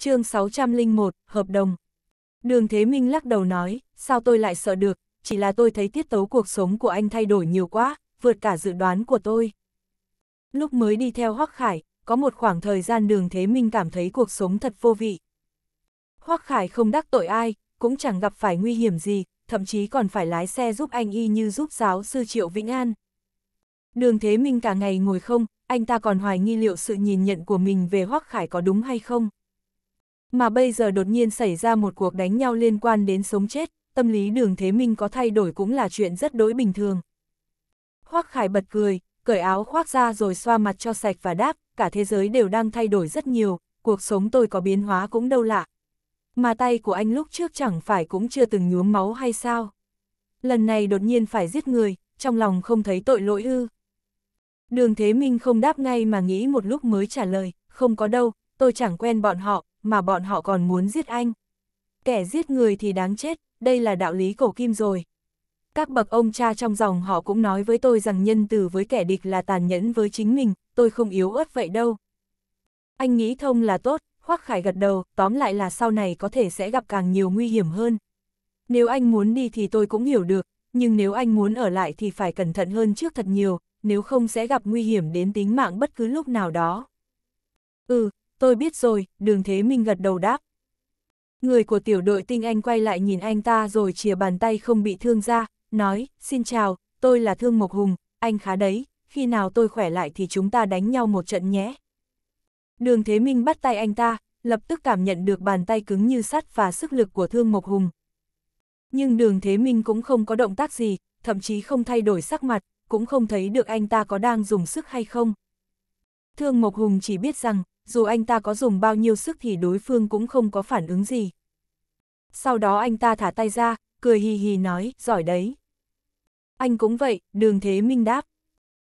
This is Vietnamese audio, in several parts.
chương 601, hợp đồng. Đường Thế Minh lắc đầu nói, sao tôi lại sợ được, chỉ là tôi thấy tiết tấu cuộc sống của anh thay đổi nhiều quá, vượt cả dự đoán của tôi. Lúc mới đi theo Hoắc Khải, có một khoảng thời gian Đường Thế Minh cảm thấy cuộc sống thật vô vị. Hoắc Khải không đắc tội ai, cũng chẳng gặp phải nguy hiểm gì, thậm chí còn phải lái xe giúp anh y như giúp giáo sư Triệu Vĩnh An. Đường Thế Minh cả ngày ngồi không, anh ta còn hoài nghi liệu sự nhìn nhận của mình về Hoắc Khải có đúng hay không mà bây giờ đột nhiên xảy ra một cuộc đánh nhau liên quan đến sống chết, tâm lý đường thế minh có thay đổi cũng là chuyện rất đối bình thường. Hoác Khải bật cười, cởi áo khoác ra rồi xoa mặt cho sạch và đáp, cả thế giới đều đang thay đổi rất nhiều, cuộc sống tôi có biến hóa cũng đâu lạ. Mà tay của anh lúc trước chẳng phải cũng chưa từng nhuốm máu hay sao? Lần này đột nhiên phải giết người, trong lòng không thấy tội lỗi ư. Đường Thế Minh không đáp ngay mà nghĩ một lúc mới trả lời, không có đâu, tôi chẳng quen bọn họ, mà bọn họ còn muốn giết anh. Kẻ giết người thì đáng chết, đây là đạo lý cổ kim rồi. Các bậc ông cha trong dòng họ cũng nói với tôi rằng nhân từ với kẻ địch là tàn nhẫn với chính mình, tôi không yếu ớt vậy đâu. Anh nghĩ thông là tốt, Hoắc Khải gật đầu, tóm lại là sau này có thể sẽ gặp càng nhiều nguy hiểm hơn. Nếu anh muốn đi thì tôi cũng hiểu được, nhưng nếu anh muốn ở lại thì phải cẩn thận hơn trước thật nhiều, nếu không sẽ gặp nguy hiểm đến tính mạng bất cứ lúc nào đó. Ừ, tôi biết rồi, đường thế minh gật đầu đáp. Người của tiểu đội tinh anh quay lại nhìn anh ta rồi chìa bàn tay không bị thương ra, nói, xin chào, tôi là Thương Mộc Hùng, anh khá đấy, khi nào tôi khỏe lại thì chúng ta đánh nhau một trận nhé. Đường Thế Minh bắt tay anh ta, lập tức cảm nhận được bàn tay cứng như sắt và sức lực của Thương Mộc Hùng. Nhưng đường Thế Minh cũng không có động tác gì, thậm chí không thay đổi sắc mặt, cũng không thấy được anh ta có đang dùng sức hay không. Thương Mộc Hùng chỉ biết rằng, dù anh ta có dùng bao nhiêu sức thì đối phương cũng không có phản ứng gì. Sau đó anh ta thả tay ra, cười hì hì nói, giỏi đấy. Anh cũng vậy, đường thế minh đáp.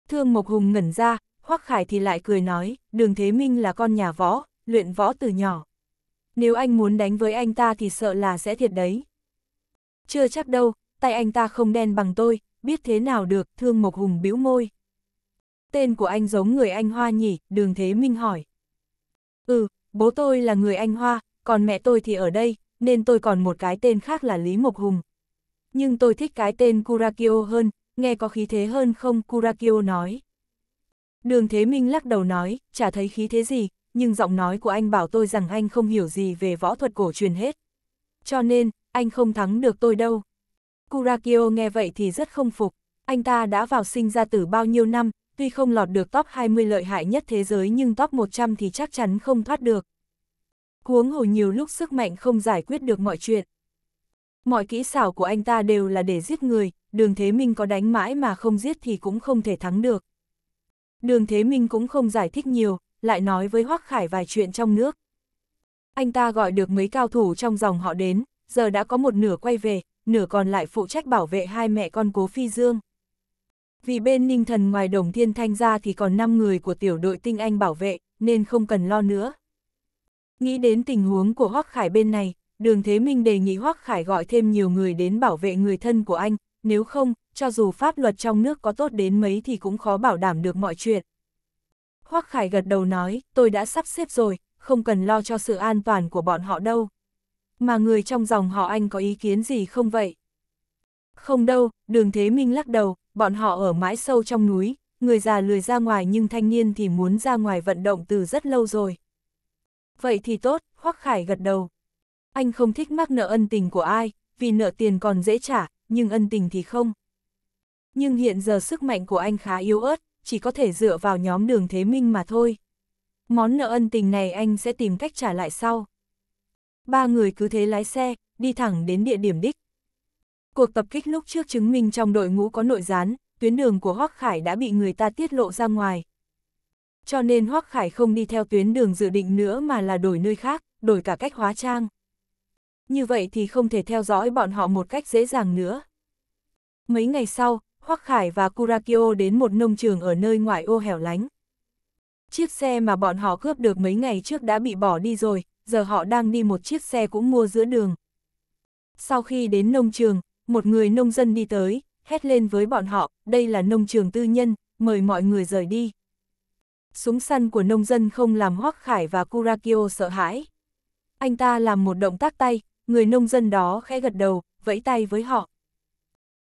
Thương Mộc Hùng ngẩn ra, Hoắc Khải thì lại cười nói, đường thế minh là con nhà võ, luyện võ từ nhỏ. Nếu anh muốn đánh với anh ta thì sợ là sẽ thiệt đấy. Chưa chắc đâu, tay anh ta không đen bằng tôi, biết thế nào được, Thương Mộc Hùng bĩu môi. Tên của anh giống người anh Hoa nhỉ, đường thế minh hỏi. Ừ, bố tôi là người Anh Hoa, còn mẹ tôi thì ở đây, nên tôi còn một cái tên khác là Lý Mộc Hùng. Nhưng tôi thích cái tên Kurakio hơn, nghe có khí thế hơn không Kurakio nói. Đường Thế Minh lắc đầu nói, chả thấy khí thế gì, nhưng giọng nói của anh bảo tôi rằng anh không hiểu gì về võ thuật cổ truyền hết. Cho nên, anh không thắng được tôi đâu. Kurakio nghe vậy thì rất không phục, anh ta đã vào sinh ra tử bao nhiêu năm, tuy không lọt được top 20 lợi hại nhất thế giới nhưng top 100 thì chắc chắn không thoát được. Huống hồ nhiều lúc sức mạnh không giải quyết được mọi chuyện. Mọi kỹ xảo của anh ta đều là để giết người, đường thế minh có đánh mãi mà không giết thì cũng không thể thắng được. Đường thế minh cũng không giải thích nhiều, lại nói với Hoắc Khải vài chuyện trong nước. Anh ta gọi được mấy cao thủ trong dòng họ đến, giờ đã có một nửa quay về, nửa còn lại phụ trách bảo vệ hai mẹ con cố Phi Dương vì bên ninh thần ngoài đồng thiên thanh ra thì còn 5 người của tiểu đội tinh anh bảo vệ, nên không cần lo nữa. Nghĩ đến tình huống của Hoắc Khải bên này, Đường Thế Minh đề nghị Hoắc Khải gọi thêm nhiều người đến bảo vệ người thân của anh, nếu không, cho dù pháp luật trong nước có tốt đến mấy thì cũng khó bảo đảm được mọi chuyện. Hoắc Khải gật đầu nói, tôi đã sắp xếp rồi, không cần lo cho sự an toàn của bọn họ đâu. Mà người trong dòng họ anh có ý kiến gì không vậy? Không đâu, đường thế minh lắc đầu, bọn họ ở mãi sâu trong núi, người già lười ra ngoài nhưng thanh niên thì muốn ra ngoài vận động từ rất lâu rồi. Vậy thì tốt, Hoắc Khải gật đầu. Anh không thích mắc nợ ân tình của ai, vì nợ tiền còn dễ trả, nhưng ân tình thì không. Nhưng hiện giờ sức mạnh của anh khá yếu ớt, chỉ có thể dựa vào nhóm đường thế minh mà thôi. Món nợ ân tình này anh sẽ tìm cách trả lại sau. Ba người cứ thế lái xe, đi thẳng đến địa điểm đích. Cuộc tập kích lúc trước chứng minh trong đội ngũ có nội gián, tuyến đường của Hoắc Khải đã bị người ta tiết lộ ra ngoài. Cho nên Hoắc Khải không đi theo tuyến đường dự định nữa mà là đổi nơi khác, đổi cả cách hóa trang. Như vậy thì không thể theo dõi bọn họ một cách dễ dàng nữa. Mấy ngày sau, Hoắc Khải và Kurakio đến một nông trường ở nơi ngoại ô hẻo lánh. Chiếc xe mà bọn họ cướp được mấy ngày trước đã bị bỏ đi rồi, giờ họ đang đi một chiếc xe cũng mua giữa đường. Sau khi đến nông trường, một người nông dân đi tới, hét lên với bọn họ, đây là nông trường tư nhân, mời mọi người rời đi. Súng săn của nông dân không làm Hoắc Khải và Kurakio sợ hãi. Anh ta làm một động tác tay, người nông dân đó khẽ gật đầu, vẫy tay với họ.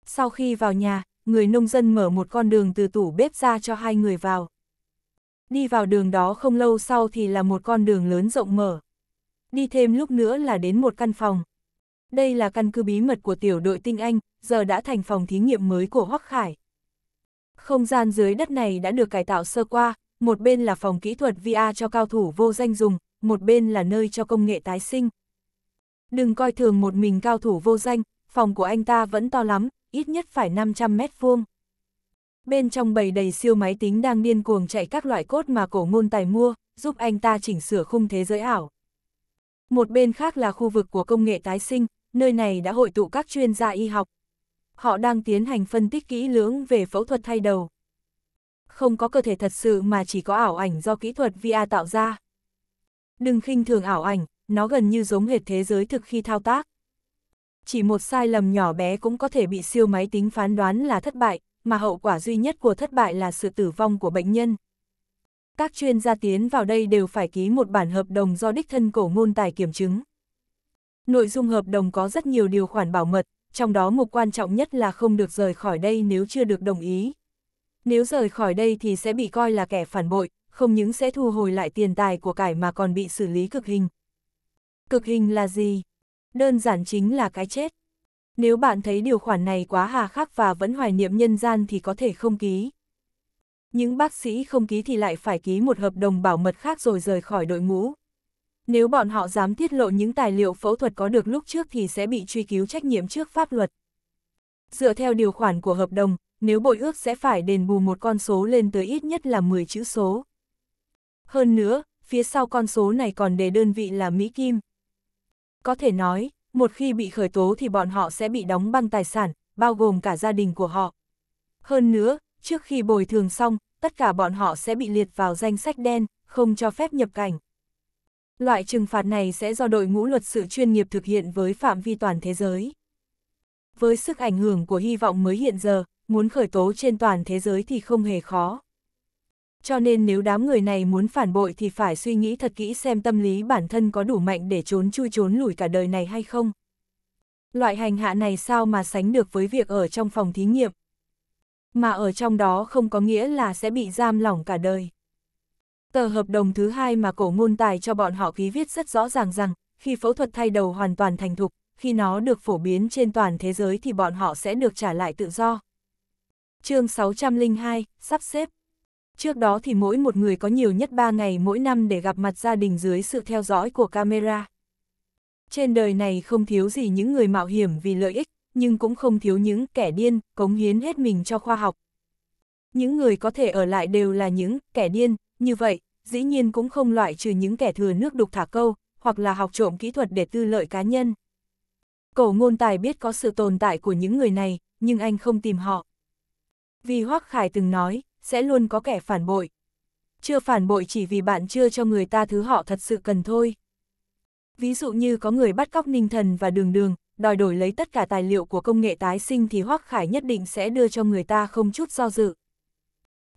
Sau khi vào nhà, người nông dân mở một con đường từ tủ bếp ra cho hai người vào. Đi vào đường đó không lâu sau thì là một con đường lớn rộng mở. Đi thêm lúc nữa là đến một căn phòng. Đây là căn cứ bí mật của tiểu đội tinh anh, giờ đã thành phòng thí nghiệm mới của Hoắc Khải. Không gian dưới đất này đã được cải tạo sơ qua, một bên là phòng kỹ thuật VR cho cao thủ vô danh dùng, một bên là nơi cho công nghệ tái sinh. Đừng coi thường một mình cao thủ vô danh, phòng của anh ta vẫn to lắm, ít nhất phải 500 mét vuông. Bên trong bầy đầy siêu máy tính đang điên cuồng chạy các loại cốt mà cổ ngôn tài mua, giúp anh ta chỉnh sửa khung thế giới ảo. Một bên khác là khu vực của công nghệ tái sinh, nơi này đã hội tụ các chuyên gia y học. Họ đang tiến hành phân tích kỹ lưỡng về phẫu thuật thay đầu. Không có cơ thể thật sự mà chỉ có ảo ảnh do kỹ thuật VR tạo ra. Đừng khinh thường ảo ảnh, nó gần như giống hệt thế giới thực khi thao tác. Chỉ một sai lầm nhỏ bé cũng có thể bị siêu máy tính phán đoán là thất bại, mà hậu quả duy nhất của thất bại là sự tử vong của bệnh nhân. Các chuyên gia tiến vào đây đều phải ký một bản hợp đồng do đích thân cổ ngôn tài kiểm chứng nội dung hợp đồng có rất nhiều điều khoản bảo mật, trong đó một quan trọng nhất là không được rời khỏi đây nếu chưa được đồng ý. Nếu rời khỏi đây thì sẽ bị coi là kẻ phản bội, không những sẽ thu hồi lại tiền tài của cải mà còn bị xử lý cực hình. Cực hình là gì? Đơn giản chính là cái chết. Nếu bạn thấy điều khoản này quá hà khắc và vẫn hoài niệm nhân gian thì có thể không ký. Những bác sĩ không ký thì lại phải ký một hợp đồng bảo mật khác rồi rời khỏi đội ngũ. Nếu bọn họ dám tiết lộ những tài liệu phẫu thuật có được lúc trước thì sẽ bị truy cứu trách nhiệm trước pháp luật. Dựa theo điều khoản của hợp đồng, nếu bội ước sẽ phải đền bù một con số lên tới ít nhất là 10 chữ số. Hơn nữa, phía sau con số này còn đề đơn vị là Mỹ Kim. Có thể nói, một khi bị khởi tố thì bọn họ sẽ bị đóng băng tài sản, bao gồm cả gia đình của họ. Hơn nữa, trước khi bồi thường xong, tất cả bọn họ sẽ bị liệt vào danh sách đen, không cho phép nhập cảnh. Loại trừng phạt này sẽ do đội ngũ luật sự chuyên nghiệp thực hiện với phạm vi toàn thế giới. Với sức ảnh hưởng của hy vọng mới hiện giờ, muốn khởi tố trên toàn thế giới thì không hề khó. Cho nên nếu đám người này muốn phản bội thì phải suy nghĩ thật kỹ xem tâm lý bản thân có đủ mạnh để trốn chui trốn lùi cả đời này hay không. Loại hành hạ này sao mà sánh được với việc ở trong phòng thí nghiệm. Mà ở trong đó không có nghĩa là sẽ bị giam lỏng cả đời. Tờ hợp đồng thứ hai mà cổ ngôn tài cho bọn họ ký viết rất rõ ràng rằng, khi phẫu thuật thay đầu hoàn toàn thành thục, khi nó được phổ biến trên toàn thế giới thì bọn họ sẽ được trả lại tự do. chương 602, sắp xếp Trước đó thì mỗi một người có nhiều nhất 3 ngày mỗi năm để gặp mặt gia đình dưới sự theo dõi của camera. Trên đời này không thiếu gì những người mạo hiểm vì lợi ích, nhưng cũng không thiếu những kẻ điên, cống hiến hết mình cho khoa học. Những người có thể ở lại đều là những kẻ điên, như vậy, dĩ nhiên cũng không loại trừ những kẻ thừa nước đục thả câu, hoặc là học trộm kỹ thuật để tư lợi cá nhân. Cổ ngôn tài biết có sự tồn tại của những người này, nhưng anh không tìm họ. Vì Hoác Khải từng nói, sẽ luôn có kẻ phản bội. Chưa phản bội chỉ vì bạn chưa cho người ta thứ họ thật sự cần thôi. Ví dụ như có người bắt cóc ninh thần và đường đường, đòi đổi lấy tất cả tài liệu của công nghệ tái sinh thì Hoác Khải nhất định sẽ đưa cho người ta không chút do dự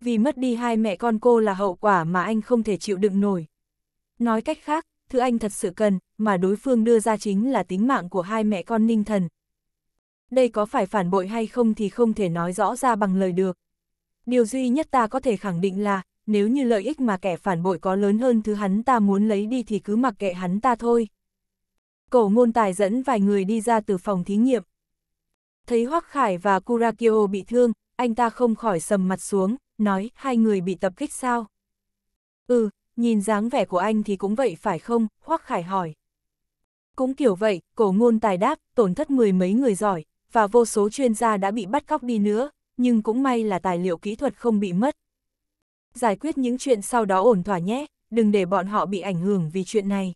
vì mất đi hai mẹ con cô là hậu quả mà anh không thể chịu đựng nổi. Nói cách khác, thứ anh thật sự cần, mà đối phương đưa ra chính là tính mạng của hai mẹ con ninh thần. Đây có phải phản bội hay không thì không thể nói rõ ra bằng lời được. Điều duy nhất ta có thể khẳng định là, nếu như lợi ích mà kẻ phản bội có lớn hơn thứ hắn ta muốn lấy đi thì cứ mặc kệ hắn ta thôi. Cổ ngôn tài dẫn vài người đi ra từ phòng thí nghiệm. Thấy Hoắc Khải và Kurakio bị thương, anh ta không khỏi sầm mặt xuống, nói, hai người bị tập kích sao? Ừ, nhìn dáng vẻ của anh thì cũng vậy phải không? Hoắc Khải hỏi. Cũng kiểu vậy, cổ ngôn tài đáp, tổn thất mười mấy người giỏi, và vô số chuyên gia đã bị bắt cóc đi nữa, nhưng cũng may là tài liệu kỹ thuật không bị mất. Giải quyết những chuyện sau đó ổn thỏa nhé, đừng để bọn họ bị ảnh hưởng vì chuyện này.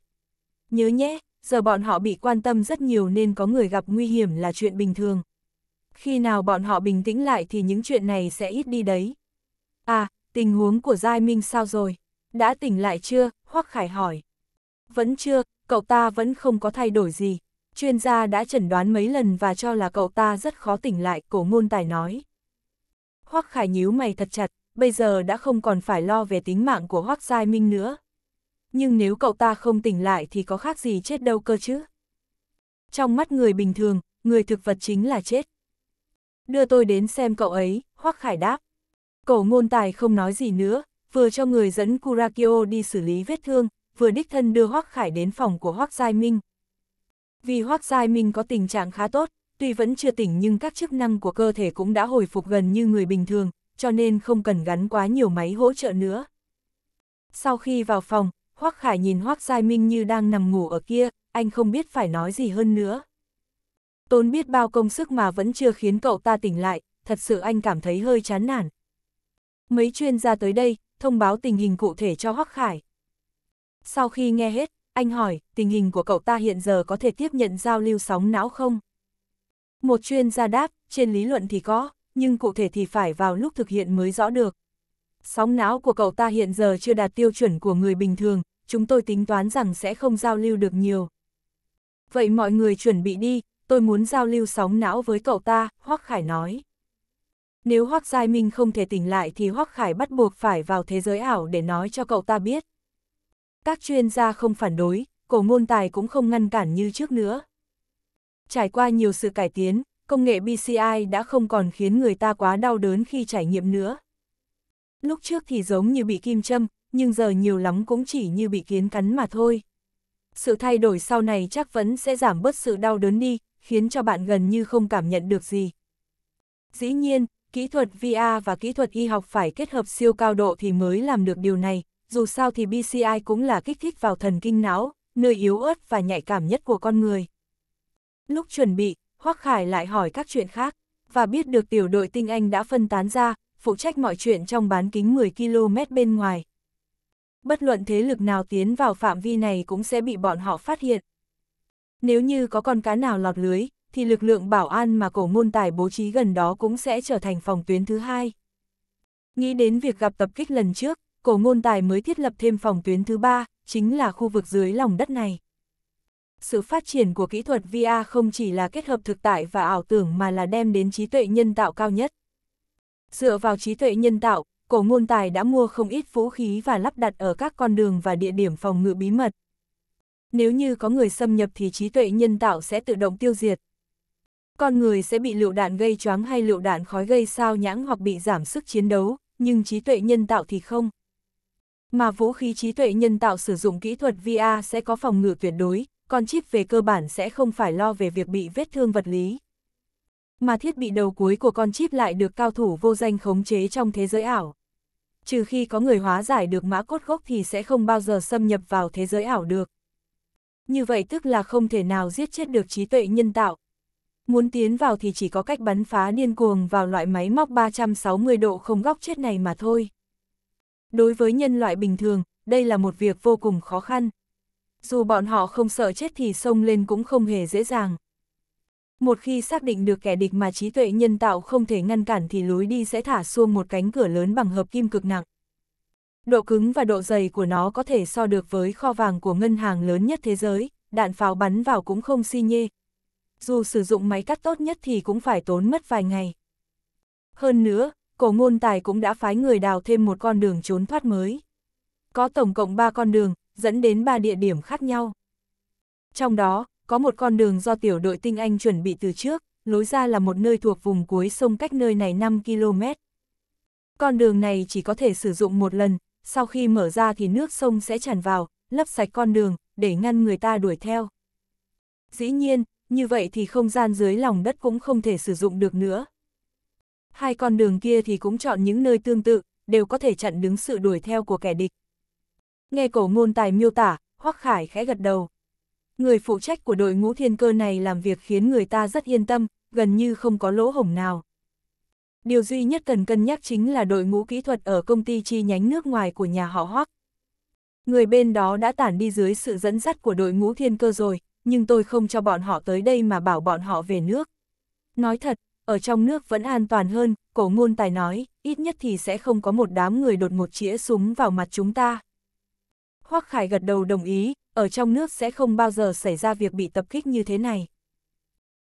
Nhớ nhé, giờ bọn họ bị quan tâm rất nhiều nên có người gặp nguy hiểm là chuyện bình thường. Khi nào bọn họ bình tĩnh lại thì những chuyện này sẽ ít đi đấy. À, tình huống của Giai Minh sao rồi? Đã tỉnh lại chưa? Hoắc Khải hỏi. Vẫn chưa, cậu ta vẫn không có thay đổi gì. Chuyên gia đã chẩn đoán mấy lần và cho là cậu ta rất khó tỉnh lại, cổ ngôn tài nói. Hoắc Khải nhíu mày thật chặt, bây giờ đã không còn phải lo về tính mạng của Hoắc Giai Minh nữa. Nhưng nếu cậu ta không tỉnh lại thì có khác gì chết đâu cơ chứ? Trong mắt người bình thường, người thực vật chính là chết. Đưa tôi đến xem cậu ấy, Hoắc Khải đáp. Cổ ngôn tài không nói gì nữa, vừa cho người dẫn Kurakio đi xử lý vết thương, vừa đích thân đưa Hoác Khải đến phòng của Hoác Giai Minh. Vì Hoác Giai Minh có tình trạng khá tốt, tuy vẫn chưa tỉnh nhưng các chức năng của cơ thể cũng đã hồi phục gần như người bình thường, cho nên không cần gắn quá nhiều máy hỗ trợ nữa. Sau khi vào phòng, Hoác Khải nhìn Hoác Giai Minh như đang nằm ngủ ở kia, anh không biết phải nói gì hơn nữa. Tốn biết bao công sức mà vẫn chưa khiến cậu ta tỉnh lại, thật sự anh cảm thấy hơi chán nản, mấy chuyên gia tới đây, thông báo tình hình cụ thể cho Hoắc Khải. Sau khi nghe hết, anh hỏi, tình hình của cậu ta hiện giờ có thể tiếp nhận giao lưu sóng não không? Một chuyên gia đáp, trên lý luận thì có, nhưng cụ thể thì phải vào lúc thực hiện mới rõ được. Sóng não của cậu ta hiện giờ chưa đạt tiêu chuẩn của người bình thường, chúng tôi tính toán rằng sẽ không giao lưu được nhiều. Vậy mọi người chuẩn bị đi, tôi muốn giao lưu sóng não với cậu ta, Hoắc Khải nói. Nếu Hoác Giai Minh không thể tỉnh lại thì Hoác Khải bắt buộc phải vào thế giới ảo để nói cho cậu ta biết. Các chuyên gia không phản đối, cổ môn tài cũng không ngăn cản như trước nữa. Trải qua nhiều sự cải tiến, công nghệ BCI đã không còn khiến người ta quá đau đớn khi trải nghiệm nữa. Lúc trước thì giống như bị kim châm, nhưng giờ nhiều lắm cũng chỉ như bị kiến cắn mà thôi. Sự thay đổi sau này chắc vẫn sẽ giảm bớt sự đau đớn đi, khiến cho bạn gần như không cảm nhận được gì. Dĩ nhiên, Kỹ thuật VR và kỹ thuật y học phải kết hợp siêu cao độ thì mới làm được điều này, dù sao thì BCI cũng là kích thích vào thần kinh não, nơi yếu ớt và nhạy cảm nhất của con người. Lúc chuẩn bị, Hoắc Khải lại hỏi các chuyện khác, và biết được tiểu đội tinh anh đã phân tán ra, phụ trách mọi chuyện trong bán kính 10 km bên ngoài. Bất luận thế lực nào tiến vào phạm vi này cũng sẽ bị bọn họ phát hiện. Nếu như có con cá nào lọt lưới, thì lực lượng bảo an mà cổ ngôn tài bố trí gần đó cũng sẽ trở thành phòng tuyến thứ hai. Nghĩ đến việc gặp tập kích lần trước, cổ ngôn tài mới thiết lập thêm phòng tuyến thứ ba, chính là khu vực dưới lòng đất này. Sự phát triển của kỹ thuật VR không chỉ là kết hợp thực tại và ảo tưởng mà là đem đến trí tuệ nhân tạo cao nhất. Dựa vào trí tuệ nhân tạo, cổ ngôn tài đã mua không ít vũ khí và lắp đặt ở các con đường và địa điểm phòng ngự bí mật. Nếu như có người xâm nhập thì trí tuệ nhân tạo sẽ tự động tiêu diệt, con người sẽ bị lựu đạn gây choáng hay lựu đạn khói gây sao nhãng hoặc bị giảm sức chiến đấu, nhưng trí tuệ nhân tạo thì không. Mà vũ khí trí tuệ nhân tạo sử dụng kỹ thuật VR sẽ có phòng ngự tuyệt đối, còn chip về cơ bản sẽ không phải lo về việc bị vết thương vật lý. Mà thiết bị đầu cuối của con chip lại được cao thủ vô danh khống chế trong thế giới ảo. Trừ khi có người hóa giải được mã cốt gốc thì sẽ không bao giờ xâm nhập vào thế giới ảo được. Như vậy tức là không thể nào giết chết được trí tuệ nhân tạo, muốn tiến vào thì chỉ có cách bắn phá điên cuồng vào loại máy móc 360 độ không góc chết này mà thôi. Đối với nhân loại bình thường, đây là một việc vô cùng khó khăn. Dù bọn họ không sợ chết thì xông lên cũng không hề dễ dàng. Một khi xác định được kẻ địch mà trí tuệ nhân tạo không thể ngăn cản thì lối đi sẽ thả xuông một cánh cửa lớn bằng hợp kim cực nặng. Độ cứng và độ dày của nó có thể so được với kho vàng của ngân hàng lớn nhất thế giới, đạn pháo bắn vào cũng không si nhê, dù sử dụng máy cắt tốt nhất thì cũng phải tốn mất vài ngày. Hơn nữa, cổ ngôn tài cũng đã phái người đào thêm một con đường trốn thoát mới. Có tổng cộng 3 con đường, dẫn đến 3 địa điểm khác nhau. Trong đó, có một con đường do tiểu đội tinh anh chuẩn bị từ trước, lối ra là một nơi thuộc vùng cuối sông cách nơi này 5 km. Con đường này chỉ có thể sử dụng một lần, sau khi mở ra thì nước sông sẽ tràn vào, lấp sạch con đường, để ngăn người ta đuổi theo. Dĩ nhiên, như vậy thì không gian dưới lòng đất cũng không thể sử dụng được nữa. Hai con đường kia thì cũng chọn những nơi tương tự, đều có thể chặn đứng sự đuổi theo của kẻ địch. Nghe cổ ngôn tài miêu tả, Hoắc Khải khẽ gật đầu. Người phụ trách của đội ngũ thiên cơ này làm việc khiến người ta rất yên tâm, gần như không có lỗ hổng nào. Điều duy nhất cần cân nhắc chính là đội ngũ kỹ thuật ở công ty chi nhánh nước ngoài của nhà họ Hoắc. Người bên đó đã tản đi dưới sự dẫn dắt của đội ngũ thiên cơ rồi, nhưng tôi không cho bọn họ tới đây mà bảo bọn họ về nước. Nói thật, ở trong nước vẫn an toàn hơn, cổ ngôn tài nói, ít nhất thì sẽ không có một đám người đột ngột chĩa súng vào mặt chúng ta. Hoắc Khải gật đầu đồng ý, ở trong nước sẽ không bao giờ xảy ra việc bị tập kích như thế này.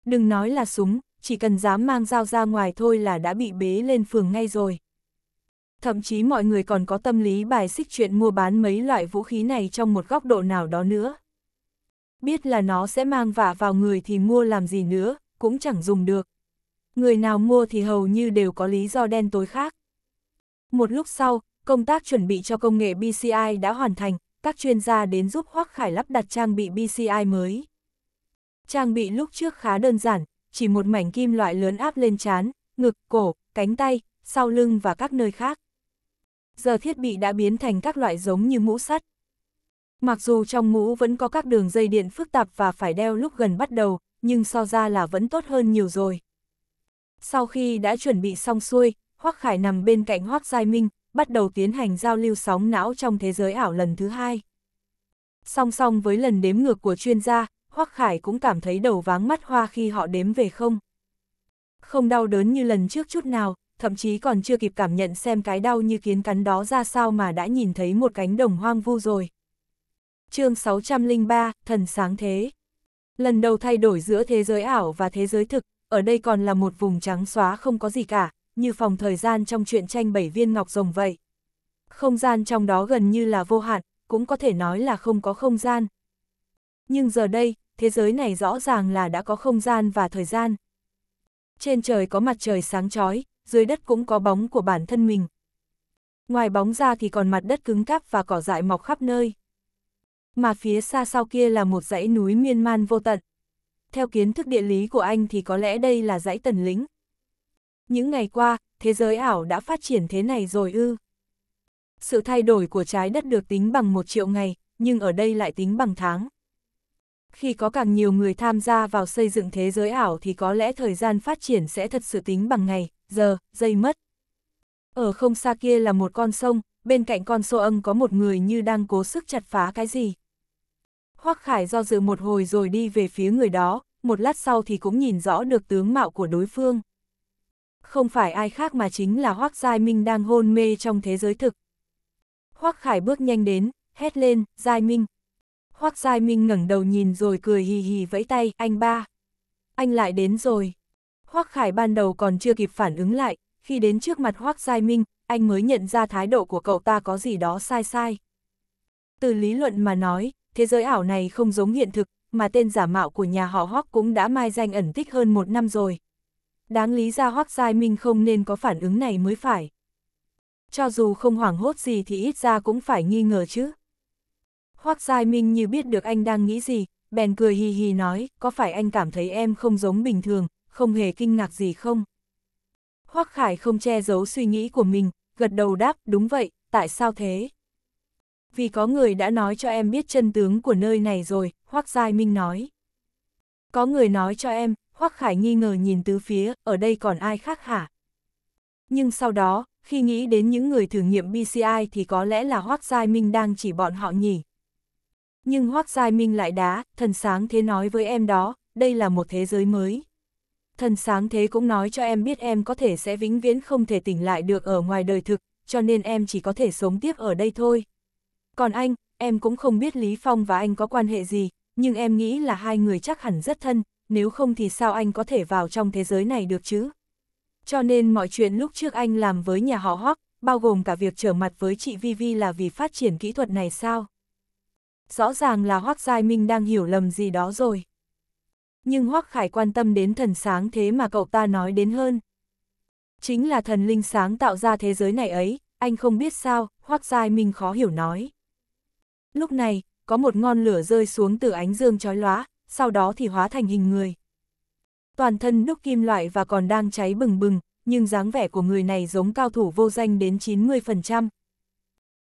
Đừng nói là súng, chỉ cần dám mang dao ra ngoài thôi là đã bị bế lên phường ngay rồi. Thậm chí mọi người còn có tâm lý bài xích chuyện mua bán mấy loại vũ khí này trong một góc độ nào đó nữa biết là nó sẽ mang vả vào người thì mua làm gì nữa, cũng chẳng dùng được. Người nào mua thì hầu như đều có lý do đen tối khác. Một lúc sau, công tác chuẩn bị cho công nghệ BCI đã hoàn thành, các chuyên gia đến giúp Hoắc Khải lắp đặt trang bị BCI mới. Trang bị lúc trước khá đơn giản, chỉ một mảnh kim loại lớn áp lên chán ngực, cổ, cánh tay, sau lưng và các nơi khác. Giờ thiết bị đã biến thành các loại giống như mũ sắt, Mặc dù trong mũ vẫn có các đường dây điện phức tạp và phải đeo lúc gần bắt đầu, nhưng so ra là vẫn tốt hơn nhiều rồi. Sau khi đã chuẩn bị xong xuôi, Hoắc Khải nằm bên cạnh Hoắc Giai Minh, bắt đầu tiến hành giao lưu sóng não trong thế giới ảo lần thứ hai. Song song với lần đếm ngược của chuyên gia, Hoắc Khải cũng cảm thấy đầu váng mắt hoa khi họ đếm về không. Không đau đớn như lần trước chút nào, thậm chí còn chưa kịp cảm nhận xem cái đau như kiến cắn đó ra sao mà đã nhìn thấy một cánh đồng hoang vu rồi chương 603, Thần Sáng Thế. Lần đầu thay đổi giữa thế giới ảo và thế giới thực, ở đây còn là một vùng trắng xóa không có gì cả, như phòng thời gian trong truyện tranh bảy viên ngọc rồng vậy. Không gian trong đó gần như là vô hạn, cũng có thể nói là không có không gian. Nhưng giờ đây, thế giới này rõ ràng là đã có không gian và thời gian. Trên trời có mặt trời sáng chói dưới đất cũng có bóng của bản thân mình. Ngoài bóng ra thì còn mặt đất cứng cáp và cỏ dại mọc khắp nơi mà phía xa sau kia là một dãy núi miên man vô tận. Theo kiến thức địa lý của anh thì có lẽ đây là dãy tần lĩnh. Những ngày qua, thế giới ảo đã phát triển thế này rồi ư. Sự thay đổi của trái đất được tính bằng một triệu ngày, nhưng ở đây lại tính bằng tháng. Khi có càng nhiều người tham gia vào xây dựng thế giới ảo thì có lẽ thời gian phát triển sẽ thật sự tính bằng ngày, giờ, giây mất. Ở không xa kia là một con sông, bên cạnh con sô âm có một người như đang cố sức chặt phá cái gì. Hoắc Khải do dự một hồi rồi đi về phía người đó, một lát sau thì cũng nhìn rõ được tướng mạo của đối phương. Không phải ai khác mà chính là Hoắc Giai Minh đang hôn mê trong thế giới thực. Hoắc Khải bước nhanh đến, hét lên, Giai Minh. Hoắc Giai Minh ngẩng đầu nhìn rồi cười hì hì vẫy tay, anh ba. Anh lại đến rồi. Hoắc Khải ban đầu còn chưa kịp phản ứng lại, khi đến trước mặt Hoắc Giai Minh, anh mới nhận ra thái độ của cậu ta có gì đó sai sai. Từ lý luận mà nói, thế giới ảo này không giống hiện thực, mà tên giả mạo của nhà họ Hoắc cũng đã mai danh ẩn tích hơn một năm rồi. Đáng lý ra Hoắc Giai Minh không nên có phản ứng này mới phải. Cho dù không hoảng hốt gì thì ít ra cũng phải nghi ngờ chứ. Hoắc Giai Minh như biết được anh đang nghĩ gì, bèn cười hì hì nói, có phải anh cảm thấy em không giống bình thường, không hề kinh ngạc gì không? Hoắc Khải không che giấu suy nghĩ của mình, gật đầu đáp, đúng vậy, tại sao thế? vì có người đã nói cho em biết chân tướng của nơi này rồi, Hoác Giai Minh nói. Có người nói cho em, Hoác Khải nghi ngờ nhìn tứ phía, ở đây còn ai khác hả? Nhưng sau đó, khi nghĩ đến những người thử nghiệm BCI thì có lẽ là Hoác Giai Minh đang chỉ bọn họ nhỉ. Nhưng Hoác Giai Minh lại đá, thần sáng thế nói với em đó, đây là một thế giới mới. Thần sáng thế cũng nói cho em biết em có thể sẽ vĩnh viễn không thể tỉnh lại được ở ngoài đời thực, cho nên em chỉ có thể sống tiếp ở đây thôi. Còn anh, em cũng không biết Lý Phong và anh có quan hệ gì, nhưng em nghĩ là hai người chắc hẳn rất thân, nếu không thì sao anh có thể vào trong thế giới này được chứ? Cho nên mọi chuyện lúc trước anh làm với nhà họ Hoắc, bao gồm cả việc trở mặt với chị Vivi là vì phát triển kỹ thuật này sao? Rõ ràng là Hoắc Giai Minh đang hiểu lầm gì đó rồi. Nhưng Hoắc Khải quan tâm đến thần sáng thế mà cậu ta nói đến hơn. Chính là thần linh sáng tạo ra thế giới này ấy, anh không biết sao, Hoắc Giai Minh khó hiểu nói. Lúc này, có một ngọn lửa rơi xuống từ ánh dương chói lóa, sau đó thì hóa thành hình người. Toàn thân đúc kim loại và còn đang cháy bừng bừng, nhưng dáng vẻ của người này giống cao thủ vô danh đến 90%.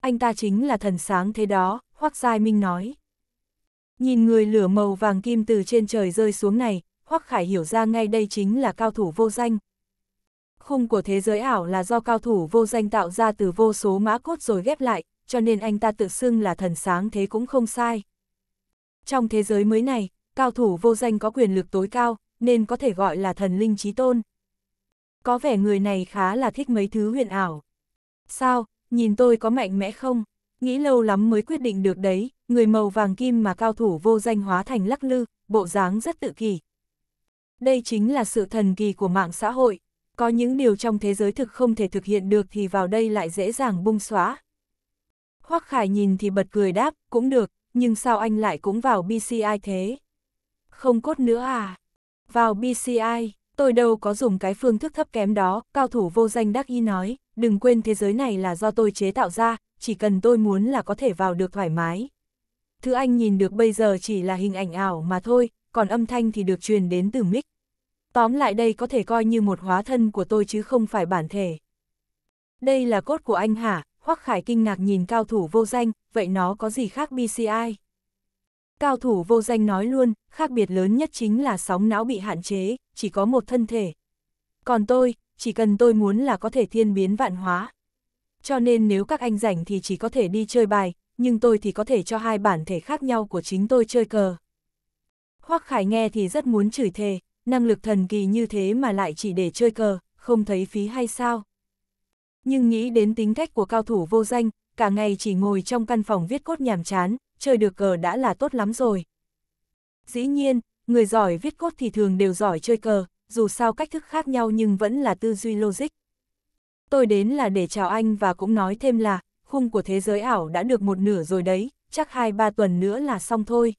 Anh ta chính là thần sáng thế đó, Hoác Giai Minh nói. Nhìn người lửa màu vàng kim từ trên trời rơi xuống này, Hoác Khải hiểu ra ngay đây chính là cao thủ vô danh. Khung của thế giới ảo là do cao thủ vô danh tạo ra từ vô số mã cốt rồi ghép lại, cho nên anh ta tự xưng là thần sáng thế cũng không sai. Trong thế giới mới này, cao thủ vô danh có quyền lực tối cao, nên có thể gọi là thần linh trí tôn. Có vẻ người này khá là thích mấy thứ huyền ảo. Sao, nhìn tôi có mạnh mẽ không? Nghĩ lâu lắm mới quyết định được đấy, người màu vàng kim mà cao thủ vô danh hóa thành lắc lư, bộ dáng rất tự kỳ. Đây chính là sự thần kỳ của mạng xã hội, có những điều trong thế giới thực không thể thực hiện được thì vào đây lại dễ dàng bung xóa. Hoắc Khải nhìn thì bật cười đáp, cũng được, nhưng sao anh lại cũng vào BCI thế? Không cốt nữa à? Vào BCI, tôi đâu có dùng cái phương thức thấp kém đó, cao thủ vô danh đắc y nói, đừng quên thế giới này là do tôi chế tạo ra, chỉ cần tôi muốn là có thể vào được thoải mái. Thứ anh nhìn được bây giờ chỉ là hình ảnh ảo mà thôi, còn âm thanh thì được truyền đến từ mic. Tóm lại đây có thể coi như một hóa thân của tôi chứ không phải bản thể. Đây là cốt của anh hả, Hoắc Khải kinh ngạc nhìn cao thủ vô danh, vậy nó có gì khác BCI? Cao thủ vô danh nói luôn, khác biệt lớn nhất chính là sóng não bị hạn chế, chỉ có một thân thể. Còn tôi, chỉ cần tôi muốn là có thể thiên biến vạn hóa. Cho nên nếu các anh rảnh thì chỉ có thể đi chơi bài, nhưng tôi thì có thể cho hai bản thể khác nhau của chính tôi chơi cờ. Hoắc Khải nghe thì rất muốn chửi thề, năng lực thần kỳ như thế mà lại chỉ để chơi cờ, không thấy phí hay sao? Nhưng nghĩ đến tính cách của cao thủ vô danh, cả ngày chỉ ngồi trong căn phòng viết cốt nhàm chán, chơi được cờ đã là tốt lắm rồi. Dĩ nhiên, người giỏi viết cốt thì thường đều giỏi chơi cờ, dù sao cách thức khác nhau nhưng vẫn là tư duy logic. Tôi đến là để chào anh và cũng nói thêm là, khung của thế giới ảo đã được một nửa rồi đấy, chắc 2-3 tuần nữa là xong thôi.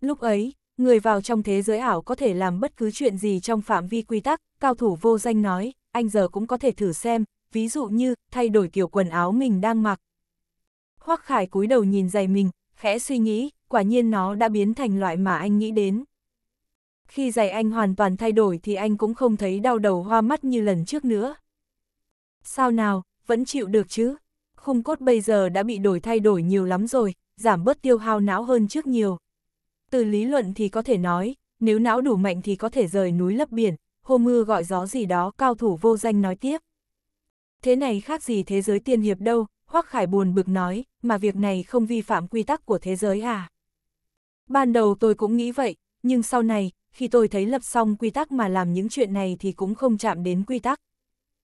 Lúc ấy, người vào trong thế giới ảo có thể làm bất cứ chuyện gì trong phạm vi quy tắc, cao thủ vô danh nói, anh giờ cũng có thể thử xem, ví dụ như thay đổi kiểu quần áo mình đang mặc. Hoắc Khải cúi đầu nhìn giày mình, khẽ suy nghĩ, quả nhiên nó đã biến thành loại mà anh nghĩ đến. Khi giày anh hoàn toàn thay đổi thì anh cũng không thấy đau đầu hoa mắt như lần trước nữa. Sao nào, vẫn chịu được chứ? Khung cốt bây giờ đã bị đổi thay đổi nhiều lắm rồi, giảm bớt tiêu hao não hơn trước nhiều. Từ lý luận thì có thể nói, nếu não đủ mạnh thì có thể rời núi lấp biển, hô mưa gọi gió gì đó cao thủ vô danh nói tiếp. Thế này khác gì thế giới tiên hiệp đâu, Hoắc Khải buồn bực nói, mà việc này không vi phạm quy tắc của thế giới à? Ban đầu tôi cũng nghĩ vậy, nhưng sau này, khi tôi thấy lập xong quy tắc mà làm những chuyện này thì cũng không chạm đến quy tắc.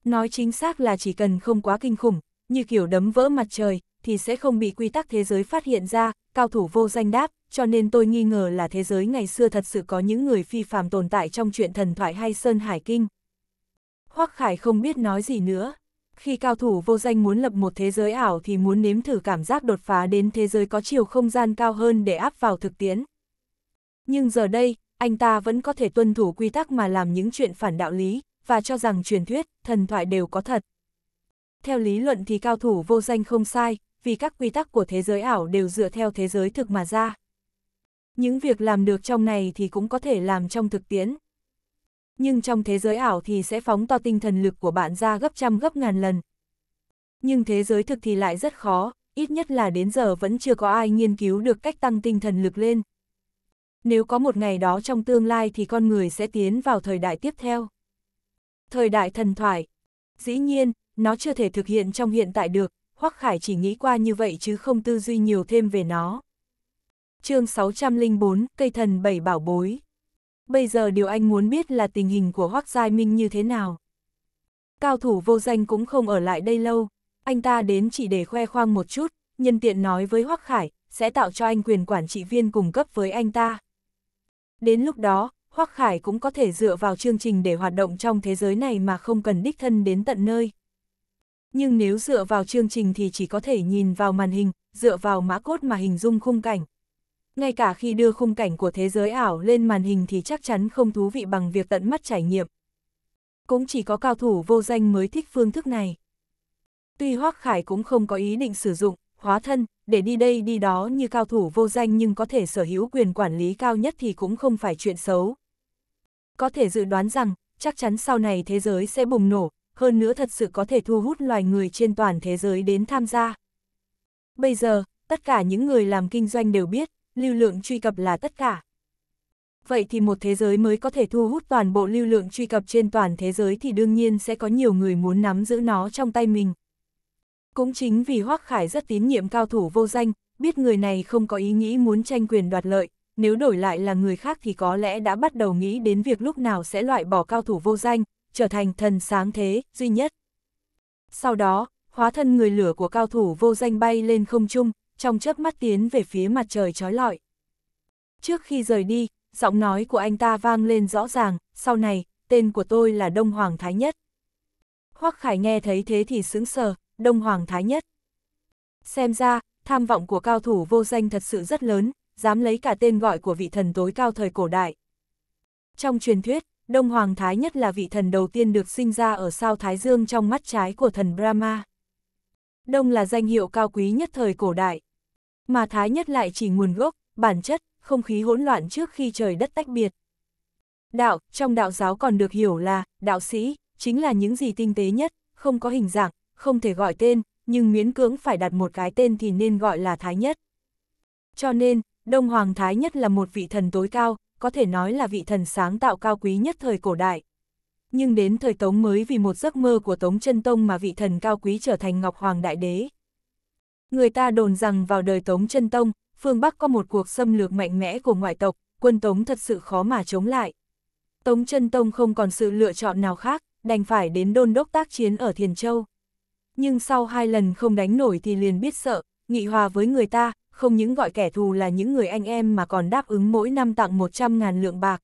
Nói chính xác là chỉ cần không quá kinh khủng, như kiểu đấm vỡ mặt trời, thì sẽ không bị quy tắc thế giới phát hiện ra, cao thủ vô danh đáp, cho nên tôi nghi ngờ là thế giới ngày xưa thật sự có những người phi phàm tồn tại trong chuyện thần thoại hay Sơn Hải Kinh. Hoắc Khải không biết nói gì nữa khi cao thủ vô danh muốn lập một thế giới ảo thì muốn nếm thử cảm giác đột phá đến thế giới có chiều không gian cao hơn để áp vào thực tiễn. Nhưng giờ đây, anh ta vẫn có thể tuân thủ quy tắc mà làm những chuyện phản đạo lý, và cho rằng truyền thuyết, thần thoại đều có thật. Theo lý luận thì cao thủ vô danh không sai, vì các quy tắc của thế giới ảo đều dựa theo thế giới thực mà ra. Những việc làm được trong này thì cũng có thể làm trong thực tiễn nhưng trong thế giới ảo thì sẽ phóng to tinh thần lực của bạn ra gấp trăm gấp ngàn lần. Nhưng thế giới thực thì lại rất khó, ít nhất là đến giờ vẫn chưa có ai nghiên cứu được cách tăng tinh thần lực lên. Nếu có một ngày đó trong tương lai thì con người sẽ tiến vào thời đại tiếp theo. Thời đại thần thoại. Dĩ nhiên, nó chưa thể thực hiện trong hiện tại được, Hoắc Khải chỉ nghĩ qua như vậy chứ không tư duy nhiều thêm về nó. chương 604, Cây thần bảy bảo bối bây giờ điều anh muốn biết là tình hình của Hoác Giai Minh như thế nào. Cao thủ vô danh cũng không ở lại đây lâu, anh ta đến chỉ để khoe khoang một chút, nhân tiện nói với Hoác Khải, sẽ tạo cho anh quyền quản trị viên cung cấp với anh ta. Đến lúc đó, Hoác Khải cũng có thể dựa vào chương trình để hoạt động trong thế giới này mà không cần đích thân đến tận nơi. Nhưng nếu dựa vào chương trình thì chỉ có thể nhìn vào màn hình, dựa vào mã cốt mà hình dung khung cảnh ngay cả khi đưa khung cảnh của thế giới ảo lên màn hình thì chắc chắn không thú vị bằng việc tận mắt trải nghiệm. Cũng chỉ có cao thủ vô danh mới thích phương thức này. Tuy Hoác Khải cũng không có ý định sử dụng, hóa thân, để đi đây đi đó như cao thủ vô danh nhưng có thể sở hữu quyền quản lý cao nhất thì cũng không phải chuyện xấu. Có thể dự đoán rằng, chắc chắn sau này thế giới sẽ bùng nổ, hơn nữa thật sự có thể thu hút loài người trên toàn thế giới đến tham gia. Bây giờ, tất cả những người làm kinh doanh đều biết, lưu lượng truy cập là tất cả. Vậy thì một thế giới mới có thể thu hút toàn bộ lưu lượng truy cập trên toàn thế giới thì đương nhiên sẽ có nhiều người muốn nắm giữ nó trong tay mình. Cũng chính vì Hoác Khải rất tín nhiệm cao thủ vô danh, biết người này không có ý nghĩ muốn tranh quyền đoạt lợi, nếu đổi lại là người khác thì có lẽ đã bắt đầu nghĩ đến việc lúc nào sẽ loại bỏ cao thủ vô danh, trở thành thần sáng thế, duy nhất. Sau đó, hóa thân người lửa của cao thủ vô danh bay lên không trung, trong chớp mắt tiến về phía mặt trời trói lọi. Trước khi rời đi, giọng nói của anh ta vang lên rõ ràng, sau này, tên của tôi là Đông Hoàng Thái Nhất. Hoắc Khải nghe thấy thế thì sững sờ, Đông Hoàng Thái Nhất. Xem ra, tham vọng của cao thủ vô danh thật sự rất lớn, dám lấy cả tên gọi của vị thần tối cao thời cổ đại. Trong truyền thuyết, Đông Hoàng Thái Nhất là vị thần đầu tiên được sinh ra ở sao Thái Dương trong mắt trái của thần Brahma. Đông là danh hiệu cao quý nhất thời cổ đại mà Thái Nhất lại chỉ nguồn gốc, bản chất, không khí hỗn loạn trước khi trời đất tách biệt. Đạo, trong đạo giáo còn được hiểu là, đạo sĩ, chính là những gì tinh tế nhất, không có hình dạng, không thể gọi tên, nhưng miễn cưỡng phải đặt một cái tên thì nên gọi là Thái Nhất. Cho nên, Đông Hoàng Thái Nhất là một vị thần tối cao, có thể nói là vị thần sáng tạo cao quý nhất thời cổ đại. Nhưng đến thời Tống mới vì một giấc mơ của Tống chân Tông mà vị thần cao quý trở thành Ngọc Hoàng Đại Đế. Người ta đồn rằng vào đời Tống chân Tông, phương Bắc có một cuộc xâm lược mạnh mẽ của ngoại tộc, quân Tống thật sự khó mà chống lại. Tống chân Tông không còn sự lựa chọn nào khác, đành phải đến đôn đốc tác chiến ở Thiền Châu. Nhưng sau hai lần không đánh nổi thì liền biết sợ, nghị hòa với người ta, không những gọi kẻ thù là những người anh em mà còn đáp ứng mỗi năm tặng 100.000 lượng bạc.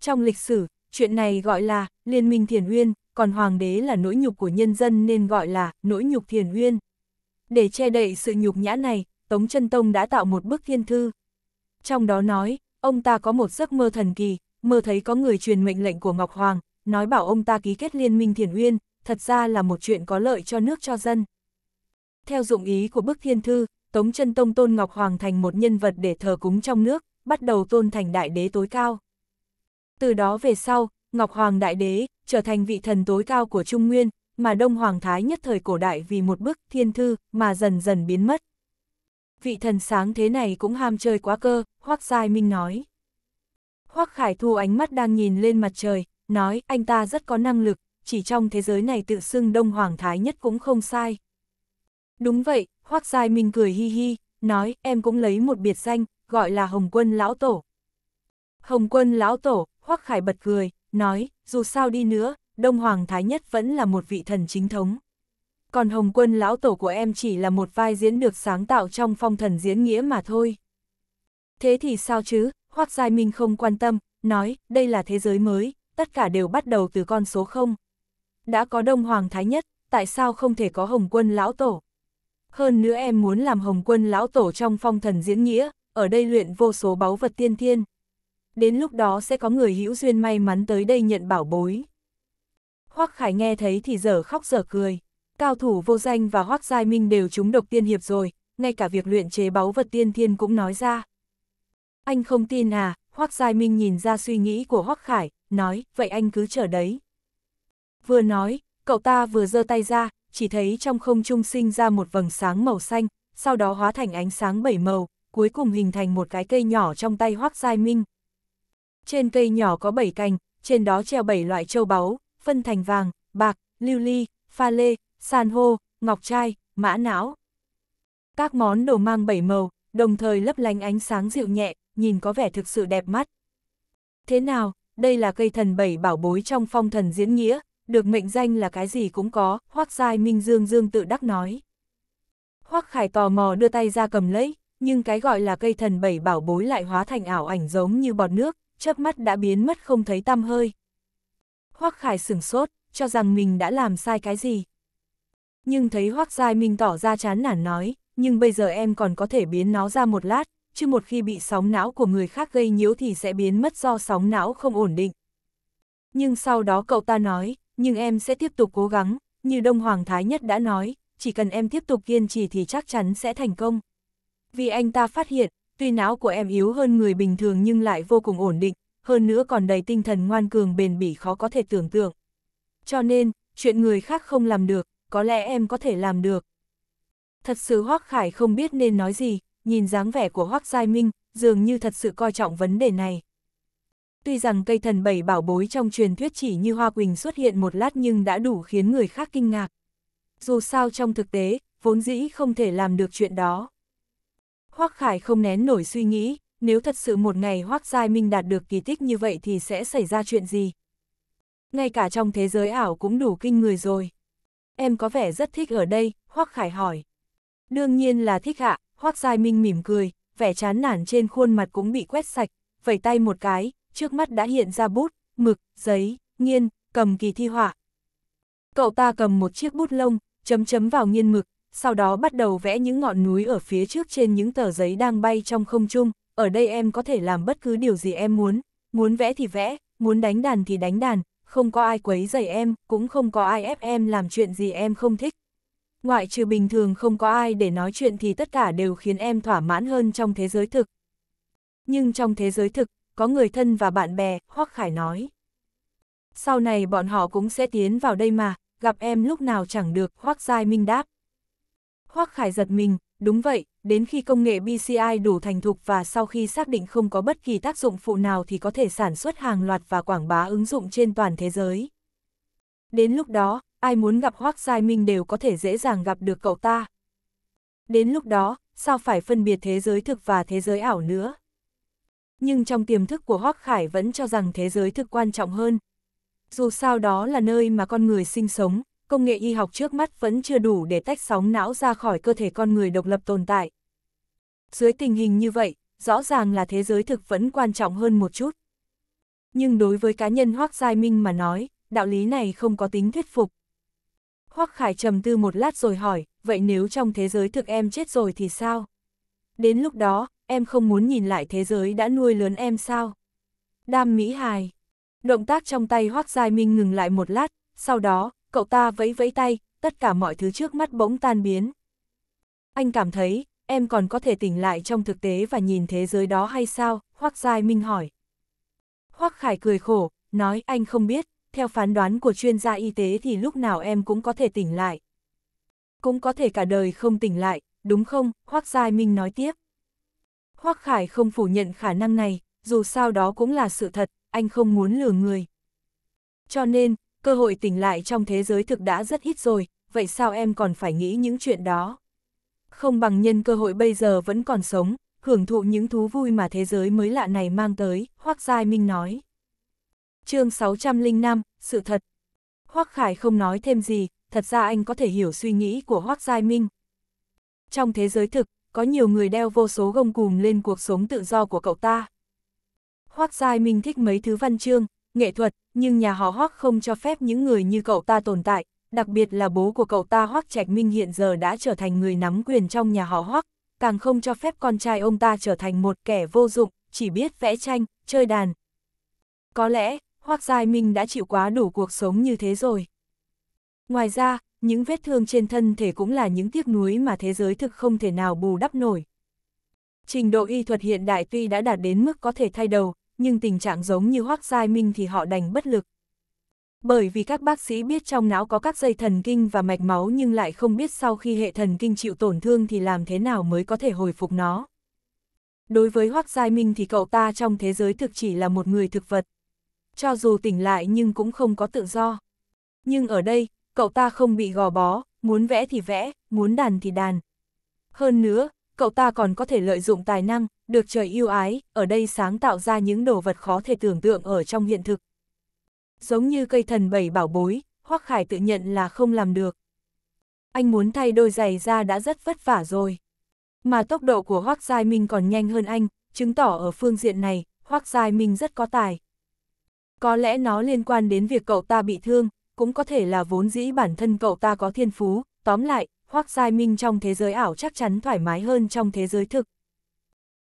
Trong lịch sử, chuyện này gọi là Liên minh Thiền Uyên, còn Hoàng đế là nỗi nhục của nhân dân nên gọi là nỗi nhục Thiền Uyên. Để che đậy sự nhục nhã này, Tống chân Tông đã tạo một bức thiên thư. Trong đó nói, ông ta có một giấc mơ thần kỳ, mơ thấy có người truyền mệnh lệnh của Ngọc Hoàng, nói bảo ông ta ký kết liên minh thiền uyên, thật ra là một chuyện có lợi cho nước cho dân. Theo dụng ý của bức thiên thư, Tống chân Tông tôn Ngọc Hoàng thành một nhân vật để thờ cúng trong nước, bắt đầu tôn thành đại đế tối cao. Từ đó về sau, Ngọc Hoàng đại đế trở thành vị thần tối cao của Trung Nguyên, mà Đông Hoàng Thái nhất thời cổ đại vì một bức thiên thư mà dần dần biến mất. Vị thần sáng thế này cũng ham chơi quá cơ, Hoác Giai Minh nói. Hoác Khải Thu ánh mắt đang nhìn lên mặt trời, nói anh ta rất có năng lực, chỉ trong thế giới này tự xưng Đông Hoàng Thái nhất cũng không sai. Đúng vậy, Hoác Giai Minh cười hi hi, nói em cũng lấy một biệt danh, gọi là Hồng Quân Lão Tổ. Hồng Quân Lão Tổ, Hoác Khải bật cười, nói, dù sao đi nữa, Đông Hoàng Thái Nhất vẫn là một vị thần chính thống. Còn Hồng Quân lão tổ của em chỉ là một vai diễn được sáng tạo trong phong thần diễn nghĩa mà thôi. Thế thì sao chứ, Hoác Giai Minh không quan tâm, nói, đây là thế giới mới, tất cả đều bắt đầu từ con số 0. Đã có Đông Hoàng Thái Nhất, tại sao không thể có Hồng Quân lão tổ? Hơn nữa em muốn làm Hồng Quân lão tổ trong phong thần diễn nghĩa, ở đây luyện vô số báu vật tiên thiên. Đến lúc đó sẽ có người hữu duyên may mắn tới đây nhận bảo bối. Hoắc Khải nghe thấy thì dở khóc dở cười. Cao thủ vô danh và Hoắc Giai Minh đều trúng độc tiên hiệp rồi, ngay cả việc luyện chế báu vật tiên thiên cũng nói ra. Anh không tin à, Hoắc Giai Minh nhìn ra suy nghĩ của Hoắc Khải, nói, vậy anh cứ chờ đấy. Vừa nói, cậu ta vừa giơ tay ra, chỉ thấy trong không trung sinh ra một vầng sáng màu xanh, sau đó hóa thành ánh sáng bảy màu, cuối cùng hình thành một cái cây nhỏ trong tay Hoắc Giai Minh. Trên cây nhỏ có bảy cành, trên đó treo bảy loại châu báu, phân thành vàng, bạc, lưu ly, pha lê, san hô, ngọc trai, mã não. Các món đồ mang bảy màu, đồng thời lấp lánh ánh sáng dịu nhẹ, nhìn có vẻ thực sự đẹp mắt. Thế nào, đây là cây thần bảy bảo bối trong phong thần diễn nghĩa, được mệnh danh là cái gì cũng có, Hoác Giai Minh Dương Dương tự đắc nói. Hoác Khải tò mò đưa tay ra cầm lấy, nhưng cái gọi là cây thần bảy bảo bối lại hóa thành ảo ảnh giống như bọt nước, chớp mắt đã biến mất không thấy tăm hơi. Hoắc Khải sửng sốt, cho rằng mình đã làm sai cái gì. Nhưng thấy Hoắc Giai Minh tỏ ra chán nản nói, nhưng bây giờ em còn có thể biến nó ra một lát, chứ một khi bị sóng não của người khác gây nhiễu thì sẽ biến mất do sóng não không ổn định. Nhưng sau đó cậu ta nói, nhưng em sẽ tiếp tục cố gắng, như Đông Hoàng Thái Nhất đã nói, chỉ cần em tiếp tục kiên trì thì chắc chắn sẽ thành công. Vì anh ta phát hiện, tuy não của em yếu hơn người bình thường nhưng lại vô cùng ổn định, hơn nữa còn đầy tinh thần ngoan cường bền bỉ khó có thể tưởng tượng. Cho nên, chuyện người khác không làm được, có lẽ em có thể làm được. Thật sự Hoác Khải không biết nên nói gì, nhìn dáng vẻ của Hoác Giai Minh, dường như thật sự coi trọng vấn đề này. Tuy rằng cây thần bảy bảo bối trong truyền thuyết chỉ như hoa quỳnh xuất hiện một lát nhưng đã đủ khiến người khác kinh ngạc. Dù sao trong thực tế, vốn dĩ không thể làm được chuyện đó. Hoác Khải không nén nổi suy nghĩ, nếu thật sự một ngày Hoác Giai Minh đạt được kỳ tích như vậy thì sẽ xảy ra chuyện gì? Ngay cả trong thế giới ảo cũng đủ kinh người rồi. Em có vẻ rất thích ở đây, Hoác Khải hỏi. Đương nhiên là thích ạ, Hoác Giai Minh mỉm cười, vẻ chán nản trên khuôn mặt cũng bị quét sạch, vẩy tay một cái, trước mắt đã hiện ra bút, mực, giấy, nghiên, cầm kỳ thi họa. Cậu ta cầm một chiếc bút lông, chấm chấm vào nghiên mực, sau đó bắt đầu vẽ những ngọn núi ở phía trước trên những tờ giấy đang bay trong không trung, ở đây em có thể làm bất cứ điều gì em muốn, muốn vẽ thì vẽ, muốn đánh đàn thì đánh đàn, không có ai quấy rầy em, cũng không có ai ép em làm chuyện gì em không thích. Ngoại trừ bình thường không có ai để nói chuyện thì tất cả đều khiến em thỏa mãn hơn trong thế giới thực. Nhưng trong thế giới thực, có người thân và bạn bè, Hoắc Khải nói. Sau này bọn họ cũng sẽ tiến vào đây mà, gặp em lúc nào chẳng được, Hoắc Giai Minh đáp. Hoắc Khải giật mình, đúng vậy, đến khi công nghệ BCI đủ thành thục và sau khi xác định không có bất kỳ tác dụng phụ nào thì có thể sản xuất hàng loạt và quảng bá ứng dụng trên toàn thế giới. Đến lúc đó, ai muốn gặp Hoác Giai Minh đều có thể dễ dàng gặp được cậu ta. Đến lúc đó, sao phải phân biệt thế giới thực và thế giới ảo nữa? Nhưng trong tiềm thức của Hoác Khải vẫn cho rằng thế giới thực quan trọng hơn. Dù sao đó là nơi mà con người sinh sống, công nghệ y học trước mắt vẫn chưa đủ để tách sóng não ra khỏi cơ thể con người độc lập tồn tại. Dưới tình hình như vậy, rõ ràng là thế giới thực vẫn quan trọng hơn một chút. Nhưng đối với cá nhân Hoác Giai Minh mà nói, đạo lý này không có tính thuyết phục. Hoác Khải trầm tư một lát rồi hỏi, vậy nếu trong thế giới thực em chết rồi thì sao? Đến lúc đó, em không muốn nhìn lại thế giới đã nuôi lớn em sao? Đam Mỹ Hài Động tác trong tay Hoác Giai Minh ngừng lại một lát, sau đó, cậu ta vẫy vẫy tay, tất cả mọi thứ trước mắt bỗng tan biến. Anh cảm thấy, em còn có thể tỉnh lại trong thực tế và nhìn thế giới đó hay sao? Hoác Giai Minh hỏi. Hoác Khải cười khổ, nói anh không biết, theo phán đoán của chuyên gia y tế thì lúc nào em cũng có thể tỉnh lại. Cũng có thể cả đời không tỉnh lại, đúng không? Hoác Giai Minh nói tiếp. Hoác Khải không phủ nhận khả năng này, dù sao đó cũng là sự thật, anh không muốn lừa người. Cho nên, cơ hội tỉnh lại trong thế giới thực đã rất ít rồi, vậy sao em còn phải nghĩ những chuyện đó? Không bằng nhân cơ hội bây giờ vẫn còn sống, hưởng thụ những thú vui mà thế giới mới lạ này mang tới, Hoác Giai Minh nói. chương 605, Sự thật Hoác Khải không nói thêm gì, thật ra anh có thể hiểu suy nghĩ của Hoác Giai Minh. Trong thế giới thực, có nhiều người đeo vô số gông cùm lên cuộc sống tự do của cậu ta. Hoác Giai Minh thích mấy thứ văn chương, nghệ thuật, nhưng nhà họ Hoắc không cho phép những người như cậu ta tồn tại, đặc biệt là bố của cậu ta Hoắc Trạch Minh hiện giờ đã trở thành người nắm quyền trong nhà họ Hoắc, càng không cho phép con trai ông ta trở thành một kẻ vô dụng, chỉ biết vẽ tranh, chơi đàn. Có lẽ, Hoắc Giai Minh đã chịu quá đủ cuộc sống như thế rồi. Ngoài ra, những vết thương trên thân thể cũng là những tiếc nuối mà thế giới thực không thể nào bù đắp nổi. Trình độ y thuật hiện đại tuy đã đạt đến mức có thể thay đầu, nhưng tình trạng giống như Hoác Giai Minh thì họ đành bất lực. Bởi vì các bác sĩ biết trong não có các dây thần kinh và mạch máu nhưng lại không biết sau khi hệ thần kinh chịu tổn thương thì làm thế nào mới có thể hồi phục nó. Đối với Hoác Giai Minh thì cậu ta trong thế giới thực chỉ là một người thực vật. Cho dù tỉnh lại nhưng cũng không có tự do. Nhưng ở đây, cậu ta không bị gò bó, muốn vẽ thì vẽ, muốn đàn thì đàn. Hơn nữa, cậu ta còn có thể lợi dụng tài năng, được trời yêu ái, ở đây sáng tạo ra những đồ vật khó thể tưởng tượng ở trong hiện thực. Giống như cây thần bảy bảo bối, Hoắc Khải tự nhận là không làm được. Anh muốn thay đôi giày ra đã rất vất vả rồi. Mà tốc độ của Hoắc Giai Minh còn nhanh hơn anh, chứng tỏ ở phương diện này, Hoắc Giai Minh rất có tài. Có lẽ nó liên quan đến việc cậu ta bị thương, cũng có thể là vốn dĩ bản thân cậu ta có thiên phú, tóm lại, Hoắc Giai Minh trong thế giới ảo chắc chắn thoải mái hơn trong thế giới thực.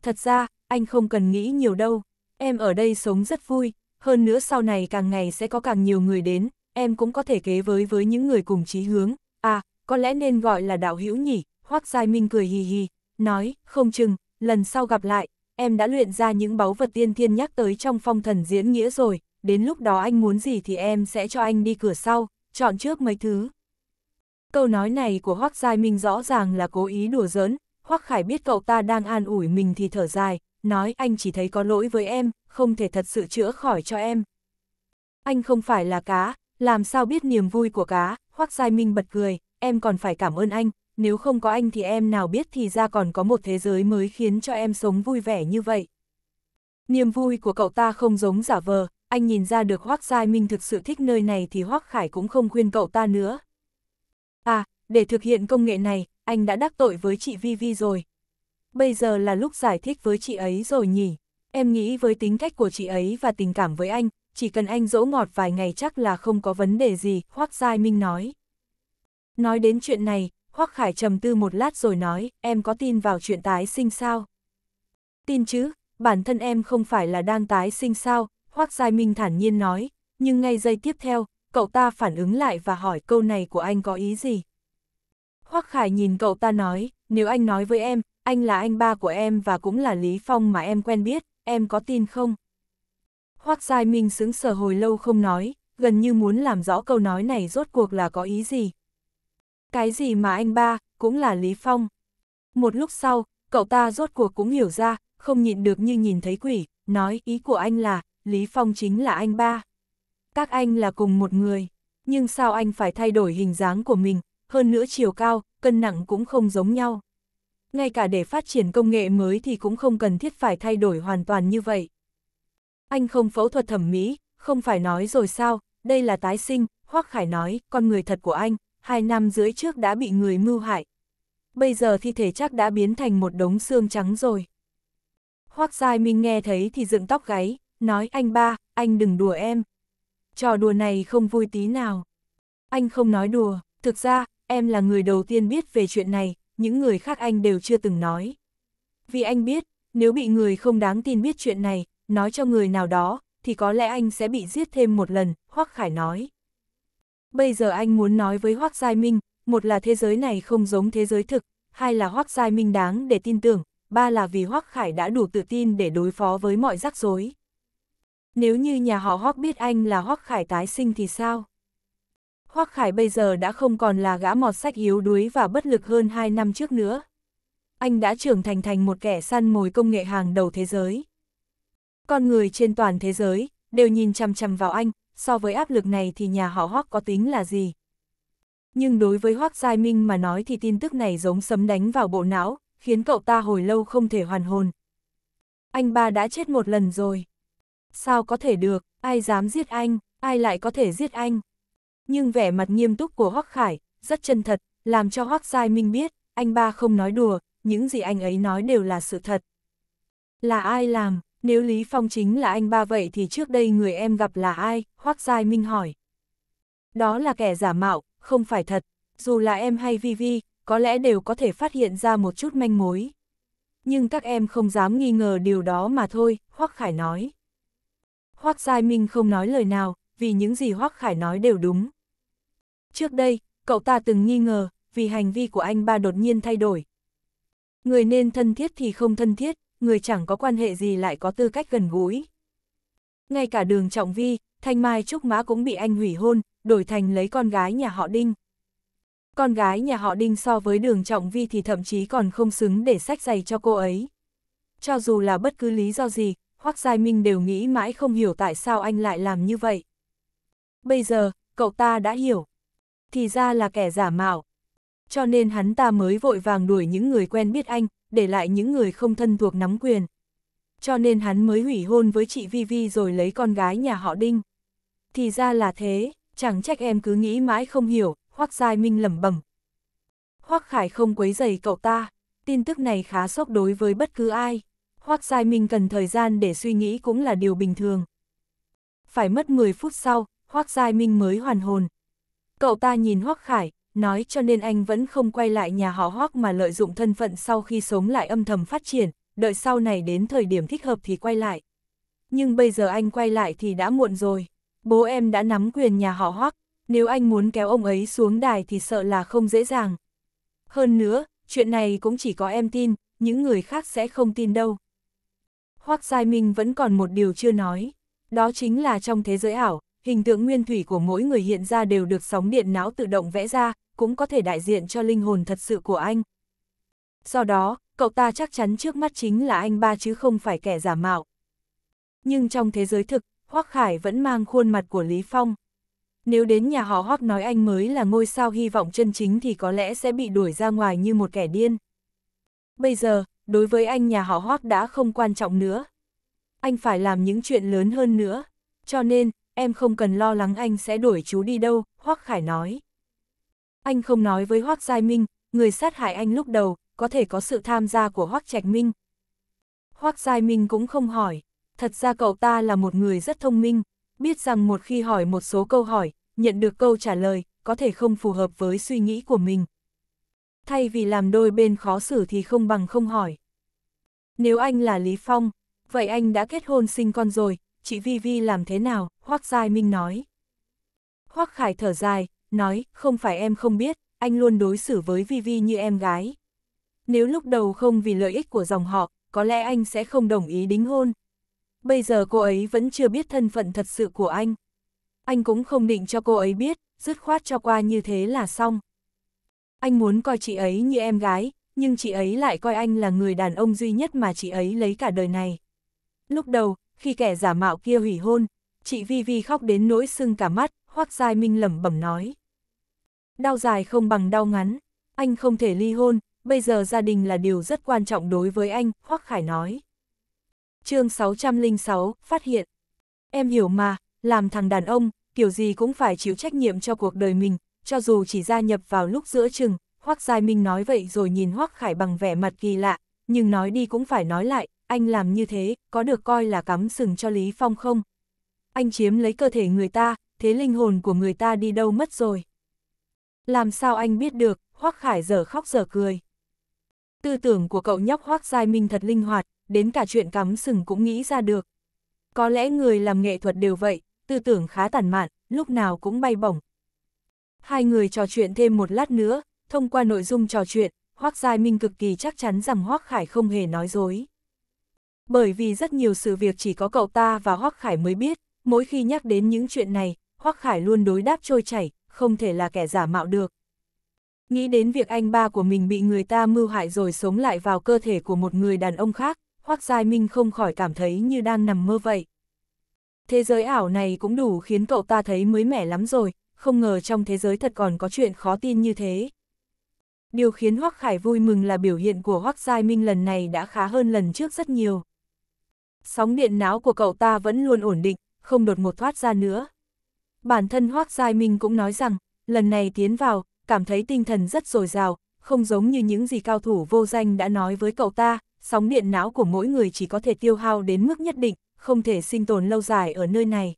Thật ra, anh không cần nghĩ nhiều đâu, em ở đây sống rất vui, hơn nữa sau này càng ngày sẽ có càng nhiều người đến, em cũng có thể kế với với những người cùng chí hướng, à, có lẽ nên gọi là đạo hữu nhỉ, Hoác Giai Minh cười hì hì, nói, không chừng, lần sau gặp lại, em đã luyện ra những báu vật tiên thiên nhắc tới trong phong thần diễn nghĩa rồi, đến lúc đó anh muốn gì thì em sẽ cho anh đi cửa sau, chọn trước mấy thứ. Câu nói này của Hoác Giai Minh rõ ràng là cố ý đùa giỡn, Hoắc Khải biết cậu ta đang an ủi mình thì thở dài, nói anh chỉ thấy có lỗi với em, không thể thật sự chữa khỏi cho em. Anh không phải là cá, làm sao biết niềm vui của cá, Hoắc Giai Minh bật cười, em còn phải cảm ơn anh, nếu không có anh thì em nào biết thì ra còn có một thế giới mới khiến cho em sống vui vẻ như vậy. Niềm vui của cậu ta không giống giả vờ, anh nhìn ra được Hoắc Giai Minh thực sự thích nơi này thì Hoắc Khải cũng không khuyên cậu ta nữa. À, để thực hiện công nghệ này, anh đã đắc tội với chị Vi Vi rồi. Bây giờ là lúc giải thích với chị ấy rồi nhỉ. Em nghĩ với tính cách của chị ấy và tình cảm với anh, chỉ cần anh dỗ ngọt vài ngày chắc là không có vấn đề gì, Hoác Giai Minh nói. Nói đến chuyện này, Hoác Khải trầm tư một lát rồi nói, em có tin vào chuyện tái sinh sao? Tin chứ, bản thân em không phải là đang tái sinh sao, Hoác Giai Minh thản nhiên nói, nhưng ngay giây tiếp theo, cậu ta phản ứng lại và hỏi câu này của anh có ý gì? Hoắc Khải nhìn cậu ta nói, nếu anh nói với em, anh là anh ba của em và cũng là Lý Phong mà em quen biết, em có tin không? Hoắc Giai Minh sững sờ hồi lâu không nói, gần như muốn làm rõ câu nói này rốt cuộc là có ý gì. Cái gì mà anh ba, cũng là Lý Phong. Một lúc sau, cậu ta rốt cuộc cũng hiểu ra, không nhịn được như nhìn thấy quỷ, nói ý của anh là, Lý Phong chính là anh ba. Các anh là cùng một người, nhưng sao anh phải thay đổi hình dáng của mình, hơn nữa chiều cao, cân nặng cũng không giống nhau. Ngay cả để phát triển công nghệ mới thì cũng không cần thiết phải thay đổi hoàn toàn như vậy. Anh không phẫu thuật thẩm mỹ, không phải nói rồi sao, đây là tái sinh, Hoác Khải nói, con người thật của anh, hai năm dưới trước đã bị người mưu hại. Bây giờ thi thể chắc đã biến thành một đống xương trắng rồi. Hoác Giai Minh nghe thấy thì dựng tóc gáy, nói anh ba, anh đừng đùa em. Trò đùa này không vui tí nào. Anh không nói đùa, thực ra, em là người đầu tiên biết về chuyện này, những người khác anh đều chưa từng nói. Vì anh biết, nếu bị người không đáng tin biết chuyện này, nói cho người nào đó, thì có lẽ anh sẽ bị giết thêm một lần, Hoác Khải nói. Bây giờ anh muốn nói với Hoác Giai Minh, một là thế giới này không giống thế giới thực, hai là Hoác Giai Minh đáng để tin tưởng, ba là vì Hoác Khải đã đủ tự tin để đối phó với mọi rắc rối. Nếu như nhà họ Hoác biết anh là Hoác Khải tái sinh thì sao? Hoắc Khải bây giờ đã không còn là gã mọt sách yếu đuối và bất lực hơn 2 năm trước nữa. Anh đã trưởng thành thành một kẻ săn mồi công nghệ hàng đầu thế giới. Con người trên toàn thế giới đều nhìn chằm chằm vào anh, so với áp lực này thì nhà họ Hoắc có tính là gì? Nhưng đối với Hoắc Giai Minh mà nói thì tin tức này giống sấm đánh vào bộ não, khiến cậu ta hồi lâu không thể hoàn hồn. Anh ba đã chết một lần rồi. Sao có thể được, ai dám giết anh, ai lại có thể giết anh? nhưng vẻ mặt nghiêm túc của Hoắc Khải, rất chân thật, làm cho Hoắc Giai Minh biết, anh ba không nói đùa, những gì anh ấy nói đều là sự thật. Là ai làm, nếu Lý Phong chính là anh ba vậy thì trước đây người em gặp là ai, Hoắc Giai Minh hỏi. Đó là kẻ giả mạo, không phải thật, dù là em hay Vi Vi, có lẽ đều có thể phát hiện ra một chút manh mối. Nhưng các em không dám nghi ngờ điều đó mà thôi, Hoắc Khải nói. Hoắc Giai Minh không nói lời nào, vì những gì Hoắc Khải nói đều đúng. Trước đây, cậu ta từng nghi ngờ, vì hành vi của anh ba đột nhiên thay đổi. Người nên thân thiết thì không thân thiết, người chẳng có quan hệ gì lại có tư cách gần gũi. Ngay cả đường Trọng Vi, Thanh Mai Trúc Mã cũng bị anh hủy hôn, đổi thành lấy con gái nhà họ Đinh. Con gái nhà họ Đinh so với đường Trọng Vi thì thậm chí còn không xứng để sách giày cho cô ấy. Cho dù là bất cứ lý do gì, Hoác Giai Minh đều nghĩ mãi không hiểu tại sao anh lại làm như vậy. Bây giờ, cậu ta đã hiểu thì ra là kẻ giả mạo. Cho nên hắn ta mới vội vàng đuổi những người quen biết anh, để lại những người không thân thuộc nắm quyền. Cho nên hắn mới hủy hôn với chị Vi Vi rồi lấy con gái nhà họ Đinh. Thì ra là thế, chẳng trách em cứ nghĩ mãi không hiểu, Hoắc Giai Minh lẩm bẩm. Hoắc Khải không quấy dày cậu ta, tin tức này khá sốc đối với bất cứ ai. Hoắc Giai Minh cần thời gian để suy nghĩ cũng là điều bình thường. Phải mất 10 phút sau, Hoắc Giai Minh mới hoàn hồn, Cậu ta nhìn hoác Khải, nói cho nên anh vẫn không quay lại nhà họ Hoắc mà lợi dụng thân phận sau khi sống lại âm thầm phát triển, đợi sau này đến thời điểm thích hợp thì quay lại. Nhưng bây giờ anh quay lại thì đã muộn rồi, bố em đã nắm quyền nhà họ Hoắc, nếu anh muốn kéo ông ấy xuống đài thì sợ là không dễ dàng. Hơn nữa, chuyện này cũng chỉ có em tin, những người khác sẽ không tin đâu. Hoắc Giai Minh vẫn còn một điều chưa nói, đó chính là trong thế giới ảo, hình tượng nguyên thủy của mỗi người hiện ra đều được sóng điện não tự động vẽ ra, cũng có thể đại diện cho linh hồn thật sự của anh. Do đó, cậu ta chắc chắn trước mắt chính là anh ba chứ không phải kẻ giả mạo. Nhưng trong thế giới thực, Hoác Khải vẫn mang khuôn mặt của Lý Phong. Nếu đến nhà họ Hoác nói anh mới là ngôi sao hy vọng chân chính thì có lẽ sẽ bị đuổi ra ngoài như một kẻ điên. Bây giờ, đối với anh nhà họ Hoác đã không quan trọng nữa. Anh phải làm những chuyện lớn hơn nữa. Cho nên, em không cần lo lắng anh sẽ đuổi chú đi đâu, Hoắc Khải nói. Anh không nói với Hoắc Giai Minh, người sát hại anh lúc đầu, có thể có sự tham gia của Hoắc Trạch Minh. Hoắc Giai Minh cũng không hỏi, thật ra cậu ta là một người rất thông minh, biết rằng một khi hỏi một số câu hỏi, nhận được câu trả lời, có thể không phù hợp với suy nghĩ của mình. Thay vì làm đôi bên khó xử thì không bằng không hỏi. Nếu anh là Lý Phong, vậy anh đã kết hôn sinh con rồi, chị Vi Vi làm thế nào, Hoác Giai Minh nói. Hoác Khải thở dài, nói, không phải em không biết, anh luôn đối xử với Vi Vi như em gái. Nếu lúc đầu không vì lợi ích của dòng họ, có lẽ anh sẽ không đồng ý đính hôn. Bây giờ cô ấy vẫn chưa biết thân phận thật sự của anh. Anh cũng không định cho cô ấy biết, dứt khoát cho qua như thế là xong. Anh muốn coi chị ấy như em gái, nhưng chị ấy lại coi anh là người đàn ông duy nhất mà chị ấy lấy cả đời này. Lúc đầu, khi kẻ giả mạo kia hủy hôn, chị Vi Vi khóc đến nỗi sưng cả mắt, Hoắc Giai Minh lẩm bẩm nói. Đau dài không bằng đau ngắn, anh không thể ly hôn, bây giờ gia đình là điều rất quan trọng đối với anh, Hoắc Khải nói. chương 606, phát hiện. Em hiểu mà, làm thằng đàn ông, kiểu gì cũng phải chịu trách nhiệm cho cuộc đời mình, cho dù chỉ gia nhập vào lúc giữa chừng, Hoắc Giai Minh nói vậy rồi nhìn Hoắc Khải bằng vẻ mặt kỳ lạ, nhưng nói đi cũng phải nói lại, anh làm như thế, có được coi là cắm sừng cho Lý Phong không? Anh chiếm lấy cơ thể người ta, thế linh hồn của người ta đi đâu mất rồi? Làm sao anh biết được, Hoác Khải giờ khóc giờ cười. Tư tưởng của cậu nhóc Hoác Giai Minh thật linh hoạt, đến cả chuyện cắm sừng cũng nghĩ ra được. Có lẽ người làm nghệ thuật đều vậy, tư tưởng khá tàn mạn, lúc nào cũng bay bổng. Hai người trò chuyện thêm một lát nữa, thông qua nội dung trò chuyện, Hoác Giai Minh cực kỳ chắc chắn rằng Hoác Khải không hề nói dối bởi vì rất nhiều sự việc chỉ có cậu ta và Hoắc Khải mới biết, mỗi khi nhắc đến những chuyện này, Hoắc Khải luôn đối đáp trôi chảy, không thể là kẻ giả mạo được. Nghĩ đến việc anh ba của mình bị người ta mưu hại rồi sống lại vào cơ thể của một người đàn ông khác, Hoắc Giai Minh không khỏi cảm thấy như đang nằm mơ vậy. Thế giới ảo này cũng đủ khiến cậu ta thấy mới mẻ lắm rồi, không ngờ trong thế giới thật còn có chuyện khó tin như thế. Điều khiến Hoắc Khải vui mừng là biểu hiện của Hoắc Giai Minh lần này đã khá hơn lần trước rất nhiều sóng điện não của cậu ta vẫn luôn ổn định, không đột ngột thoát ra nữa. Bản thân Hoác Giai Minh cũng nói rằng, lần này tiến vào, cảm thấy tinh thần rất dồi dào, không giống như những gì cao thủ vô danh đã nói với cậu ta, sóng điện não của mỗi người chỉ có thể tiêu hao đến mức nhất định, không thể sinh tồn lâu dài ở nơi này.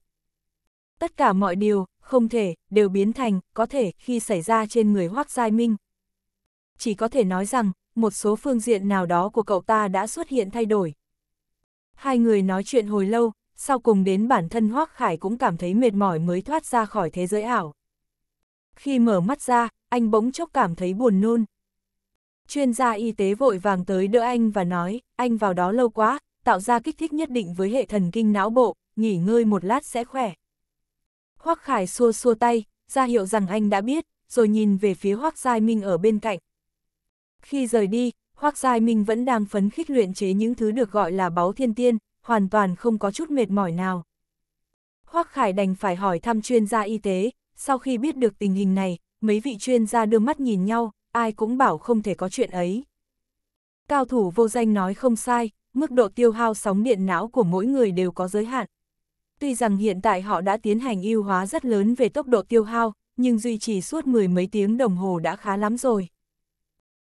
Tất cả mọi điều, không thể, đều biến thành, có thể, khi xảy ra trên người Hoác Giai Minh. Chỉ có thể nói rằng, một số phương diện nào đó của cậu ta đã xuất hiện thay đổi. Hai người nói chuyện hồi lâu, sau cùng đến bản thân Hoác Khải cũng cảm thấy mệt mỏi mới thoát ra khỏi thế giới ảo. Khi mở mắt ra, anh bỗng chốc cảm thấy buồn nôn. Chuyên gia y tế vội vàng tới đỡ anh và nói, anh vào đó lâu quá, tạo ra kích thích nhất định với hệ thần kinh não bộ, nghỉ ngơi một lát sẽ khỏe. Hoác Khải xua xua tay, ra hiệu rằng anh đã biết, rồi nhìn về phía Hoác Giai Minh ở bên cạnh. Khi rời đi, Hoác Giai Minh vẫn đang phấn khích luyện chế những thứ được gọi là báu thiên tiên, hoàn toàn không có chút mệt mỏi nào. Hoác Khải đành phải hỏi thăm chuyên gia y tế, sau khi biết được tình hình này, mấy vị chuyên gia đưa mắt nhìn nhau, ai cũng bảo không thể có chuyện ấy. Cao thủ vô danh nói không sai, mức độ tiêu hao sóng điện não của mỗi người đều có giới hạn. Tuy rằng hiện tại họ đã tiến hành ưu hóa rất lớn về tốc độ tiêu hao, nhưng duy trì suốt mười mấy tiếng đồng hồ đã khá lắm rồi.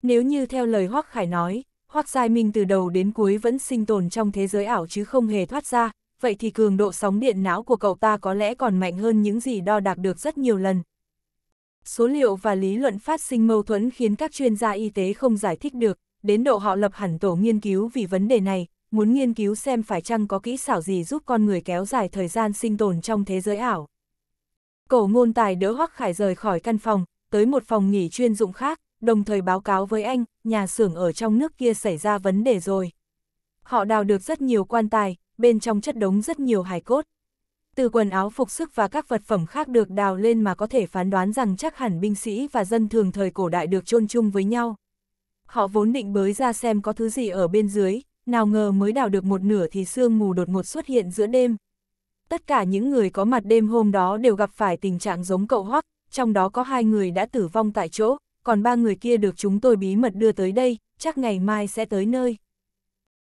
Nếu như theo lời Hoác Khải nói, Hoác Giai Minh từ đầu đến cuối vẫn sinh tồn trong thế giới ảo chứ không hề thoát ra, vậy thì cường độ sóng điện não của cậu ta có lẽ còn mạnh hơn những gì đo đạc được rất nhiều lần. Số liệu và lý luận phát sinh mâu thuẫn khiến các chuyên gia y tế không giải thích được, đến độ họ lập hẳn tổ nghiên cứu vì vấn đề này, muốn nghiên cứu xem phải chăng có kỹ xảo gì giúp con người kéo dài thời gian sinh tồn trong thế giới ảo. Cổ ngôn tài đỡ Hoắc Khải rời khỏi căn phòng, tới một phòng nghỉ chuyên dụng khác, đồng thời báo cáo với anh, nhà xưởng ở trong nước kia xảy ra vấn đề rồi. Họ đào được rất nhiều quan tài, bên trong chất đống rất nhiều hài cốt. Từ quần áo phục sức và các vật phẩm khác được đào lên mà có thể phán đoán rằng chắc hẳn binh sĩ và dân thường thời cổ đại được chôn chung với nhau. Họ vốn định bới ra xem có thứ gì ở bên dưới, nào ngờ mới đào được một nửa thì sương mù đột ngột xuất hiện giữa đêm. Tất cả những người có mặt đêm hôm đó đều gặp phải tình trạng giống cậu hoắc, trong đó có hai người đã tử vong tại chỗ, còn ba người kia được chúng tôi bí mật đưa tới đây, chắc ngày mai sẽ tới nơi.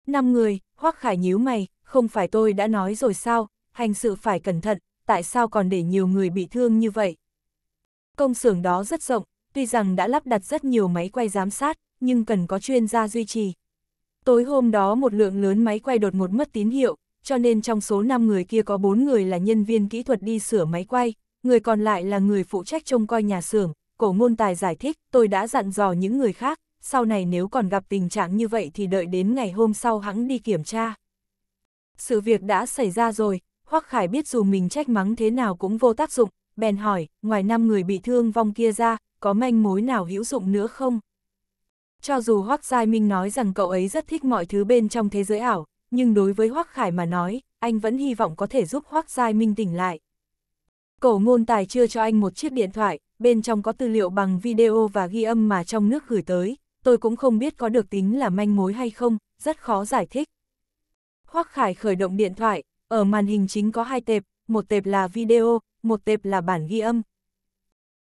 Năm người, Hoắc Khải nhíu mày, không phải tôi đã nói rồi sao, hành sự phải cẩn thận, tại sao còn để nhiều người bị thương như vậy? Công xưởng đó rất rộng, tuy rằng đã lắp đặt rất nhiều máy quay giám sát, nhưng cần có chuyên gia duy trì. Tối hôm đó một lượng lớn máy quay đột ngột mất tín hiệu, cho nên trong số 5 người kia có 4 người là nhân viên kỹ thuật đi sửa máy quay, người còn lại là người phụ trách trông coi nhà xưởng, cổ ngôn tài giải thích, tôi đã dặn dò những người khác, sau này nếu còn gặp tình trạng như vậy thì đợi đến ngày hôm sau hãng đi kiểm tra. Sự việc đã xảy ra rồi, Hoắc Khải biết dù mình trách mắng thế nào cũng vô tác dụng, bèn hỏi, ngoài năm người bị thương vong kia ra, có manh mối nào hữu dụng nữa không? Cho dù Hoắc Giai Minh nói rằng cậu ấy rất thích mọi thứ bên trong thế giới ảo, nhưng đối với Hoắc Khải mà nói, anh vẫn hy vọng có thể giúp Hoắc Giai Minh tỉnh lại. Cổ ngôn tài chưa cho anh một chiếc điện thoại, bên trong có tư liệu bằng video và ghi âm mà trong nước gửi tới, tôi cũng không biết có được tính là manh mối hay không, rất khó giải thích. Hoắc Khải khởi động điện thoại, ở màn hình chính có hai tệp, một tệp là video, một tệp là bản ghi âm.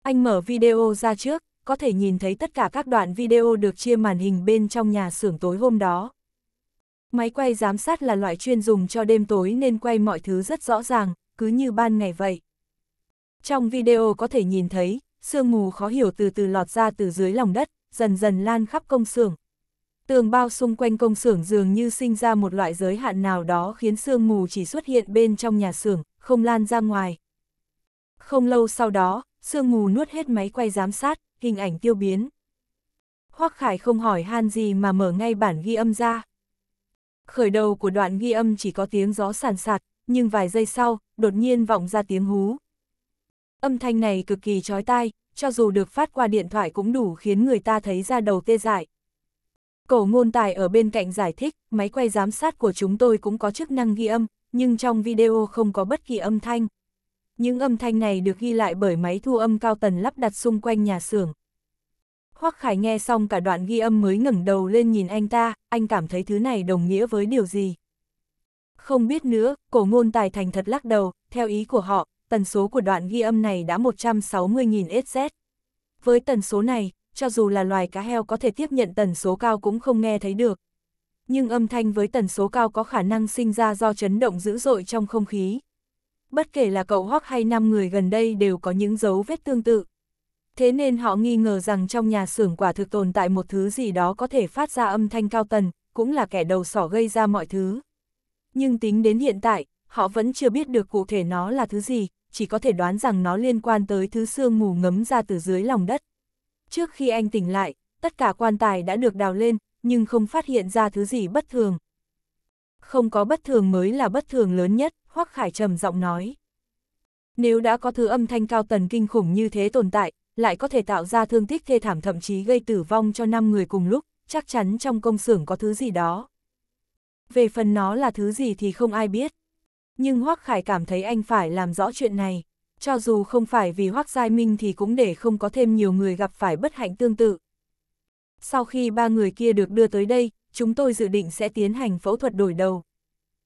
Anh mở video ra trước, có thể nhìn thấy tất cả các đoạn video được chia màn hình bên trong nhà xưởng tối hôm đó. Máy quay giám sát là loại chuyên dùng cho đêm tối nên quay mọi thứ rất rõ ràng, cứ như ban ngày vậy. Trong video có thể nhìn thấy, sương mù khó hiểu từ từ lọt ra từ dưới lòng đất, dần dần lan khắp công xưởng. Tường bao xung quanh công xưởng dường như sinh ra một loại giới hạn nào đó khiến sương mù chỉ xuất hiện bên trong nhà xưởng, không lan ra ngoài. Không lâu sau đó, sương mù nuốt hết máy quay giám sát, hình ảnh tiêu biến. Hoắc Khải không hỏi han gì mà mở ngay bản ghi âm ra. Khởi đầu của đoạn ghi âm chỉ có tiếng gió sàn sạt, nhưng vài giây sau, đột nhiên vọng ra tiếng hú. Âm thanh này cực kỳ chói tai, cho dù được phát qua điện thoại cũng đủ khiến người ta thấy ra đầu tê dại. Cổ ngôn tài ở bên cạnh giải thích, máy quay giám sát của chúng tôi cũng có chức năng ghi âm, nhưng trong video không có bất kỳ âm thanh. Những âm thanh này được ghi lại bởi máy thu âm cao tần lắp đặt xung quanh nhà xưởng. Hoắc Khải nghe xong cả đoạn ghi âm mới ngẩng đầu lên nhìn anh ta, anh cảm thấy thứ này đồng nghĩa với điều gì. Không biết nữa, cổ ngôn tài thành thật lắc đầu, theo ý của họ, tần số của đoạn ghi âm này đã 160.000 sz. Với tần số này, cho dù là loài cá heo có thể tiếp nhận tần số cao cũng không nghe thấy được. Nhưng âm thanh với tần số cao có khả năng sinh ra do chấn động dữ dội trong không khí. Bất kể là cậu Hoắc hay 5 người gần đây đều có những dấu vết tương tự. Thế nên họ nghi ngờ rằng trong nhà xưởng quả thực tồn tại một thứ gì đó có thể phát ra âm thanh cao tần, cũng là kẻ đầu sỏ gây ra mọi thứ. Nhưng tính đến hiện tại, họ vẫn chưa biết được cụ thể nó là thứ gì, chỉ có thể đoán rằng nó liên quan tới thứ xương mù ngấm ra từ dưới lòng đất. Trước khi anh tỉnh lại, tất cả quan tài đã được đào lên, nhưng không phát hiện ra thứ gì bất thường. Không có bất thường mới là bất thường lớn nhất, Hoắc Khải trầm giọng nói. Nếu đã có thứ âm thanh cao tần kinh khủng như thế tồn tại, lại có thể tạo ra thương tích thê thảm thậm chí gây tử vong cho 5 người cùng lúc, chắc chắn trong công xưởng có thứ gì đó. Về phần nó là thứ gì thì không ai biết nhưng Hoắc Khải cảm thấy anh phải làm rõ chuyện này. Cho dù không phải vì Hoắc Giai Minh thì cũng để không có thêm nhiều người gặp phải bất hạnh tương tự. Sau khi ba người kia được đưa tới đây, chúng tôi dự định sẽ tiến hành phẫu thuật đổi đầu.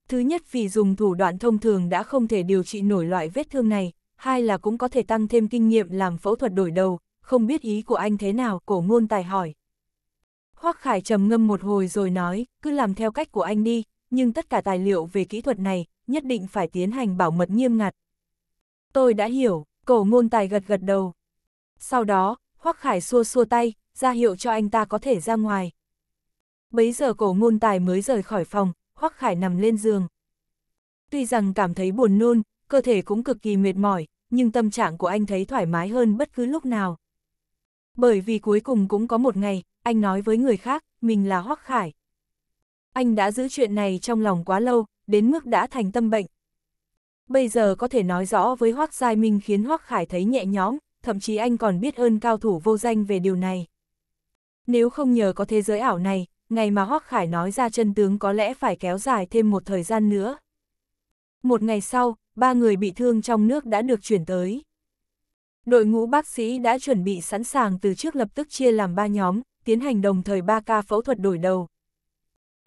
Thứ nhất vì dùng thủ đoạn thông thường đã không thể điều trị nổi loại vết thương này, hai là cũng có thể tăng thêm kinh nghiệm làm phẫu thuật đổi đầu, không biết ý của anh thế nào, cổ ngôn tài hỏi. Hoắc Khải trầm ngâm một hồi rồi nói, cứ làm theo cách của anh đi, nhưng tất cả tài liệu về kỹ thuật này nhất định phải tiến hành bảo mật nghiêm ngặt. Tôi đã hiểu, cổ ngôn tài gật gật đầu. Sau đó, Hoắc Khải xua xua tay, ra hiệu cho anh ta có thể ra ngoài. Bấy giờ cổ ngôn tài mới rời khỏi phòng, Hoắc Khải nằm lên giường. Tuy rằng cảm thấy buồn nôn, cơ thể cũng cực kỳ mệt mỏi, nhưng tâm trạng của anh thấy thoải mái hơn bất cứ lúc nào. Bởi vì cuối cùng cũng có một ngày, anh nói với người khác, mình là Hoắc Khải anh đã giữ chuyện này trong lòng quá lâu, đến mức đã thành tâm bệnh. Bây giờ có thể nói rõ với Hoác Giai Minh khiến Hoác Khải thấy nhẹ nhõm, thậm chí anh còn biết ơn cao thủ vô danh về điều này. Nếu không nhờ có thế giới ảo này, ngày mà Hoác Khải nói ra chân tướng có lẽ phải kéo dài thêm một thời gian nữa. Một ngày sau, ba người bị thương trong nước đã được chuyển tới. Đội ngũ bác sĩ đã chuẩn bị sẵn sàng từ trước lập tức chia làm ba nhóm, tiến hành đồng thời ba ca phẫu thuật đổi đầu.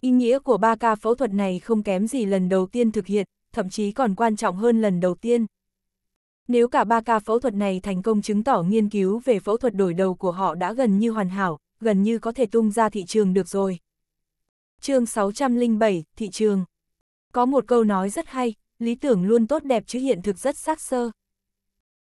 Ý nghĩa của ba ca phẫu thuật này không kém gì lần đầu tiên thực hiện, thậm chí còn quan trọng hơn lần đầu tiên. Nếu cả ba ca phẫu thuật này thành công chứng tỏ nghiên cứu về phẫu thuật đổi đầu của họ đã gần như hoàn hảo, gần như có thể tung ra thị trường được rồi. chương 607, Thị trường Có một câu nói rất hay, lý tưởng luôn tốt đẹp chứ hiện thực rất xác sơ.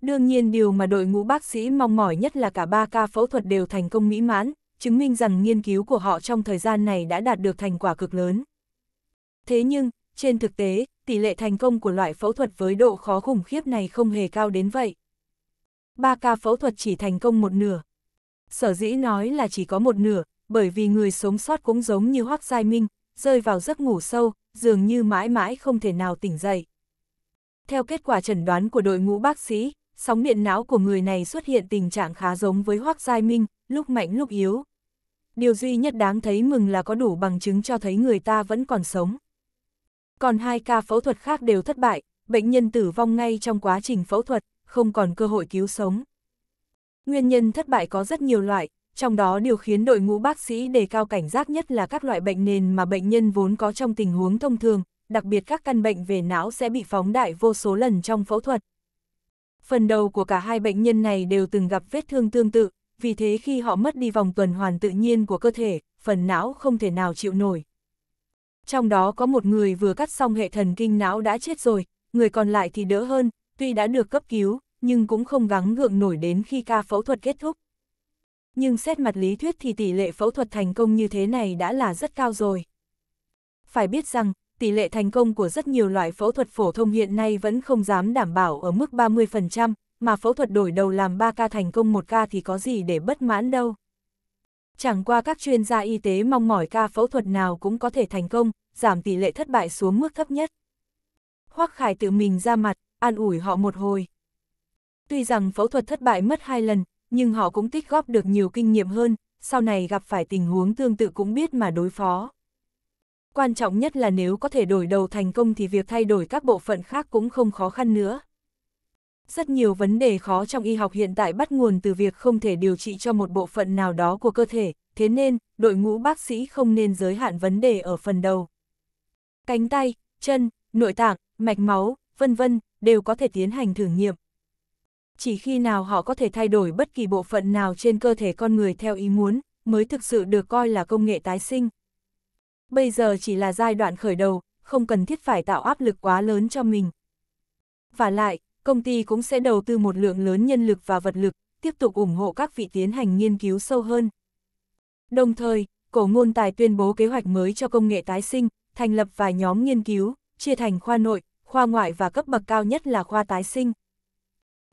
Đương nhiên điều mà đội ngũ bác sĩ mong mỏi nhất là cả ba ca phẫu thuật đều thành công mỹ mãn, chứng minh rằng nghiên cứu của họ trong thời gian này đã đạt được thành quả cực lớn. Thế nhưng, trên thực tế, tỷ lệ thành công của loại phẫu thuật với độ khó khủng khiếp này không hề cao đến vậy. Ba ca phẫu thuật chỉ thành công một nửa. Sở dĩ nói là chỉ có một nửa, bởi vì người sống sót cũng giống như Hoác Giai Minh, rơi vào giấc ngủ sâu, dường như mãi mãi không thể nào tỉnh dậy. Theo kết quả chẩn đoán của đội ngũ bác sĩ, sóng điện não của người này xuất hiện tình trạng khá giống với Hoác Giai Minh, lúc mạnh lúc yếu. Điều duy nhất đáng thấy mừng là có đủ bằng chứng cho thấy người ta vẫn còn sống. Còn hai ca phẫu thuật khác đều thất bại, bệnh nhân tử vong ngay trong quá trình phẫu thuật, không còn cơ hội cứu sống. Nguyên nhân thất bại có rất nhiều loại, trong đó điều khiến đội ngũ bác sĩ đề cao cảnh giác nhất là các loại bệnh nền mà bệnh nhân vốn có trong tình huống thông thường, đặc biệt các căn bệnh về não sẽ bị phóng đại vô số lần trong phẫu thuật. Phần đầu của cả hai bệnh nhân này đều từng gặp vết thương tương tự, vì thế khi họ mất đi vòng tuần hoàn tự nhiên của cơ thể, phần não không thể nào chịu nổi. Trong đó có một người vừa cắt xong hệ thần kinh não đã chết rồi, người còn lại thì đỡ hơn, tuy đã được cấp cứu, nhưng cũng không gắng gượng nổi đến khi ca phẫu thuật kết thúc. Nhưng xét mặt lý thuyết thì tỷ lệ phẫu thuật thành công như thế này đã là rất cao rồi. Phải biết rằng, tỷ lệ thành công của rất nhiều loại phẫu thuật phổ thông hiện nay vẫn không dám đảm bảo ở mức 30%, mà phẫu thuật đổi đầu làm 3 ca thành công một ca thì có gì để bất mãn đâu. Chẳng qua các chuyên gia y tế mong mỏi ca phẫu thuật nào cũng có thể thành công, giảm tỷ lệ thất bại xuống mức thấp nhất. Hoắc Khải tự mình ra mặt, an ủi họ một hồi. Tuy rằng phẫu thuật thất bại mất hai lần, nhưng họ cũng tích góp được nhiều kinh nghiệm hơn, sau này gặp phải tình huống tương tự cũng biết mà đối phó. Quan trọng nhất là nếu có thể đổi đầu thành công thì việc thay đổi các bộ phận khác cũng không khó khăn nữa. Rất nhiều vấn đề khó trong y học hiện tại bắt nguồn từ việc không thể điều trị cho một bộ phận nào đó của cơ thể, thế nên, đội ngũ bác sĩ không nên giới hạn vấn đề ở phần đầu. Cánh tay, chân, nội tạng, mạch máu, vân vân đều có thể tiến hành thử nghiệm. Chỉ khi nào họ có thể thay đổi bất kỳ bộ phận nào trên cơ thể con người theo ý muốn, mới thực sự được coi là công nghệ tái sinh. Bây giờ chỉ là giai đoạn khởi đầu, không cần thiết phải tạo áp lực quá lớn cho mình. Và lại, công ty cũng sẽ đầu tư một lượng lớn nhân lực và vật lực, tiếp tục ủng hộ các vị tiến hành nghiên cứu sâu hơn. Đồng thời, cổ ngôn tài tuyên bố kế hoạch mới cho công nghệ tái sinh, thành lập vài nhóm nghiên cứu, chia thành khoa nội, khoa ngoại và cấp bậc cao nhất là khoa tái sinh.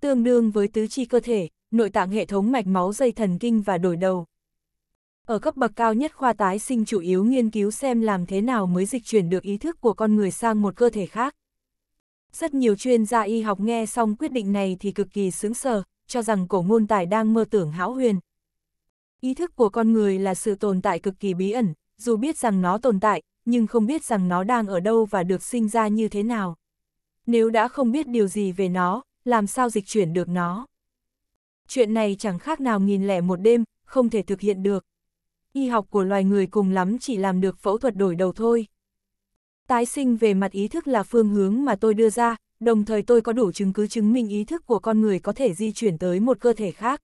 Tương đương với tứ chi cơ thể, nội tạng hệ thống mạch máu dây thần kinh và đổi đầu. Ở cấp bậc cao nhất khoa tái sinh chủ yếu nghiên cứu xem làm thế nào mới dịch chuyển được ý thức của con người sang một cơ thể khác. Rất nhiều chuyên gia y học nghe xong quyết định này thì cực kỳ sướng sờ, cho rằng cổ ngôn tài đang mơ tưởng hão huyền. Ý thức của con người là sự tồn tại cực kỳ bí ẩn, dù biết rằng nó tồn tại, nhưng không biết rằng nó đang ở đâu và được sinh ra như thế nào. Nếu đã không biết điều gì về nó, làm sao dịch chuyển được nó? Chuyện này chẳng khác nào nghìn lẻ một đêm, không thể thực hiện được. Y học của loài người cùng lắm chỉ làm được phẫu thuật đổi đầu thôi. Tái sinh về mặt ý thức là phương hướng mà tôi đưa ra, đồng thời tôi có đủ chứng cứ chứng minh ý thức của con người có thể di chuyển tới một cơ thể khác.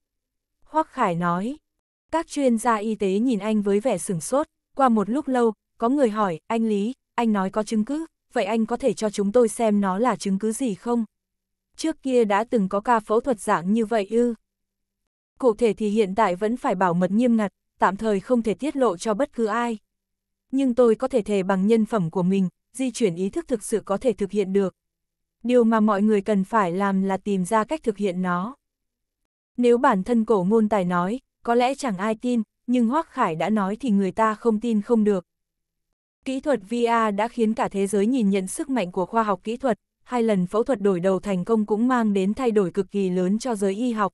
Hoắc Khải nói, các chuyên gia y tế nhìn anh với vẻ sửng sốt, qua một lúc lâu, có người hỏi, anh Lý, anh nói có chứng cứ, vậy anh có thể cho chúng tôi xem nó là chứng cứ gì không? Trước kia đã từng có ca phẫu thuật dạng như vậy ư? Cụ thể thì hiện tại vẫn phải bảo mật nghiêm ngặt, tạm thời không thể tiết lộ cho bất cứ ai. Nhưng tôi có thể thề bằng nhân phẩm của mình, di chuyển ý thức thực sự có thể thực hiện được. Điều mà mọi người cần phải làm là tìm ra cách thực hiện nó. Nếu bản thân cổ ngôn tài nói, có lẽ chẳng ai tin, nhưng Hoác Khải đã nói thì người ta không tin không được. Kỹ thuật VR đã khiến cả thế giới nhìn nhận sức mạnh của khoa học kỹ thuật, hai lần phẫu thuật đổi đầu thành công cũng mang đến thay đổi cực kỳ lớn cho giới y học.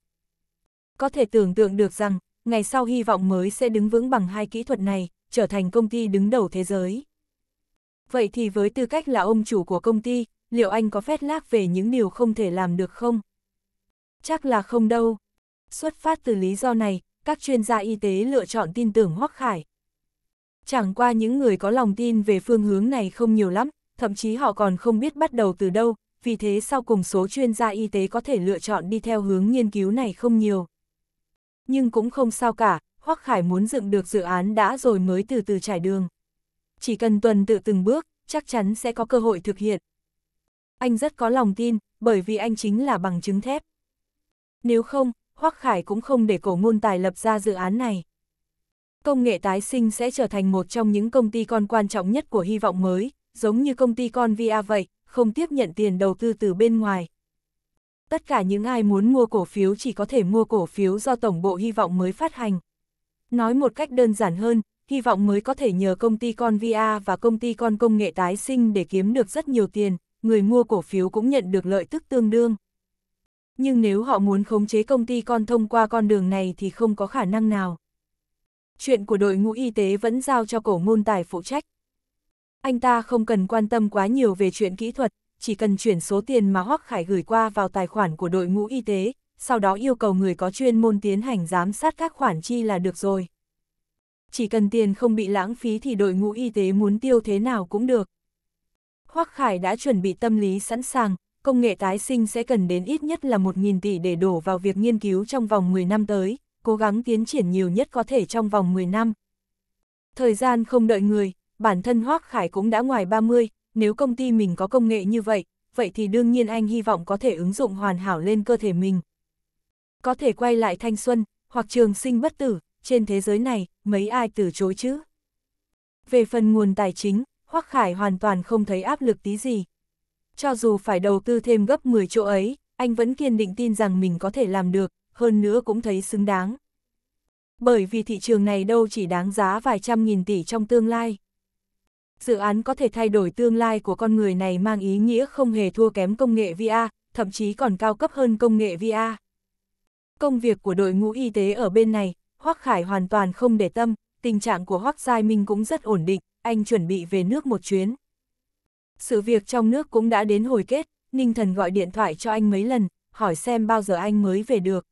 Có thể tưởng tượng được rằng, ngày sau hy vọng mới sẽ đứng vững bằng hai kỹ thuật này, trở thành công ty đứng đầu thế giới. Vậy thì với tư cách là ông chủ của công ty, liệu anh có phép lác về những điều không thể làm được không? Chắc là không đâu. Xuất phát từ lý do này, các chuyên gia y tế lựa chọn tin tưởng Hoắc Khải. Chẳng qua những người có lòng tin về phương hướng này không nhiều lắm, thậm chí họ còn không biết bắt đầu từ đâu, vì thế sau cùng số chuyên gia y tế có thể lựa chọn đi theo hướng nghiên cứu này không nhiều. Nhưng cũng không sao cả, Hoắc Khải muốn dựng được dự án đã rồi mới từ từ trải đường chỉ cần tuần tự từng bước, chắc chắn sẽ có cơ hội thực hiện. Anh rất có lòng tin, bởi vì anh chính là bằng chứng thép. Nếu không, Hoắc Khải cũng không để cổ ngôn tài lập ra dự án này. Công nghệ tái sinh sẽ trở thành một trong những công ty con quan trọng nhất của hy vọng mới, giống như công ty con VIA vậy, không tiếp nhận tiền đầu tư từ bên ngoài. Tất cả những ai muốn mua cổ phiếu chỉ có thể mua cổ phiếu do Tổng bộ Hy vọng mới phát hành. Nói một cách đơn giản hơn, hy vọng mới có thể nhờ công ty con VA và công ty con công nghệ tái sinh để kiếm được rất nhiều tiền, người mua cổ phiếu cũng nhận được lợi tức tương đương. Nhưng nếu họ muốn khống chế công ty con thông qua con đường này thì không có khả năng nào. Chuyện của đội ngũ y tế vẫn giao cho cổ ngôn tài phụ trách. Anh ta không cần quan tâm quá nhiều về chuyện kỹ thuật, chỉ cần chuyển số tiền mà Hoắc Khải gửi qua vào tài khoản của đội ngũ y tế, sau đó yêu cầu người có chuyên môn tiến hành giám sát các khoản chi là được rồi chỉ cần tiền không bị lãng phí thì đội ngũ y tế muốn tiêu thế nào cũng được. Hoắc Khải đã chuẩn bị tâm lý sẵn sàng, công nghệ tái sinh sẽ cần đến ít nhất là 1.000 tỷ để đổ vào việc nghiên cứu trong vòng 10 năm tới, cố gắng tiến triển nhiều nhất có thể trong vòng 10 năm. Thời gian không đợi người, bản thân Hoắc Khải cũng đã ngoài 30, nếu công ty mình có công nghệ như vậy, vậy thì đương nhiên anh hy vọng có thể ứng dụng hoàn hảo lên cơ thể mình. Có thể quay lại thanh xuân, hoặc trường sinh bất tử, trên thế giới này, mấy ai từ chối chứ? Về phần nguồn tài chính, Hoắc Khải hoàn toàn không thấy áp lực tí gì. Cho dù phải đầu tư thêm gấp 10 chỗ ấy, anh vẫn kiên định tin rằng mình có thể làm được, hơn nữa cũng thấy xứng đáng. Bởi vì thị trường này đâu chỉ đáng giá vài trăm nghìn tỷ trong tương lai. Dự án có thể thay đổi tương lai của con người này mang ý nghĩa không hề thua kém công nghệ VR, thậm chí còn cao cấp hơn công nghệ VR. Công việc của đội ngũ y tế ở bên này Hoắc Khải hoàn toàn không để tâm, tình trạng của Hoắc Giai Minh cũng rất ổn định, anh chuẩn bị về nước một chuyến. Sự việc trong nước cũng đã đến hồi kết, Ninh Thần gọi điện thoại cho anh mấy lần, hỏi xem bao giờ anh mới về được.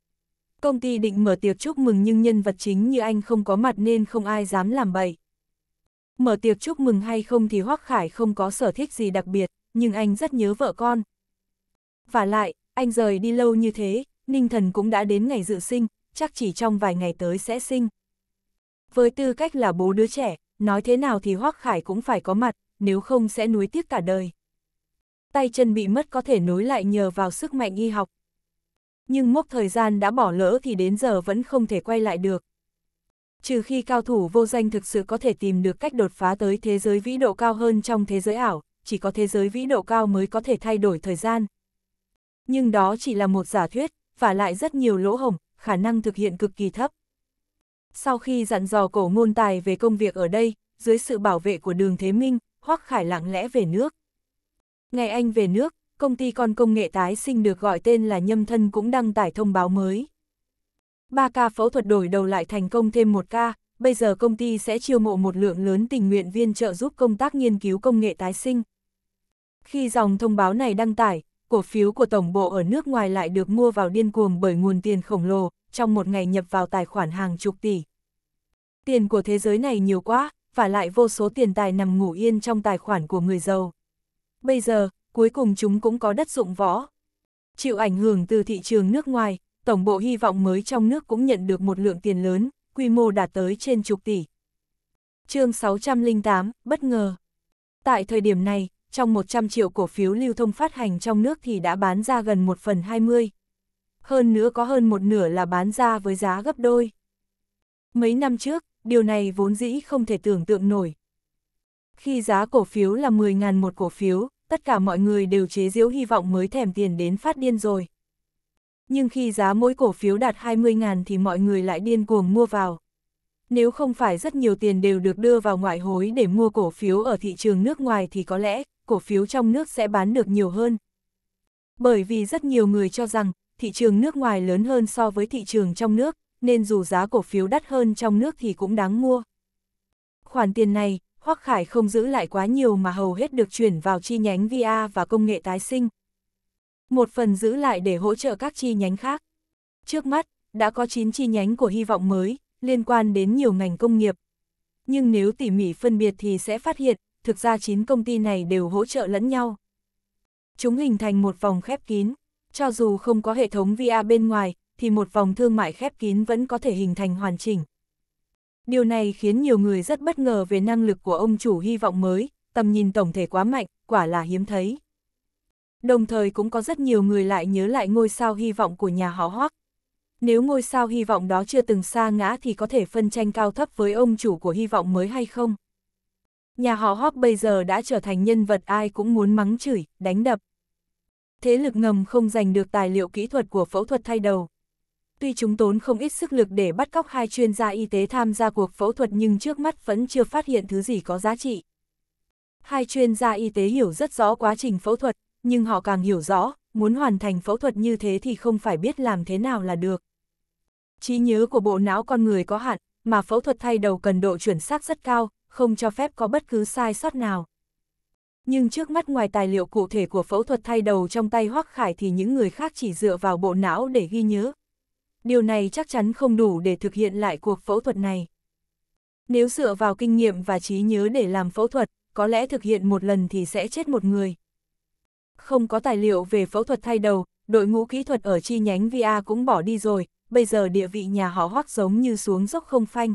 Công ty định mở tiệc chúc mừng nhưng nhân vật chính như anh không có mặt nên không ai dám làm bậy. Mở tiệc chúc mừng hay không thì Hoắc Khải không có sở thích gì đặc biệt, nhưng anh rất nhớ vợ con. Và lại, anh rời đi lâu như thế, Ninh Thần cũng đã đến ngày dự sinh, chắc chỉ trong vài ngày tới sẽ sinh. Với tư cách là bố đứa trẻ, nói thế nào thì Hoác Khải cũng phải có mặt, nếu không sẽ nuối tiếc cả đời. Tay chân bị mất có thể nối lại nhờ vào sức mạnh y học. Nhưng mốc thời gian đã bỏ lỡ thì đến giờ vẫn không thể quay lại được. Trừ khi cao thủ vô danh thực sự có thể tìm được cách đột phá tới thế giới vĩ độ cao hơn trong thế giới ảo, chỉ có thế giới vĩ độ cao mới có thể thay đổi thời gian. Nhưng đó chỉ là một giả thuyết, và lại rất nhiều lỗ hổng, khả năng thực hiện cực kỳ thấp. Sau khi dặn dò cổ ngôn tài về công việc ở đây, dưới sự bảo vệ của đường Thế Minh, Hoắc Khải lặng lẽ về nước. Ngày anh về nước, công ty con công nghệ tái sinh được gọi tên là Nhâm Thân cũng đăng tải thông báo mới. Ba ca phẫu thuật đổi đầu lại thành công thêm một ca, bây giờ công ty sẽ chiêu mộ một lượng lớn tình nguyện viên trợ giúp công tác nghiên cứu công nghệ tái sinh. Khi dòng thông báo này đăng tải, cổ phiếu của tổng bộ ở nước ngoài lại được mua vào điên cuồng bởi nguồn tiền khổng lồ, trong một ngày nhập vào tài khoản hàng chục tỷ. Tiền của thế giới này nhiều quá, và lại vô số tiền tài nằm ngủ yên trong tài khoản của người giàu. Bây giờ, cuối cùng chúng cũng có đất dụng võ. Chịu ảnh hưởng từ thị trường nước ngoài, tổng bộ hy vọng mới trong nước cũng nhận được một lượng tiền lớn, quy mô đạt tới trên chục tỷ. chương 608, bất ngờ. Tại thời điểm này, trong 100 triệu cổ phiếu lưu thông phát hành trong nước thì đã bán ra gần 1 phần 20. Hơn nữa có hơn một nửa là bán ra với giá gấp đôi. Mấy năm trước, điều này vốn dĩ không thể tưởng tượng nổi. Khi giá cổ phiếu là 10.000 một cổ phiếu, tất cả mọi người đều chế giễu hy vọng mới thèm tiền đến phát điên rồi. Nhưng khi giá mỗi cổ phiếu đạt 20.000 thì mọi người lại điên cuồng mua vào. Nếu không phải rất nhiều tiền đều được đưa vào ngoại hối để mua cổ phiếu ở thị trường nước ngoài thì có lẽ cổ phiếu trong nước sẽ bán được nhiều hơn. Bởi vì rất nhiều người cho rằng, thị trường nước ngoài lớn hơn so với thị trường trong nước, nên dù giá cổ phiếu đắt hơn trong nước thì cũng đáng mua. Khoản tiền này, Hoắc Khải không giữ lại quá nhiều mà hầu hết được chuyển vào chi nhánh VA và công nghệ tái sinh. Một phần giữ lại để hỗ trợ các chi nhánh khác. Trước mắt, đã có 9 chi nhánh của hy vọng mới, liên quan đến nhiều ngành công nghiệp. Nhưng nếu tỉ mỉ phân biệt thì sẽ phát hiện, thực ra 9 công ty này đều hỗ trợ lẫn nhau. Chúng hình thành một vòng khép kín, cho dù không có hệ thống VA bên ngoài, thì một vòng thương mại khép kín vẫn có thể hình thành hoàn chỉnh. Điều này khiến nhiều người rất bất ngờ về năng lực của ông chủ hy vọng mới, tầm nhìn tổng thể quá mạnh, quả là hiếm thấy. Đồng thời cũng có rất nhiều người lại nhớ lại ngôi sao hy vọng của nhà họ Hoắc. Nếu ngôi sao hy vọng đó chưa từng xa ngã thì có thể phân tranh cao thấp với ông chủ của hy vọng mới hay không? Nhà họ Hoắc bây giờ đã trở thành nhân vật ai cũng muốn mắng chửi, đánh đập. Thế lực ngầm không giành được tài liệu kỹ thuật của phẫu thuật thay đầu. Tuy chúng tốn không ít sức lực để bắt cóc hai chuyên gia y tế tham gia cuộc phẫu thuật nhưng trước mắt vẫn chưa phát hiện thứ gì có giá trị. Hai chuyên gia y tế hiểu rất rõ quá trình phẫu thuật, nhưng họ càng hiểu rõ, muốn hoàn thành phẫu thuật như thế thì không phải biết làm thế nào là được. Trí nhớ của bộ não con người có hạn, mà phẫu thuật thay đầu cần độ chuẩn xác rất cao, không cho phép có bất cứ sai sót nào. Nhưng trước mắt ngoài tài liệu cụ thể của phẫu thuật thay đầu trong tay Hoắc Khải thì những người khác chỉ dựa vào bộ não để ghi nhớ. Điều này chắc chắn không đủ để thực hiện lại cuộc phẫu thuật này. Nếu dựa vào kinh nghiệm và trí nhớ để làm phẫu thuật, có lẽ thực hiện một lần thì sẽ chết một người. Không có tài liệu về phẫu thuật thay đầu, đội ngũ kỹ thuật ở chi nhánh VA cũng bỏ đi rồi, bây giờ địa vị nhà họ Hoắc giống như xuống dốc không phanh.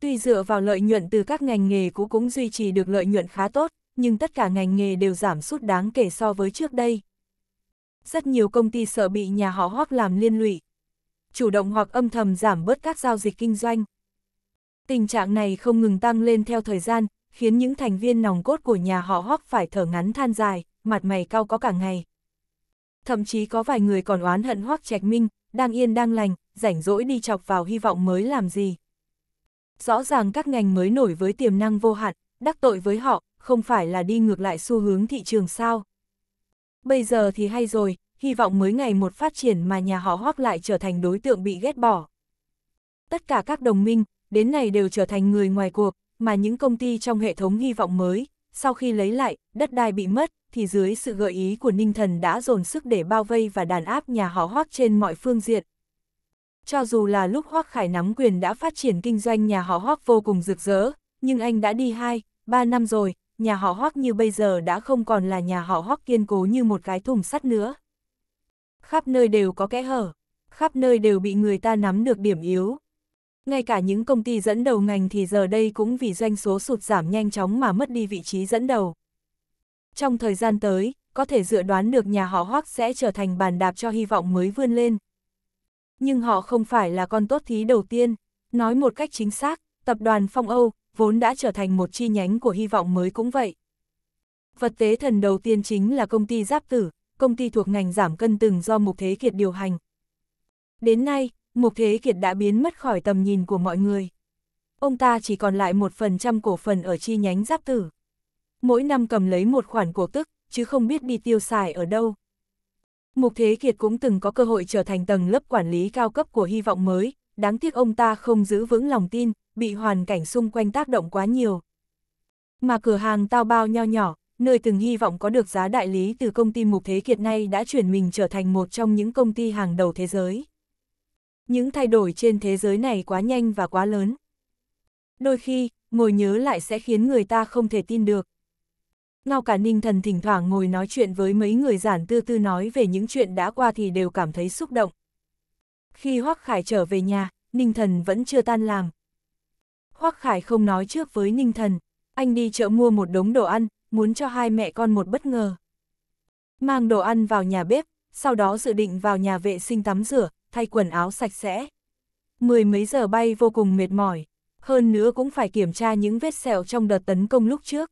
Tuy dựa vào lợi nhuận từ các ngành nghề cũ cũng duy trì được lợi nhuận khá tốt, nhưng tất cả ngành nghề đều giảm sút đáng kể so với trước đây. Rất nhiều công ty sợ bị nhà họ Hoắc làm liên lụy, chủ động hoặc âm thầm giảm bớt các giao dịch kinh doanh. Tình trạng này không ngừng tăng lên theo thời gian, khiến những thành viên nòng cốt của nhà họ Hoắc phải thở ngắn than dài, mặt mày cao có cả ngày. Thậm chí có vài người còn oán hận Hoắc Trạch Minh, đang yên đang lành, rảnh rỗi đi chọc vào hy vọng mới làm gì. Rõ ràng các ngành mới nổi với tiềm năng vô hạn, đắc tội với họ, không phải là đi ngược lại xu hướng thị trường sao. Bây giờ thì hay rồi, hy vọng mới ngày một phát triển mà nhà họ Hoắc lại trở thành đối tượng bị ghét bỏ. Tất cả các đồng minh, đến này đều trở thành người ngoài cuộc, mà những công ty trong hệ thống hy vọng mới, sau khi lấy lại, đất đai bị mất, thì dưới sự gợi ý của Ninh Thần đã dồn sức để bao vây và đàn áp nhà họ Hoắc trên mọi phương diện, cho dù là lúc Hoác Khải nắm quyền đã phát triển kinh doanh nhà họ Hoác vô cùng rực rỡ, nhưng anh đã đi 2, 3 năm rồi, nhà họ Hoác như bây giờ đã không còn là nhà họ Hoác kiên cố như một cái thùng sắt nữa. Khắp nơi đều có kẽ hở, khắp nơi đều bị người ta nắm được điểm yếu. Ngay cả những công ty dẫn đầu ngành thì giờ đây cũng vì doanh số sụt giảm nhanh chóng mà mất đi vị trí dẫn đầu. Trong thời gian tới, có thể dự đoán được nhà họ Hoác sẽ trở thành bàn đạp cho hy vọng mới vươn lên. Nhưng họ không phải là con tốt thí đầu tiên. Nói một cách chính xác, tập đoàn Phong Âu, vốn đã trở thành một chi nhánh của hy vọng mới cũng vậy. Vật tế thần đầu tiên chính là công ty Giáp Tử, công ty thuộc ngành giảm cân từng do Mục Thế Kiệt điều hành. Đến nay, Mục Thế Kiệt đã biến mất khỏi tầm nhìn của mọi người. Ông ta chỉ còn lại một phần trăm cổ phần ở chi nhánh Giáp Tử. Mỗi năm cầm lấy một khoản cổ tức, chứ không biết đi tiêu xài ở đâu. Mục Thế Kiệt cũng từng có cơ hội trở thành tầng lớp quản lý cao cấp của hy vọng mới, đáng tiếc ông ta không giữ vững lòng tin, bị hoàn cảnh xung quanh tác động quá nhiều. Mà cửa hàng tao bao nho nhỏ, nơi từng hy vọng có được giá đại lý từ công ty Mục Thế Kiệt nay đã chuyển mình trở thành một trong những công ty hàng đầu thế giới. Những thay đổi trên thế giới này quá nhanh và quá lớn. Đôi khi, ngồi nhớ lại sẽ khiến người ta không thể tin được. Ngao cả ninh thần thỉnh thoảng ngồi nói chuyện với mấy người giản tư tư nói về những chuyện đã qua thì đều cảm thấy xúc động. Khi Hoác Khải trở về nhà, ninh thần vẫn chưa tan làm. Hoác Khải không nói trước với ninh thần, anh đi chợ mua một đống đồ ăn, muốn cho hai mẹ con một bất ngờ. Mang đồ ăn vào nhà bếp, sau đó dự định vào nhà vệ sinh tắm rửa, thay quần áo sạch sẽ. Mười mấy giờ bay vô cùng mệt mỏi, hơn nữa cũng phải kiểm tra những vết sẹo trong đợt tấn công lúc trước.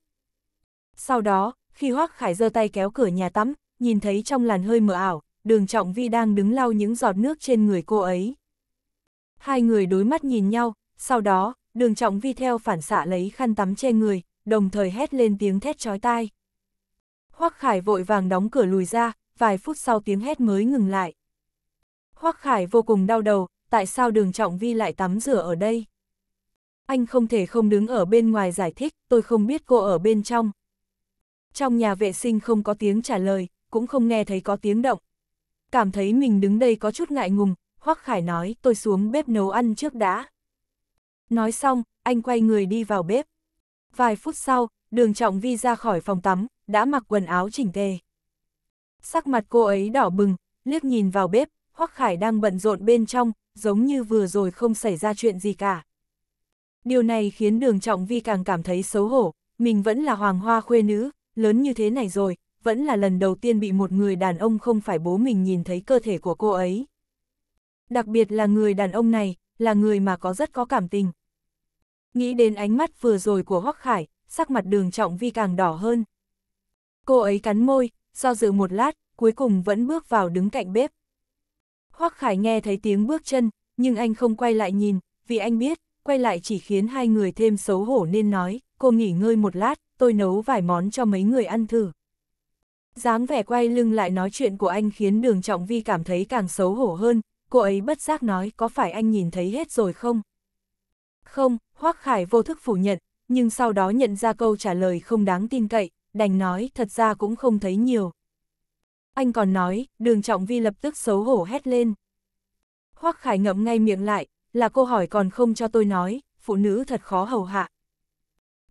Sau đó, khi Hoác Khải giơ tay kéo cửa nhà tắm, nhìn thấy trong làn hơi mờ ảo, đường trọng vi đang đứng lau những giọt nước trên người cô ấy. Hai người đối mắt nhìn nhau, sau đó, đường trọng vi theo phản xạ lấy khăn tắm che người, đồng thời hét lên tiếng thét chói tai. Hoác Khải vội vàng đóng cửa lùi ra, vài phút sau tiếng hét mới ngừng lại. Hoác Khải vô cùng đau đầu, tại sao đường trọng vi lại tắm rửa ở đây? Anh không thể không đứng ở bên ngoài giải thích, tôi không biết cô ở bên trong, trong nhà vệ sinh không có tiếng trả lời, cũng không nghe thấy có tiếng động. Cảm thấy mình đứng đây có chút ngại ngùng, Hoắc Khải nói tôi xuống bếp nấu ăn trước đã. Nói xong, anh quay người đi vào bếp. Vài phút sau, đường trọng vi ra khỏi phòng tắm, đã mặc quần áo chỉnh tề. Sắc mặt cô ấy đỏ bừng, liếc nhìn vào bếp, Hoắc Khải đang bận rộn bên trong, giống như vừa rồi không xảy ra chuyện gì cả. Điều này khiến đường trọng vi càng cảm thấy xấu hổ, mình vẫn là hoàng hoa khuê nữ, lớn như thế này rồi, vẫn là lần đầu tiên bị một người đàn ông không phải bố mình nhìn thấy cơ thể của cô ấy. Đặc biệt là người đàn ông này, là người mà có rất có cảm tình. Nghĩ đến ánh mắt vừa rồi của Hoắc Khải, sắc mặt đường trọng vi càng đỏ hơn. Cô ấy cắn môi, do dự một lát, cuối cùng vẫn bước vào đứng cạnh bếp. Hoắc Khải nghe thấy tiếng bước chân, nhưng anh không quay lại nhìn, vì anh biết, quay lại chỉ khiến hai người thêm xấu hổ nên nói, cô nghỉ ngơi một lát, tôi nấu vài món cho mấy người ăn thử. dáng vẻ quay lưng lại nói chuyện của anh khiến đường trọng vi cảm thấy càng xấu hổ hơn, cô ấy bất giác nói có phải anh nhìn thấy hết rồi không? Không, Hoác Khải vô thức phủ nhận, nhưng sau đó nhận ra câu trả lời không đáng tin cậy, đành nói thật ra cũng không thấy nhiều. Anh còn nói, đường trọng vi lập tức xấu hổ hét lên. Hoác Khải ngậm ngay miệng lại, là cô hỏi còn không cho tôi nói, phụ nữ thật khó hầu hạ.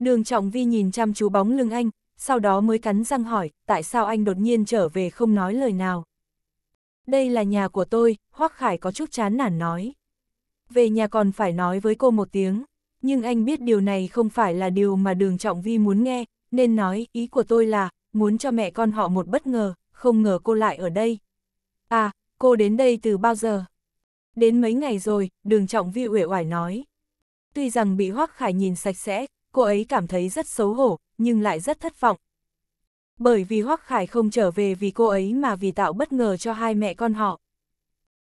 Đường Trọng Vi nhìn chăm chú bóng lưng anh, sau đó mới cắn răng hỏi, tại sao anh đột nhiên trở về không nói lời nào. Đây là nhà của tôi, Hoắc Khải có chút chán nản nói. Về nhà còn phải nói với cô một tiếng, nhưng anh biết điều này không phải là điều mà đường Trọng Vi muốn nghe, nên nói ý của tôi là, muốn cho mẹ con họ một bất ngờ, không ngờ cô lại ở đây. À, cô đến đây từ bao giờ? Đến mấy ngày rồi, đường Trọng Vi uể oải nói. Tuy rằng bị Hoắc Khải nhìn sạch sẽ, cô ấy cảm thấy rất xấu hổ, nhưng lại rất thất vọng. Bởi vì Hoắc Khải không trở về vì cô ấy mà vì tạo bất ngờ cho hai mẹ con họ.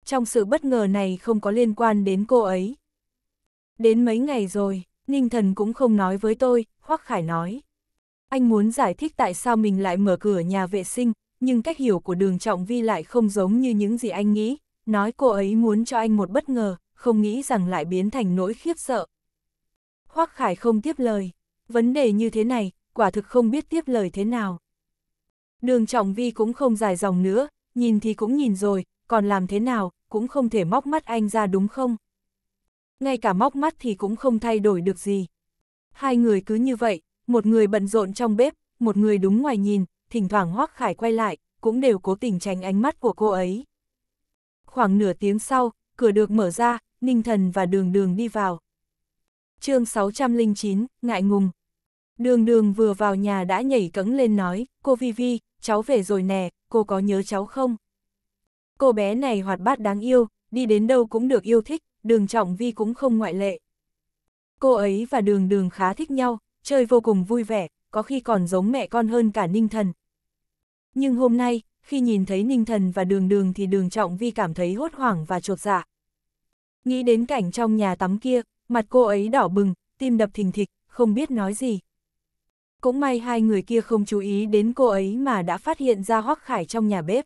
Trong sự bất ngờ này không có liên quan đến cô ấy. Đến mấy ngày rồi, Ninh Thần cũng không nói với tôi, Hoắc Khải nói. Anh muốn giải thích tại sao mình lại mở cửa nhà vệ sinh, nhưng cách hiểu của đường Trọng Vi lại không giống như những gì anh nghĩ, nói cô ấy muốn cho anh một bất ngờ, không nghĩ rằng lại biến thành nỗi khiếp sợ. Hoắc Khải không tiếp lời. Vấn đề như thế này, quả thực không biết tiếp lời thế nào. Đường Trọng Vi cũng không dài dòng nữa, nhìn thì cũng nhìn rồi, còn làm thế nào, cũng không thể móc mắt anh ra đúng không? Ngay cả móc mắt thì cũng không thay đổi được gì. Hai người cứ như vậy, một người bận rộn trong bếp, một người đúng ngoài nhìn, thỉnh thoảng Hoắc Khải quay lại, cũng đều cố tình tránh ánh mắt của cô ấy. Khoảng nửa tiếng sau, cửa được mở ra, Ninh Thần và Đường Đường đi vào chương 609, ngại ngùng. Đường đường vừa vào nhà đã nhảy cẫng lên nói, cô Vi Vi, cháu về rồi nè, cô có nhớ cháu không? Cô bé này hoạt bát đáng yêu, đi đến đâu cũng được yêu thích, đường trọng vi cũng không ngoại lệ. Cô ấy và đường đường khá thích nhau, chơi vô cùng vui vẻ, có khi còn giống mẹ con hơn cả Ninh Thần. Nhưng hôm nay, khi nhìn thấy Ninh Thần và đường đường thì đường trọng vi cảm thấy hốt hoảng và trột dạ. Nghĩ đến cảnh trong nhà tắm kia, mặt cô ấy đỏ bừng, tim đập thình thịch, không biết nói gì. Cũng may hai người kia không chú ý đến cô ấy mà đã phát hiện ra Hoắc Khải trong nhà bếp.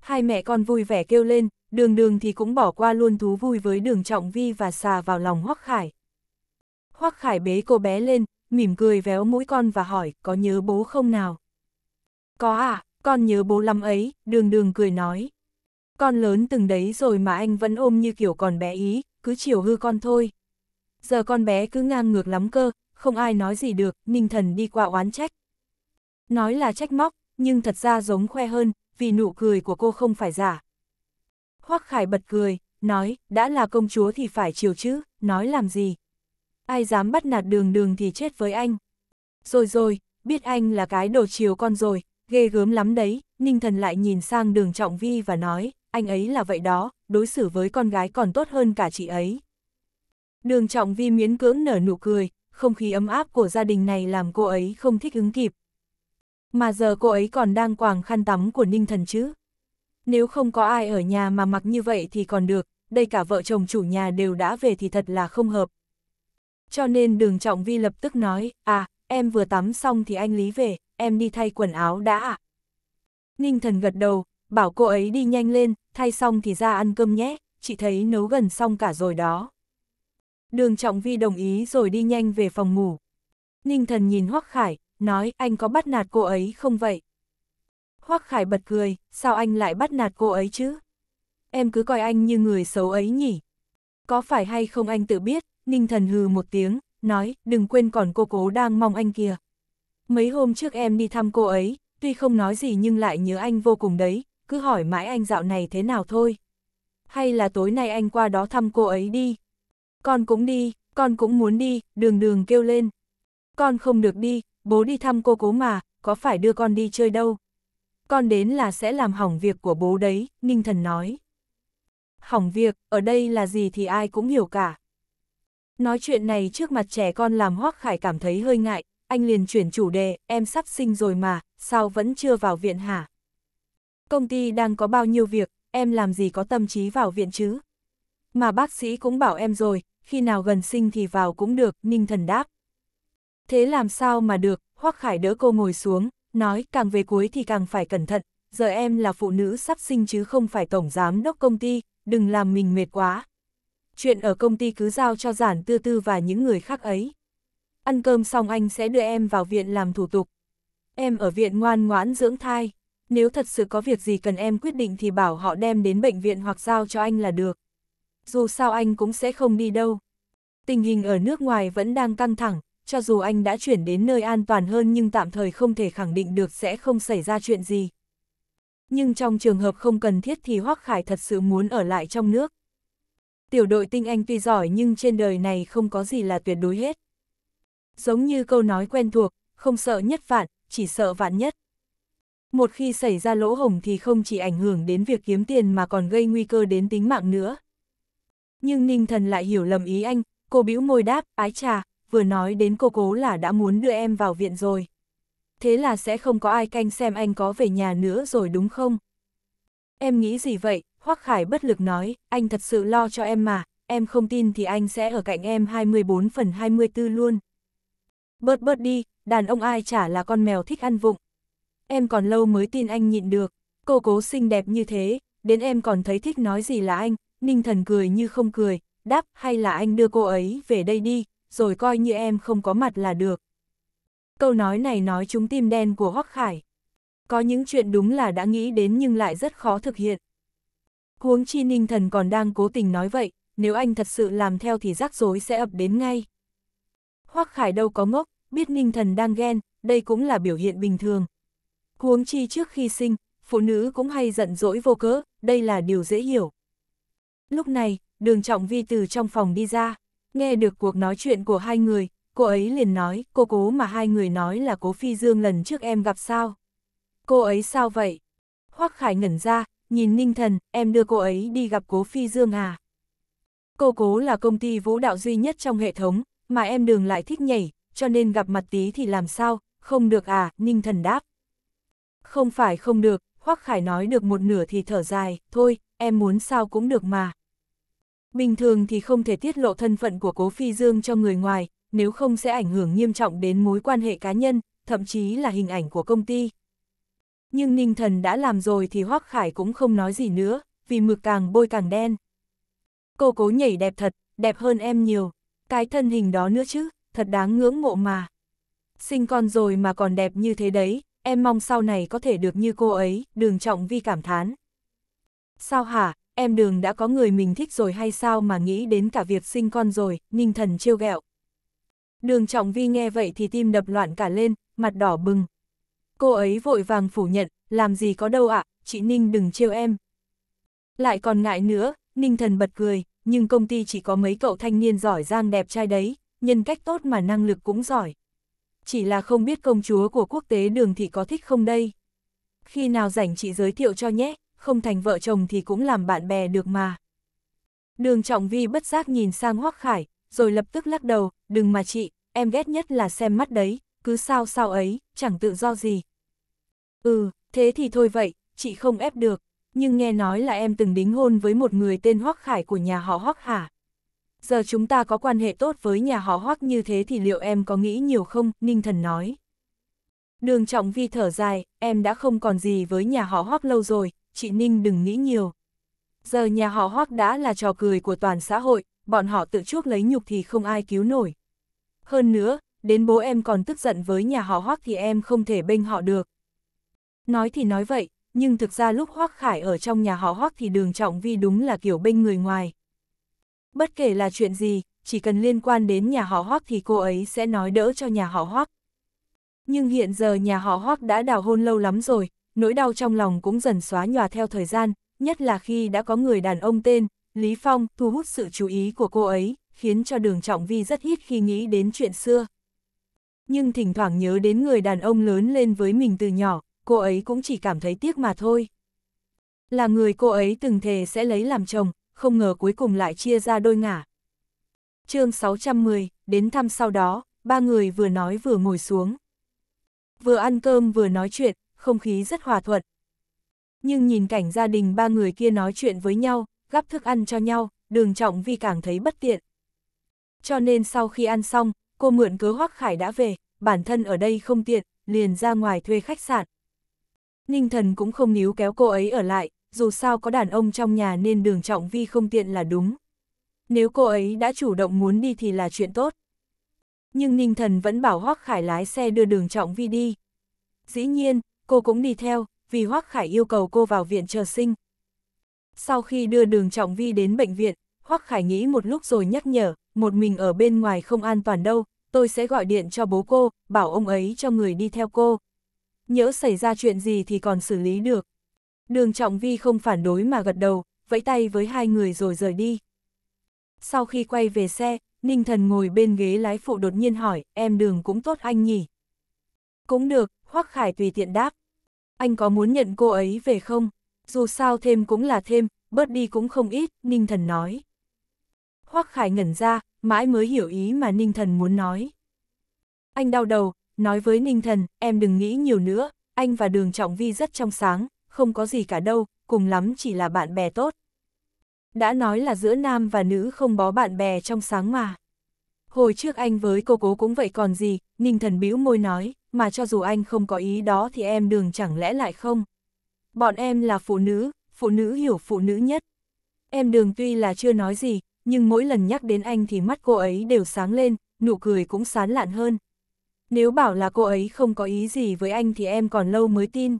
Hai mẹ con vui vẻ kêu lên, đường đường thì cũng bỏ qua luôn thú vui với đường trọng vi và xà vào lòng Hoắc Khải. Hoắc Khải bế cô bé lên, mỉm cười véo mũi con và hỏi có nhớ bố không nào? Có à, con nhớ bố lắm ấy, đường đường cười nói. Con lớn từng đấy rồi mà anh vẫn ôm như kiểu còn bé ý, cứ chiều hư con thôi. Giờ con bé cứ ngang ngược lắm cơ, không ai nói gì được, Ninh Thần đi qua oán trách. Nói là trách móc, nhưng thật ra giống khoe hơn, vì nụ cười của cô không phải giả. Hoắc Khải bật cười, nói, đã là công chúa thì phải chiều chứ, nói làm gì. Ai dám bắt nạt đường đường thì chết với anh. Rồi rồi, biết anh là cái đồ chiều con rồi, ghê gớm lắm đấy, Ninh Thần lại nhìn sang đường Trọng Vi và nói, anh ấy là vậy đó, đối xử với con gái còn tốt hơn cả chị ấy. Đường trọng vi miến cưỡng nở nụ cười, không khí ấm áp của gia đình này làm cô ấy không thích ứng kịp. Mà giờ cô ấy còn đang quàng khăn tắm của Ninh Thần chứ. Nếu không có ai ở nhà mà mặc như vậy thì còn được, đây cả vợ chồng chủ nhà đều đã về thì thật là không hợp. Cho nên đường trọng vi lập tức nói, à, em vừa tắm xong thì anh Lý về, em đi thay quần áo đã À? Ninh thần gật đầu, bảo cô ấy đi nhanh lên, thay xong thì ra ăn cơm nhé, chị thấy nấu gần xong cả rồi đó. Đường Trọng Vi đồng ý rồi đi nhanh về phòng ngủ. Ninh thần nhìn Hoắc Khải, nói anh có bắt nạt cô ấy không vậy? Hoắc Khải bật cười, sao anh lại bắt nạt cô ấy chứ? Em cứ coi anh như người xấu ấy nhỉ? Có phải hay không anh tự biết, Ninh thần hừ một tiếng, nói đừng quên còn cô cố đang mong anh kìa. Mấy hôm trước em đi thăm cô ấy, tuy không nói gì nhưng lại nhớ anh vô cùng đấy, cứ hỏi mãi anh dạo này thế nào thôi. Hay là tối nay anh qua đó thăm cô ấy đi. Con cũng đi, con cũng muốn đi, đường đường kêu lên. Con không được đi, bố đi thăm cô cố mà, có phải đưa con đi chơi đâu. Con đến là sẽ làm hỏng việc của bố đấy, Ninh Thần nói. Hỏng việc, ở đây là gì thì ai cũng hiểu cả. Nói chuyện này trước mặt trẻ con làm Hoác Khải cảm thấy hơi ngại, anh liền chuyển chủ đề, em sắp sinh rồi mà, sao vẫn chưa vào viện hả? Công ty đang có bao nhiêu việc, em làm gì có tâm trí vào viện chứ? Mà bác sĩ cũng bảo em rồi, khi nào gần sinh thì vào cũng được, Ninh Thần đáp. Thế làm sao mà được, Hoắc Khải đỡ cô ngồi xuống, nói càng về cuối thì càng phải cẩn thận, giờ em là phụ nữ sắp sinh chứ không phải tổng giám đốc công ty, đừng làm mình mệt quá. Chuyện ở công ty cứ giao cho giản tư tư và những người khác ấy. Ăn cơm xong anh sẽ đưa em vào viện làm thủ tục. Em ở viện ngoan ngoãn dưỡng thai nếu thật sự có việc gì cần em quyết định thì bảo họ đem đến bệnh viện hoặc giao cho anh là được. Dù sao anh cũng sẽ không đi đâu. Tình hình ở nước ngoài vẫn đang căng thẳng, cho dù anh đã chuyển đến nơi an toàn hơn nhưng tạm thời không thể khẳng định được sẽ không xảy ra chuyện gì. Nhưng trong trường hợp không cần thiết thì Hoắc Khải thật sự muốn ở lại trong nước. Tiểu đội tinh anh tuy giỏi nhưng trên đời này không có gì là tuyệt đối hết. Giống như câu nói quen thuộc, không sợ nhất vạn, chỉ sợ vạn nhất. Một khi xảy ra lỗ hổng thì không chỉ ảnh hưởng đến việc kiếm tiền mà còn gây nguy cơ đến tính mạng nữa. Nhưng Ninh Thần lại hiểu lầm ý anh, cô bĩu môi đáp, ái trà, vừa nói đến cô cố là đã muốn đưa em vào viện rồi. Thế là sẽ không có ai canh xem anh có về nhà nữa rồi đúng không? Em nghĩ gì vậy? Hoắc Khải bất lực nói, anh thật sự lo cho em mà, em không tin thì anh sẽ ở cạnh em 24 phần 24 luôn. Bớt bớt đi, đàn ông ai chả là con mèo thích ăn vụng em còn lâu mới tin anh nhịn được, cô cố xinh đẹp như thế, đến em còn thấy thích nói gì là anh, ninh thần cười như không cười, đáp hay là anh đưa cô ấy về đây đi, rồi coi như em không có mặt là được. Câu nói này nói trúng tim đen của Hoắc Khải. Có những chuyện đúng là đã nghĩ đến nhưng lại rất khó thực hiện. Huống chi ninh thần còn đang cố tình nói vậy, nếu anh thật sự làm theo thì rắc rối sẽ ập đến ngay. Hoắc Khải đâu có ngốc, biết ninh thần đang ghen, đây cũng là biểu hiện bình thường, Huống chi trước khi sinh, phụ nữ cũng hay giận dỗi vô cớ, đây là điều dễ hiểu. Lúc này, đường trọng vi từ trong phòng đi ra, nghe được cuộc nói chuyện của hai người, cô ấy liền nói, cô cố mà hai người nói là cố phi dương lần trước em gặp sao. Cô ấy sao vậy? Hoắc Khải ngẩn ra, nhìn Ninh Thần, em đưa cô ấy đi gặp cố phi dương à? Cô cố là công ty vũ đạo duy nhất trong hệ thống, mà em đường lại thích nhảy, cho nên gặp mặt tí thì làm sao, không được à, Ninh Thần đáp. Không phải không được, Hoắc Khải nói được một nửa thì thở dài, thôi, em muốn sao cũng được mà. Bình thường thì không thể tiết lộ thân phận của Cố Phi Dương cho người ngoài, nếu không sẽ ảnh hưởng nghiêm trọng đến mối quan hệ cá nhân, thậm chí là hình ảnh của công ty. Nhưng Ninh Thần đã làm rồi thì Hoắc Khải cũng không nói gì nữa, vì mực càng bôi càng đen. Cô cố nhảy đẹp thật, đẹp hơn em nhiều, cái thân hình đó nữa chứ, thật đáng ngưỡng mộ mà. Sinh con rồi mà còn đẹp như thế đấy, em mong sau này có thể được như cô ấy, đường trọng vi cảm thán. Sao hả, em đường đã có người mình thích rồi hay sao mà nghĩ đến cả việc sinh con rồi, ninh thần trêu ghẹo. Đường trọng vi nghe vậy thì tim đập loạn cả lên, mặt đỏ bừng. Cô ấy vội vàng phủ nhận, làm gì có đâu ạ, à, chị Ninh đừng trêu em. Lại còn ngại nữa, Ninh thần bật cười, nhưng công ty chỉ có mấy cậu thanh niên giỏi giang đẹp trai đấy, nhân cách tốt mà năng lực cũng giỏi, chỉ là không biết công chúa của quốc tế đường thì có thích không đây. Khi nào rảnh chị giới thiệu cho nhé, không thành vợ chồng thì cũng làm bạn bè được mà. Đường Trọng Vi bất giác nhìn sang Hoắc Khải, rồi lập tức lắc đầu, đừng mà chị, em ghét nhất là xem mắt đấy, cứ sao sao ấy, chẳng tự do gì. Ừ, thế thì thôi vậy, chị không ép được, nhưng nghe nói là em từng đính hôn với một người tên Hoắc Khải của nhà họ Hoắc hà giờ chúng ta có quan hệ tốt với nhà họ hoắc như thế thì liệu em có nghĩ nhiều không, Ninh Thần nói. Đường trọng vi thở dài, em đã không còn gì với nhà họ hoắc lâu rồi, chị Ninh đừng nghĩ nhiều. Giờ nhà họ hoắc đã là trò cười của toàn xã hội, bọn họ tự chuốc lấy nhục thì không ai cứu nổi. Hơn nữa, đến bố em còn tức giận với nhà họ hoắc thì em không thể bênh họ được. Nói thì nói vậy, nhưng thực ra lúc hoắc khải ở trong nhà họ hoắc thì đường trọng vi đúng là kiểu bênh người ngoài, bất kể là chuyện gì, chỉ cần liên quan đến nhà họ Hoắc thì cô ấy sẽ nói đỡ cho nhà họ Hoắc. Nhưng hiện giờ nhà họ Hoắc đã đào hôn lâu lắm rồi, nỗi đau trong lòng cũng dần xóa nhòa theo thời gian, nhất là khi đã có người đàn ông tên Lý Phong thu hút sự chú ý của cô ấy, khiến cho Đường Trọng Vi rất hít khi nghĩ đến chuyện xưa. Nhưng thỉnh thoảng nhớ đến người đàn ông lớn lên với mình từ nhỏ, cô ấy cũng chỉ cảm thấy tiếc mà thôi. Là người cô ấy từng thề sẽ lấy làm chồng, không ngờ cuối cùng lại chia ra đôi ngả. chương 610, đến thăm sau đó, ba người vừa nói vừa ngồi xuống. Vừa ăn cơm vừa nói chuyện, không khí rất hòa thuận. Nhưng nhìn cảnh gia đình ba người kia nói chuyện với nhau, gắp thức ăn cho nhau, đường trọng vì càng thấy bất tiện. Cho nên sau khi ăn xong, cô mượn cớ hoắc khải đã về, bản thân ở đây không tiện, liền ra ngoài thuê khách sạn. Ninh thần cũng không níu kéo cô ấy ở lại, dù sao có đàn ông trong nhà nên đường trọng vi không tiện là đúng. Nếu cô ấy đã chủ động muốn đi thì là chuyện tốt. Nhưng Ninh Thần vẫn bảo Hoác Khải lái xe đưa đường trọng vi đi. Dĩ nhiên, cô cũng đi theo, vì Hoác Khải yêu cầu cô vào viện chờ sinh. Sau khi đưa đường trọng vi đến bệnh viện, Hoác Khải nghĩ một lúc rồi nhắc nhở, một mình ở bên ngoài không an toàn đâu, tôi sẽ gọi điện cho bố cô, bảo ông ấy cho người đi theo cô. nhớ xảy ra chuyện gì thì còn xử lý được. Đường Trọng Vi không phản đối mà gật đầu, vẫy tay với hai người rồi rời đi. Sau khi quay về xe, Ninh Thần ngồi bên ghế lái phụ đột nhiên hỏi, em đường cũng tốt anh nhỉ? Cũng được, Hoắc Khải tùy tiện đáp. Anh có muốn nhận cô ấy về không? Dù sao thêm cũng là thêm, bớt đi cũng không ít, Ninh Thần nói. Hoắc Khải ngẩn ra, mãi mới hiểu ý mà Ninh Thần muốn nói. Anh đau đầu, nói với Ninh Thần, em đừng nghĩ nhiều nữa, anh và Đường Trọng Vi rất trong sáng, không có gì cả đâu, cùng lắm chỉ là bạn bè tốt. Đã nói là giữa nam và nữ không bó bạn bè trong sáng mà. Hồi trước anh với cô cố cũng vậy còn gì, Ninh Thần bĩu môi nói, mà cho dù anh không có ý đó thì em đường chẳng lẽ lại không. Bọn em là phụ nữ, phụ nữ hiểu phụ nữ nhất. Em đường tuy là chưa nói gì, nhưng mỗi lần nhắc đến anh thì mắt cô ấy đều sáng lên, nụ cười cũng sán lạn hơn. Nếu bảo là cô ấy không có ý gì với anh thì em còn lâu mới tin.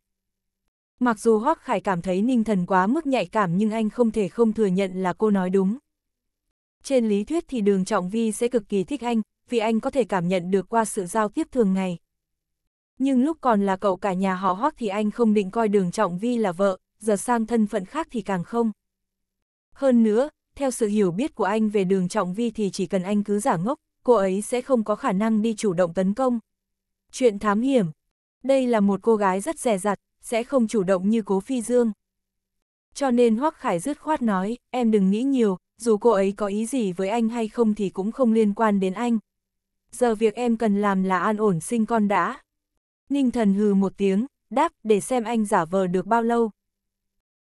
Mặc dù Hoắc Khải cảm thấy Ninh Thần quá mức nhạy cảm nhưng anh không thể không thừa nhận là cô nói đúng. Trên lý thuyết thì đường Trọng Vi sẽ cực kỳ thích anh, vì anh có thể cảm nhận được qua sự giao tiếp thường ngày. Nhưng lúc còn là cậu cả nhà họ Hoắc thì anh không định coi đường Trọng Vi là vợ, giờ sang thân phận khác thì càng không. Hơn nữa, theo sự hiểu biết của anh về đường Trọng Vi thì chỉ cần anh cứ giả ngốc, cô ấy sẽ không có khả năng đi chủ động tấn công. Chuyện thám hiểm Đây là một cô gái rất rẻ rặt, sẽ không chủ động như Cố Phi Dương. Cho nên Hoắc Khải dứt khoát nói, em đừng nghĩ nhiều, dù cô ấy có ý gì với anh hay không thì cũng không liên quan đến anh. Giờ việc em cần làm là an ổn sinh con đã. Ninh thần hừ một tiếng, đáp để xem anh giả vờ được bao lâu.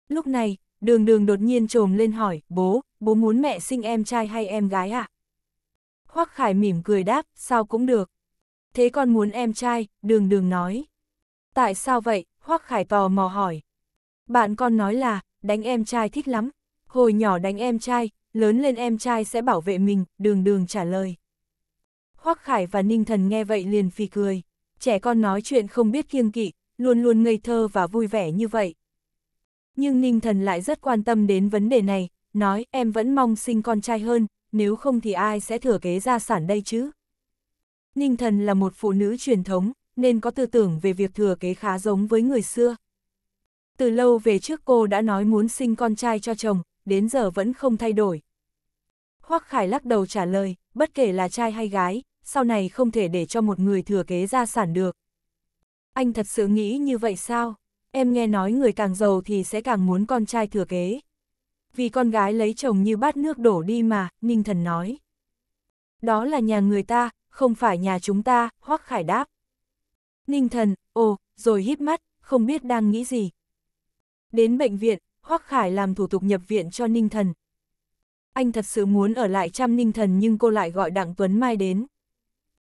Lúc này, đường đường đột nhiên trồm lên hỏi, bố, bố muốn mẹ sinh em trai hay em gái à? Hoắc Khải mỉm cười đáp, sao cũng được. Thế con muốn em trai, đường đường nói. Tại sao vậy, Hoắc Khải tò mò hỏi. Bạn con nói là, đánh em trai thích lắm. Hồi nhỏ đánh em trai, lớn lên em trai sẽ bảo vệ mình, đường đường trả lời. Hoắc Khải và Ninh Thần nghe vậy liền phì cười. Trẻ con nói chuyện không biết kiêng kỵ, luôn luôn ngây thơ và vui vẻ như vậy. Nhưng Ninh Thần lại rất quan tâm đến vấn đề này, nói em vẫn mong sinh con trai hơn, nếu không thì ai sẽ thừa kế gia sản đây chứ? Ninh Thần là một phụ nữ truyền thống, nên có tư tưởng về việc thừa kế khá giống với người xưa. Từ lâu về trước cô đã nói muốn sinh con trai cho chồng, đến giờ vẫn không thay đổi. Hoắc Khải lắc đầu trả lời, bất kể là trai hay gái, sau này không thể để cho một người thừa kế gia sản được. Anh thật sự nghĩ như vậy sao? Em nghe nói người càng giàu thì sẽ càng muốn con trai thừa kế. Vì con gái lấy chồng như bát nước đổ đi mà, Ninh Thần nói. Đó là nhà người ta, không phải nhà chúng ta, Hoắc Khải đáp. Ninh thần, ồ, rồi hít mắt, không biết đang nghĩ gì. Đến bệnh viện, Hoắc Khải làm thủ tục nhập viện cho Ninh thần. Anh thật sự muốn ở lại chăm Ninh thần nhưng cô lại gọi Đặng Tuấn Mai đến.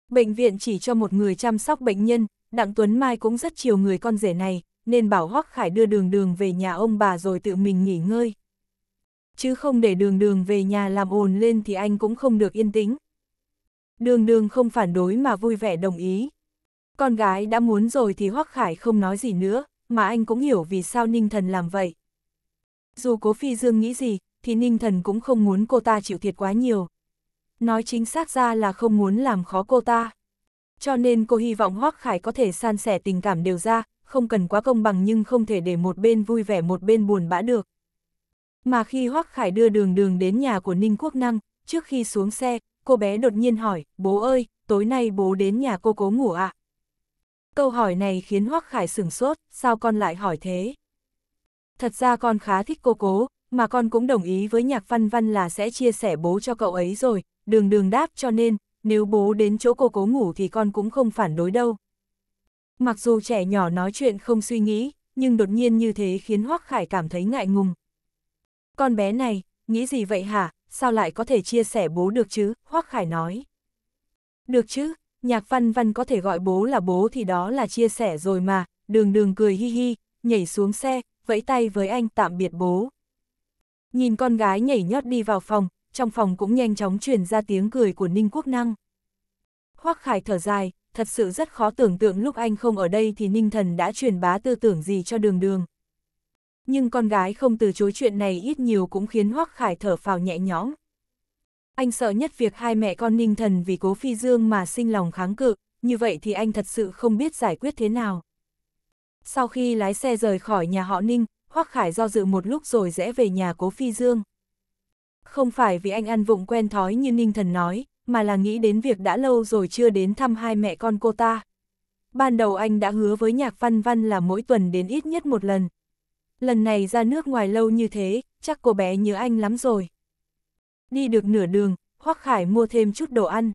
Bệnh viện chỉ cho một người chăm sóc bệnh nhân, Đặng Tuấn Mai cũng rất chiều người con rể này, nên bảo Hoắc Khải đưa đường đường về nhà ông bà rồi tự mình nghỉ ngơi. Chứ không để đường đường về nhà làm ồn lên thì anh cũng không được yên tĩnh. Đường đường không phản đối mà vui vẻ đồng ý. Con gái đã muốn rồi thì Hoắc Khải không nói gì nữa, mà anh cũng hiểu vì sao Ninh Thần làm vậy. Dù Cố Phi Dương nghĩ gì, thì Ninh Thần cũng không muốn cô ta chịu thiệt quá nhiều. Nói chính xác ra là không muốn làm khó cô ta. Cho nên cô hy vọng Hoắc Khải có thể san sẻ tình cảm đều ra, không cần quá công bằng nhưng không thể để một bên vui vẻ một bên buồn bã được. Mà khi Hoắc Khải đưa đường đường đến nhà của Ninh Quốc Năng, trước khi xuống xe, cô bé đột nhiên hỏi, bố ơi, tối nay bố đến nhà cô cố ngủ ạ. À? Câu hỏi này khiến Hoắc Khải sửng sốt, sao con lại hỏi thế? Thật ra con khá thích cô cố, mà con cũng đồng ý với nhạc văn văn là sẽ chia sẻ bố cho cậu ấy rồi, đường đường đáp cho nên, nếu bố đến chỗ cô cố ngủ thì con cũng không phản đối đâu. Mặc dù trẻ nhỏ nói chuyện không suy nghĩ, nhưng đột nhiên như thế khiến Hoắc Khải cảm thấy ngại ngùng. Con bé này, nghĩ gì vậy hả, sao lại có thể chia sẻ bố được chứ, Hoắc Khải nói. Được chứ, nhạc văn văn có thể gọi bố là bố thì đó là chia sẻ rồi mà, đường đường cười hi hi, nhảy xuống xe, vẫy tay với anh tạm biệt bố. Nhìn con gái nhảy nhót đi vào phòng, trong phòng cũng nhanh chóng truyền ra tiếng cười của Ninh Quốc Năng. Hoắc Khải thở dài, thật sự rất khó tưởng tượng lúc anh không ở đây thì Ninh Thần đã truyền bá tư tưởng gì cho đường đường. Nhưng con gái không từ chối chuyện này ít nhiều cũng khiến Hoắc Khải thở phào nhẹ nhõm. Anh sợ nhất việc hai mẹ con ninh thần vì cố phi dương mà sinh lòng kháng cự, như vậy thì anh thật sự không biết giải quyết thế nào. Sau khi lái xe rời khỏi nhà họ ninh, Hoắc Khải do dự một lúc rồi rẽ về nhà cố phi dương. Không phải vì anh ăn vụng quen thói như ninh thần nói, mà là nghĩ đến việc đã lâu rồi chưa đến thăm hai mẹ con cô ta. Ban đầu anh đã hứa với nhạc văn văn là mỗi tuần đến ít nhất một lần. Lần này ra nước ngoài lâu như thế, chắc cô bé nhớ anh lắm rồi đi được nửa đường, Hoắc Khải mua thêm chút đồ ăn.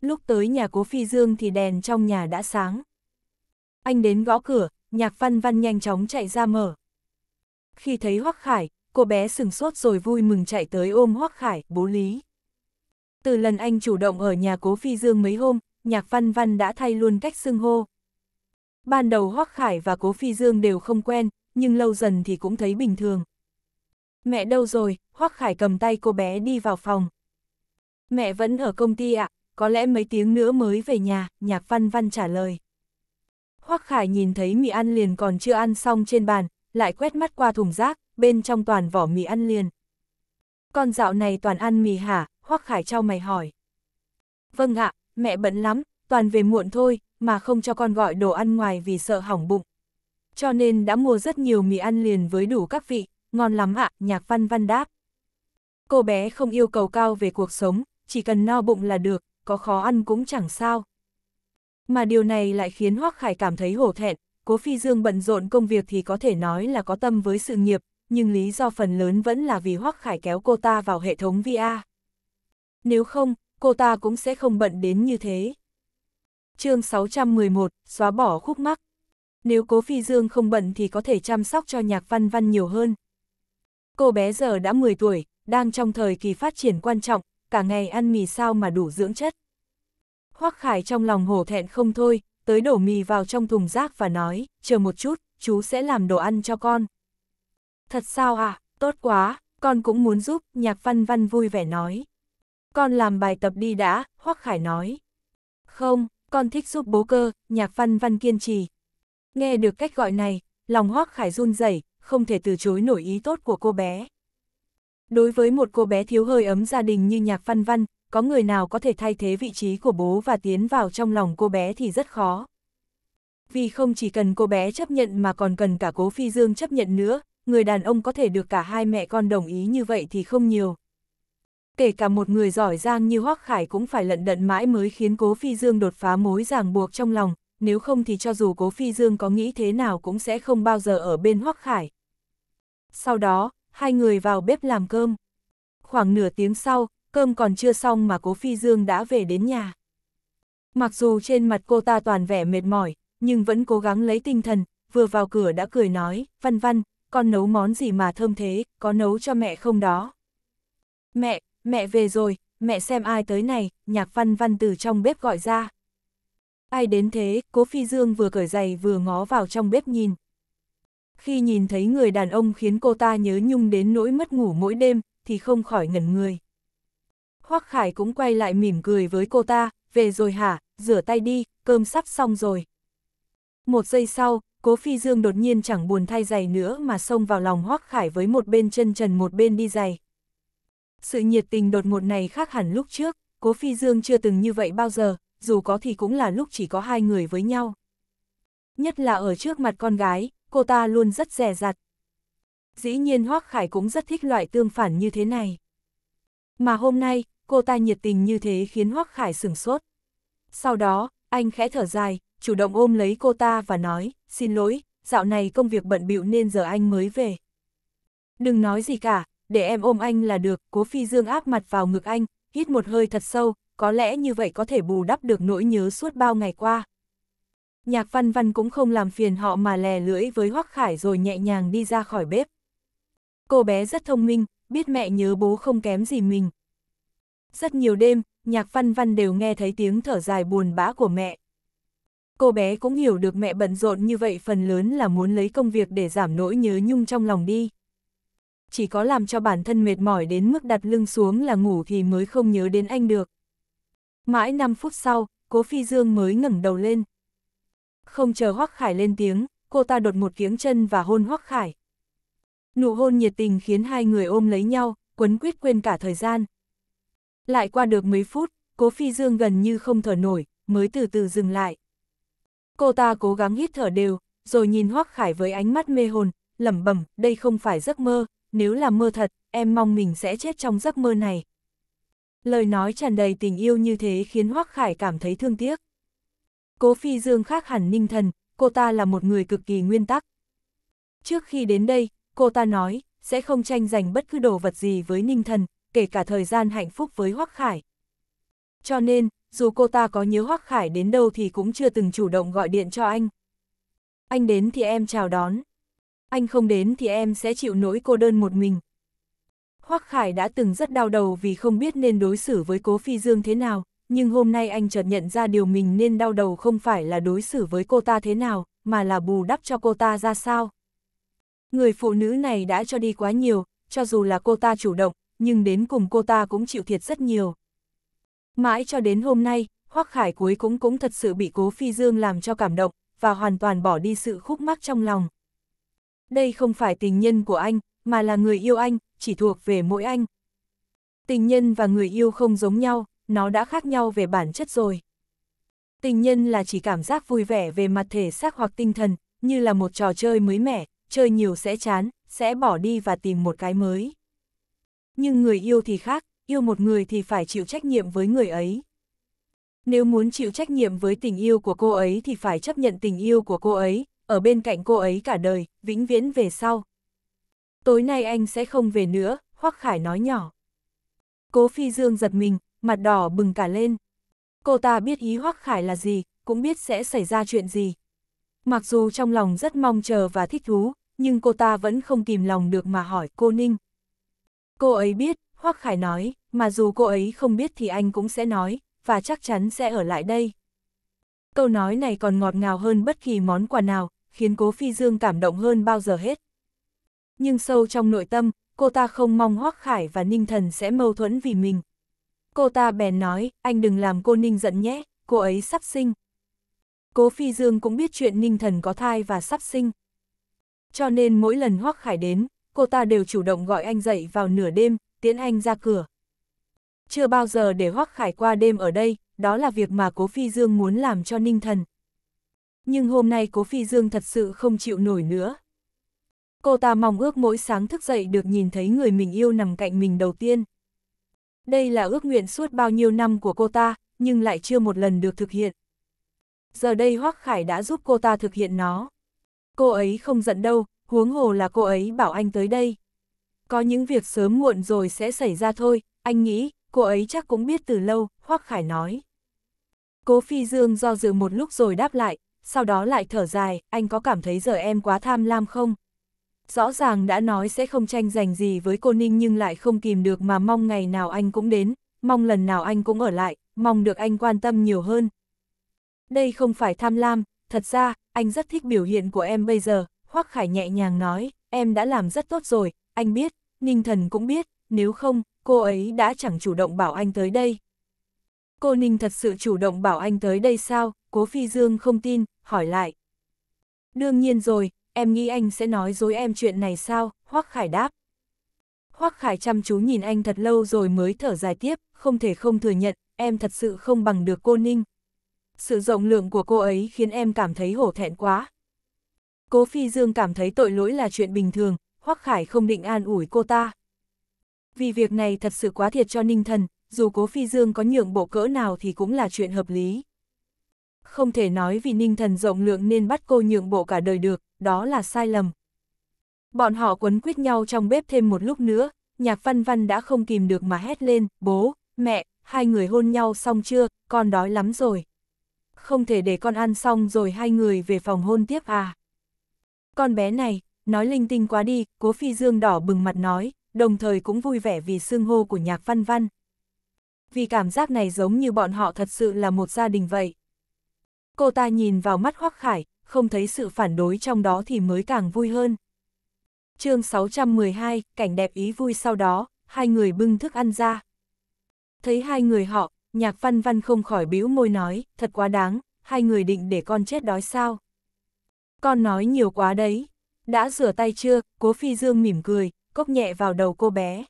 Lúc tới nhà cố Phi Dương thì đèn trong nhà đã sáng. Anh đến gõ cửa, nhạc văn văn nhanh chóng chạy ra mở. Khi thấy Hoắc Khải, cô bé sừng sốt rồi vui mừng chạy tới ôm Hoắc Khải, bố lý. Từ lần anh chủ động ở nhà cố Phi Dương mấy hôm, nhạc văn văn đã thay luôn cách xưng hô. Ban đầu Hoắc Khải và cố Phi Dương đều không quen, nhưng lâu dần thì cũng thấy bình thường. Mẹ đâu rồi, Hoắc Khải cầm tay cô bé đi vào phòng. Mẹ vẫn ở công ty ạ, à, có lẽ mấy tiếng nữa mới về nhà, nhạc văn văn trả lời. Hoắc Khải nhìn thấy mì ăn liền còn chưa ăn xong trên bàn, lại quét mắt qua thùng rác, bên trong toàn vỏ mì ăn liền. Con dạo này toàn ăn mì hả? Hoắc Khải trao mày hỏi. Vâng ạ, mẹ bận lắm, toàn về muộn thôi, mà không cho con gọi đồ ăn ngoài vì sợ hỏng bụng. Cho nên đã mua rất nhiều mì ăn liền với đủ các vị, ngon lắm ạ, nhạc văn văn đáp. Cô bé không yêu cầu cao về cuộc sống, chỉ cần no bụng là được, có khó ăn cũng chẳng sao. Mà điều này lại khiến Hoác Khải cảm thấy hổ thẹn, cố phi dương bận rộn công việc thì có thể nói là có tâm với sự nghiệp, nhưng lý do phần lớn vẫn là vì Hoác Khải kéo cô ta vào hệ thống VA. Nếu không, cô ta cũng sẽ không bận đến như thế. chương 611, xóa bỏ khúc mắc. Nếu cố phi dương không bận thì có thể chăm sóc cho nhạc văn văn nhiều hơn, Cô bé giờ đã 10 tuổi, đang trong thời kỳ phát triển quan trọng, cả ngày ăn mì sao mà đủ dưỡng chất. Hoắc Khải trong lòng hổ thẹn không thôi, tới đổ mì vào trong thùng rác và nói, chờ một chút, chú sẽ làm đồ ăn cho con. Thật sao à? tốt quá, con cũng muốn giúp, nhạc văn văn vui vẻ nói. Con làm bài tập đi đã, Hoắc Khải nói. Không, con thích giúp bố cơ, nhạc văn văn kiên trì. Nghe được cách gọi này, lòng Hoắc Khải run rẩy, không thể từ chối nổi ý tốt của cô bé. Đối với một cô bé thiếu hơi ấm gia đình như Nhạc Văn Văn, có người nào có thể thay thế vị trí của bố và tiến vào trong lòng cô bé thì rất khó. Vì không chỉ cần cô bé chấp nhận mà còn cần cả cố phi dương chấp nhận nữa, người đàn ông có thể được cả hai mẹ con đồng ý như vậy thì không nhiều. Kể cả một người giỏi giang như Hoác Khải cũng phải lận đận mãi mới khiến cố phi dương đột phá mối ràng buộc trong lòng, nếu không thì cho dù Cố Phi Dương có nghĩ thế nào cũng sẽ không bao giờ ở bên Hoắc Khải. Sau đó, hai người vào bếp làm cơm. Khoảng nửa tiếng sau, cơm còn chưa xong mà Cố Phi Dương đã về đến nhà. Mặc dù trên mặt cô ta toàn vẻ mệt mỏi, nhưng vẫn cố gắng lấy tinh thần, vừa vào cửa đã cười nói, văn văn, con nấu món gì mà thơm thế, có nấu cho mẹ không đó. Mẹ, mẹ về rồi, mẹ xem ai tới này, nhạc văn văn từ trong bếp gọi ra. Ai đến thế, Cố Phi Dương vừa cởi giày vừa ngó vào trong bếp nhìn. Khi nhìn thấy người đàn ông khiến cô ta nhớ nhung đến nỗi mất ngủ mỗi đêm, thì không khỏi ngẩn người. Hoắc Khải cũng quay lại mỉm cười với cô ta, về rồi hả, rửa tay đi, cơm sắp xong rồi. Một giây sau, Cố Phi Dương đột nhiên chẳng buồn thay giày nữa mà xông vào lòng Hoắc Khải với một bên chân trần một bên đi giày. Sự nhiệt tình đột ngột này khác hẳn lúc trước, Cố Phi Dương chưa từng như vậy bao giờ, dù có thì cũng là lúc chỉ có hai người với nhau. Nhất là ở trước mặt con gái, cô ta luôn rất rẻ rặt. Dĩ nhiên Hoác Khải cũng rất thích loại tương phản như thế này. Mà hôm nay, cô ta nhiệt tình như thế khiến Hoác Khải sửng sốt. Sau đó, anh khẽ thở dài, chủ động ôm lấy cô ta và nói, xin lỗi, dạo này công việc bận bịu nên giờ anh mới về. Đừng nói gì cả, để em ôm anh là được, cố phi dương áp mặt vào ngực anh, hít một hơi thật sâu, có lẽ như vậy có thể bù đắp được nỗi nhớ suốt bao ngày qua. Nhạc văn văn cũng không làm phiền họ mà lè lưỡi với Hoắc Khải rồi nhẹ nhàng đi ra khỏi bếp. Cô bé rất thông minh, biết mẹ nhớ bố không kém gì mình. Rất nhiều đêm, nhạc văn văn đều nghe thấy tiếng thở dài buồn bã của mẹ. Cô bé cũng hiểu được mẹ bận rộn như vậy phần lớn là muốn lấy công việc để giảm nỗi nhớ nhung trong lòng đi. Chỉ có làm cho bản thân mệt mỏi đến mức đặt lưng xuống là ngủ thì mới không nhớ đến anh được. Mãi 5 phút sau, Cố Phi Dương mới ngẩng đầu lên. Không chờ Hoắc Khải lên tiếng, cô ta đột một tiếng chân và hôn Hoắc Khải. Nụ hôn nhiệt tình khiến hai người ôm lấy nhau, quấn quyết quên cả thời gian. Lại qua được mấy phút, Cố Phi Dương gần như không thở nổi, mới từ từ dừng lại. Cô ta cố gắng hít thở đều, rồi nhìn Hoắc Khải với ánh mắt mê hồn, lẩm bẩm, đây không phải giấc mơ, nếu là mơ thật, em mong mình sẽ chết trong giấc mơ này. Lời nói tràn đầy tình yêu như thế khiến Hoắc Khải cảm thấy thương tiếc. Cố Phi Dương khác hẳn Ninh Thần, cô ta là một người cực kỳ nguyên tắc. Trước khi đến đây, cô ta nói, sẽ không tranh giành bất cứ đồ vật gì với Ninh Thần, kể cả thời gian hạnh phúc với Hoắc Khải. Cho nên, dù cô ta có nhớ Hoắc Khải đến đâu thì cũng chưa từng chủ động gọi điện cho anh. Anh đến thì em chào đón. Anh không đến thì em sẽ chịu nỗi cô đơn một mình. Hoắc Khải đã từng rất đau đầu vì không biết nên đối xử với Cố Phi Dương thế nào, nhưng hôm nay anh chợt nhận ra điều mình nên đau đầu không phải là đối xử với cô ta thế nào, mà là bù đắp cho cô ta ra sao. Người phụ nữ này đã cho đi quá nhiều, cho dù là cô ta chủ động, nhưng đến cùng cô ta cũng chịu thiệt rất nhiều. Mãi cho đến hôm nay, Hoắc Khải cuối cũng cũng thật sự bị Cố Phi Dương làm cho cảm động, và hoàn toàn bỏ đi sự khúc mắc trong lòng. Đây không phải tình nhân của anh, mà là người yêu anh, chỉ thuộc về mỗi anh. Tình nhân và người yêu không giống nhau, nó đã khác nhau về bản chất rồi. Tình nhân là chỉ cảm giác vui vẻ về mặt thể xác hoặc tinh thần, như là một trò chơi mới mẻ, chơi nhiều sẽ chán, sẽ bỏ đi và tìm một cái mới. Nhưng người yêu thì khác, yêu một người thì phải chịu trách nhiệm với người ấy. Nếu muốn chịu trách nhiệm với tình yêu của cô ấy thì phải chấp nhận tình yêu của cô ấy, ở bên cạnh cô ấy cả đời, vĩnh viễn về sau. Tối nay anh sẽ không về nữa, Hoắc Khải nói nhỏ. Cố Phi Dương giật mình, mặt đỏ bừng cả lên. Cô ta biết ý Hoắc Khải là gì, cũng biết sẽ xảy ra chuyện gì. Mặc dù trong lòng rất mong chờ và thích thú, nhưng cô ta vẫn không kìm lòng được mà hỏi cô Ninh. Cô ấy biết, Hoắc Khải nói, mà dù cô ấy không biết thì anh cũng sẽ nói, và chắc chắn sẽ ở lại đây. Câu nói này còn ngọt ngào hơn bất kỳ món quà nào, khiến Cố Phi Dương cảm động hơn bao giờ hết nhưng sâu trong nội tâm, cô ta không mong Hoắc Khải và Ninh Thần sẽ mâu thuẫn vì mình. Cô ta bèn nói, anh đừng làm cô Ninh giận nhé, cô ấy sắp sinh. Cố Phi Dương cũng biết chuyện Ninh Thần có thai và sắp sinh. Cho nên mỗi lần Hoắc Khải đến, cô ta đều chủ động gọi anh dậy vào nửa đêm, tiến anh ra cửa. Chưa bao giờ để Hoắc Khải qua đêm ở đây, đó là việc mà Cố Phi Dương muốn làm cho Ninh Thần. Nhưng hôm nay Cố Phi Dương thật sự không chịu nổi nữa, Cô ta mong ước mỗi sáng thức dậy được nhìn thấy người mình yêu nằm cạnh mình đầu tiên. Đây là ước nguyện suốt bao nhiêu năm của cô ta, nhưng lại chưa một lần được thực hiện. Giờ đây Hoắc Khải đã giúp cô ta thực hiện nó. Cô ấy không giận đâu, huống hồ là cô ấy bảo anh tới đây. Có những việc sớm muộn rồi sẽ xảy ra thôi, anh nghĩ, cô ấy chắc cũng biết từ lâu, Hoắc Khải nói. Cố Phi Dương do dự một lúc rồi đáp lại, sau đó lại thở dài, anh có cảm thấy giờ em quá tham lam không? rõ ràng đã nói sẽ không tranh giành gì với cô Ninh nhưng lại không kìm được mà mong ngày nào anh cũng đến, mong lần nào anh cũng ở lại, mong được anh quan tâm nhiều hơn. Đây không phải tham lam, thật ra, anh rất thích biểu hiện của em bây giờ, Hoắc Khải nhẹ nhàng nói, em đã làm rất tốt rồi, anh biết, Ninh Thần cũng biết, nếu không, cô ấy đã chẳng chủ động bảo anh tới đây. Cô Ninh thật sự chủ động bảo anh tới đây sao, Cố Phi Dương không tin, hỏi lại. Đương nhiên rồi, em nghĩ anh sẽ nói dối em chuyện này sao, Hoắc Khải đáp. Hoắc Khải chăm chú nhìn anh thật lâu rồi mới thở dài tiếp, không thể không thừa nhận, em thật sự không bằng được cô Ninh. Sự rộng lượng của cô ấy khiến em cảm thấy hổ thẹn quá. Cố Phi Dương cảm thấy tội lỗi là chuyện bình thường, Hoắc Khải không định an ủi cô ta. Vì việc này thật sự quá thiệt cho Ninh Thần, dù Cố Phi Dương có nhượng bộ cỡ nào thì cũng là chuyện hợp lý không thể nói vì ninh thần rộng lượng nên bắt cô nhượng bộ cả đời được, đó là sai lầm. Bọn họ quấn quýt nhau trong bếp thêm một lúc nữa, nhạc văn văn đã không kìm được mà hét lên, bố, mẹ, hai người hôn nhau xong chưa, con đói lắm rồi. Không thể để con ăn xong rồi hai người về phòng hôn tiếp à. Con bé này, nói linh tinh quá đi, cố phi dương đỏ bừng mặt nói, đồng thời cũng vui vẻ vì xương hô của nhạc văn văn. Vì cảm giác này giống như bọn họ thật sự là một gia đình vậy cô ta nhìn vào mắt Hoắc Khải, không thấy sự phản đối trong đó thì mới càng vui hơn. chương 612, cảnh đẹp ý vui sau đó, hai người bưng thức ăn ra. Thấy hai người họ, nhạc văn văn không khỏi bĩu môi nói, thật quá đáng, hai người định để con chết đói sao. Con nói nhiều quá đấy, đã rửa tay chưa, cố phi dương mỉm cười, cốc nhẹ vào đầu cô bé.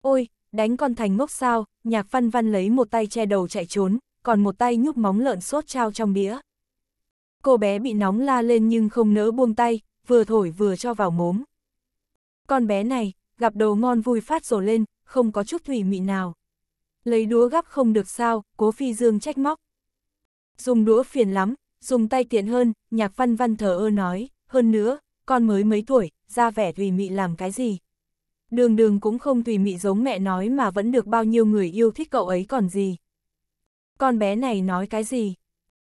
Ôi, đánh con thành ngốc sao, nhạc văn văn lấy một tay che đầu chạy trốn, còn một tay nhúc móng lợn sốt trao trong đĩa. Cô bé bị nóng la lên nhưng không nỡ buông tay, vừa thổi vừa cho vào mốm. Con bé này, gặp đồ ngon vui phát rồ lên, không có chút thủy mị nào. Lấy đũa gắp không được sao, cố phi dương trách móc. Dùng đũa phiền lắm, dùng tay tiện hơn, nhạc văn văn thở ơ nói, hơn nữa, con mới mấy tuổi, ra vẻ thủy mị làm cái gì. Đường đường cũng không thủy mị giống mẹ nói mà vẫn được bao nhiêu người yêu thích cậu ấy còn gì. Con bé này nói cái gì?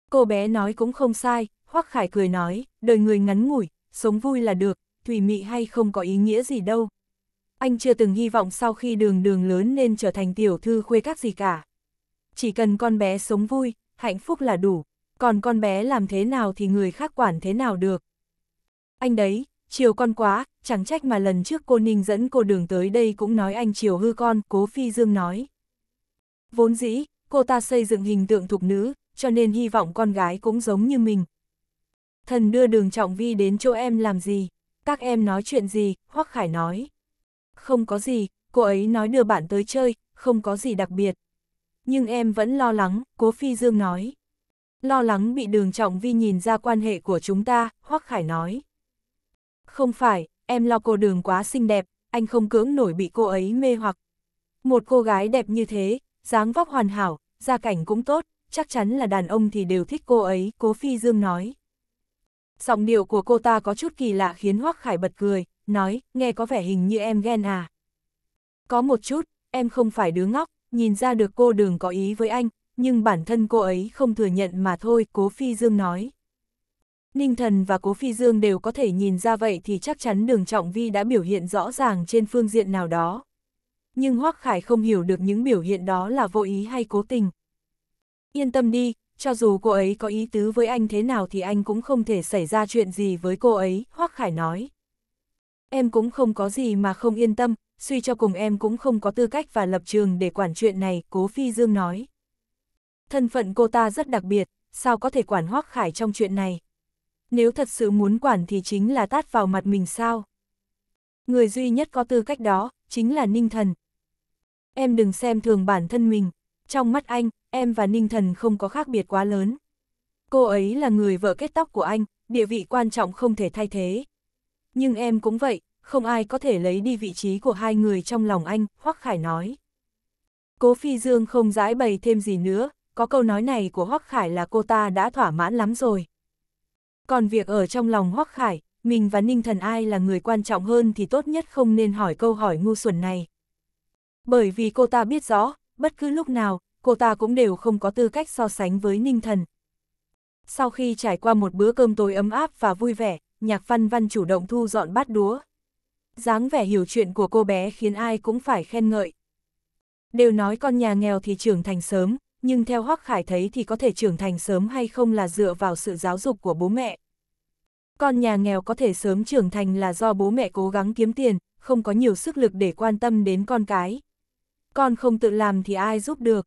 Cô bé nói cũng không sai, Hoắc Khải cười nói, đời người ngắn ngủi, sống vui là được, thủy mị hay không có ý nghĩa gì đâu. Anh chưa từng hy vọng sau khi đường đường lớn nên trở thành tiểu thư khuê các gì cả. Chỉ cần con bé sống vui, hạnh phúc là đủ, còn con bé làm thế nào thì người khác quản thế nào được. Anh đấy, chiều con quá, chẳng trách mà lần trước cô Ninh dẫn cô đường tới đây cũng nói anh chiều hư con, cố phi dương nói. Vốn dĩ, cô ta xây dựng hình tượng thục nữ, cho nên hy vọng con gái cũng giống như mình. Thần đưa đường trọng vi đến chỗ em làm gì? Các em nói chuyện gì? Hoắc Khải nói. Không có gì, cô ấy nói đưa bạn tới chơi, không có gì đặc biệt. Nhưng em vẫn lo lắng, cố phi dương nói. Lo lắng bị đường trọng vi nhìn ra quan hệ của chúng ta, Hoắc Khải nói. Không phải, em lo cô đường quá xinh đẹp, anh không cưỡng nổi bị cô ấy mê hoặc. Một cô gái đẹp như thế, dáng vóc hoàn hảo, gia cảnh cũng tốt, chắc chắn là đàn ông thì đều thích cô ấy, cố phi dương nói. Giọng điệu của cô ta có chút kỳ lạ khiến Hoắc Khải bật cười, nói, nghe có vẻ hình như em ghen à. Có một chút, em không phải đứa ngóc, nhìn ra được cô Đường có ý với anh, nhưng bản thân cô ấy không thừa nhận mà thôi, cố phi dương nói. Ninh Thần và Cố Phi Dương đều có thể nhìn ra vậy thì chắc chắn đường Trọng Vi đã biểu hiện rõ ràng trên phương diện nào đó nhưng Hoác Khải không hiểu được những biểu hiện đó là vô ý hay cố tình. Yên tâm đi, cho dù cô ấy có ý tứ với anh thế nào thì anh cũng không thể xảy ra chuyện gì với cô ấy, Hoác Khải nói. Em cũng không có gì mà không yên tâm, suy cho cùng em cũng không có tư cách và lập trường để quản chuyện này, Cố Phi Dương nói. Thân phận cô ta rất đặc biệt, sao có thể quản Hoác Khải trong chuyện này? Nếu thật sự muốn quản thì chính là tát vào mặt mình sao? Người duy nhất có tư cách đó, chính là Ninh Thần, em đừng xem thường bản thân mình, trong mắt anh, em và Ninh Thần không có khác biệt quá lớn. Cô ấy là người vợ kết tóc của anh, địa vị quan trọng không thể thay thế. Nhưng em cũng vậy, không ai có thể lấy đi vị trí của hai người trong lòng anh, Hoắc Khải nói. Cố Phi Dương không giải bày thêm gì nữa, có câu nói này của Hoắc Khải là cô ta đã thỏa mãn lắm rồi. Còn việc ở trong lòng Hoắc Khải, mình và Ninh Thần ai là người quan trọng hơn thì tốt nhất không nên hỏi câu hỏi ngu xuẩn này. Bởi vì cô ta biết rõ, bất cứ lúc nào, cô ta cũng đều không có tư cách so sánh với Ninh Thần. Sau khi trải qua một bữa cơm tối ấm áp và vui vẻ, nhạc văn văn chủ động thu dọn bát đúa. dáng vẻ hiểu chuyện của cô bé khiến ai cũng phải khen ngợi. Đều nói con nhà nghèo thì trưởng thành sớm, nhưng theo Hoắc Khải thấy thì có thể trưởng thành sớm hay không là dựa vào sự giáo dục của bố mẹ. Con nhà nghèo có thể sớm trưởng thành là do bố mẹ cố gắng kiếm tiền, không có nhiều sức lực để quan tâm đến con cái con không tự làm thì ai giúp được.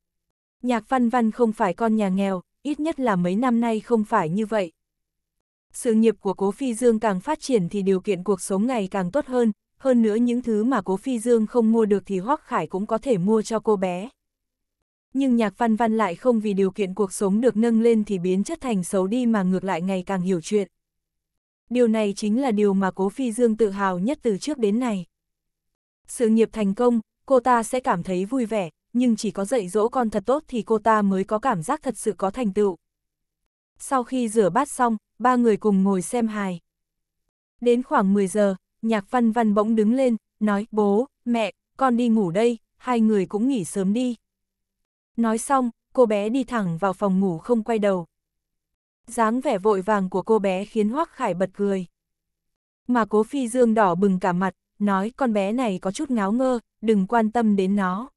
Nhạc văn văn không phải con nhà nghèo, ít nhất là mấy năm nay không phải như vậy. Sự nghiệp của Cố Phi Dương càng phát triển thì điều kiện cuộc sống ngày càng tốt hơn, hơn nữa những thứ mà Cố Phi Dương không mua được thì Hoắc Khải cũng có thể mua cho cô bé. Nhưng nhạc văn văn lại không vì điều kiện cuộc sống được nâng lên thì biến chất thành xấu đi mà ngược lại ngày càng hiểu chuyện. Điều này chính là điều mà Cố Phi Dương tự hào nhất từ trước đến nay. Sự nghiệp thành công, cô ta sẽ cảm thấy vui vẻ, nhưng chỉ có dạy dỗ con thật tốt thì cô ta mới có cảm giác thật sự có thành tựu. Sau khi rửa bát xong, ba người cùng ngồi xem hài. Đến khoảng 10 giờ, nhạc văn văn bỗng đứng lên, nói, bố, mẹ, con đi ngủ đây, hai người cũng nghỉ sớm đi. Nói xong, cô bé đi thẳng vào phòng ngủ không quay đầu. dáng vẻ vội vàng của cô bé khiến Hoác Khải bật cười. Mà cố phi dương đỏ bừng cả mặt, nói con bé này có chút ngáo ngơ, đừng quan tâm đến nó.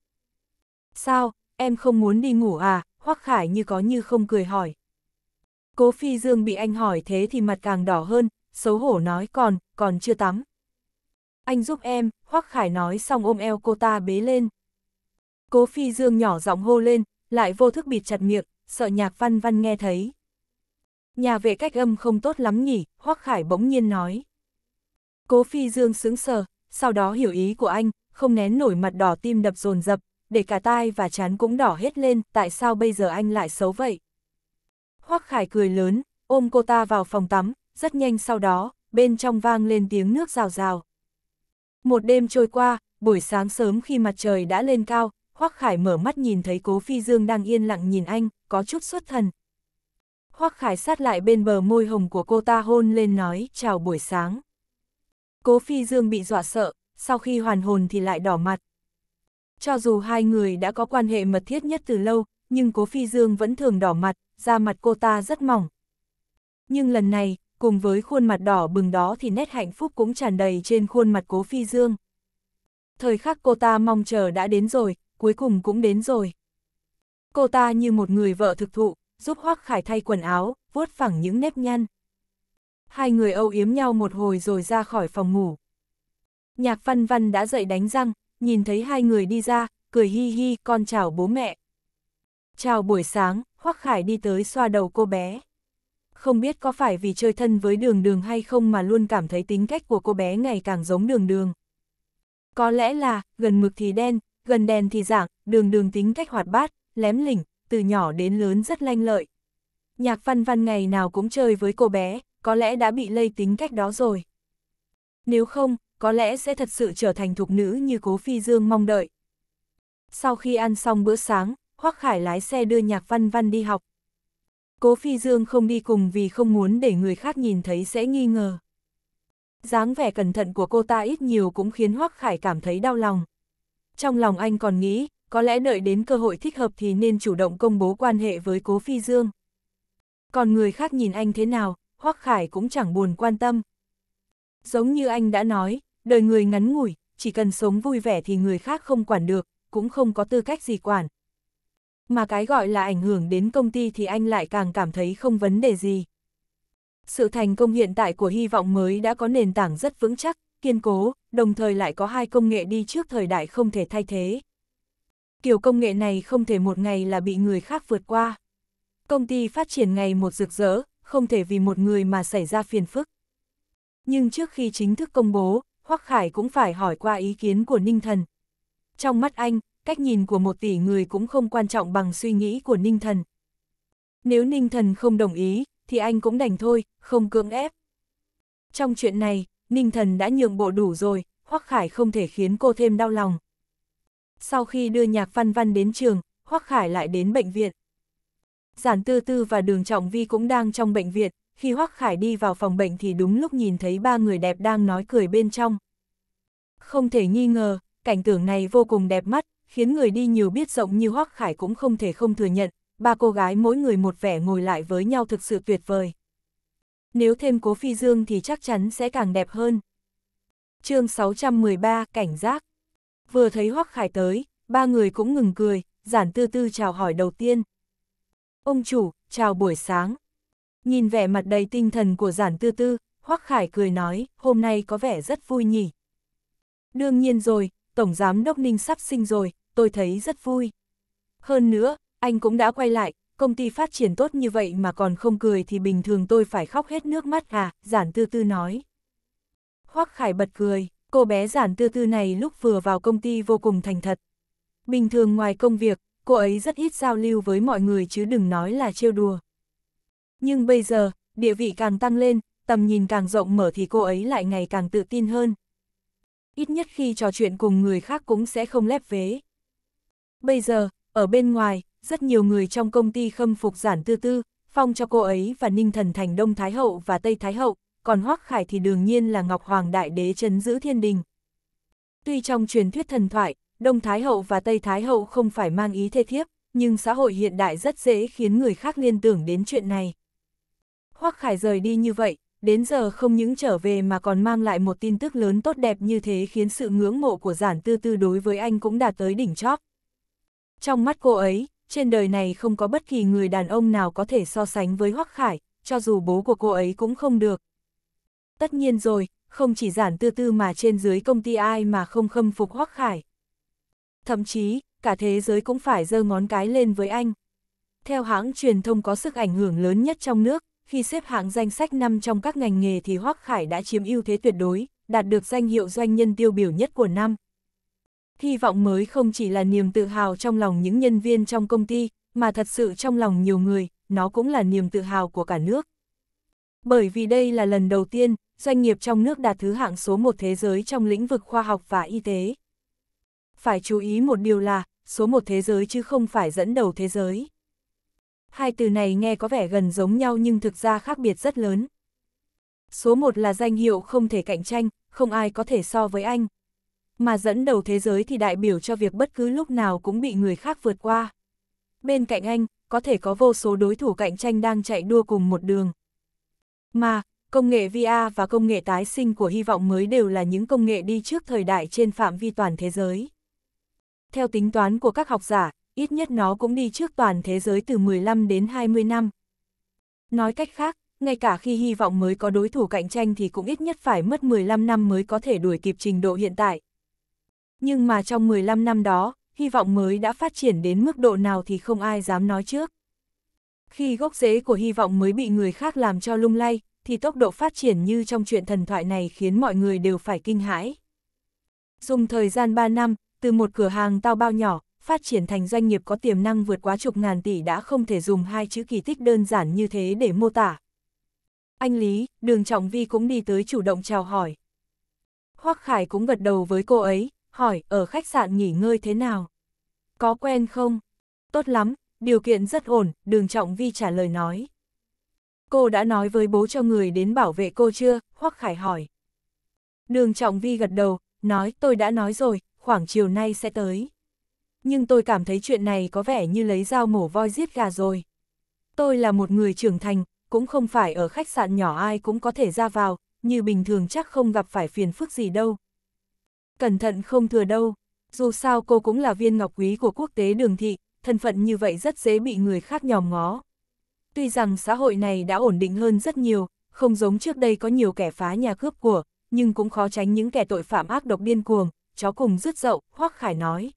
Sao, em không muốn đi ngủ à? Hoắc Khải như có như không cười hỏi. Cố Phi Dương bị anh hỏi thế thì mặt càng đỏ hơn, xấu hổ nói còn, còn chưa tắm. Anh giúp em, Hoắc Khải nói xong ôm eo cô ta bế lên. Cố Phi Dương nhỏ giọng hô lên, lại vô thức bịt chặt miệng, sợ nhạc văn văn nghe thấy. Nhà vệ cách âm không tốt lắm nhỉ, Hoắc Khải bỗng nhiên nói. Cố Phi Dương sững sờ, sau đó hiểu ý của anh, không nén nổi mặt đỏ tim đập dồn dập, để cả tai và trán cũng đỏ hết lên, tại sao bây giờ anh lại xấu vậy? Hoắc Khải cười lớn, ôm cô ta vào phòng tắm, rất nhanh sau đó, bên trong vang lên tiếng nước rào rào. Một đêm trôi qua, buổi sáng sớm khi mặt trời đã lên cao, Hoắc Khải mở mắt nhìn thấy Cố Phi Dương đang yên lặng nhìn anh, có chút xuất thần. Hoắc Khải sát lại bên bờ môi hồng của cô ta hôn lên nói, chào buổi sáng. Cố Phi Dương bị dọa sợ, sau khi hoàn hồn thì lại đỏ mặt. Cho dù hai người đã có quan hệ mật thiết nhất từ lâu, nhưng Cố Phi Dương vẫn thường đỏ mặt, da mặt cô ta rất mỏng. Nhưng lần này, cùng với khuôn mặt đỏ bừng đó thì nét hạnh phúc cũng tràn đầy trên khuôn mặt Cố Phi Dương. Thời khắc cô ta mong chờ đã đến rồi, cuối cùng cũng đến rồi. Cô ta như một người vợ thực thụ, giúp Hoác Khải thay quần áo, vuốt phẳng những nếp nhăn hai người âu yếm nhau một hồi rồi ra khỏi phòng ngủ. Nhạc văn văn đã dậy đánh răng, nhìn thấy hai người đi ra, cười hi hi con chào bố mẹ. Chào buổi sáng, Hoắc Khải đi tới xoa đầu cô bé. Không biết có phải vì chơi thân với đường đường hay không mà luôn cảm thấy tính cách của cô bé ngày càng giống đường đường. Có lẽ là, gần mực thì đen, gần đèn thì dạng. đường đường tính cách hoạt bát, lém lỉnh, từ nhỏ đến lớn rất lanh lợi. Nhạc văn văn ngày nào cũng chơi với cô bé, có lẽ đã bị lây tính cách đó rồi. Nếu không, có lẽ sẽ thật sự trở thành thục nữ như Cố Phi Dương mong đợi. Sau khi ăn xong bữa sáng, Hoắc Khải lái xe đưa Nhạc Văn Văn đi học. Cố Phi Dương không đi cùng vì không muốn để người khác nhìn thấy sẽ nghi ngờ. dáng vẻ cẩn thận của cô ta ít nhiều cũng khiến Hoắc Khải cảm thấy đau lòng. Trong lòng anh còn nghĩ, có lẽ đợi đến cơ hội thích hợp thì nên chủ động công bố quan hệ với Cố Phi Dương. Còn người khác nhìn anh thế nào, Hoắc Khải cũng chẳng buồn quan tâm. Giống như anh đã nói, đời người ngắn ngủi, chỉ cần sống vui vẻ thì người khác không quản được, cũng không có tư cách gì quản. Mà cái gọi là ảnh hưởng đến công ty thì anh lại càng cảm thấy không vấn đề gì. Sự thành công hiện tại của hy vọng mới đã có nền tảng rất vững chắc, kiên cố, đồng thời lại có hai công nghệ đi trước thời đại không thể thay thế. Kiểu công nghệ này không thể một ngày là bị người khác vượt qua. Công ty phát triển ngày một rực rỡ, không thể vì một người mà xảy ra phiền phức. Nhưng trước khi chính thức công bố, Hoắc Khải cũng phải hỏi qua ý kiến của Ninh Thần. Trong mắt anh, cách nhìn của một tỷ người cũng không quan trọng bằng suy nghĩ của Ninh Thần. Nếu Ninh Thần không đồng ý, thì anh cũng đành thôi, không cưỡng ép. Trong chuyện này, Ninh Thần đã nhượng bộ đủ rồi, Hoắc Khải không thể khiến cô thêm đau lòng. Sau khi đưa Nhạc Văn Văn đến trường, Hoắc Khải lại đến bệnh viện. Giản Tư Tư và Đường Trọng Vi cũng đang trong bệnh viện, khi Hoắc Khải đi vào phòng bệnh thì đúng lúc nhìn thấy ba người đẹp đang nói cười bên trong. Không thể nghi ngờ, cảnh tượng này vô cùng đẹp mắt, khiến người đi nhiều biết rộng như Hoắc Khải cũng không thể không thừa nhận, ba cô gái mỗi người một vẻ ngồi lại với nhau thực sự tuyệt vời. Nếu thêm Cố Phi Dương thì chắc chắn sẽ càng đẹp hơn. chương 613, Cảnh giác Vừa thấy Hoắc Khải tới, ba người cũng ngừng cười, giản tư tư chào hỏi đầu tiên ông chủ, chào buổi sáng. Nhìn vẻ mặt đầy tinh thần của giản tư tư, Hoắc Khải cười nói, hôm nay có vẻ rất vui nhỉ. Đương nhiên rồi, Tổng Giám Đốc Ninh sắp sinh rồi, tôi thấy rất vui. Hơn nữa, anh cũng đã quay lại, công ty phát triển tốt như vậy mà còn không cười thì bình thường tôi phải khóc hết nước mắt à, giản tư tư nói. Hoắc Khải bật cười, cô bé giản tư tư này lúc vừa vào công ty vô cùng thành thật. Bình thường ngoài công việc, cô ấy rất ít giao lưu với mọi người chứ đừng nói là trêu đùa. Nhưng bây giờ, địa vị càng tăng lên, tầm nhìn càng rộng mở thì cô ấy lại ngày càng tự tin hơn. Ít nhất khi trò chuyện cùng người khác cũng sẽ không lép vế. Bây giờ, ở bên ngoài, rất nhiều người trong công ty khâm phục giản tư tư, phong cho cô ấy và ninh thần thành Đông Thái Hậu và Tây Thái Hậu, còn Hoác Khải thì đương nhiên là Ngọc Hoàng Đại Đế chấn giữ thiên đình. Tuy trong truyền thuyết thần thoại, Đông Thái Hậu và Tây Thái Hậu không phải mang ý thê thiếp, nhưng xã hội hiện đại rất dễ khiến người khác liên tưởng đến chuyện này. Hoắc Khải rời đi như vậy, đến giờ không những trở về mà còn mang lại một tin tức lớn tốt đẹp như thế khiến sự ngưỡng mộ của giản tư tư đối với anh cũng đạt tới đỉnh chóp. Trong mắt cô ấy, trên đời này không có bất kỳ người đàn ông nào có thể so sánh với Hoắc Khải, cho dù bố của cô ấy cũng không được. Tất nhiên rồi, không chỉ giản tư tư mà trên dưới công ty ai mà không khâm phục Hoắc Khải thậm chí, cả thế giới cũng phải giơ ngón cái lên với anh. Theo hãng truyền thông có sức ảnh hưởng lớn nhất trong nước, khi xếp hạng danh sách năm trong các ngành nghề thì Hoắc Khải đã chiếm ưu thế tuyệt đối, đạt được danh hiệu doanh nhân tiêu biểu nhất của năm. Hy vọng mới không chỉ là niềm tự hào trong lòng những nhân viên trong công ty, mà thật sự trong lòng nhiều người, nó cũng là niềm tự hào của cả nước. Bởi vì đây là lần đầu tiên, doanh nghiệp trong nước đạt thứ hạng số một thế giới trong lĩnh vực khoa học và y tế phải chú ý một điều là, số một thế giới chứ không phải dẫn đầu thế giới. Hai từ này nghe có vẻ gần giống nhau nhưng thực ra khác biệt rất lớn. Số một là danh hiệu không thể cạnh tranh, không ai có thể so với anh. Mà dẫn đầu thế giới thì đại biểu cho việc bất cứ lúc nào cũng bị người khác vượt qua. Bên cạnh anh, có thể có vô số đối thủ cạnh tranh đang chạy đua cùng một đường. Mà, công nghệ VR và công nghệ tái sinh của hy vọng mới đều là những công nghệ đi trước thời đại trên phạm vi toàn thế giới. Theo tính toán của các học giả, ít nhất nó cũng đi trước toàn thế giới từ 15 đến 20 năm. Nói cách khác, ngay cả khi hy vọng mới có đối thủ cạnh tranh thì cũng ít nhất phải mất 15 năm mới có thể đuổi kịp trình độ hiện tại. Nhưng mà trong 15 năm đó, hy vọng mới đã phát triển đến mức độ nào thì không ai dám nói trước. Khi gốc rễ của hy vọng mới bị người khác làm cho lung lay, thì tốc độ phát triển như trong chuyện thần thoại này khiến mọi người đều phải kinh hãi. Dùng thời gian 3 năm, từ một cửa hàng tao bao nhỏ, phát triển thành doanh nghiệp có tiềm năng vượt quá chục ngàn tỷ đã không thể dùng hai chữ kỳ tích đơn giản như thế để mô tả. Anh Lý, đường Trọng Vi cũng đi tới chủ động chào hỏi. Hoắc Khải cũng gật đầu với cô ấy, hỏi ở khách sạn nghỉ ngơi thế nào? Có quen không? Tốt lắm, điều kiện rất ổn, đường Trọng Vi trả lời nói. Cô đã nói với bố cho người đến bảo vệ cô chưa? Hoắc Khải hỏi. Đường Trọng Vi gật đầu, nói tôi đã nói rồi, khoảng chiều nay sẽ tới. Nhưng tôi cảm thấy chuyện này có vẻ như lấy dao mổ voi giết gà rồi. Tôi là một người trưởng thành, cũng không phải ở khách sạn nhỏ ai cũng có thể ra vào, như bình thường chắc không gặp phải phiền phức gì đâu. Cẩn thận không thừa đâu, dù sao cô cũng là viên ngọc quý của quốc tế đường thị, thân phận như vậy rất dễ bị người khác nhòm ngó. Tuy rằng xã hội này đã ổn định hơn rất nhiều, không giống trước đây có nhiều kẻ phá nhà cướp của, nhưng cũng khó tránh những kẻ tội phạm ác độc điên cuồng, chó cùng rứt dậu, Hoắc Khải nói.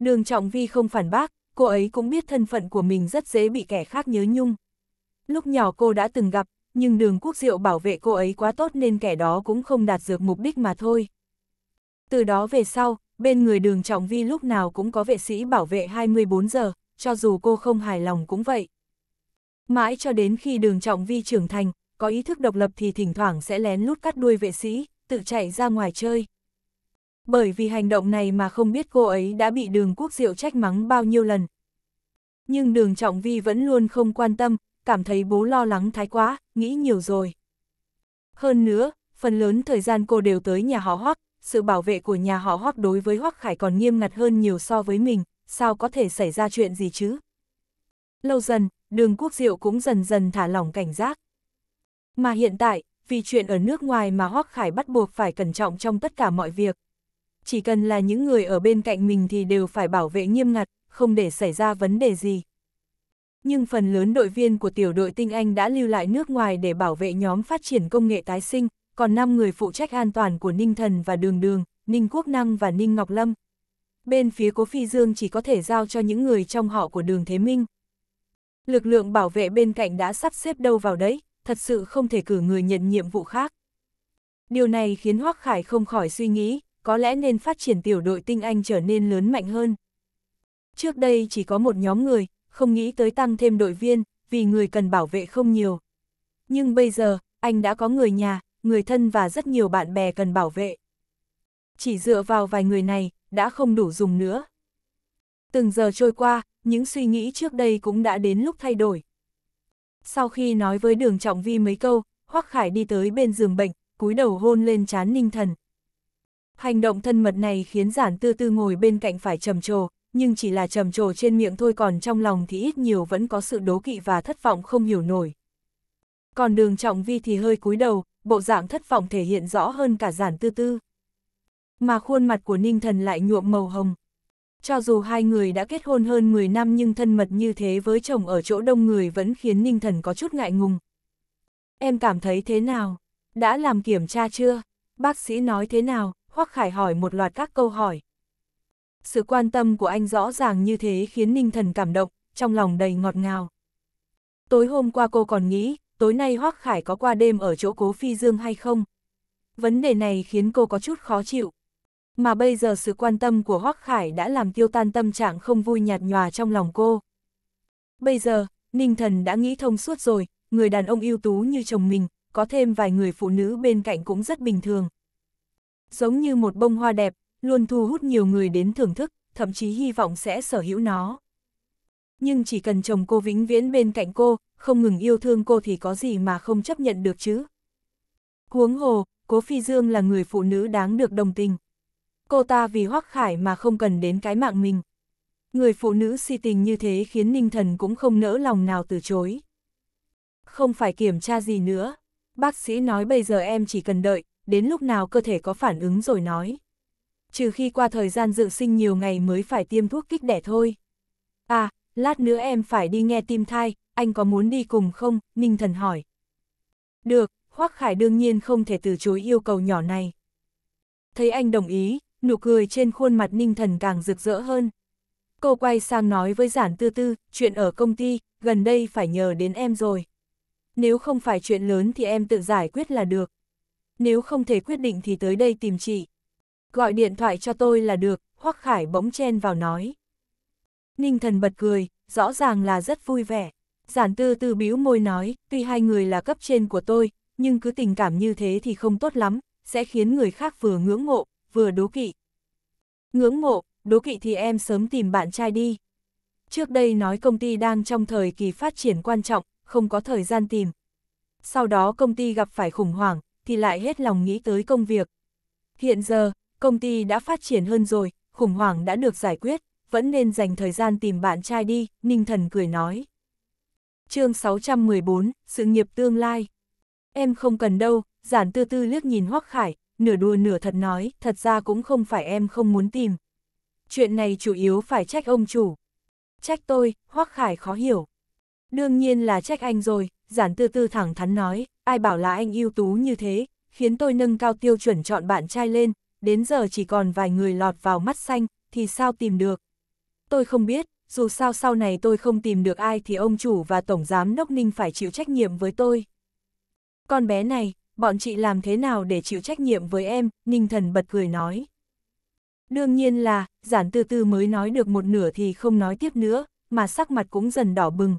Đường Trọng Vi không phản bác, cô ấy cũng biết thân phận của mình rất dễ bị kẻ khác nhớ nhung. Lúc nhỏ cô đã từng gặp, nhưng đường quốc diệu bảo vệ cô ấy quá tốt nên kẻ đó cũng không đạt được mục đích mà thôi. Từ đó về sau, bên người đường Trọng Vi lúc nào cũng có vệ sĩ bảo vệ 24 giờ, cho dù cô không hài lòng cũng vậy. Mãi cho đến khi đường Trọng Vi trưởng thành, có ý thức độc lập thì thỉnh thoảng sẽ lén lút cắt đuôi vệ sĩ, tự chạy ra ngoài chơi. Bởi vì hành động này mà không biết cô ấy đã bị đường quốc diệu trách mắng bao nhiêu lần. Nhưng đường trọng vi vẫn luôn không quan tâm, cảm thấy bố lo lắng thái quá, nghĩ nhiều rồi. Hơn nữa, phần lớn thời gian cô đều tới nhà họ hoắc, sự bảo vệ của nhà họ hoắc đối với hoắc khải còn nghiêm ngặt hơn nhiều so với mình, sao có thể xảy ra chuyện gì chứ? Lâu dần, đường quốc diệu cũng dần dần thả lỏng cảnh giác. Mà hiện tại, vì chuyện ở nước ngoài mà Hoắc Khải bắt buộc phải cẩn trọng trong tất cả mọi việc, chỉ cần là những người ở bên cạnh mình thì đều phải bảo vệ nghiêm ngặt, không để xảy ra vấn đề gì. Nhưng phần lớn đội viên của tiểu đội tinh Anh đã lưu lại nước ngoài để bảo vệ nhóm phát triển công nghệ tái sinh, còn 5 người phụ trách an toàn của Ninh Thần và Đường Đường, Ninh Quốc Năng và Ninh Ngọc Lâm. Bên phía cố Phi Dương chỉ có thể giao cho những người trong họ của Đường Thế Minh. Lực lượng bảo vệ bên cạnh đã sắp xếp đâu vào đấy, thật sự không thể cử người nhận nhiệm vụ khác. Điều này khiến Hoác Khải không khỏi suy nghĩ, có lẽ nên phát triển tiểu đội tinh anh trở nên lớn mạnh hơn. Trước đây chỉ có một nhóm người, không nghĩ tới tăng thêm đội viên, vì người cần bảo vệ không nhiều. Nhưng bây giờ, anh đã có người nhà, người thân và rất nhiều bạn bè cần bảo vệ. Chỉ dựa vào vài người này, đã không đủ dùng nữa. Từng giờ trôi qua, những suy nghĩ trước đây cũng đã đến lúc thay đổi. Sau khi nói với đường trọng vi mấy câu, Hoắc Khải đi tới bên giường bệnh, cúi đầu hôn lên trán ninh thần. Hành động thân mật này khiến giản tư tư ngồi bên cạnh phải trầm trồ, nhưng chỉ là trầm trồ trên miệng thôi còn trong lòng thì ít nhiều vẫn có sự đố kỵ và thất vọng không hiểu nổi. Còn đường trọng vi thì hơi cúi đầu, bộ dạng thất vọng thể hiện rõ hơn cả giản tư tư. Mà khuôn mặt của Ninh Thần lại nhuộm màu hồng. Cho dù hai người đã kết hôn hơn 10 năm nhưng thân mật như thế với chồng ở chỗ đông người vẫn khiến Ninh Thần có chút ngại ngùng. Em cảm thấy thế nào? Đã làm kiểm tra chưa? Bác sĩ nói thế nào? Hoắc Khải hỏi một loạt các câu hỏi. Sự quan tâm của anh rõ ràng như thế khiến Ninh Thần cảm động, trong lòng đầy ngọt ngào. Tối hôm qua cô còn nghĩ, tối nay Hoắc Khải có qua đêm ở chỗ cố phi dương hay không? Vấn đề này khiến cô có chút khó chịu. Mà bây giờ sự quan tâm của Hoắc Khải đã làm tiêu tan tâm trạng không vui nhạt nhòa trong lòng cô. Bây giờ, Ninh Thần đã nghĩ thông suốt rồi, người đàn ông ưu tú như chồng mình, có thêm vài người phụ nữ bên cạnh cũng rất bình thường giống như một bông hoa đẹp, luôn thu hút nhiều người đến thưởng thức, thậm chí hy vọng sẽ sở hữu nó. Nhưng chỉ cần chồng cô vĩnh viễn bên cạnh cô, không ngừng yêu thương cô thì có gì mà không chấp nhận được chứ. Huống hồ, Cố Phi Dương là người phụ nữ đáng được đồng tình. Cô ta vì hoắc khải mà không cần đến cái mạng mình. Người phụ nữ si tình như thế khiến Ninh Thần cũng không nỡ lòng nào từ chối. Không phải kiểm tra gì nữa. Bác sĩ nói bây giờ em chỉ cần đợi, đến lúc nào cơ thể có phản ứng rồi nói. Trừ khi qua thời gian dự sinh nhiều ngày mới phải tiêm thuốc kích đẻ thôi. À, lát nữa em phải đi nghe tim thai, anh có muốn đi cùng không? Ninh thần hỏi. Được, Hoác Khải đương nhiên không thể từ chối yêu cầu nhỏ này. Thấy anh đồng ý, nụ cười trên khuôn mặt Ninh thần càng rực rỡ hơn. Cô quay sang nói với giản tư tư, chuyện ở công ty, gần đây phải nhờ đến em rồi. Nếu không phải chuyện lớn thì em tự giải quyết là được nếu không thể quyết định thì tới đây tìm chị. Gọi điện thoại cho tôi là được, Hoắc Khải bỗng chen vào nói. Ninh thần bật cười, rõ ràng là rất vui vẻ. Giản tư tư bĩu môi nói, tuy hai người là cấp trên của tôi, nhưng cứ tình cảm như thế thì không tốt lắm, sẽ khiến người khác vừa ngưỡng mộ, vừa đố kỵ. Ngưỡng mộ, đố kỵ thì em sớm tìm bạn trai đi. Trước đây nói công ty đang trong thời kỳ phát triển quan trọng, không có thời gian tìm. Sau đó công ty gặp phải khủng hoảng, thì lại hết lòng nghĩ tới công việc. Hiện giờ, công ty đã phát triển hơn rồi, khủng hoảng đã được giải quyết, vẫn nên dành thời gian tìm bạn trai đi, Ninh Thần cười nói. chương 614, Sự nghiệp tương lai. Em không cần đâu, giản tư tư liếc nhìn Hoắc Khải, nửa đùa nửa thật nói, thật ra cũng không phải em không muốn tìm. Chuyện này chủ yếu phải trách ông chủ. Trách tôi, Hoắc Khải khó hiểu. Đương nhiên là trách anh rồi, giản tư tư thẳng thắn nói, ai bảo là anh ưu tú như thế, khiến tôi nâng cao tiêu chuẩn chọn bạn trai lên, đến giờ chỉ còn vài người lọt vào mắt xanh, thì sao tìm được. Tôi không biết, dù sao sau này tôi không tìm được ai thì ông chủ và tổng giám đốc Ninh phải chịu trách nhiệm với tôi. Con bé này, bọn chị làm thế nào để chịu trách nhiệm với em, Ninh Thần bật cười nói. Đương nhiên là, giản từ từ mới nói được một nửa thì không nói tiếp nữa, mà sắc mặt cũng dần đỏ bừng.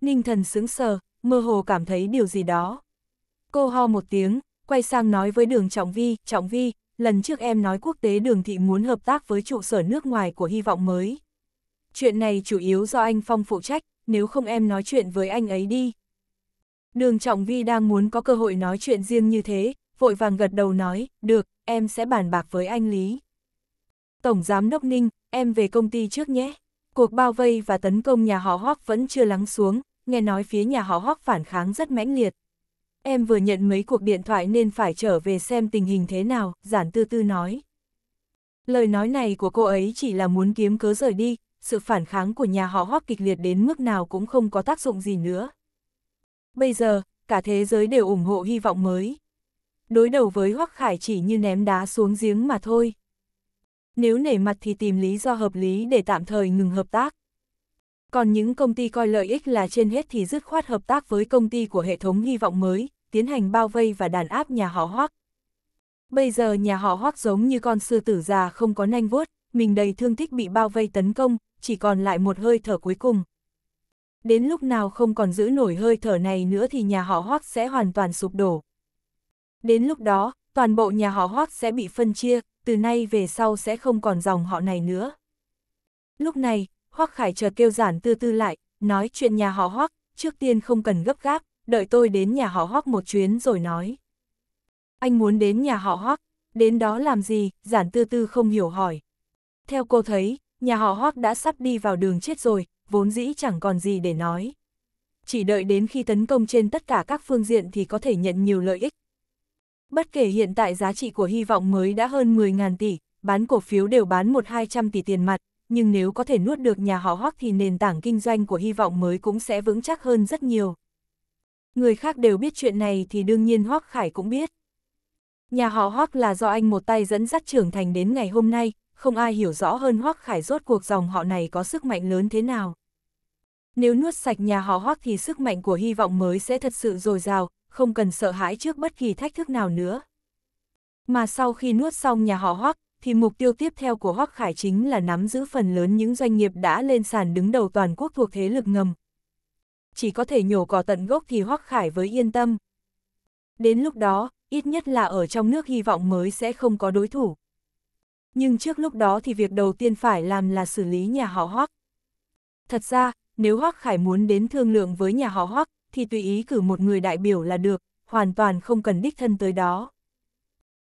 Ninh Thần sững sờ, mơ hồ cảm thấy điều gì đó. Cô ho một tiếng, quay sang nói với đường Trọng Vi, Trọng Vi, lần trước em nói quốc tế đường thị muốn hợp tác với trụ sở nước ngoài của hy vọng mới. Chuyện này chủ yếu do anh Phong phụ trách, nếu không em nói chuyện với anh ấy đi. Đường Trọng Vi đang muốn có cơ hội nói chuyện riêng như thế, vội vàng gật đầu nói, được, em sẽ bàn bạc với anh Lý. Tổng Giám Đốc Ninh, em về công ty trước nhé. Cuộc bao vây và tấn công nhà họ Hoác vẫn chưa lắng xuống, nghe nói phía nhà họ Hoắc phản kháng rất mãnh liệt. Em vừa nhận mấy cuộc điện thoại nên phải trở về xem tình hình thế nào, giản tư tư nói. Lời nói này của cô ấy chỉ là muốn kiếm cớ rời đi, sự phản kháng của nhà họ Hoắc kịch liệt đến mức nào cũng không có tác dụng gì nữa. Bây giờ, cả thế giới đều ủng hộ hy vọng mới. Đối đầu với Hoắc Khải chỉ như ném đá xuống giếng mà thôi. Nếu nể mặt thì tìm lý do hợp lý để tạm thời ngừng hợp tác còn những công ty coi lợi ích là trên hết thì dứt khoát hợp tác với công ty của hệ thống hy vọng mới, tiến hành bao vây và đàn áp nhà họ Hoắc. Bây giờ nhà họ Hoắc giống như con sư tử già không có nanh vuốt, mình đầy thương tích bị bao vây tấn công, chỉ còn lại một hơi thở cuối cùng. Đến lúc nào không còn giữ nổi hơi thở này nữa thì nhà họ Hoắc sẽ hoàn toàn sụp đổ. Đến lúc đó, toàn bộ nhà họ Hoắc sẽ bị phân chia, từ nay về sau sẽ không còn dòng họ này nữa. Lúc này, Hoắc Khải chợt kêu giản tư tư lại, nói chuyện nhà họ Hoắc, trước tiên không cần gấp gáp, đợi tôi đến nhà họ Hoắc một chuyến rồi nói. Anh muốn đến nhà họ Hoắc, đến đó làm gì, giản tư tư không hiểu hỏi. Theo cô thấy, nhà họ Hoắc đã sắp đi vào đường chết rồi, vốn dĩ chẳng còn gì để nói. Chỉ đợi đến khi tấn công trên tất cả các phương diện thì có thể nhận nhiều lợi ích. Bất kể hiện tại giá trị của hy vọng mới đã hơn 10.000 tỷ, bán cổ phiếu đều bán 1-200 tỷ tiền mặt, nhưng nếu có thể nuốt được nhà họ Hoắc thì nền tảng kinh doanh của hy vọng mới cũng sẽ vững chắc hơn rất nhiều. Người khác đều biết chuyện này thì đương nhiên Hoắc Khải cũng biết. Nhà họ Hoắc là do anh một tay dẫn dắt trưởng thành đến ngày hôm nay, không ai hiểu rõ hơn Hoắc Khải rốt cuộc dòng họ này có sức mạnh lớn thế nào. Nếu nuốt sạch nhà họ Hoắc thì sức mạnh của hy vọng mới sẽ thật sự dồi dào, không cần sợ hãi trước bất kỳ thách thức nào nữa. Mà sau khi nuốt xong nhà họ Hoắc, thì mục tiêu tiếp theo của Hoắc Khải chính là nắm giữ phần lớn những doanh nghiệp đã lên sàn đứng đầu toàn quốc thuộc thế lực ngầm. Chỉ có thể nhổ cỏ tận gốc thì Hoắc Khải với yên tâm. Đến lúc đó, ít nhất là ở trong nước hy vọng mới sẽ không có đối thủ. Nhưng trước lúc đó thì việc đầu tiên phải làm là xử lý nhà họ Hoắc. Thật ra, nếu Hoắc Khải muốn đến thương lượng với nhà họ Hoắc, thì tùy ý cử một người đại biểu là được, hoàn toàn không cần đích thân tới đó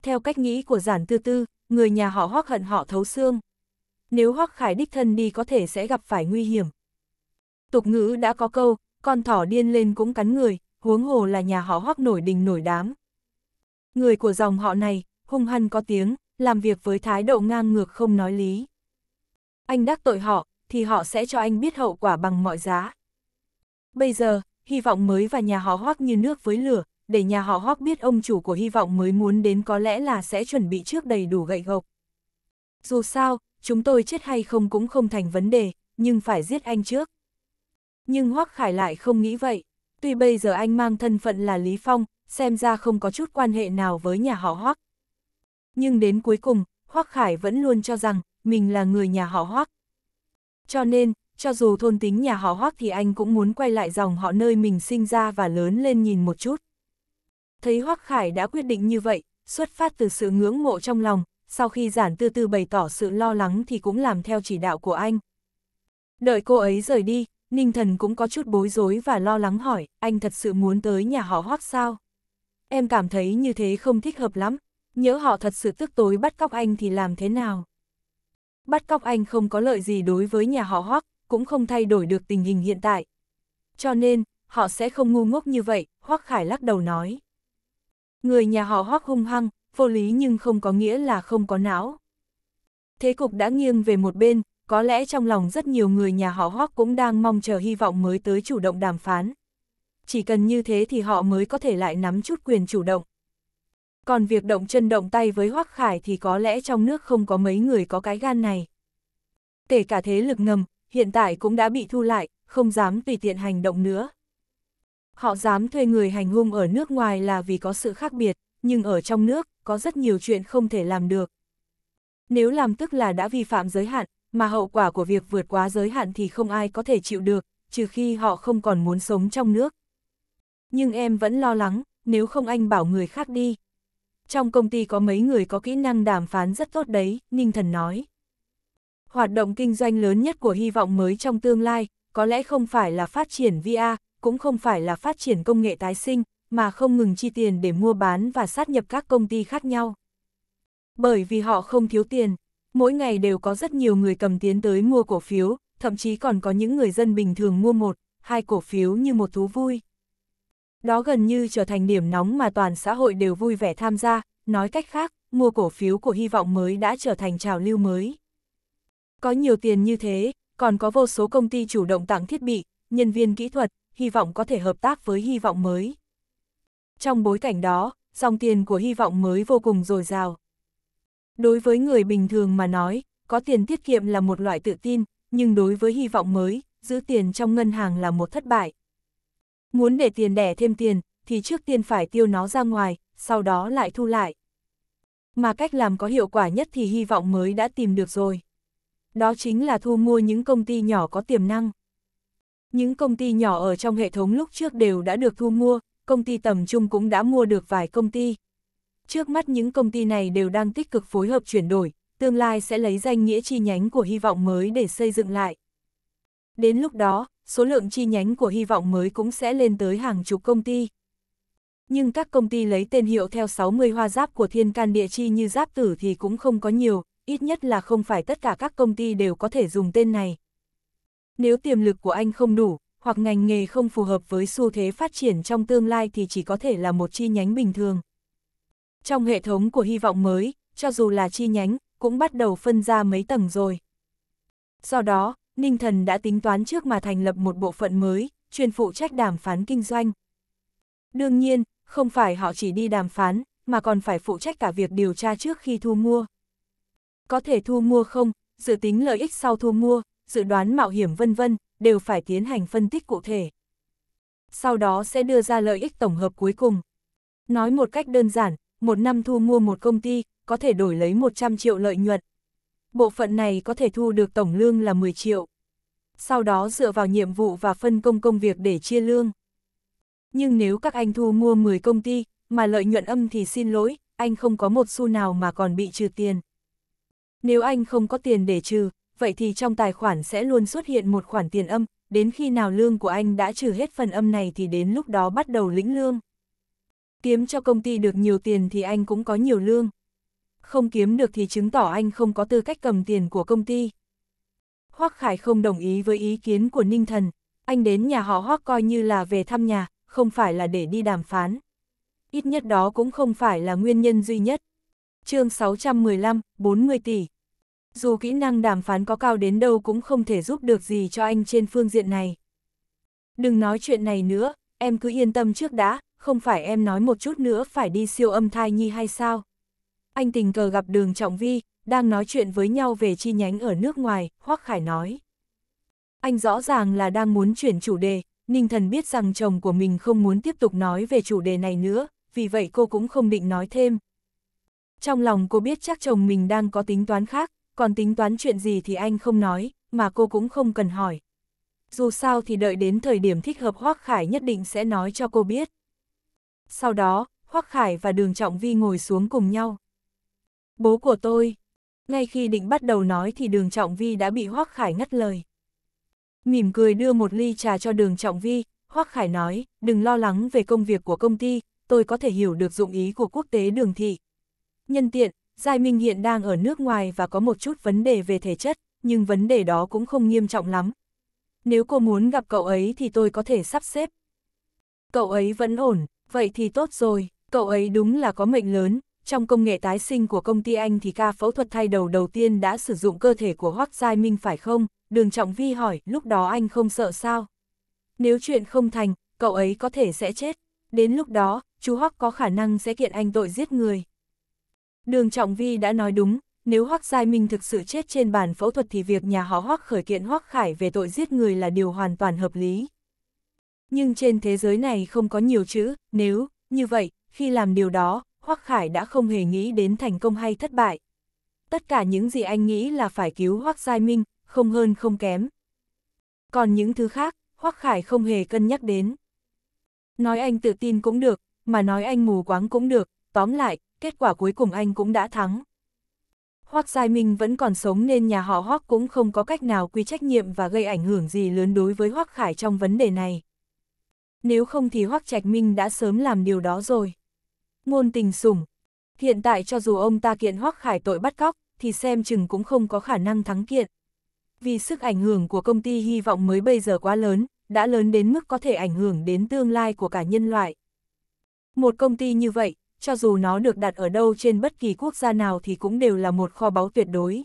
theo cách nghĩ của giản tư tư, người nhà họ hoắc hận họ thấu xương. Nếu hoắc khải đích thân đi có thể sẽ gặp phải nguy hiểm. Tục ngữ đã có câu, con thỏ điên lên cũng cắn người, huống hồ là nhà họ hoắc nổi đình nổi đám. Người của dòng họ này, hung hăng có tiếng, làm việc với thái độ ngang ngược không nói lý. Anh đắc tội họ, thì họ sẽ cho anh biết hậu quả bằng mọi giá. Bây giờ, hy vọng mới và nhà họ hoắc như nước với lửa, để nhà họ Hoắc biết ông chủ của hy vọng mới muốn đến có lẽ là sẽ chuẩn bị trước đầy đủ gậy gộc. Dù sao, chúng tôi chết hay không cũng không thành vấn đề, nhưng phải giết anh trước. Nhưng Hoắc Khải lại không nghĩ vậy, tuy bây giờ anh mang thân phận là Lý Phong, xem ra không có chút quan hệ nào với nhà họ Hoắc. Nhưng đến cuối cùng, Hoắc Khải vẫn luôn cho rằng mình là người nhà họ Hoắc. Cho nên, cho dù thôn tính nhà họ Hoắc thì anh cũng muốn quay lại dòng họ nơi mình sinh ra và lớn lên nhìn một chút. Thấy Hoắc Khải đã quyết định như vậy, xuất phát từ sự ngưỡng mộ trong lòng, sau khi giản tư tư bày tỏ sự lo lắng thì cũng làm theo chỉ đạo của anh. Đợi cô ấy rời đi, Ninh Thần cũng có chút bối rối và lo lắng hỏi, anh thật sự muốn tới nhà họ Hoắc sao? Em cảm thấy như thế không thích hợp lắm, nhớ họ thật sự tức tối bắt cóc anh thì làm thế nào? Bắt cóc anh không có lợi gì đối với nhà họ Hoắc, cũng không thay đổi được tình hình hiện tại. Cho nên, họ sẽ không ngu ngốc như vậy, Hoắc Khải lắc đầu nói. Người nhà họ hoắc hung hăng, vô lý nhưng không có nghĩa là không có não. Thế cục đã nghiêng về một bên, có lẽ trong lòng rất nhiều người nhà họ hoắc cũng đang mong chờ hy vọng mới tới chủ động đàm phán. Chỉ cần như thế thì họ mới có thể lại nắm chút quyền chủ động. Còn việc động chân động tay với hoắc khải thì có lẽ trong nước không có mấy người có cái gan này. Kể cả thế lực ngầm, hiện tại cũng đã bị thu lại, không dám tùy tiện hành động nữa. Họ dám thuê người hành hung ở nước ngoài là vì có sự khác biệt, nhưng ở trong nước, có rất nhiều chuyện không thể làm được. Nếu làm tức là đã vi phạm giới hạn, mà hậu quả của việc vượt quá giới hạn thì không ai có thể chịu được, trừ khi họ không còn muốn sống trong nước. Nhưng em vẫn lo lắng, nếu không anh bảo người khác đi. Trong công ty có mấy người có kỹ năng đàm phán rất tốt đấy, Ninh Thần nói. Hoạt động kinh doanh lớn nhất của hy vọng mới trong tương lai, có lẽ không phải là phát triển VR, cũng không phải là phát triển công nghệ tái sinh, mà không ngừng chi tiền để mua bán và sát nhập các công ty khác nhau. Bởi vì họ không thiếu tiền, mỗi ngày đều có rất nhiều người cầm tiến tới mua cổ phiếu, thậm chí còn có những người dân bình thường mua một, hai cổ phiếu như một thú vui. Đó gần như trở thành điểm nóng mà toàn xã hội đều vui vẻ tham gia, nói cách khác, mua cổ phiếu của hy vọng mới đã trở thành trào lưu mới. Có nhiều tiền như thế, còn có vô số công ty chủ động tặng thiết bị, nhân viên kỹ thuật, hy vọng có thể hợp tác với hy vọng mới. Trong bối cảnh đó, dòng tiền của hy vọng mới vô cùng dồi dào. Đối với người bình thường mà nói, có tiền tiết kiệm là một loại tự tin, nhưng đối với hy vọng mới, giữ tiền trong ngân hàng là một thất bại. Muốn để tiền đẻ thêm tiền, thì trước tiên phải tiêu nó ra ngoài, sau đó lại thu lại. Mà cách làm có hiệu quả nhất thì hy vọng mới đã tìm được rồi. Đó chính là thu mua những công ty nhỏ có tiềm năng. Những công ty nhỏ ở trong hệ thống lúc trước đều đã được thu mua, công ty tầm trung cũng đã mua được vài công ty. Trước mắt những công ty này đều đang tích cực phối hợp chuyển đổi, tương lai sẽ lấy danh nghĩa chi nhánh của hy vọng mới để xây dựng lại. Đến lúc đó, số lượng chi nhánh của hy vọng mới cũng sẽ lên tới hàng chục công ty. Nhưng các công ty lấy tên hiệu theo 60 hoa giáp của thiên can địa chi như giáp tử thì cũng không có nhiều, ít nhất là không phải tất cả các công ty đều có thể dùng tên này. Nếu tiềm lực của anh không đủ, hoặc ngành nghề không phù hợp với xu thế phát triển trong tương lai thì chỉ có thể là một chi nhánh bình thường. Trong hệ thống của hy vọng mới, cho dù là chi nhánh, cũng bắt đầu phân ra mấy tầng rồi. Do đó, Ninh Thần đã tính toán trước mà thành lập một bộ phận mới, chuyên phụ trách đàm phán kinh doanh. Đương nhiên, không phải họ chỉ đi đàm phán, mà còn phải phụ trách cả việc điều tra trước khi thu mua. Có thể thu mua không, dự tính lợi ích sau thu mua, dự đoán mạo hiểm vân vân đều phải tiến hành phân tích cụ thể. Sau đó sẽ đưa ra lợi ích tổng hợp cuối cùng. Nói một cách đơn giản, một năm thu mua một công ty, có thể đổi lấy 100 triệu lợi nhuận. Bộ phận này có thể thu được tổng lương là 10 triệu. Sau đó dựa vào nhiệm vụ và phân công công việc để chia lương. Nhưng nếu các anh thu mua 10 công ty, mà lợi nhuận âm thì xin lỗi, anh không có một xu nào mà còn bị trừ tiền. Nếu anh không có tiền để trừ, vậy thì trong tài khoản sẽ luôn xuất hiện một khoản tiền âm, đến khi nào lương của anh đã trừ hết phần âm này thì đến lúc đó bắt đầu lĩnh lương. Kiếm cho công ty được nhiều tiền thì anh cũng có nhiều lương. Không kiếm được thì chứng tỏ anh không có tư cách cầm tiền của công ty. Hoắc Khải không đồng ý với ý kiến của Ninh Thần, anh đến nhà họ Hoắc coi như là về thăm nhà, không phải là để đi đàm phán. Ít nhất đó cũng không phải là nguyên nhân duy nhất. Chương 615, 40 tỷ dù kỹ năng đàm phán có cao đến đâu cũng không thể giúp được gì cho anh trên phương diện này. Đừng nói chuyện này nữa, em cứ yên tâm trước đã, không phải em nói một chút nữa phải đi siêu âm thai nhi hay sao? Anh tình cờ gặp đường Trọng Vi, đang nói chuyện với nhau về chi nhánh ở nước ngoài, Hoắc Khải nói. Anh rõ ràng là đang muốn chuyển chủ đề, Ninh Thần biết rằng chồng của mình không muốn tiếp tục nói về chủ đề này nữa, vì vậy cô cũng không định nói thêm. Trong lòng cô biết chắc chồng mình đang có tính toán khác, còn tính toán chuyện gì thì anh không nói, mà cô cũng không cần hỏi. Dù sao thì đợi đến thời điểm thích hợp Hoác Khải nhất định sẽ nói cho cô biết. Sau đó, Hoác Khải và Đường Trọng Vi ngồi xuống cùng nhau. Bố của tôi. Ngay khi định bắt đầu nói thì Đường Trọng Vi đã bị Hoác Khải ngắt lời. Mỉm cười đưa một ly trà cho Đường Trọng Vi, Hoác Khải nói, đừng lo lắng về công việc của công ty, tôi có thể hiểu được dụng ý của quốc tế đường thị. Nhân tiện, Giai Minh hiện đang ở nước ngoài và có một chút vấn đề về thể chất, nhưng vấn đề đó cũng không nghiêm trọng lắm. Nếu cô muốn gặp cậu ấy thì tôi có thể sắp xếp. Cậu ấy vẫn ổn, vậy thì tốt rồi, cậu ấy đúng là có mệnh lớn. Trong công nghệ tái sinh của công ty anh thì ca phẫu thuật thay đầu đầu tiên đã sử dụng cơ thể của Hoác Giai Minh phải không? Đường Trọng Vi hỏi, lúc đó anh không sợ sao? Nếu chuyện không thành, cậu ấy có thể sẽ chết. Đến lúc đó, chú Hoác có khả năng sẽ kiện anh tội giết người. Đường Trọng Vi đã nói đúng, nếu Hoắc Giai Minh thực sự chết trên bàn phẫu thuật thì việc nhà họ Hoắc khởi kiện Hoắc Khải về tội giết người là điều hoàn toàn hợp lý. Nhưng trên thế giới này không có nhiều chữ, nếu, như vậy, khi làm điều đó, Hoắc Khải đã không hề nghĩ đến thành công hay thất bại. Tất cả những gì anh nghĩ là phải cứu Hoắc Giai Minh, không hơn không kém. Còn những thứ khác, Hoắc Khải không hề cân nhắc đến. Nói anh tự tin cũng được, mà nói anh mù quáng cũng được, tóm lại, kết quả cuối cùng anh cũng đã thắng. Hoác Giai Minh vẫn còn sống nên nhà họ Hoác cũng không có cách nào quy trách nhiệm và gây ảnh hưởng gì lớn đối với Hoác Khải trong vấn đề này. Nếu không thì Hoác Trạch Minh đã sớm làm điều đó rồi. Ngôn tình sủng. Hiện tại cho dù ông ta kiện Hoác Khải tội bắt cóc, thì xem chừng cũng không có khả năng thắng kiện. Vì sức ảnh hưởng của công ty hy vọng mới bây giờ quá lớn, đã lớn đến mức có thể ảnh hưởng đến tương lai của cả nhân loại. Một công ty như vậy, cho dù nó được đặt ở đâu trên bất kỳ quốc gia nào thì cũng đều là một kho báu tuyệt đối.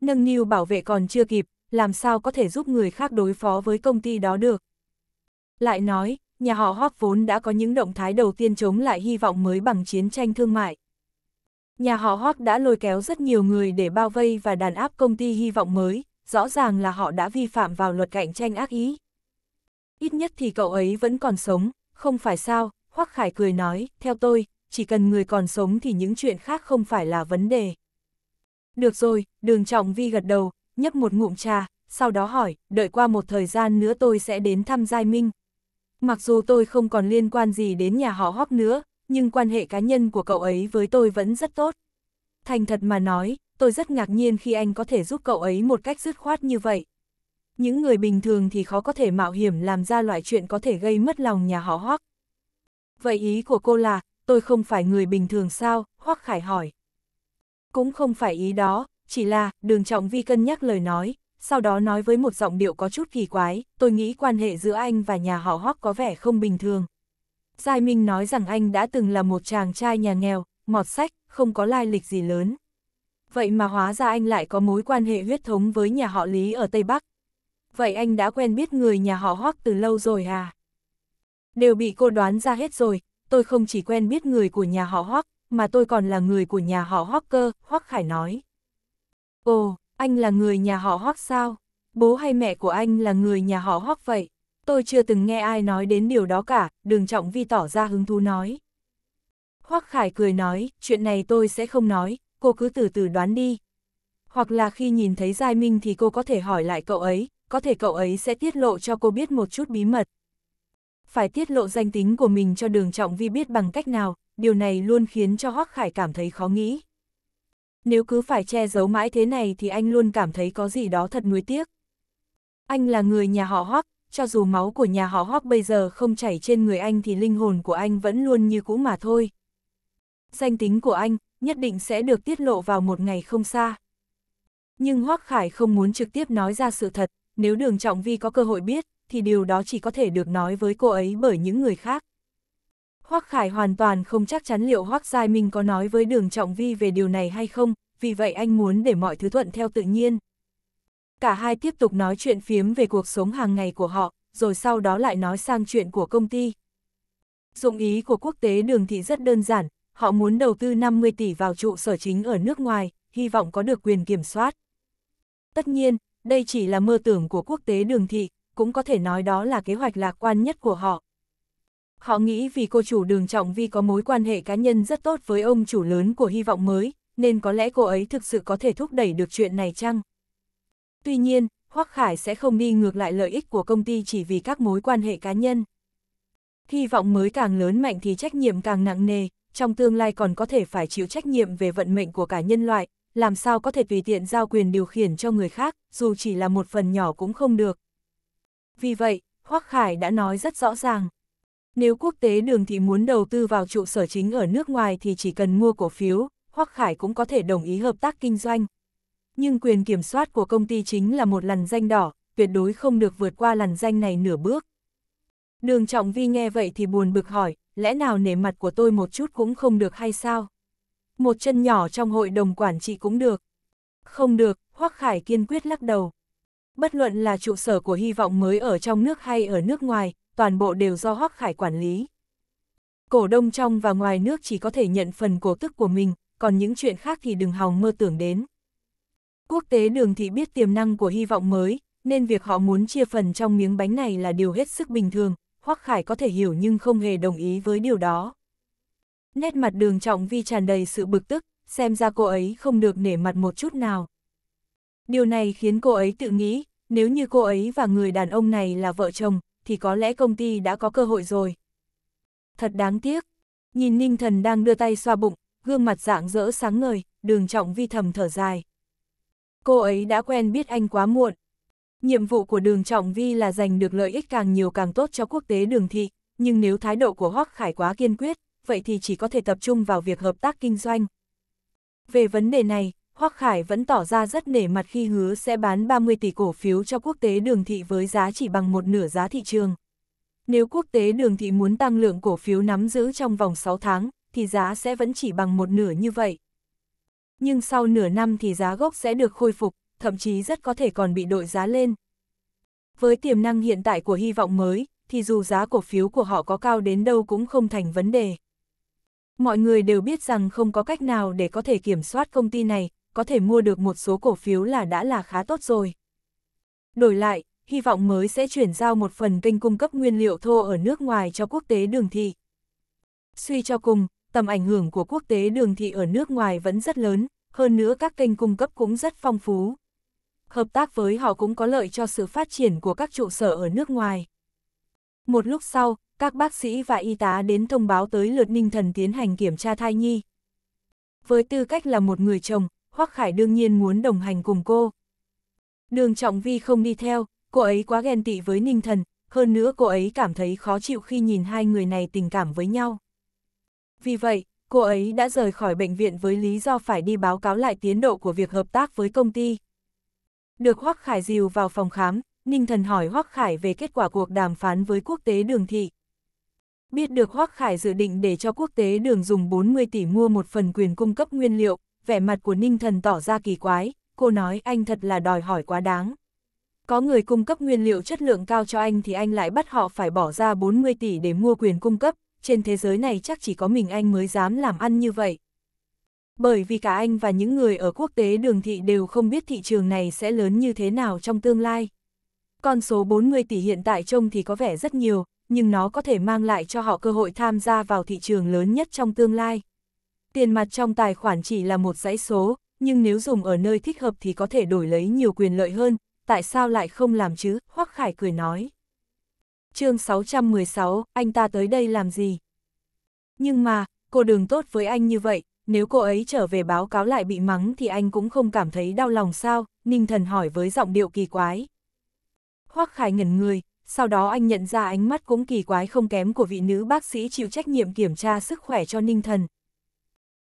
Nâng niu bảo vệ còn chưa kịp, làm sao có thể giúp người khác đối phó với công ty đó được. Lại nói, nhà họ Hawk vốn đã có những động thái đầu tiên chống lại hy vọng mới bằng chiến tranh thương mại. Nhà họ Hawk đã lôi kéo rất nhiều người để bao vây và đàn áp công ty hy vọng mới, rõ ràng là họ đã vi phạm vào luật cạnh tranh ác ý. Ít nhất thì cậu ấy vẫn còn sống, không phải sao, Hoắc Khải cười nói, theo tôi, chỉ cần người còn sống thì những chuyện khác không phải là vấn đề. Được rồi, đường trọng vi gật đầu, nhấp một ngụm trà, sau đó hỏi, đợi qua một thời gian nữa tôi sẽ đến thăm Giai Minh. Mặc dù tôi không còn liên quan gì đến nhà họ Hoắc nữa, nhưng quan hệ cá nhân của cậu ấy với tôi vẫn rất tốt. Thành thật mà nói, tôi rất ngạc nhiên khi anh có thể giúp cậu ấy một cách dứt khoát như vậy. Những người bình thường thì khó có thể mạo hiểm làm ra loại chuyện có thể gây mất lòng nhà họ Hoắc. Vậy ý của cô là, tôi không phải người bình thường sao, Hoắc Khải hỏi. Cũng không phải ý đó, chỉ là, đường trọng vi cân nhắc lời nói, sau đó nói với một giọng điệu có chút kỳ quái, tôi nghĩ quan hệ giữa anh và nhà họ Hoắc có vẻ không bình thường. Giai Minh nói rằng anh đã từng là một chàng trai nhà nghèo, mọt sách, không có lai lịch gì lớn. Vậy mà hóa ra anh lại có mối quan hệ huyết thống với nhà họ Lý ở Tây Bắc. Vậy anh đã quen biết người nhà họ Hoắc từ lâu rồi à? Đều bị cô đoán ra hết rồi, tôi không chỉ quen biết người của nhà họ Hoắc, mà tôi còn là người của nhà họ Hoắc cơ, Hoắc Khải nói. Ồ, anh là người nhà họ Hoắc sao? Bố hay mẹ của anh là người nhà họ Hoắc vậy? Tôi chưa từng nghe ai nói đến điều đó cả, đường trọng vi tỏ ra hứng thú nói. Hoắc Khải cười nói, chuyện này tôi sẽ không nói, cô cứ từ từ đoán đi. Hoặc là khi nhìn thấy Giai Minh thì cô có thể hỏi lại cậu ấy, có thể cậu ấy sẽ tiết lộ cho cô biết một chút bí mật phải tiết lộ danh tính của mình cho đường trọng vi biết bằng cách nào, điều này luôn khiến cho Hoắc Khải cảm thấy khó nghĩ. Nếu cứ phải che giấu mãi thế này thì anh luôn cảm thấy có gì đó thật nuối tiếc. Anh là người nhà họ Hoắc, cho dù máu của nhà họ Hoắc bây giờ không chảy trên người anh thì linh hồn của anh vẫn luôn như cũ mà thôi. Danh tính của anh nhất định sẽ được tiết lộ vào một ngày không xa. Nhưng Hoắc Khải không muốn trực tiếp nói ra sự thật, nếu Đường Trọng Vi có cơ hội biết, thì điều đó chỉ có thể được nói với cô ấy bởi những người khác. Hoắc Khải hoàn toàn không chắc chắn liệu Hoắc Giai Minh có nói với Đường Trọng Vi về điều này hay không, vì vậy anh muốn để mọi thứ thuận theo tự nhiên. Cả hai tiếp tục nói chuyện phiếm về cuộc sống hàng ngày của họ, rồi sau đó lại nói sang chuyện của công ty. Dụng ý của quốc tế đường thị rất đơn giản, họ muốn đầu tư 50 tỷ vào trụ sở chính ở nước ngoài, hy vọng có được quyền kiểm soát. Tất nhiên, đây chỉ là mơ tưởng của quốc tế đường thị, cũng có thể nói đó là kế hoạch lạc quan nhất của họ. Họ nghĩ vì cô chủ đường Trọng Vi có mối quan hệ cá nhân rất tốt với ông chủ lớn của hy vọng mới, nên có lẽ cô ấy thực sự có thể thúc đẩy được chuyện này chăng? Tuy nhiên, Hoắc Khải sẽ không đi ngược lại lợi ích của công ty chỉ vì các mối quan hệ cá nhân. Hy vọng mới càng lớn mạnh thì trách nhiệm càng nặng nề, trong tương lai còn có thể phải chịu trách nhiệm về vận mệnh của cả nhân loại, làm sao có thể tùy tiện giao quyền điều khiển cho người khác, dù chỉ là một phần nhỏ cũng không được. Vì vậy, Hoắc Khải đã nói rất rõ ràng. Nếu quốc tế đường thị muốn đầu tư vào trụ sở chính ở nước ngoài thì chỉ cần mua cổ phiếu, Hoắc Khải cũng có thể đồng ý hợp tác kinh doanh. Nhưng quyền kiểm soát của công ty chính là một lằn danh đỏ, tuyệt đối không được vượt qua lằn danh này nửa bước. Đường Trọng Vi nghe vậy thì buồn bực hỏi, lẽ nào nể mặt của tôi một chút cũng không được hay sao? Một chân nhỏ trong hội đồng quản trị cũng được. Không được, Hoắc Khải kiên quyết lắc đầu bất luận là trụ sở của hy vọng mới ở trong nước hay ở nước ngoài, toàn bộ đều do Hoắc Khải quản lý. Cổ đông trong và ngoài nước chỉ có thể nhận phần cổ tức của mình, còn những chuyện khác thì đừng hòng mơ tưởng đến. Quốc tế đường thị biết tiềm năng của hy vọng mới, nên việc họ muốn chia phần trong miếng bánh này là điều hết sức bình thường, Hoắc Khải có thể hiểu nhưng không hề đồng ý với điều đó. Nét mặt đường trọng vi tràn đầy sự bực tức, xem ra cô ấy không được nể mặt một chút nào. Điều này khiến cô ấy tự nghĩ, nếu như cô ấy và người đàn ông này là vợ chồng, thì có lẽ công ty đã có cơ hội rồi. Thật đáng tiếc. Nhìn Ninh Thần đang đưa tay xoa bụng, gương mặt dạng dỡ sáng ngời, đường trọng vi thầm thở dài. Cô ấy đã quen biết anh quá muộn. Nhiệm vụ của đường trọng vi là giành được lợi ích càng nhiều càng tốt cho quốc tế đường thị, nhưng nếu thái độ của Hoắc Khải quá kiên quyết, vậy thì chỉ có thể tập trung vào việc hợp tác kinh doanh. Về vấn đề này, Hoắc Khải vẫn tỏ ra rất nể mặt khi hứa sẽ bán 30 tỷ cổ phiếu cho quốc tế đường thị với giá chỉ bằng một nửa giá thị trường. Nếu quốc tế đường thị muốn tăng lượng cổ phiếu nắm giữ trong vòng 6 tháng, thì giá sẽ vẫn chỉ bằng một nửa như vậy. Nhưng sau nửa năm thì giá gốc sẽ được khôi phục, thậm chí rất có thể còn bị đội giá lên. Với tiềm năng hiện tại của hy vọng mới, thì dù giá cổ phiếu của họ có cao đến đâu cũng không thành vấn đề. Mọi người đều biết rằng không có cách nào để có thể kiểm soát công ty này, có thể mua được một số cổ phiếu là đã là khá tốt rồi. Đổi lại, hy vọng mới sẽ chuyển giao một phần kênh cung cấp nguyên liệu thô ở nước ngoài cho quốc tế đường thị. Suy cho cùng, tầm ảnh hưởng của quốc tế đường thị ở nước ngoài vẫn rất lớn, hơn nữa các kênh cung cấp cũng rất phong phú. Hợp tác với họ cũng có lợi cho sự phát triển của các trụ sở ở nước ngoài. Một lúc sau, các bác sĩ và y tá đến thông báo tới lượt Ninh Thần tiến hành kiểm tra thai nhi. Với tư cách là một người chồng, Hoắc Khải đương nhiên muốn đồng hành cùng cô. Đường Trọng Vi không đi theo, cô ấy quá ghen tị với Ninh Thần, hơn nữa cô ấy cảm thấy khó chịu khi nhìn hai người này tình cảm với nhau. Vì vậy, cô ấy đã rời khỏi bệnh viện với lý do phải đi báo cáo lại tiến độ của việc hợp tác với công ty. Được Hoắc Khải dìu vào phòng khám, Ninh Thần hỏi Hoắc Khải về kết quả cuộc đàm phán với quốc tế đường thị. Biết được Hoắc Khải dự định để cho quốc tế đường dùng 40 tỷ mua một phần quyền cung cấp nguyên liệu, vẻ mặt của Ninh Thần tỏ ra kỳ quái, cô nói anh thật là đòi hỏi quá đáng. Có người cung cấp nguyên liệu chất lượng cao cho anh thì anh lại bắt họ phải bỏ ra 40 tỷ để mua quyền cung cấp, trên thế giới này chắc chỉ có mình anh mới dám làm ăn như vậy. Bởi vì cả anh và những người ở quốc tế đường thị đều không biết thị trường này sẽ lớn như thế nào trong tương lai. Con số 40 tỷ hiện tại trông thì có vẻ rất nhiều, nhưng nó có thể mang lại cho họ cơ hội tham gia vào thị trường lớn nhất trong tương lai. Tiền mặt trong tài khoản chỉ là một dãy số, nhưng nếu dùng ở nơi thích hợp thì có thể đổi lấy nhiều quyền lợi hơn, tại sao lại không làm chứ? Hoắc Khải cười nói. chương 616, anh ta tới đây làm gì? Nhưng mà, cô đường tốt với anh như vậy, nếu cô ấy trở về báo cáo lại bị mắng thì anh cũng không cảm thấy đau lòng sao? Ninh thần hỏi với giọng điệu kỳ quái. Hoắc Khải ngẩn người, sau đó anh nhận ra ánh mắt cũng kỳ quái không kém của vị nữ bác sĩ chịu trách nhiệm kiểm tra sức khỏe cho Ninh Thần,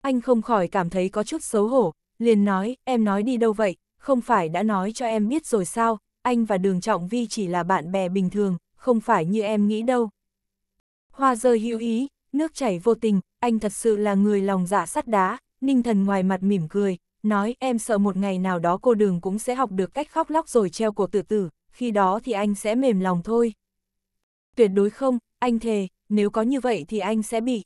anh không khỏi cảm thấy có chút xấu hổ, liền nói, em nói đi đâu vậy, không phải đã nói cho em biết rồi sao, anh và Đường Trọng Vi chỉ là bạn bè bình thường, không phải như em nghĩ đâu. Hoa rơi hữu ý, nước chảy vô tình, anh thật sự là người lòng dạ sắt đá, ninh thần ngoài mặt mỉm cười, nói em sợ một ngày nào đó cô Đường cũng sẽ học được cách khóc lóc rồi treo cổ tự tử, khi đó thì anh sẽ mềm lòng thôi. Tuyệt đối không, anh thề, nếu có như vậy thì anh sẽ bị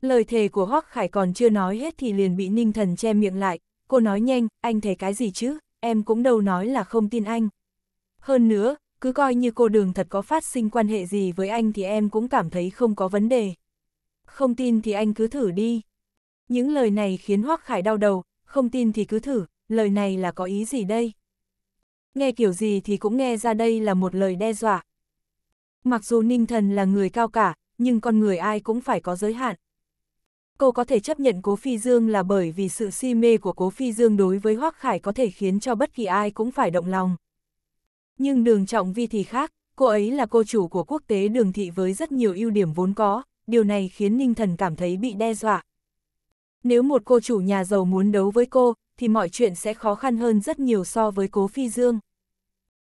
Lời thề của Hoắc Khải còn chưa nói hết thì liền bị Ninh Thần che miệng lại, cô nói nhanh, anh thề cái gì chứ, em cũng đâu nói là không tin anh. Hơn nữa, cứ coi như cô đường thật có phát sinh quan hệ gì với anh thì em cũng cảm thấy không có vấn đề. Không tin thì anh cứ thử đi. Những lời này khiến Hoắc Khải đau đầu, không tin thì cứ thử, lời này là có ý gì đây? Nghe kiểu gì thì cũng nghe ra đây là một lời đe dọa. Mặc dù Ninh Thần là người cao cả, nhưng con người ai cũng phải có giới hạn cô có thể chấp nhận Cố Phi Dương là bởi vì sự si mê của Cố Phi Dương đối với Hoác Khải có thể khiến cho bất kỳ ai cũng phải động lòng. Nhưng đường trọng vi thì khác, cô ấy là cô chủ của quốc tế đường thị với rất nhiều ưu điểm vốn có, điều này khiến Ninh Thần cảm thấy bị đe dọa. Nếu một cô chủ nhà giàu muốn đấu với cô, thì mọi chuyện sẽ khó khăn hơn rất nhiều so với Cố Phi Dương.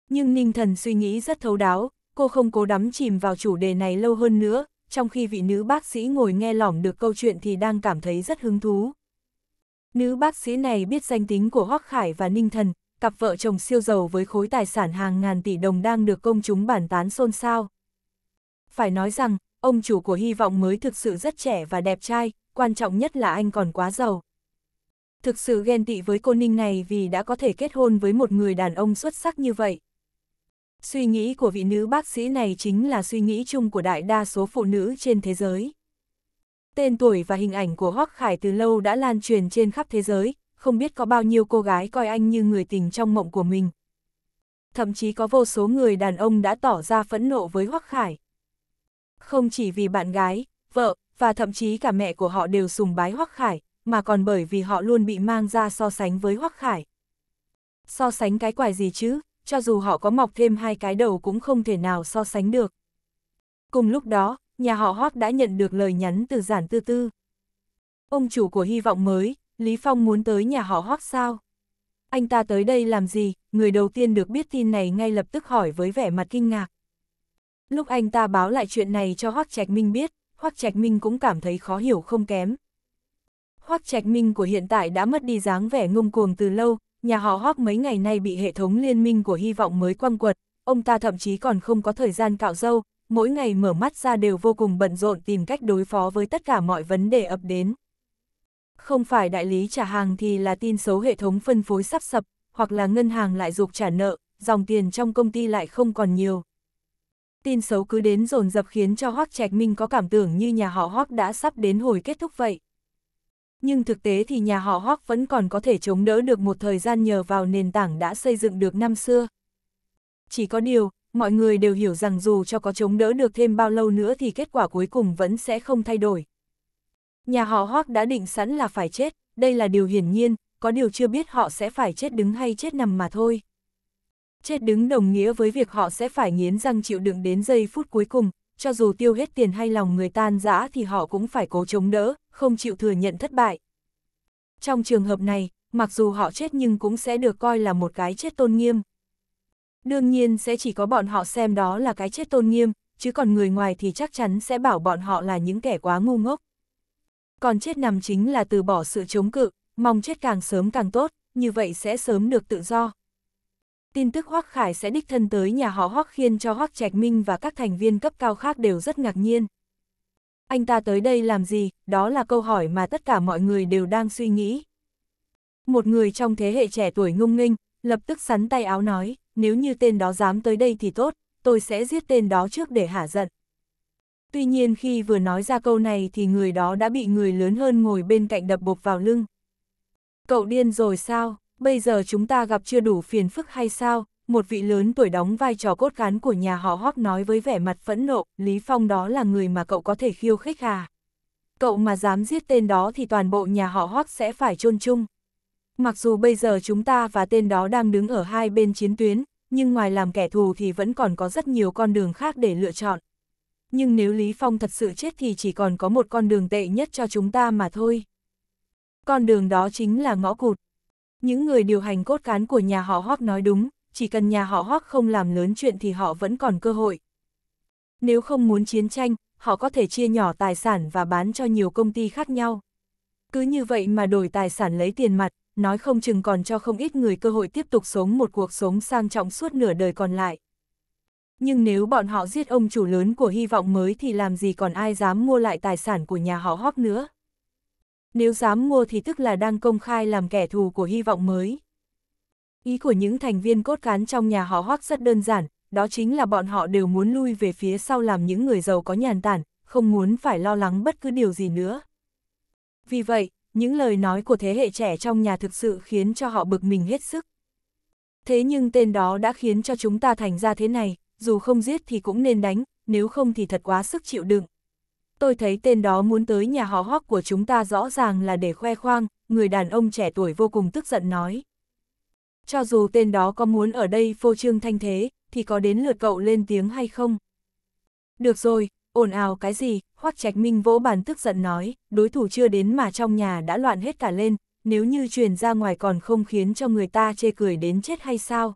Nhưng Ninh Thần suy nghĩ rất thấu đáo, cô không cố đắm chìm vào chủ đề này lâu hơn nữa, trong khi vị nữ bác sĩ ngồi nghe lỏng được câu chuyện thì đang cảm thấy rất hứng thú. Nữ bác sĩ này biết danh tính của Hoắc Khải và Ninh Thần, cặp vợ chồng siêu giàu với khối tài sản hàng ngàn tỷ đồng đang được công chúng bản tán xôn xao. Phải nói rằng, ông chủ của hy vọng mới thực sự rất trẻ và đẹp trai, quan trọng nhất là anh còn quá giàu. Thực sự ghen tị với cô Ninh này vì đã có thể kết hôn với một người đàn ông xuất sắc như vậy. Suy nghĩ của vị nữ bác sĩ này chính là suy nghĩ chung của đại đa số phụ nữ trên thế giới. Tên tuổi và hình ảnh của Hoắc Khải từ lâu đã lan truyền trên khắp thế giới, không biết có bao nhiêu cô gái coi anh như người tình trong mộng của mình. Thậm chí có vô số người đàn ông đã tỏ ra phẫn nộ với Hoắc Khải. Không chỉ vì bạn gái, vợ, và thậm chí cả mẹ của họ đều sùng bái Hoắc Khải, mà còn bởi vì họ luôn bị mang ra so sánh với Hoắc Khải. So sánh cái quài gì chứ, cho dù họ có mọc thêm hai cái đầu cũng không thể nào so sánh được. Cùng lúc đó, nhà họ Hoác đã nhận được lời nhắn từ giản tư tư. Ông chủ của hy vọng mới, Lý Phong muốn tới nhà họ Hoác sao? Anh ta tới đây làm gì? Người đầu tiên được biết tin này ngay lập tức hỏi với vẻ mặt kinh ngạc. Lúc anh ta báo lại chuyện này cho Hoác Trạch Minh biết, Hoác Trạch Minh cũng cảm thấy khó hiểu không kém. Hoác Trạch Minh của hiện tại đã mất đi dáng vẻ ngông cuồng từ lâu, nhà họ Hoắc mấy ngày nay bị hệ thống liên minh của hy vọng mới quăng quật, ông ta thậm chí còn không có thời gian cạo râu, mỗi ngày mở mắt ra đều vô cùng bận rộn tìm cách đối phó với tất cả mọi vấn đề ập đến. Không phải đại lý trả hàng thì là tin xấu hệ thống phân phối sắp sập, hoặc là ngân hàng lại dục trả nợ, dòng tiền trong công ty lại không còn nhiều. Tin xấu cứ đến dồn dập khiến cho Hoắc Trạch Minh có cảm tưởng như nhà họ Hoắc đã sắp đến hồi kết thúc vậy nhưng thực tế thì nhà họ Hoắc vẫn còn có thể chống đỡ được một thời gian nhờ vào nền tảng đã xây dựng được năm xưa. Chỉ có điều, mọi người đều hiểu rằng dù cho có chống đỡ được thêm bao lâu nữa thì kết quả cuối cùng vẫn sẽ không thay đổi. Nhà họ Hoắc đã định sẵn là phải chết, đây là điều hiển nhiên, có điều chưa biết họ sẽ phải chết đứng hay chết nằm mà thôi. Chết đứng đồng nghĩa với việc họ sẽ phải nghiến răng chịu đựng đến giây phút cuối cùng, cho dù tiêu hết tiền hay lòng người tan rã thì họ cũng phải cố chống đỡ, không chịu thừa nhận thất bại. Trong trường hợp này, mặc dù họ chết nhưng cũng sẽ được coi là một cái chết tôn nghiêm. Đương nhiên sẽ chỉ có bọn họ xem đó là cái chết tôn nghiêm, chứ còn người ngoài thì chắc chắn sẽ bảo bọn họ là những kẻ quá ngu ngốc. Còn chết nằm chính là từ bỏ sự chống cự, mong chết càng sớm càng tốt, như vậy sẽ sớm được tự do. Tin tức Hoắc Khải sẽ đích thân tới nhà họ Hoắc Khiên cho Hoắc Trạch Minh và các thành viên cấp cao khác đều rất ngạc nhiên anh ta tới đây làm gì, đó là câu hỏi mà tất cả mọi người đều đang suy nghĩ. Một người trong thế hệ trẻ tuổi ngông nghênh, lập tức sắn tay áo nói, nếu như tên đó dám tới đây thì tốt, tôi sẽ giết tên đó trước để hả giận. Tuy nhiên khi vừa nói ra câu này thì người đó đã bị người lớn hơn ngồi bên cạnh đập bột vào lưng. Cậu điên rồi sao, bây giờ chúng ta gặp chưa đủ phiền phức hay sao, một vị lớn tuổi đóng vai trò cốt cán của nhà họ Hoắc nói với vẻ mặt phẫn nộ, Lý Phong đó là người mà cậu có thể khiêu khích à? Cậu mà dám giết tên đó thì toàn bộ nhà họ Hoắc sẽ phải chôn chung. Mặc dù bây giờ chúng ta và tên đó đang đứng ở hai bên chiến tuyến, nhưng ngoài làm kẻ thù thì vẫn còn có rất nhiều con đường khác để lựa chọn. Nhưng nếu Lý Phong thật sự chết thì chỉ còn có một con đường tệ nhất cho chúng ta mà thôi. Con đường đó chính là ngõ cụt. Những người điều hành cốt cán của nhà họ Hoắc nói đúng, chỉ cần nhà họ Hoắc không làm lớn chuyện thì họ vẫn còn cơ hội. Nếu không muốn chiến tranh, họ có thể chia nhỏ tài sản và bán cho nhiều công ty khác nhau. Cứ như vậy mà đổi tài sản lấy tiền mặt, nói không chừng còn cho không ít người cơ hội tiếp tục sống một cuộc sống sang trọng suốt nửa đời còn lại. Nhưng nếu bọn họ giết ông chủ lớn của hy vọng mới thì làm gì còn ai dám mua lại tài sản của nhà họ Hoắc nữa. Nếu dám mua thì tức là đang công khai làm kẻ thù của hy vọng mới. Ý của những thành viên cốt cán trong nhà họ hoác rất đơn giản, đó chính là bọn họ đều muốn lui về phía sau làm những người giàu có nhàn tản, không muốn phải lo lắng bất cứ điều gì nữa. Vì vậy, những lời nói của thế hệ trẻ trong nhà thực sự khiến cho họ bực mình hết sức. Thế nhưng tên đó đã khiến cho chúng ta thành ra thế này, dù không giết thì cũng nên đánh, nếu không thì thật quá sức chịu đựng. Tôi thấy tên đó muốn tới nhà họ hoác của chúng ta rõ ràng là để khoe khoang, người đàn ông trẻ tuổi vô cùng tức giận nói cho dù tên đó có muốn ở đây phô trương thanh thế, thì có đến lượt cậu lên tiếng hay không? Được rồi, ồn ào cái gì, Hoắc Trạch Minh vỗ bàn tức giận nói, đối thủ chưa đến mà trong nhà đã loạn hết cả lên, nếu như truyền ra ngoài còn không khiến cho người ta chê cười đến chết hay sao?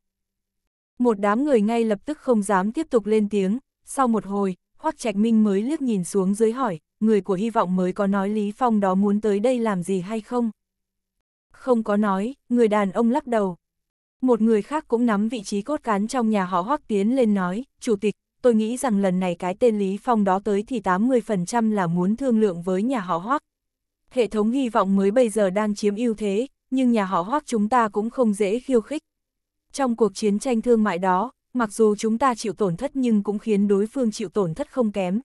Một đám người ngay lập tức không dám tiếp tục lên tiếng, sau một hồi, Hoắc Trạch Minh mới liếc nhìn xuống dưới hỏi, người của hy vọng mới có nói Lý Phong đó muốn tới đây làm gì hay không? Không có nói, người đàn ông lắc đầu, một người khác cũng nắm vị trí cốt cán trong nhà họ hoác tiến lên nói, Chủ tịch, tôi nghĩ rằng lần này cái tên Lý Phong đó tới thì 80% là muốn thương lượng với nhà họ hoác Hệ thống hy vọng mới bây giờ đang chiếm ưu thế, nhưng nhà họ hoác chúng ta cũng không dễ khiêu khích. Trong cuộc chiến tranh thương mại đó, mặc dù chúng ta chịu tổn thất nhưng cũng khiến đối phương chịu tổn thất không kém.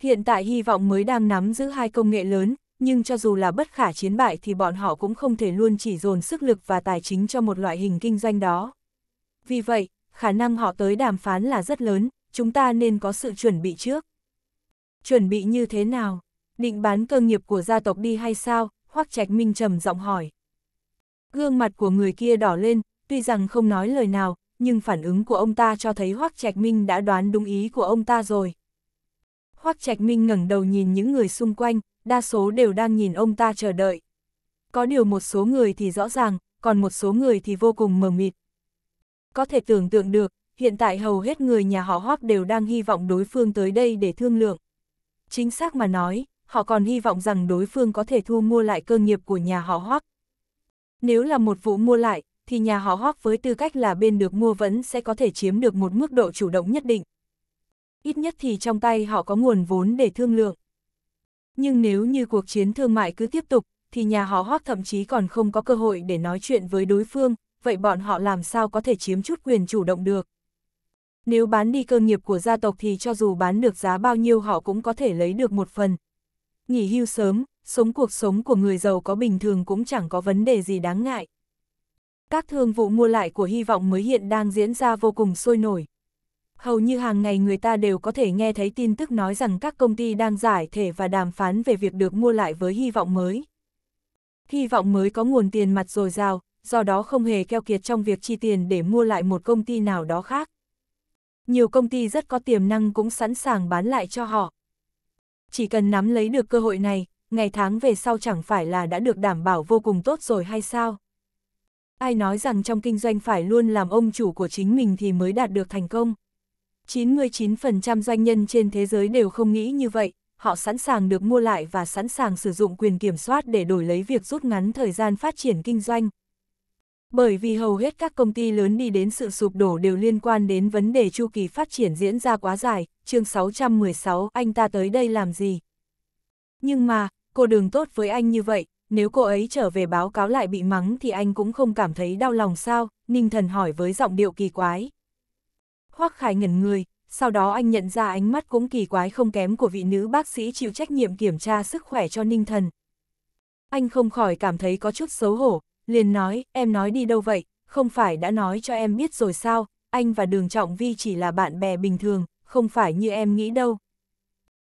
Hiện tại hy vọng mới đang nắm giữ hai công nghệ lớn, nhưng cho dù là bất khả chiến bại thì bọn họ cũng không thể luôn chỉ dồn sức lực và tài chính cho một loại hình kinh doanh đó. Vì vậy, khả năng họ tới đàm phán là rất lớn, chúng ta nên có sự chuẩn bị trước. Chuẩn bị như thế nào? Định bán cơ nghiệp của gia tộc đi hay sao? Hoắc Trạch Minh trầm giọng hỏi. Gương mặt của người kia đỏ lên, tuy rằng không nói lời nào, nhưng phản ứng của ông ta cho thấy Hoắc Trạch Minh đã đoán đúng ý của ông ta rồi. Hoắc Trạch Minh ngẩng đầu nhìn những người xung quanh, đa số đều đang nhìn ông ta chờ đợi. Có điều một số người thì rõ ràng, còn một số người thì vô cùng mờ mịt. Có thể tưởng tượng được, hiện tại hầu hết người nhà họ Hoác đều đang hy vọng đối phương tới đây để thương lượng. Chính xác mà nói, họ còn hy vọng rằng đối phương có thể thu mua lại cơ nghiệp của nhà họ Hoác. Nếu là một vụ mua lại, thì nhà họ Hoác với tư cách là bên được mua vẫn sẽ có thể chiếm được một mức độ chủ động nhất định. Ít nhất thì trong tay họ có nguồn vốn để thương lượng nhưng nếu như cuộc chiến thương mại cứ tiếp tục, thì nhà họ Hoắc thậm chí còn không có cơ hội để nói chuyện với đối phương, vậy bọn họ làm sao có thể chiếm chút quyền chủ động được. Nếu bán đi cơ nghiệp của gia tộc thì cho dù bán được giá bao nhiêu họ cũng có thể lấy được một phần. Nghỉ hưu sớm, sống cuộc sống của người giàu có bình thường cũng chẳng có vấn đề gì đáng ngại. Các thương vụ mua lại của hy vọng mới hiện đang diễn ra vô cùng sôi nổi hầu như hàng ngày người ta đều có thể nghe thấy tin tức nói rằng các công ty đang giải thể và đàm phán về việc được mua lại với hy vọng mới. Hy vọng mới có nguồn tiền mặt dồi dào, do đó không hề keo kiệt trong việc chi tiền để mua lại một công ty nào đó khác. Nhiều công ty rất có tiềm năng cũng sẵn sàng bán lại cho họ. Chỉ cần nắm lấy được cơ hội này, ngày tháng về sau chẳng phải là đã được đảm bảo vô cùng tốt rồi hay sao? Ai nói rằng trong kinh doanh phải luôn làm ông chủ của chính mình thì mới đạt được thành công? 99% doanh nhân trên thế giới đều không nghĩ như vậy, họ sẵn sàng được mua lại và sẵn sàng sử dụng quyền kiểm soát để đổi lấy việc rút ngắn thời gian phát triển kinh doanh. Bởi vì hầu hết các công ty lớn đi đến sự sụp đổ đều liên quan đến vấn đề chu kỳ phát triển diễn ra quá dài, chương 616 anh ta tới đây làm gì? Nhưng mà, cô đường tốt với anh như vậy, nếu cô ấy trở về báo cáo lại bị mắng thì anh cũng không cảm thấy đau lòng sao, Ninh Thần hỏi với giọng điệu kỳ quái. Hoắc Khải ngẩn người, sau đó anh nhận ra ánh mắt cũng kỳ quái không kém của vị nữ bác sĩ chịu trách nhiệm kiểm tra sức khỏe cho Ninh Thần. Anh không khỏi cảm thấy có chút xấu hổ, liền nói, em nói đi đâu vậy, không phải đã nói cho em biết rồi sao, anh và Đường Trọng Vi chỉ là bạn bè bình thường, không phải như em nghĩ đâu.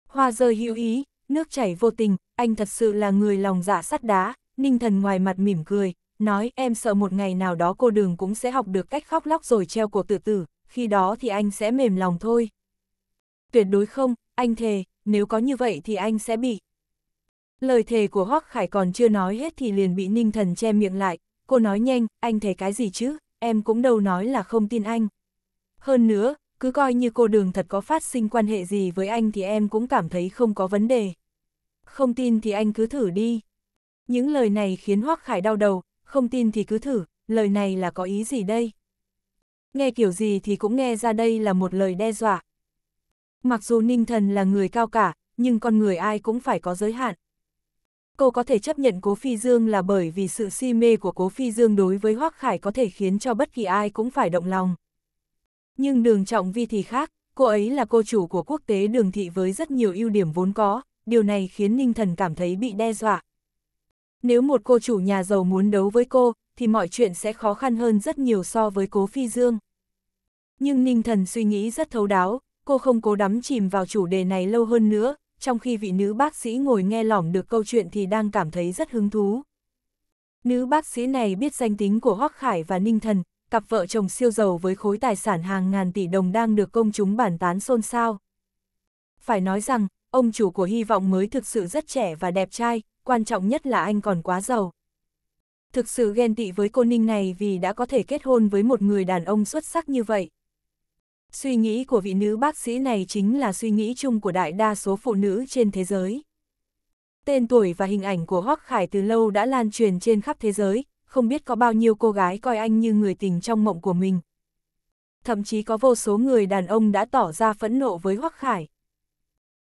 Hoa rơi hữu ý, nước chảy vô tình, anh thật sự là người lòng dạ sắt đá, Ninh Thần ngoài mặt mỉm cười, nói em sợ một ngày nào đó cô Đường cũng sẽ học được cách khóc lóc rồi treo cổ tự tử, khi đó thì anh sẽ mềm lòng thôi. Tuyệt đối không, anh thề, nếu có như vậy thì anh sẽ bị. Lời thề của Hoắc Khải còn chưa nói hết thì liền bị Ninh Thần che miệng lại, cô nói nhanh, anh thề cái gì chứ, em cũng đâu nói là không tin anh. Hơn nữa, cứ coi như cô đường thật có phát sinh quan hệ gì với anh thì em cũng cảm thấy không có vấn đề. Không tin thì anh cứ thử đi. Những lời này khiến Hoắc Khải đau đầu, không tin thì cứ thử, lời này là có ý gì đây? nghe kiểu gì thì cũng nghe ra đây là một lời đe dọa. Mặc dù Ninh Thần là người cao cả, nhưng con người ai cũng phải có giới hạn. Cô có thể chấp nhận Cố Phi Dương là bởi vì sự si mê của Cố Phi Dương đối với Hoác Khải có thể khiến cho bất kỳ ai cũng phải động lòng. Nhưng đường trọng vi thì khác, cô ấy là cô chủ của quốc tế đường thị với rất nhiều ưu điểm vốn có, điều này khiến Ninh Thần cảm thấy bị đe dọa. Nếu một cô chủ nhà giàu muốn đấu với cô, thì mọi chuyện sẽ khó khăn hơn rất nhiều so với Cố Phi Dương. Nhưng Ninh Thần suy nghĩ rất thấu đáo, cô không cố đắm chìm vào chủ đề này lâu hơn nữa, trong khi vị nữ bác sĩ ngồi nghe lỏm được câu chuyện thì đang cảm thấy rất hứng thú. Nữ bác sĩ này biết danh tính của Hoắc Khải và Ninh Thần, cặp vợ chồng siêu giàu với khối tài sản hàng ngàn tỷ đồng đang được công chúng bàn tán xôn xao. Phải nói rằng, ông chủ của hy vọng mới thực sự rất trẻ và đẹp trai, quan trọng nhất là anh còn quá giàu. Thực sự ghen tị với cô Ninh này vì đã có thể kết hôn với một người đàn ông xuất sắc như vậy. Suy nghĩ của vị nữ bác sĩ này chính là suy nghĩ chung của đại đa số phụ nữ trên thế giới. Tên tuổi và hình ảnh của Hoắc Khải từ lâu đã lan truyền trên khắp thế giới, không biết có bao nhiêu cô gái coi anh như người tình trong mộng của mình. Thậm chí có vô số người đàn ông đã tỏ ra phẫn nộ với Hoắc Khải.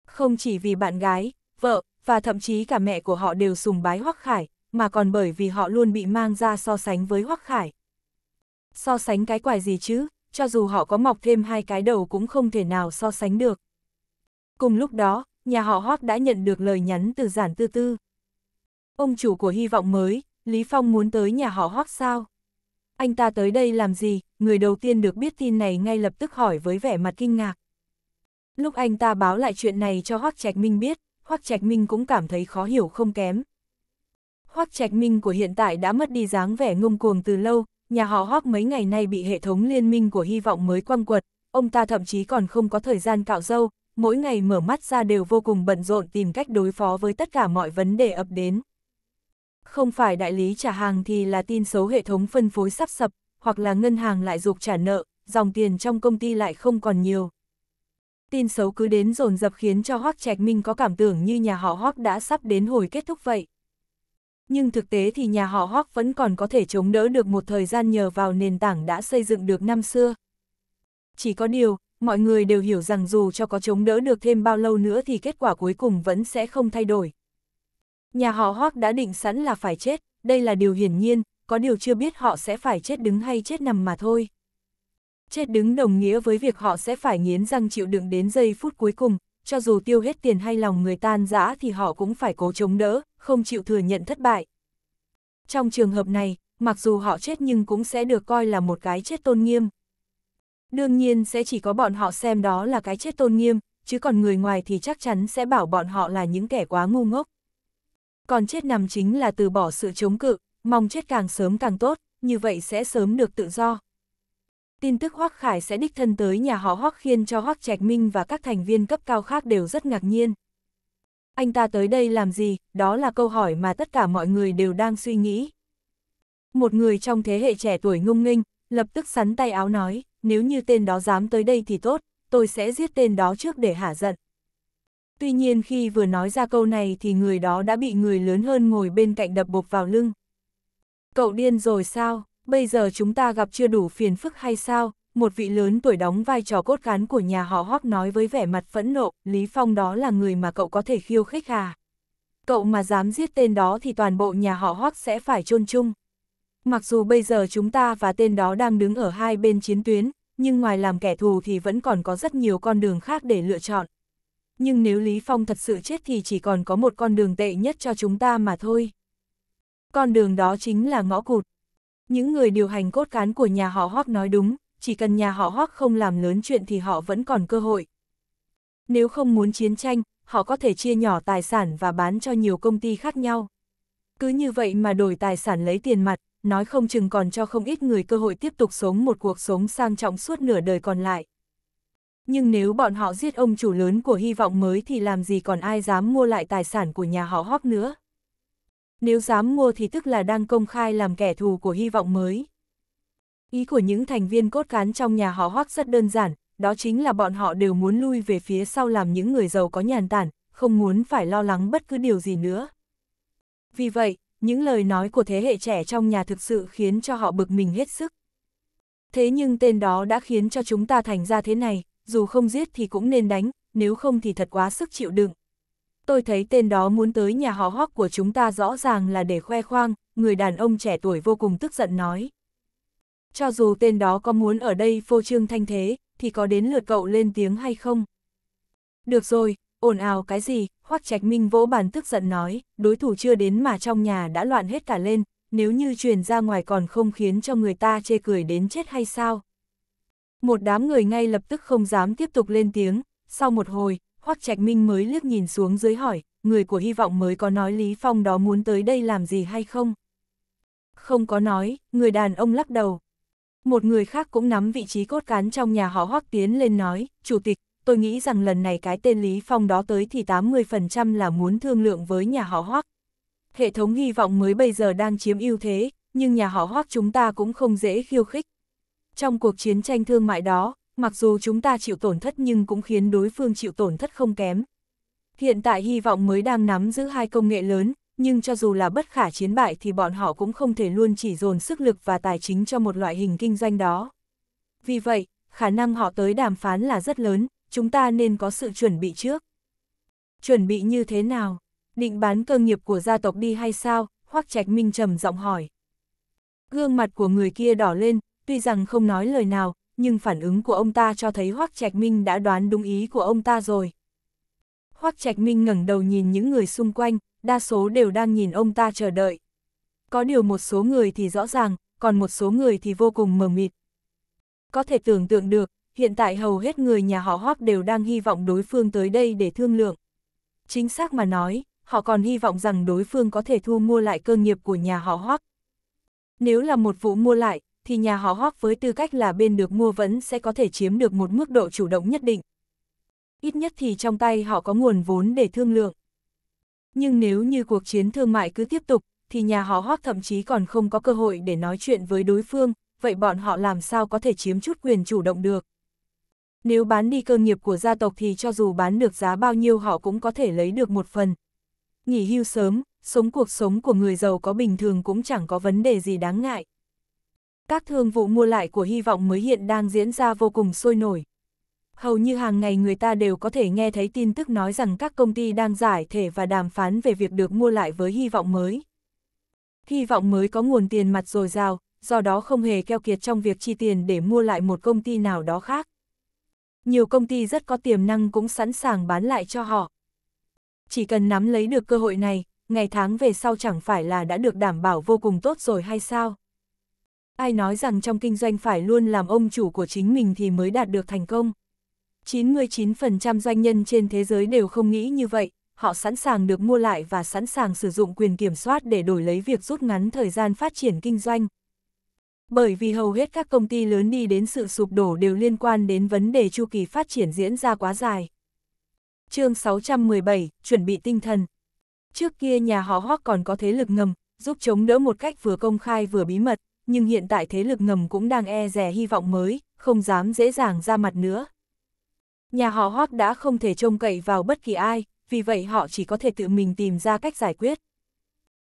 Không chỉ vì bạn gái, vợ, và thậm chí cả mẹ của họ đều sùng bái Hoắc Khải, mà còn bởi vì họ luôn bị mang ra so sánh với Hoắc Khải. So sánh cái quài gì chứ, cho dù họ có mọc thêm hai cái đầu cũng không thể nào so sánh được. Cùng lúc đó, nhà họ Hoác đã nhận được lời nhắn từ giản tư tư. Ông chủ của hy vọng mới, Lý Phong muốn tới nhà họ Hoác sao? Anh ta tới đây làm gì? Người đầu tiên được biết tin này ngay lập tức hỏi với vẻ mặt kinh ngạc. Lúc anh ta báo lại chuyện này cho Hoác Trạch Minh biết, Hoác Trạch Minh cũng cảm thấy khó hiểu không kém. Hoác Trạch Minh của hiện tại đã mất đi dáng vẻ ngông cuồng từ lâu, nhà họ Hoắc mấy ngày nay bị hệ thống liên minh của hy vọng mới quăng quật, ông ta thậm chí còn không có thời gian cạo râu, mỗi ngày mở mắt ra đều vô cùng bận rộn tìm cách đối phó với tất cả mọi vấn đề ập đến. Không phải đại lý trả hàng thì là tin xấu hệ thống phân phối sắp sập, hoặc là ngân hàng lại dục trả nợ, dòng tiền trong công ty lại không còn nhiều. Tin xấu cứ đến dồn dập khiến cho Hoắc Trạch Minh có cảm tưởng như nhà họ Hoắc đã sắp đến hồi kết thúc vậy. Nhưng thực tế thì nhà họ Hoắc vẫn còn có thể chống đỡ được một thời gian nhờ vào nền tảng đã xây dựng được năm xưa. Chỉ có điều, mọi người đều hiểu rằng dù cho có chống đỡ được thêm bao lâu nữa thì kết quả cuối cùng vẫn sẽ không thay đổi. Nhà họ Hoắc đã định sẵn là phải chết, đây là điều hiển nhiên, có điều chưa biết họ sẽ phải chết đứng hay chết nằm mà thôi. Chết đứng đồng nghĩa với việc họ sẽ phải nghiến răng chịu đựng đến giây phút cuối cùng, cho dù tiêu hết tiền hay lòng người tan rã thì họ cũng phải cố chống đỡ, không chịu thừa nhận thất bại. Trong trường hợp này, mặc dù họ chết nhưng cũng sẽ được coi là một cái chết tôn nghiêm. Đương nhiên sẽ chỉ có bọn họ xem đó là cái chết tôn nghiêm, chứ còn người ngoài thì chắc chắn sẽ bảo bọn họ là những kẻ quá ngu ngốc. Còn chết nằm chính là từ bỏ sự chống cự, mong chết càng sớm càng tốt, như vậy sẽ sớm được tự do tin tức Hoắc Khải sẽ đích thân tới nhà họ Hoắc khiến cho Hoắc Trạch Minh và các thành viên cấp cao khác đều rất ngạc nhiên. Anh ta tới đây làm gì, đó là câu hỏi mà tất cả mọi người đều đang suy nghĩ. Một người trong thế hệ trẻ tuổi ngông nghênh, lập tức sắn tay áo nói, nếu như tên đó dám tới đây thì tốt, tôi sẽ giết tên đó trước để hả giận. Tuy nhiên khi vừa nói ra câu này thì người đó đã bị người lớn hơn ngồi bên cạnh đập bục vào lưng. Cậu điên rồi sao? bây giờ chúng ta gặp chưa đủ phiền phức hay sao? Một vị lớn tuổi đóng vai trò cốt cán của nhà họ Hoắc nói với vẻ mặt phẫn nộ, Lý Phong đó là người mà cậu có thể khiêu khích à? Cậu mà dám giết tên đó thì toàn bộ nhà họ Hoắc sẽ phải chôn chung. Mặc dù bây giờ chúng ta và tên đó đang đứng ở hai bên chiến tuyến, nhưng ngoài làm kẻ thù thì vẫn còn có rất nhiều con đường khác để lựa chọn. Nhưng nếu Lý Phong thật sự chết thì chỉ còn có một con đường tệ nhất cho chúng ta mà thôi. Con đường đó chính là ngõ cụt, những người điều hành cốt cán của nhà họ Hoác nói đúng, chỉ cần nhà họ Hoác không làm lớn chuyện thì họ vẫn còn cơ hội. Nếu không muốn chiến tranh, họ có thể chia nhỏ tài sản và bán cho nhiều công ty khác nhau. Cứ như vậy mà đổi tài sản lấy tiền mặt, nói không chừng còn cho không ít người cơ hội tiếp tục sống một cuộc sống sang trọng suốt nửa đời còn lại. Nhưng nếu bọn họ giết ông chủ lớn của hy vọng mới thì làm gì còn ai dám mua lại tài sản của nhà họ Hoác nữa. Nếu dám mua thì tức là đang công khai làm kẻ thù của hy vọng mới. Ý của những thành viên cốt cán trong nhà họ hoắc rất đơn giản, đó chính là bọn họ đều muốn lui về phía sau làm những người giàu có nhàn tản, không muốn phải lo lắng bất cứ điều gì nữa. Vì vậy, những lời nói của thế hệ trẻ trong nhà thực sự khiến cho họ bực mình hết sức. Thế nhưng tên đó đã khiến cho chúng ta thành ra thế này, dù không giết thì cũng nên đánh, nếu không thì thật quá sức chịu đựng tôi thấy tên đó muốn tới nhà họ hoác của chúng ta rõ ràng là để khoe khoang, người đàn ông trẻ tuổi vô cùng tức giận nói. Cho dù tên đó có muốn ở đây phô trương thanh thế, thì có đến lượt cậu lên tiếng hay không? Được rồi, ồn ào cái gì, Hoác Trạch Minh vỗ bàn tức giận nói, đối thủ chưa đến mà trong nhà đã loạn hết cả lên, nếu như truyền ra ngoài còn không khiến cho người ta chê cười đến chết hay sao? Một đám người ngay lập tức không dám tiếp tục lên tiếng, sau một hồi, Hoắc Trạch Minh mới liếc nhìn xuống dưới hỏi, người của hy vọng mới có nói Lý Phong đó muốn tới đây làm gì hay không? Không có nói, người đàn ông lắc đầu. Một người khác cũng nắm vị trí cốt cán trong nhà họ Hoắc tiến lên nói, Chủ tịch, tôi nghĩ rằng lần này cái tên Lý Phong đó tới thì 80% là muốn thương lượng với nhà họ Hoắc. Hệ thống hy vọng mới bây giờ đang chiếm ưu thế, nhưng nhà họ Hoắc chúng ta cũng không dễ khiêu khích. Trong cuộc chiến tranh thương mại đó, mặc dù chúng ta chịu tổn thất nhưng cũng khiến đối phương chịu tổn thất không kém. Hiện tại hy vọng mới đang nắm giữ hai công nghệ lớn, nhưng cho dù là bất khả chiến bại thì bọn họ cũng không thể luôn chỉ dồn sức lực và tài chính cho một loại hình kinh doanh đó. Vì vậy, khả năng họ tới đàm phán là rất lớn, chúng ta nên có sự chuẩn bị trước. Chuẩn bị như thế nào? Định bán cơ nghiệp của gia tộc đi hay sao? Hoắc Trạch Minh trầm giọng hỏi. Gương mặt của người kia đỏ lên, tuy rằng không nói lời nào, nhưng phản ứng của ông ta cho thấy Hoắc Trạch Minh đã đoán đúng ý của ông ta rồi. Hoắc Trạch Minh ngẩng đầu nhìn những người xung quanh, đa số đều đang nhìn ông ta chờ đợi. Có điều một số người thì rõ ràng, còn một số người thì vô cùng mờ mịt. Có thể tưởng tượng được, hiện tại hầu hết người nhà họ Hoắc đều đang hy vọng đối phương tới đây để thương lượng. Chính xác mà nói, họ còn hy vọng rằng đối phương có thể thu mua lại cơ nghiệp của nhà họ Hoắc. Nếu là một vụ mua lại, thì nhà họ Hawk với tư cách là bên được mua vẫn sẽ có thể chiếm được một mức độ chủ động nhất định. Ít nhất thì trong tay họ có nguồn vốn để thương lượng. Nhưng nếu như cuộc chiến thương mại cứ tiếp tục, thì nhà họ Hawk thậm chí còn không có cơ hội để nói chuyện với đối phương, vậy bọn họ làm sao có thể chiếm chút quyền chủ động được. Nếu bán đi cơ nghiệp của gia tộc thì cho dù bán được giá bao nhiêu họ cũng có thể lấy được một phần. Nghỉ hưu sớm, sống cuộc sống của người giàu có bình thường cũng chẳng có vấn đề gì đáng ngại. Các thương vụ mua lại của hy vọng mới hiện đang diễn ra vô cùng sôi nổi. Hầu như hàng ngày người ta đều có thể nghe thấy tin tức nói rằng các công ty đang giải thể và đàm phán về việc được mua lại với hy vọng mới. Hy vọng mới có nguồn tiền mặt dồi dào, do đó không hề keo kiệt trong việc chi tiền để mua lại một công ty nào đó khác. Nhiều công ty rất có tiềm năng cũng sẵn sàng bán lại cho họ. Chỉ cần nắm lấy được cơ hội này, ngày tháng về sau chẳng phải là đã được đảm bảo vô cùng tốt rồi hay sao? Ai nói rằng trong kinh doanh phải luôn làm ông chủ của chính mình thì mới đạt được thành công. 99% doanh nhân trên thế giới đều không nghĩ như vậy, họ sẵn sàng được mua lại và sẵn sàng sử dụng quyền kiểm soát để đổi lấy việc rút ngắn thời gian phát triển kinh doanh. Bởi vì hầu hết các công ty lớn đi đến sự sụp đổ đều liên quan đến vấn đề chu kỳ phát triển diễn ra quá dài. chương 617, chuẩn bị tinh thần. Trước kia nhà họ Hock còn có thế lực ngầm, giúp chống đỡ một cách vừa công khai vừa bí mật, nhưng hiện tại thế lực ngầm cũng đang e rè hy vọng mới, không dám dễ dàng ra mặt nữa. Nhà họ Hoác đã không thể trông cậy vào bất kỳ ai, vì vậy họ chỉ có thể tự mình tìm ra cách giải quyết.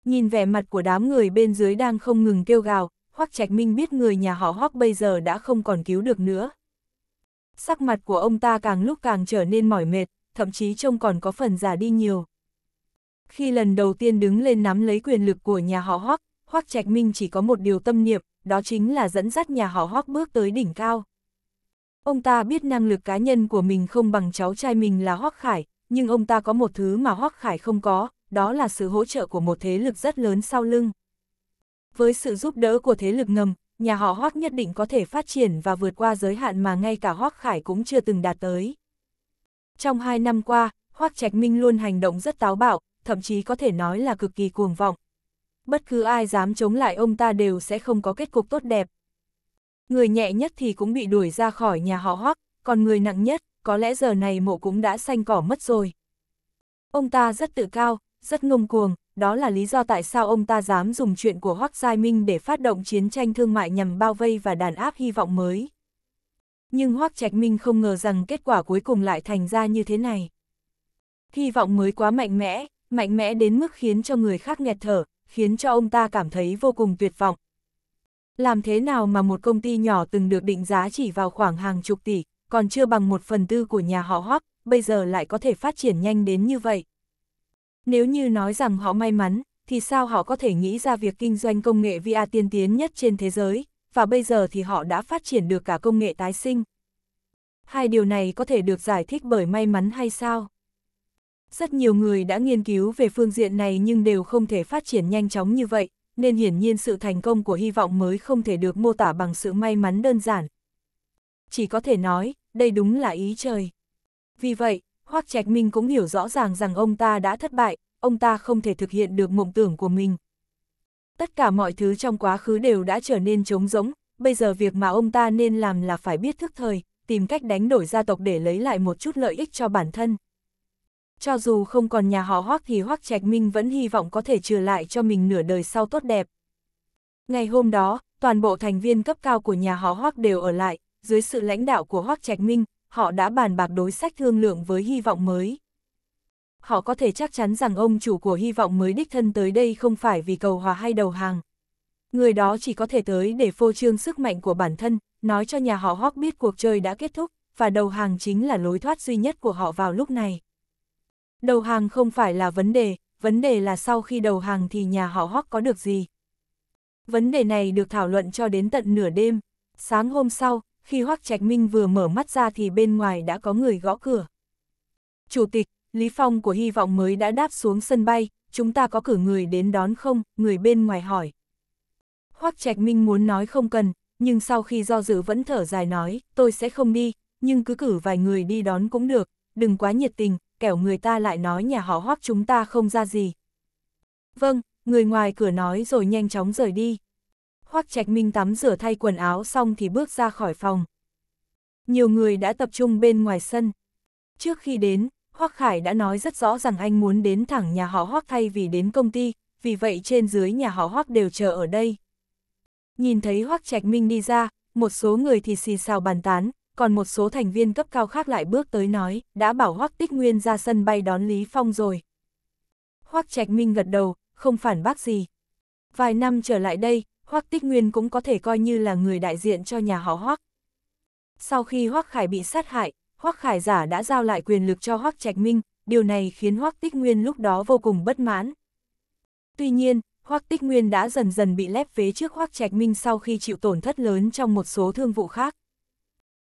Nhìn vẻ mặt của đám người bên dưới đang không ngừng kêu gào, Hoác Trạch Minh biết người nhà họ Hoác bây giờ đã không còn cứu được nữa. Sắc mặt của ông ta càng lúc càng trở nên mỏi mệt, thậm chí trông còn có phần già đi nhiều. Khi lần đầu tiên đứng lên nắm lấy quyền lực của nhà họ Hoác, Hoắc Trạch Minh chỉ có một điều tâm niệm, đó chính là dẫn dắt nhà họ Hoắc bước tới đỉnh cao. Ông ta biết năng lực cá nhân của mình không bằng cháu trai mình là Hoắc Khải, nhưng ông ta có một thứ mà Hoắc Khải không có, đó là sự hỗ trợ của một thế lực rất lớn sau lưng. Với sự giúp đỡ của thế lực ngầm, nhà họ Hoắc nhất định có thể phát triển và vượt qua giới hạn mà ngay cả Hoắc Khải cũng chưa từng đạt tới. Trong hai năm qua, Hoắc Trạch Minh luôn hành động rất táo bạo, thậm chí có thể nói là cực kỳ cuồng vọng, bất cứ ai dám chống lại ông ta đều sẽ không có kết cục tốt đẹp. Người nhẹ nhất thì cũng bị đuổi ra khỏi nhà họ hoắc, còn người nặng nhất, có lẽ giờ này mộ cũng đã xanh cỏ mất rồi. Ông ta rất tự cao, rất ngông cuồng, đó là lý do tại sao ông ta dám dùng chuyện của Hoắc Giai Minh để phát động chiến tranh thương mại nhằm bao vây và đàn áp hy vọng mới. Nhưng Hoắc Trạch Minh không ngờ rằng kết quả cuối cùng lại thành ra như thế này. Hy vọng mới quá mạnh mẽ, mạnh mẽ đến mức khiến cho người khác nghẹt thở, khiến cho ông ta cảm thấy vô cùng tuyệt vọng. Làm thế nào mà một công ty nhỏ từng được định giá chỉ vào khoảng hàng chục tỷ, còn chưa bằng một phần tư của nhà họ Hoắc, bây giờ lại có thể phát triển nhanh đến như vậy? Nếu như nói rằng họ may mắn, thì sao họ có thể nghĩ ra việc kinh doanh công nghệ VR tiên tiến nhất trên thế giới, và bây giờ thì họ đã phát triển được cả công nghệ tái sinh. Hai điều này có thể được giải thích bởi may mắn hay sao? Rất nhiều người đã nghiên cứu về phương diện này nhưng đều không thể phát triển nhanh chóng như vậy, nên hiển nhiên sự thành công của hy vọng mới không thể được mô tả bằng sự may mắn đơn giản. Chỉ có thể nói, đây đúng là ý trời. Vì vậy, Hoác Trạch Minh cũng hiểu rõ ràng rằng ông ta đã thất bại, ông ta không thể thực hiện được mộng tưởng của mình. Tất cả mọi thứ trong quá khứ đều đã trở nên trống rỗng, bây giờ việc mà ông ta nên làm là phải biết thức thời, tìm cách đánh đổi gia tộc để lấy lại một chút lợi ích cho bản thân cho dù không còn nhà họ Hoắc thì Hoắc Trạch Minh vẫn hy vọng có thể trừ lại cho mình nửa đời sau tốt đẹp. Ngày hôm đó, toàn bộ thành viên cấp cao của nhà họ Hoắc đều ở lại, dưới sự lãnh đạo của Hoắc Trạch Minh, họ đã bàn bạc đối sách thương lượng với hy vọng mới. Họ có thể chắc chắn rằng ông chủ của hy vọng mới đích thân tới đây không phải vì cầu hòa hay đầu hàng. Người đó chỉ có thể tới để phô trương sức mạnh của bản thân, nói cho nhà họ Hoắc biết cuộc chơi đã kết thúc, và đầu hàng chính là lối thoát duy nhất của họ vào lúc này. Đầu hàng không phải là vấn đề, vấn đề là sau khi đầu hàng thì nhà họ Hoắc có được gì. Vấn đề này được thảo luận cho đến tận nửa đêm. Sáng hôm sau, khi Hoắc Trạch Minh vừa mở mắt ra thì bên ngoài đã có người gõ cửa. Chủ tịch, Lý Phong của Hy vọng mới đã đáp xuống sân bay, chúng ta có cử người đến đón không, người bên ngoài hỏi. Hoắc Trạch Minh muốn nói không cần, nhưng sau khi do dự vẫn thở dài nói, tôi sẽ không đi, nhưng cứ cử vài người đi đón cũng được, đừng quá nhiệt tình, kẻo người ta lại nói nhà họ hoác chúng ta không ra gì. Vâng, người ngoài cửa nói rồi nhanh chóng rời đi. Hoác Trạch Minh tắm rửa thay quần áo xong thì bước ra khỏi phòng. Nhiều người đã tập trung bên ngoài sân. Trước khi đến, Hoác Khải đã nói rất rõ rằng anh muốn đến thẳng nhà họ Hoác thay vì đến công ty, vì vậy trên dưới nhà họ Hoác đều chờ ở đây. Nhìn thấy Hoác Trạch Minh đi ra, một số người thì xì xào bàn tán, còn một số thành viên cấp cao khác lại bước tới nói, đã bảo Hoắc Tích Nguyên ra sân bay đón Lý Phong rồi. Hoắc Trạch Minh gật đầu, không phản bác gì. Vài năm trở lại đây, Hoắc Tích Nguyên cũng có thể coi như là người đại diện cho nhà họ Hoắc. Sau khi Hoắc Khải bị sát hại, Hoắc Khải giả đã giao lại quyền lực cho Hoắc Trạch Minh, điều này khiến Hoắc Tích Nguyên lúc đó vô cùng bất mãn. Tuy nhiên, Hoắc Tích Nguyên đã dần dần bị lép vế trước Hoắc Trạch Minh sau khi chịu tổn thất lớn trong một số thương vụ khác.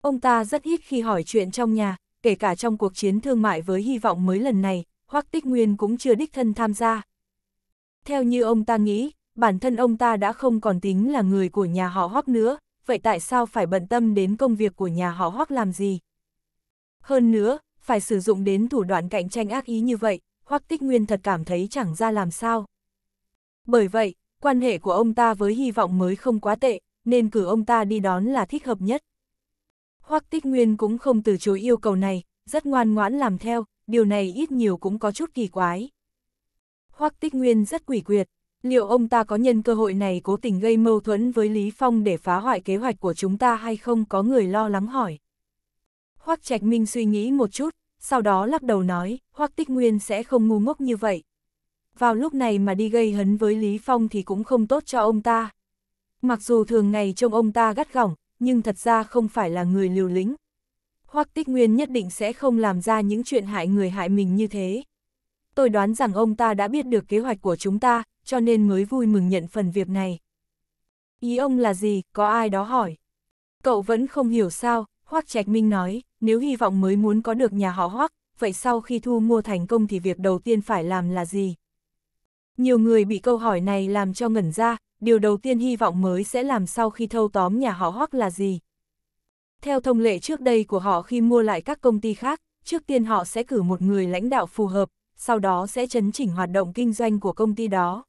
Ông ta rất ít khi hỏi chuyện trong nhà, kể cả trong cuộc chiến thương mại với hy vọng mới lần này, Hoắc Tích Nguyên cũng chưa đích thân tham gia. Theo như ông ta nghĩ, bản thân ông ta đã không còn tính là người của nhà họ Hoắc nữa, vậy tại sao phải bận tâm đến công việc của nhà họ Hoắc làm gì? Hơn nữa, phải sử dụng đến thủ đoạn cạnh tranh ác ý như vậy, Hoắc Tích Nguyên thật cảm thấy chẳng ra làm sao. Bởi vậy, quan hệ của ông ta với hy vọng mới không quá tệ, nên cử ông ta đi đón là thích hợp nhất. Hoắc Tích Nguyên cũng không từ chối yêu cầu này, rất ngoan ngoãn làm theo, điều này ít nhiều cũng có chút kỳ quái. Hoắc Tích Nguyên rất quỷ quyệt, liệu ông ta có nhân cơ hội này cố tình gây mâu thuẫn với Lý Phong để phá hoại kế hoạch của chúng ta hay không có người lo lắng hỏi. Hoắc Trạch Minh suy nghĩ một chút, sau đó lắc đầu nói, Hoắc Tích Nguyên sẽ không ngu ngốc như vậy. Vào lúc này mà đi gây hấn với Lý Phong thì cũng không tốt cho ông ta. Mặc dù thường ngày trông ông ta gắt gỏng, nhưng thật ra không phải là người liều lĩnh. Hoắc Tích Nguyên nhất định sẽ không làm ra những chuyện hại người hại mình như thế. Tôi đoán rằng ông ta đã biết được kế hoạch của chúng ta, cho nên mới vui mừng nhận phần việc này. Ý ông là gì, có ai đó hỏi. Cậu vẫn không hiểu sao, Hoắc Trạch Minh nói, nếu hy vọng mới muốn có được nhà họ Hoắc, vậy sau khi thu mua thành công thì việc đầu tiên phải làm là gì? Nhiều người bị câu hỏi này làm cho ngẩn ra, điều đầu tiên hy vọng mới sẽ làm sau khi thâu tóm nhà họ Hoắc là gì. Theo thông lệ trước đây của họ khi mua lại các công ty khác, trước tiên họ sẽ cử một người lãnh đạo phù hợp, sau đó sẽ chấn chỉnh hoạt động kinh doanh của công ty đó.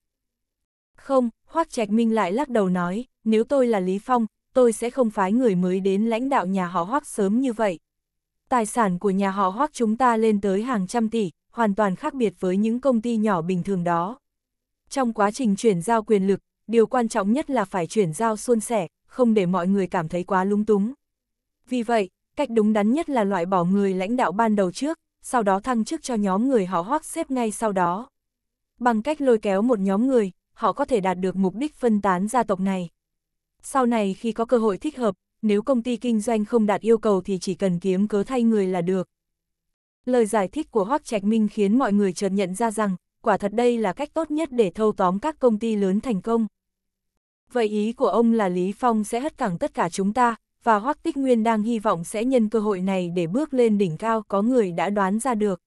Không, Hoắc Trạch Minh lại lắc đầu nói, nếu tôi là Lý Phong, tôi sẽ không phái người mới đến lãnh đạo nhà họ Hoắc sớm như vậy. Tài sản của nhà họ Hoắc chúng ta lên tới hàng trăm tỷ, hoàn toàn khác biệt với những công ty nhỏ bình thường đó. Trong quá trình chuyển giao quyền lực, điều quan trọng nhất là phải chuyển giao suôn sẻ, không để mọi người cảm thấy quá lung túng. Vì vậy, cách đúng đắn nhất là loại bỏ người lãnh đạo ban đầu trước, sau đó thăng chức cho nhóm người họ hoác xếp ngay sau đó. Bằng cách lôi kéo một nhóm người, họ có thể đạt được mục đích phân tán gia tộc này. Sau này khi có cơ hội thích hợp, nếu công ty kinh doanh không đạt yêu cầu thì chỉ cần kiếm cớ thay người là được. Lời giải thích của Hoác Trạch Minh khiến mọi người chợt nhận ra rằng, quả thật đây là cách tốt nhất để thâu tóm các công ty lớn thành công vậy ý của ông là Lý Phong sẽ hất cẳng tất cả chúng ta, và Hoắc Tích Nguyên đang hy vọng sẽ nhân cơ hội này để bước lên đỉnh cao có người đã đoán ra được.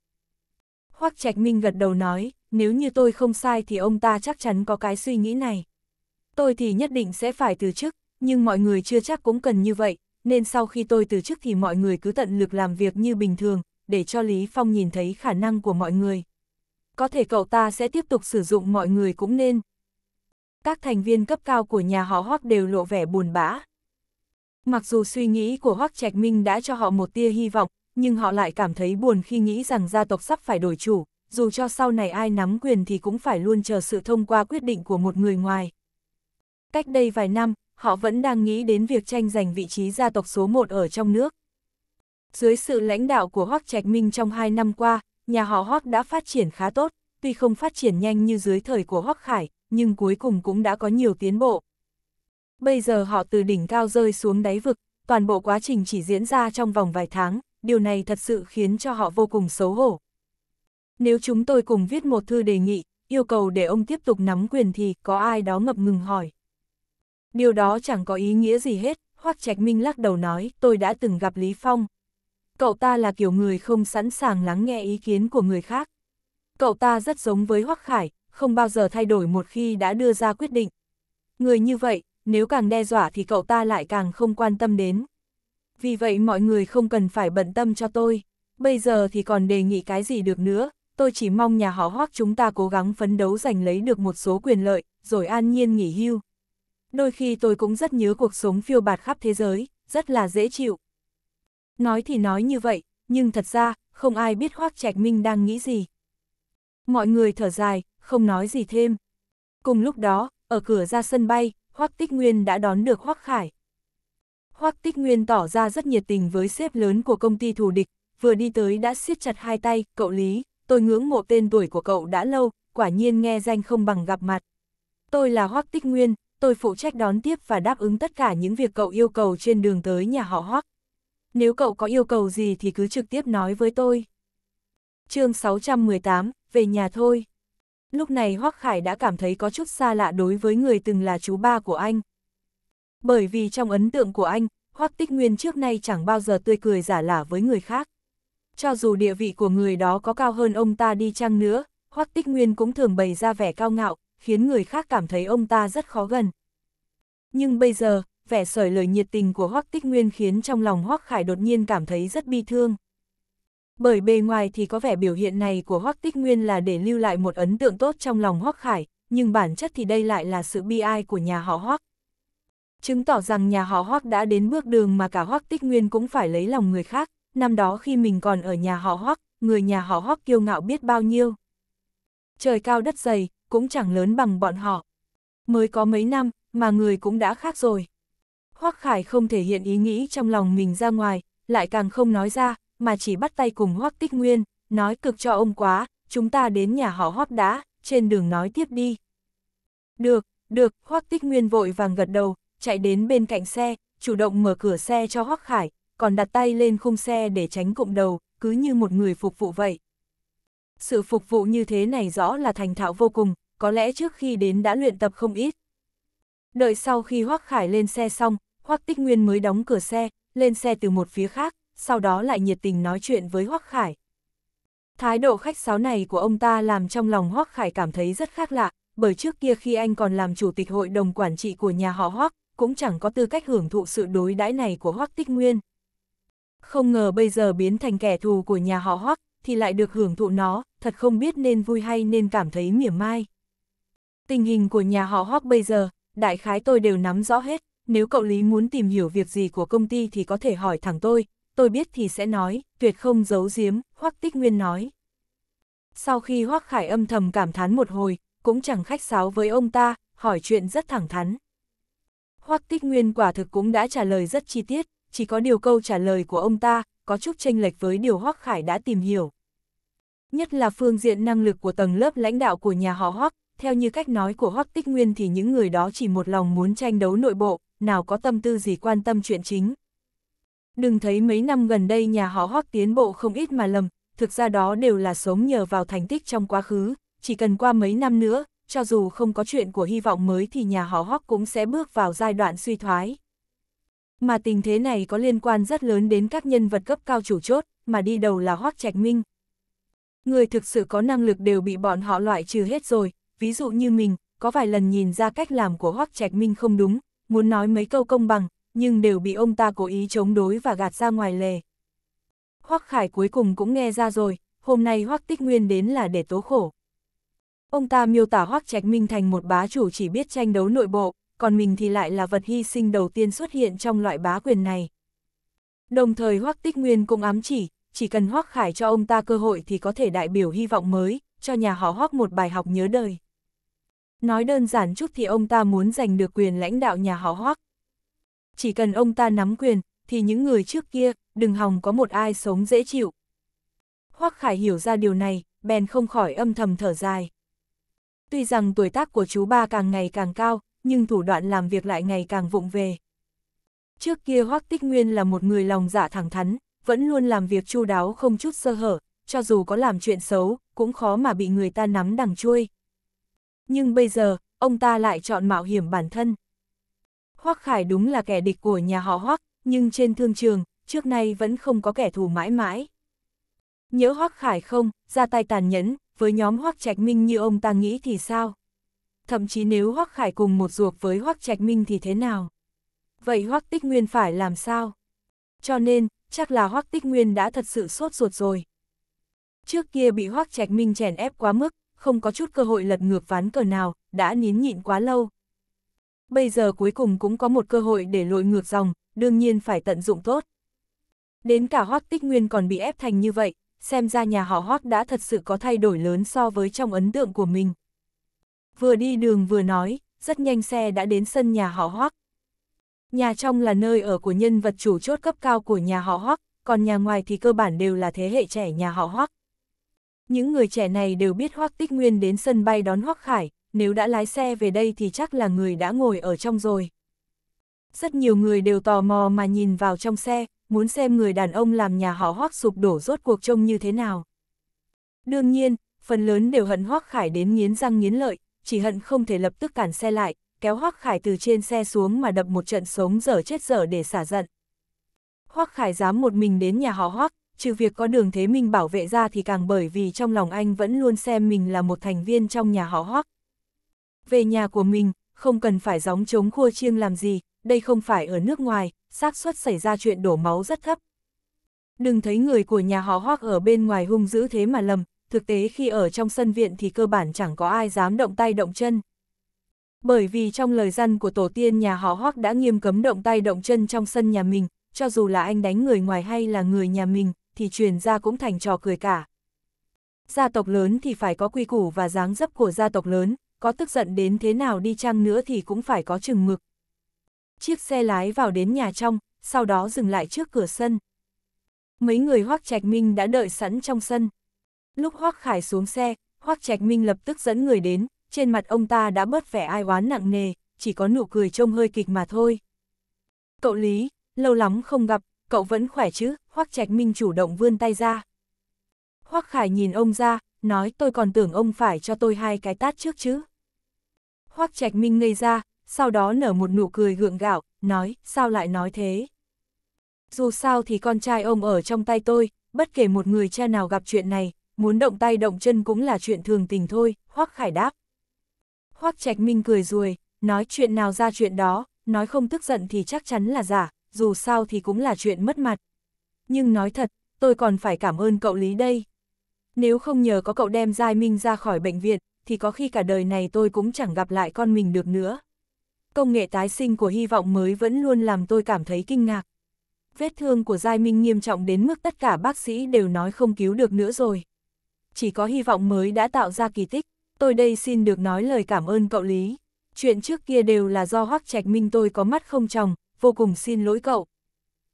Hoắc Trạch Minh gật đầu nói, nếu như tôi không sai thì ông ta chắc chắn có cái suy nghĩ này. Tôi thì nhất định sẽ phải từ chức, nhưng mọi người chưa chắc cũng cần như vậy, nên sau khi tôi từ chức thì mọi người cứ tận lực làm việc như bình thường, để cho Lý Phong nhìn thấy khả năng của mọi người. Có thể cậu ta sẽ tiếp tục sử dụng mọi người cũng nên, các thành viên cấp cao của nhà họ Hoắc đều lộ vẻ buồn bã. Mặc dù suy nghĩ của Hoắc Trạch Minh đã cho họ một tia hy vọng, nhưng họ lại cảm thấy buồn khi nghĩ rằng gia tộc sắp phải đổi chủ, dù cho sau này ai nắm quyền thì cũng phải luôn chờ sự thông qua quyết định của một người ngoài. Cách đây vài năm, họ vẫn đang nghĩ đến việc tranh giành vị trí gia tộc số 1 ở trong nước. Dưới sự lãnh đạo của Hoắc Trạch Minh trong 2 năm qua, nhà họ Hoắc đã phát triển khá tốt, tuy không phát triển nhanh như dưới thời của Hoắc Khải, nhưng cuối cùng cũng đã có nhiều tiến bộ. Bây giờ họ từ đỉnh cao rơi xuống đáy vực, toàn bộ quá trình chỉ diễn ra trong vòng vài tháng, điều này thật sự khiến cho họ vô cùng xấu hổ. Nếu chúng tôi cùng viết một thư đề nghị, yêu cầu để ông tiếp tục nắm quyền thì có ai đó ngập ngừng hỏi. Điều đó chẳng có ý nghĩa gì hết, Hoác Trạch Minh lắc đầu nói, tôi đã từng gặp Lý Phong. Cậu ta là kiểu người không sẵn sàng lắng nghe ý kiến của người khác. Cậu ta rất giống với Hoác Khải, không bao giờ thay đổi một khi đã đưa ra quyết định. Người như vậy, nếu càng đe dọa thì cậu ta lại càng không quan tâm đến. Vì vậy mọi người không cần phải bận tâm cho tôi, bây giờ thì còn đề nghị cái gì được nữa, tôi chỉ mong nhà họ hoác chúng ta cố gắng phấn đấu giành lấy được một số quyền lợi, rồi an nhiên nghỉ hưu. Đôi khi tôi cũng rất nhớ cuộc sống phiêu bạt khắp thế giới, rất là dễ chịu. Nói thì nói như vậy, nhưng thật ra, không ai biết Hoác Trạch Minh đang nghĩ gì. Mọi người thở dài, không nói gì thêm. Cùng lúc đó, ở cửa ra sân bay, Hoắc Tích Nguyên đã đón được Hoắc Khải. Hoắc Tích Nguyên tỏ ra rất nhiệt tình với sếp lớn của công ty thù địch, vừa đi tới đã siết chặt hai tay, cậu Lý, tôi ngưỡng mộ tên tuổi của cậu đã lâu, quả nhiên nghe danh không bằng gặp mặt. Tôi là Hoắc Tích Nguyên, tôi phụ trách đón tiếp và đáp ứng tất cả những việc cậu yêu cầu trên đường tới nhà họ Hoắc. Nếu cậu có yêu cầu gì thì cứ trực tiếp nói với tôi. chương 618, về nhà thôi lúc này Hoắc Khải đã cảm thấy có chút xa lạ đối với người từng là chú ba của anh. Bởi vì trong ấn tượng của anh, Hoắc Tích Nguyên trước nay chẳng bao giờ tươi cười giả lả với người khác. Cho dù địa vị của người đó có cao hơn ông ta đi chăng nữa, Hoắc Tích Nguyên cũng thường bày ra vẻ cao ngạo, khiến người khác cảm thấy ông ta rất khó gần. Nhưng bây giờ, vẻ sởi lời nhiệt tình của Hoắc Tích Nguyên khiến trong lòng Hoắc Khải đột nhiên cảm thấy rất bi thương. Bởi bề ngoài thì có vẻ biểu hiện này của Hoắc Tích Nguyên là để lưu lại một ấn tượng tốt trong lòng Hoắc Khải, nhưng bản chất thì đây lại là sự bi ai của nhà họ Hoắc. Chứng tỏ rằng nhà họ Hoắc đã đến bước đường mà cả Hoắc Tích Nguyên cũng phải lấy lòng người khác, năm đó khi mình còn ở nhà họ Hoắc, người nhà họ Hoắc kiêu ngạo biết bao nhiêu. Trời cao đất dày, cũng chẳng lớn bằng bọn họ. Mới có mấy năm, mà người cũng đã khác rồi. Hoắc Khải không thể hiện ý nghĩ trong lòng mình ra ngoài, lại càng không nói ra, mà chỉ bắt tay cùng Hoắc Tích Nguyên, nói cực cho ông quá, chúng ta đến nhà họ Hoắc đã, trên đường nói tiếp đi. Được, được, Hoắc Tích Nguyên vội vàng gật đầu, chạy đến bên cạnh xe, chủ động mở cửa xe cho Hoắc Khải, còn đặt tay lên khung xe để tránh cụm đầu, cứ như một người phục vụ vậy. Sự phục vụ như thế này rõ là thành thạo vô cùng, có lẽ trước khi đến đã luyện tập không ít. Đợi sau khi Hoắc Khải lên xe xong, Hoắc Tích Nguyên mới đóng cửa xe, lên xe từ một phía khác, sau đó lại nhiệt tình nói chuyện với Hoắc Khải. Thái độ khách sáo này của ông ta làm trong lòng Hoắc Khải cảm thấy rất khác lạ, bởi trước kia khi anh còn làm chủ tịch hội đồng quản trị của nhà họ Hoắc, cũng chẳng có tư cách hưởng thụ sự đối đãi này của Hoắc Tích Nguyên. Không ngờ bây giờ biến thành kẻ thù của nhà họ Hoắc, thì lại được hưởng thụ nó, thật không biết nên vui hay nên cảm thấy mỉa mai. Tình hình của nhà họ Hoắc bây giờ, đại khái tôi đều nắm rõ hết, nếu cậu Lý muốn tìm hiểu việc gì của công ty thì có thể hỏi thẳng tôi, tôi biết thì sẽ nói, tuyệt không giấu giếm, Hoắc Tích Nguyên nói. Sau khi Hoắc Khải âm thầm cảm thán một hồi, cũng chẳng khách sáo với ông ta, hỏi chuyện rất thẳng thắn. Hoắc Tích Nguyên quả thực cũng đã trả lời rất chi tiết, chỉ có điều câu trả lời của ông ta có chút chênh lệch với điều Hoắc Khải đã tìm hiểu. Nhất là phương diện năng lực của tầng lớp lãnh đạo của nhà họ Hoắc, theo như cách nói của Hoắc Tích Nguyên thì những người đó chỉ một lòng muốn tranh đấu nội bộ, nào có tâm tư gì quan tâm chuyện chính. Đừng thấy mấy năm gần đây nhà họ hót tiến bộ không ít mà lầm, thực ra đó đều là sống nhờ vào thành tích trong quá khứ, chỉ cần qua mấy năm nữa, cho dù không có chuyện của hy vọng mới thì nhà họ hót cũng sẽ bước vào giai đoạn suy thoái. Mà tình thế này có liên quan rất lớn đến các nhân vật cấp cao chủ chốt, mà đi đầu là Hoác Trạch Minh. Người thực sự có năng lực đều bị bọn họ loại trừ hết rồi, ví dụ như mình, có vài lần nhìn ra cách làm của Hoác Trạch Minh không đúng, muốn nói mấy câu công bằng, nhưng đều bị ông ta cố ý chống đối và gạt ra ngoài lề. Hoắc Khải cuối cùng cũng nghe ra rồi, hôm nay Hoắc Tích Nguyên đến là để tố khổ. Ông ta miêu tả Hoắc Trạch Minh thành một bá chủ chỉ biết tranh đấu nội bộ, còn mình thì lại là vật hy sinh đầu tiên xuất hiện trong loại bá quyền này. Đồng thời Hoắc Tích Nguyên cũng ám chỉ, chỉ cần Hoắc Khải cho ông ta cơ hội thì có thể đại biểu hy vọng mới, cho nhà họ Hoắc một bài học nhớ đời. Nói đơn giản chút thì ông ta muốn giành được quyền lãnh đạo nhà họ Hoắc, chỉ cần ông ta nắm quyền, thì những người trước kia, đừng hòng có một ai sống dễ chịu. Hoắc Khải hiểu ra điều này, bèn không khỏi âm thầm thở dài. Tuy rằng tuổi tác của chú ba càng ngày càng cao, nhưng thủ đoạn làm việc lại ngày càng vụng về. Trước kia Hoắc Tích Nguyên là một người lòng dạ thẳng thắn, vẫn luôn làm việc chu đáo không chút sơ hở, cho dù có làm chuyện xấu, cũng khó mà bị người ta nắm đằng chui. Nhưng bây giờ, ông ta lại chọn mạo hiểm bản thân. Hoắc Khải đúng là kẻ địch của nhà họ Hoắc, nhưng trên thương trường, trước nay vẫn không có kẻ thù mãi mãi. Nhớ Hoắc Khải không, ra tay tàn nhẫn, với nhóm Hoắc Trạch Minh như ông ta nghĩ thì sao? Thậm chí nếu Hoắc Khải cùng một ruột với Hoắc Trạch Minh thì thế nào? Vậy Hoắc Tích Nguyên phải làm sao? Cho nên, chắc là Hoắc Tích Nguyên đã thật sự sốt ruột rồi. Trước kia bị Hoắc Trạch Minh chèn ép quá mức, không có chút cơ hội lật ngược ván cờ nào, đã nín nhịn quá lâu, bây giờ cuối cùng cũng có một cơ hội để lội ngược dòng, đương nhiên phải tận dụng tốt. Đến cả Hoắc Tích Nguyên còn bị ép thành như vậy, xem ra nhà họ Hoắc đã thật sự có thay đổi lớn so với trong ấn tượng của mình. Vừa đi đường vừa nói, rất nhanh xe đã đến sân nhà họ Hoắc. Nhà trong là nơi ở của nhân vật chủ chốt cấp cao của nhà họ Hoắc, còn nhà ngoài thì cơ bản đều là thế hệ trẻ nhà họ Hoắc. Những người trẻ này đều biết Hoắc Tích Nguyên đến sân bay đón Hoắc Khải, nếu đã lái xe về đây thì chắc là người đã ngồi ở trong rồi. Rất nhiều người đều tò mò mà nhìn vào trong xe, muốn xem người đàn ông làm nhà họ hoác sụp đổ rốt cuộc trông như thế nào. Đương nhiên, phần lớn đều hận hoác khải đến nghiến răng nghiến lợi, chỉ hận không thể lập tức cản xe lại, kéo hoác khải từ trên xe xuống mà đập một trận sống dở chết dở để xả giận. Hoác khải dám một mình đến nhà họ hoác, trừ việc có đường thế minh bảo vệ ra thì càng bởi vì trong lòng anh vẫn luôn xem mình là một thành viên trong nhà họ hoác, về nhà của mình, không cần phải gióng trống khua chiêng làm gì, đây không phải ở nước ngoài, xác suất xảy ra chuyện đổ máu rất thấp. Đừng thấy người của nhà họ hoác ở bên ngoài hung dữ thế mà lầm, thực tế khi ở trong sân viện thì cơ bản chẳng có ai dám động tay động chân. Bởi vì trong lời dân của tổ tiên nhà họ hoác đã nghiêm cấm động tay động chân trong sân nhà mình, cho dù là anh đánh người ngoài hay là người nhà mình, thì truyền ra cũng thành trò cười cả. Gia tộc lớn thì phải có quy củ và dáng dấp của gia tộc lớn, có tức giận đến thế nào đi chăng nữa thì cũng phải có chừng mực. Chiếc xe lái vào đến nhà trong, sau đó dừng lại trước cửa sân. Mấy người Hoác Trạch Minh đã đợi sẵn trong sân. Lúc Hoác Khải xuống xe, Hoác Trạch Minh lập tức dẫn người đến, trên mặt ông ta đã bớt vẻ ai oán nặng nề, chỉ có nụ cười trông hơi kịch mà thôi. Cậu Lý, lâu lắm không gặp, cậu vẫn khỏe chứ, Hoác Trạch Minh chủ động vươn tay ra. Hoác Khải nhìn ông ra, nói tôi còn tưởng ông phải cho tôi hai cái tát trước chứ. Hoắc Trạch Minh ngây ra, sau đó nở một nụ cười gượng gạo, nói, sao lại nói thế? Dù sao thì con trai ông ở trong tay tôi, bất kể một người cha nào gặp chuyện này, muốn động tay động chân cũng là chuyện thường tình thôi, Hoắc Khải đáp. Hoắc Trạch Minh cười ruồi, nói chuyện nào ra chuyện đó, nói không tức giận thì chắc chắn là giả, dù sao thì cũng là chuyện mất mặt. Nhưng nói thật, tôi còn phải cảm ơn cậu Lý đây. Nếu không nhờ có cậu đem Giai Minh ra khỏi bệnh viện, thì có khi cả đời này tôi cũng chẳng gặp lại con mình được nữa. Công nghệ tái sinh của hy vọng mới vẫn luôn làm tôi cảm thấy kinh ngạc. Vết thương của Giai Minh nghiêm trọng đến mức tất cả bác sĩ đều nói không cứu được nữa rồi. Chỉ có hy vọng mới đã tạo ra kỳ tích, tôi đây xin được nói lời cảm ơn cậu Lý. Chuyện trước kia đều là do Hoắc Trạch Minh tôi có mắt không tròng, vô cùng xin lỗi cậu.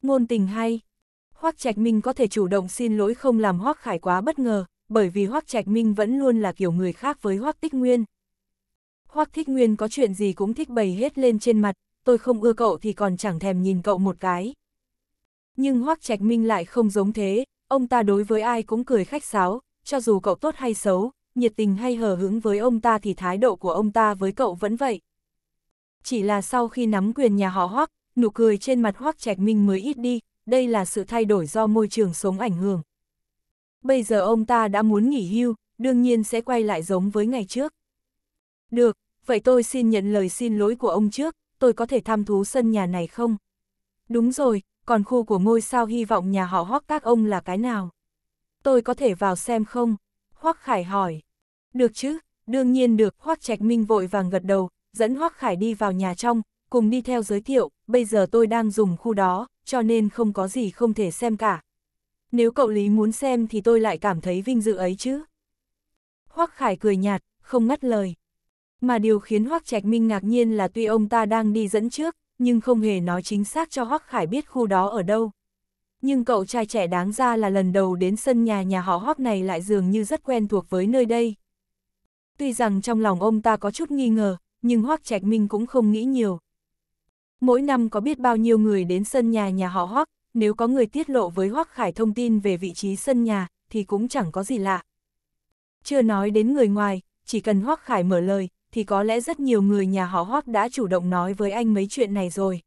Ngôn tình hay. Hoắc Trạch Minh có thể chủ động xin lỗi không làm Hoắc Khải quá bất ngờ, bởi vì Hoắc Trạch Minh vẫn luôn là kiểu người khác với Hoắc Tích Nguyên. Hoắc Thích Nguyên có chuyện gì cũng thích bày hết lên trên mặt, tôi không ưa cậu thì còn chẳng thèm nhìn cậu một cái. Nhưng Hoắc Trạch Minh lại không giống thế, ông ta đối với ai cũng cười khách sáo, cho dù cậu tốt hay xấu, nhiệt tình hay hờ hững với ông ta thì thái độ của ông ta với cậu vẫn vậy. Chỉ là sau khi nắm quyền nhà họ Hoắc, nụ cười trên mặt Hoắc Trạch Minh mới ít đi, đây là sự thay đổi do môi trường sống ảnh hưởng. Bây giờ ông ta đã muốn nghỉ hưu, đương nhiên sẽ quay lại giống với ngày trước. Được, vậy tôi xin nhận lời xin lỗi của ông trước, tôi có thể tham thú sân nhà này không? Đúng rồi, còn khu của ngôi sao hy vọng nhà họ hoác các ông là cái nào? Tôi có thể vào xem không? Hoác Khải hỏi. Được chứ, đương nhiên được, Hoác Trạch Minh vội vàng gật đầu, dẫn Hoác Khải đi vào nhà trong, cùng đi theo giới thiệu, bây giờ tôi đang dùng khu đó, cho nên không có gì không thể xem cả, nếu cậu Lý muốn xem thì tôi lại cảm thấy vinh dự ấy chứ. Hoắc Khải cười nhạt, không ngắt lời. Mà điều khiến Hoắc Trạch Minh ngạc nhiên là tuy ông ta đang đi dẫn trước, nhưng không hề nói chính xác cho Hoắc Khải biết khu đó ở đâu. Nhưng cậu trai trẻ đáng ra là lần đầu đến sân nhà nhà họ Hoắc này lại dường như rất quen thuộc với nơi đây. Tuy rằng trong lòng ông ta có chút nghi ngờ, nhưng Hoắc Trạch Minh cũng không nghĩ nhiều. Mỗi năm có biết bao nhiêu người đến sân nhà nhà họ Hoắc, nếu có người tiết lộ với Hoắc Khải thông tin về vị trí sân nhà, thì cũng chẳng có gì lạ. Chưa nói đến người ngoài, chỉ cần Hoắc Khải mở lời, thì có lẽ rất nhiều người nhà họ Hoắc đã chủ động nói với anh mấy chuyện này rồi.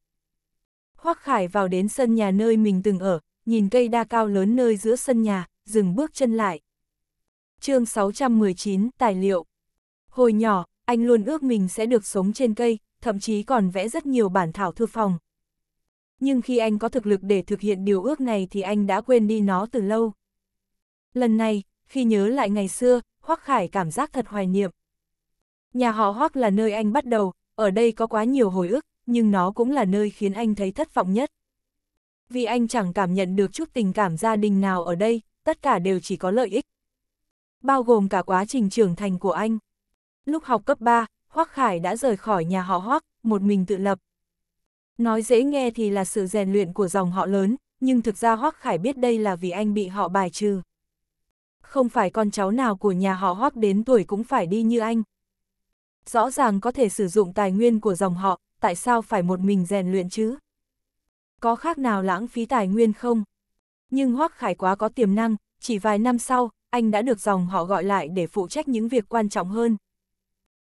Hoắc Khải vào đến sân nhà nơi mình từng ở, nhìn cây đa cao lớn nơi giữa sân nhà, dừng bước chân lại. chương 619, Tài liệu Hồi nhỏ, anh luôn ước mình sẽ được sống trên cây, thậm chí còn vẽ rất nhiều bản thảo thư phòng nhưng khi anh có thực lực để thực hiện điều ước này thì anh đã quên đi nó từ lâu. Lần này, khi nhớ lại ngày xưa, Hoắc Khải cảm giác thật hoài niệm. Nhà họ Hoắc là nơi anh bắt đầu, ở đây có quá nhiều hồi ức, nhưng nó cũng là nơi khiến anh thấy thất vọng nhất. Vì anh chẳng cảm nhận được chút tình cảm gia đình nào ở đây, tất cả đều chỉ có lợi ích. Bao gồm cả quá trình trưởng thành của anh. Lúc học cấp 3, Hoắc Khải đã rời khỏi nhà họ Hoắc, một mình tự lập, Nói dễ nghe thì là sự rèn luyện của dòng họ lớn, nhưng thực ra Hoắc Khải biết đây là vì anh bị họ bài trừ. Không phải con cháu nào của nhà họ Hoắc đến tuổi cũng phải đi như anh. Rõ ràng có thể sử dụng tài nguyên của dòng họ, tại sao phải một mình rèn luyện chứ? Có khác nào lãng phí tài nguyên không? Nhưng Hoắc Khải quá có tiềm năng, chỉ vài năm sau, anh đã được dòng họ gọi lại để phụ trách những việc quan trọng hơn.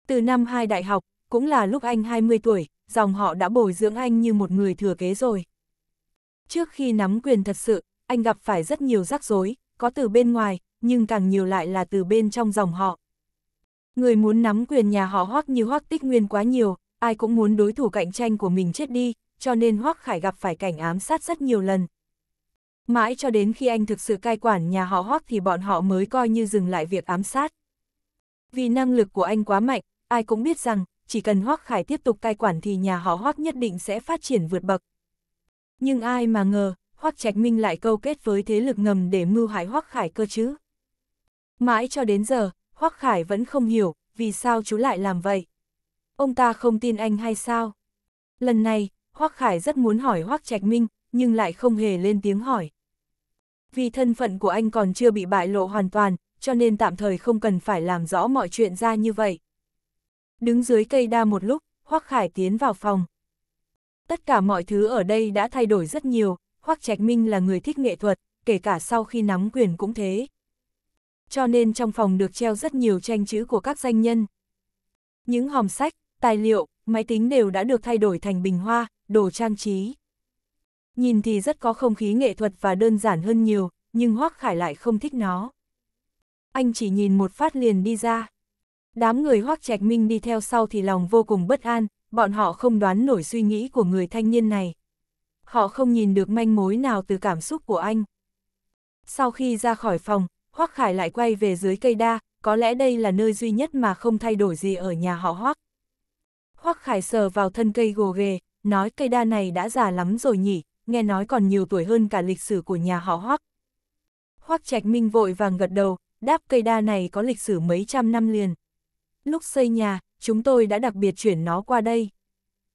Từ năm hai đại học, cũng là lúc anh 20 tuổi, dòng họ đã bồi dưỡng anh như một người thừa kế rồi. Trước khi nắm quyền thật sự, anh gặp phải rất nhiều rắc rối, có từ bên ngoài, nhưng càng nhiều lại là từ bên trong dòng họ. Người muốn nắm quyền nhà họ hoắc như hoắc tích nguyên quá nhiều, ai cũng muốn đối thủ cạnh tranh của mình chết đi, cho nên hoắc khải gặp phải cảnh ám sát rất nhiều lần. Mãi cho đến khi anh thực sự cai quản nhà họ hoắc thì bọn họ mới coi như dừng lại việc ám sát. Vì năng lực của anh quá mạnh, ai cũng biết rằng chỉ cần Hoắc Khải tiếp tục cai quản thì nhà họ Hoắc nhất định sẽ phát triển vượt bậc. Nhưng ai mà ngờ, Hoắc Trạch Minh lại câu kết với thế lực ngầm để mưu hại Hoắc Khải cơ chứ. Mãi cho đến giờ, Hoắc Khải vẫn không hiểu, vì sao chú lại làm vậy? Ông ta không tin anh hay sao? Lần này, Hoắc Khải rất muốn hỏi Hoắc Trạch Minh, nhưng lại không hề lên tiếng hỏi. Vì thân phận của anh còn chưa bị bại lộ hoàn toàn, cho nên tạm thời không cần phải làm rõ mọi chuyện ra như vậy. Đứng dưới cây đa một lúc, Hoắc Khải tiến vào phòng. Tất cả mọi thứ ở đây đã thay đổi rất nhiều, Hoắc Trạch Minh là người thích nghệ thuật, kể cả sau khi nắm quyền cũng thế. Cho nên trong phòng được treo rất nhiều tranh chữ của các danh nhân. Những hòm sách, tài liệu, máy tính đều đã được thay đổi thành bình hoa, đồ trang trí. Nhìn thì rất có không khí nghệ thuật và đơn giản hơn nhiều, nhưng Hoắc Khải lại không thích nó. Anh chỉ nhìn một phát liền đi ra. Đám người Hoắc Trạch Minh đi theo sau thì lòng vô cùng bất an, bọn họ không đoán nổi suy nghĩ của người thanh niên này. Họ không nhìn được manh mối nào từ cảm xúc của anh. Sau khi ra khỏi phòng, Hoắc Khải lại quay về dưới cây đa, có lẽ đây là nơi duy nhất mà không thay đổi gì ở nhà họ Hoắc. Hoắc Khải sờ vào thân cây gồ ghề, nói cây đa này đã già lắm rồi nhỉ, nghe nói còn nhiều tuổi hơn cả lịch sử của nhà họ Hoắc. Hoắc Trạch Minh vội vàng gật đầu, đáp cây đa này có lịch sử mấy trăm năm liền lúc xây nhà, chúng tôi đã đặc biệt chuyển nó qua đây.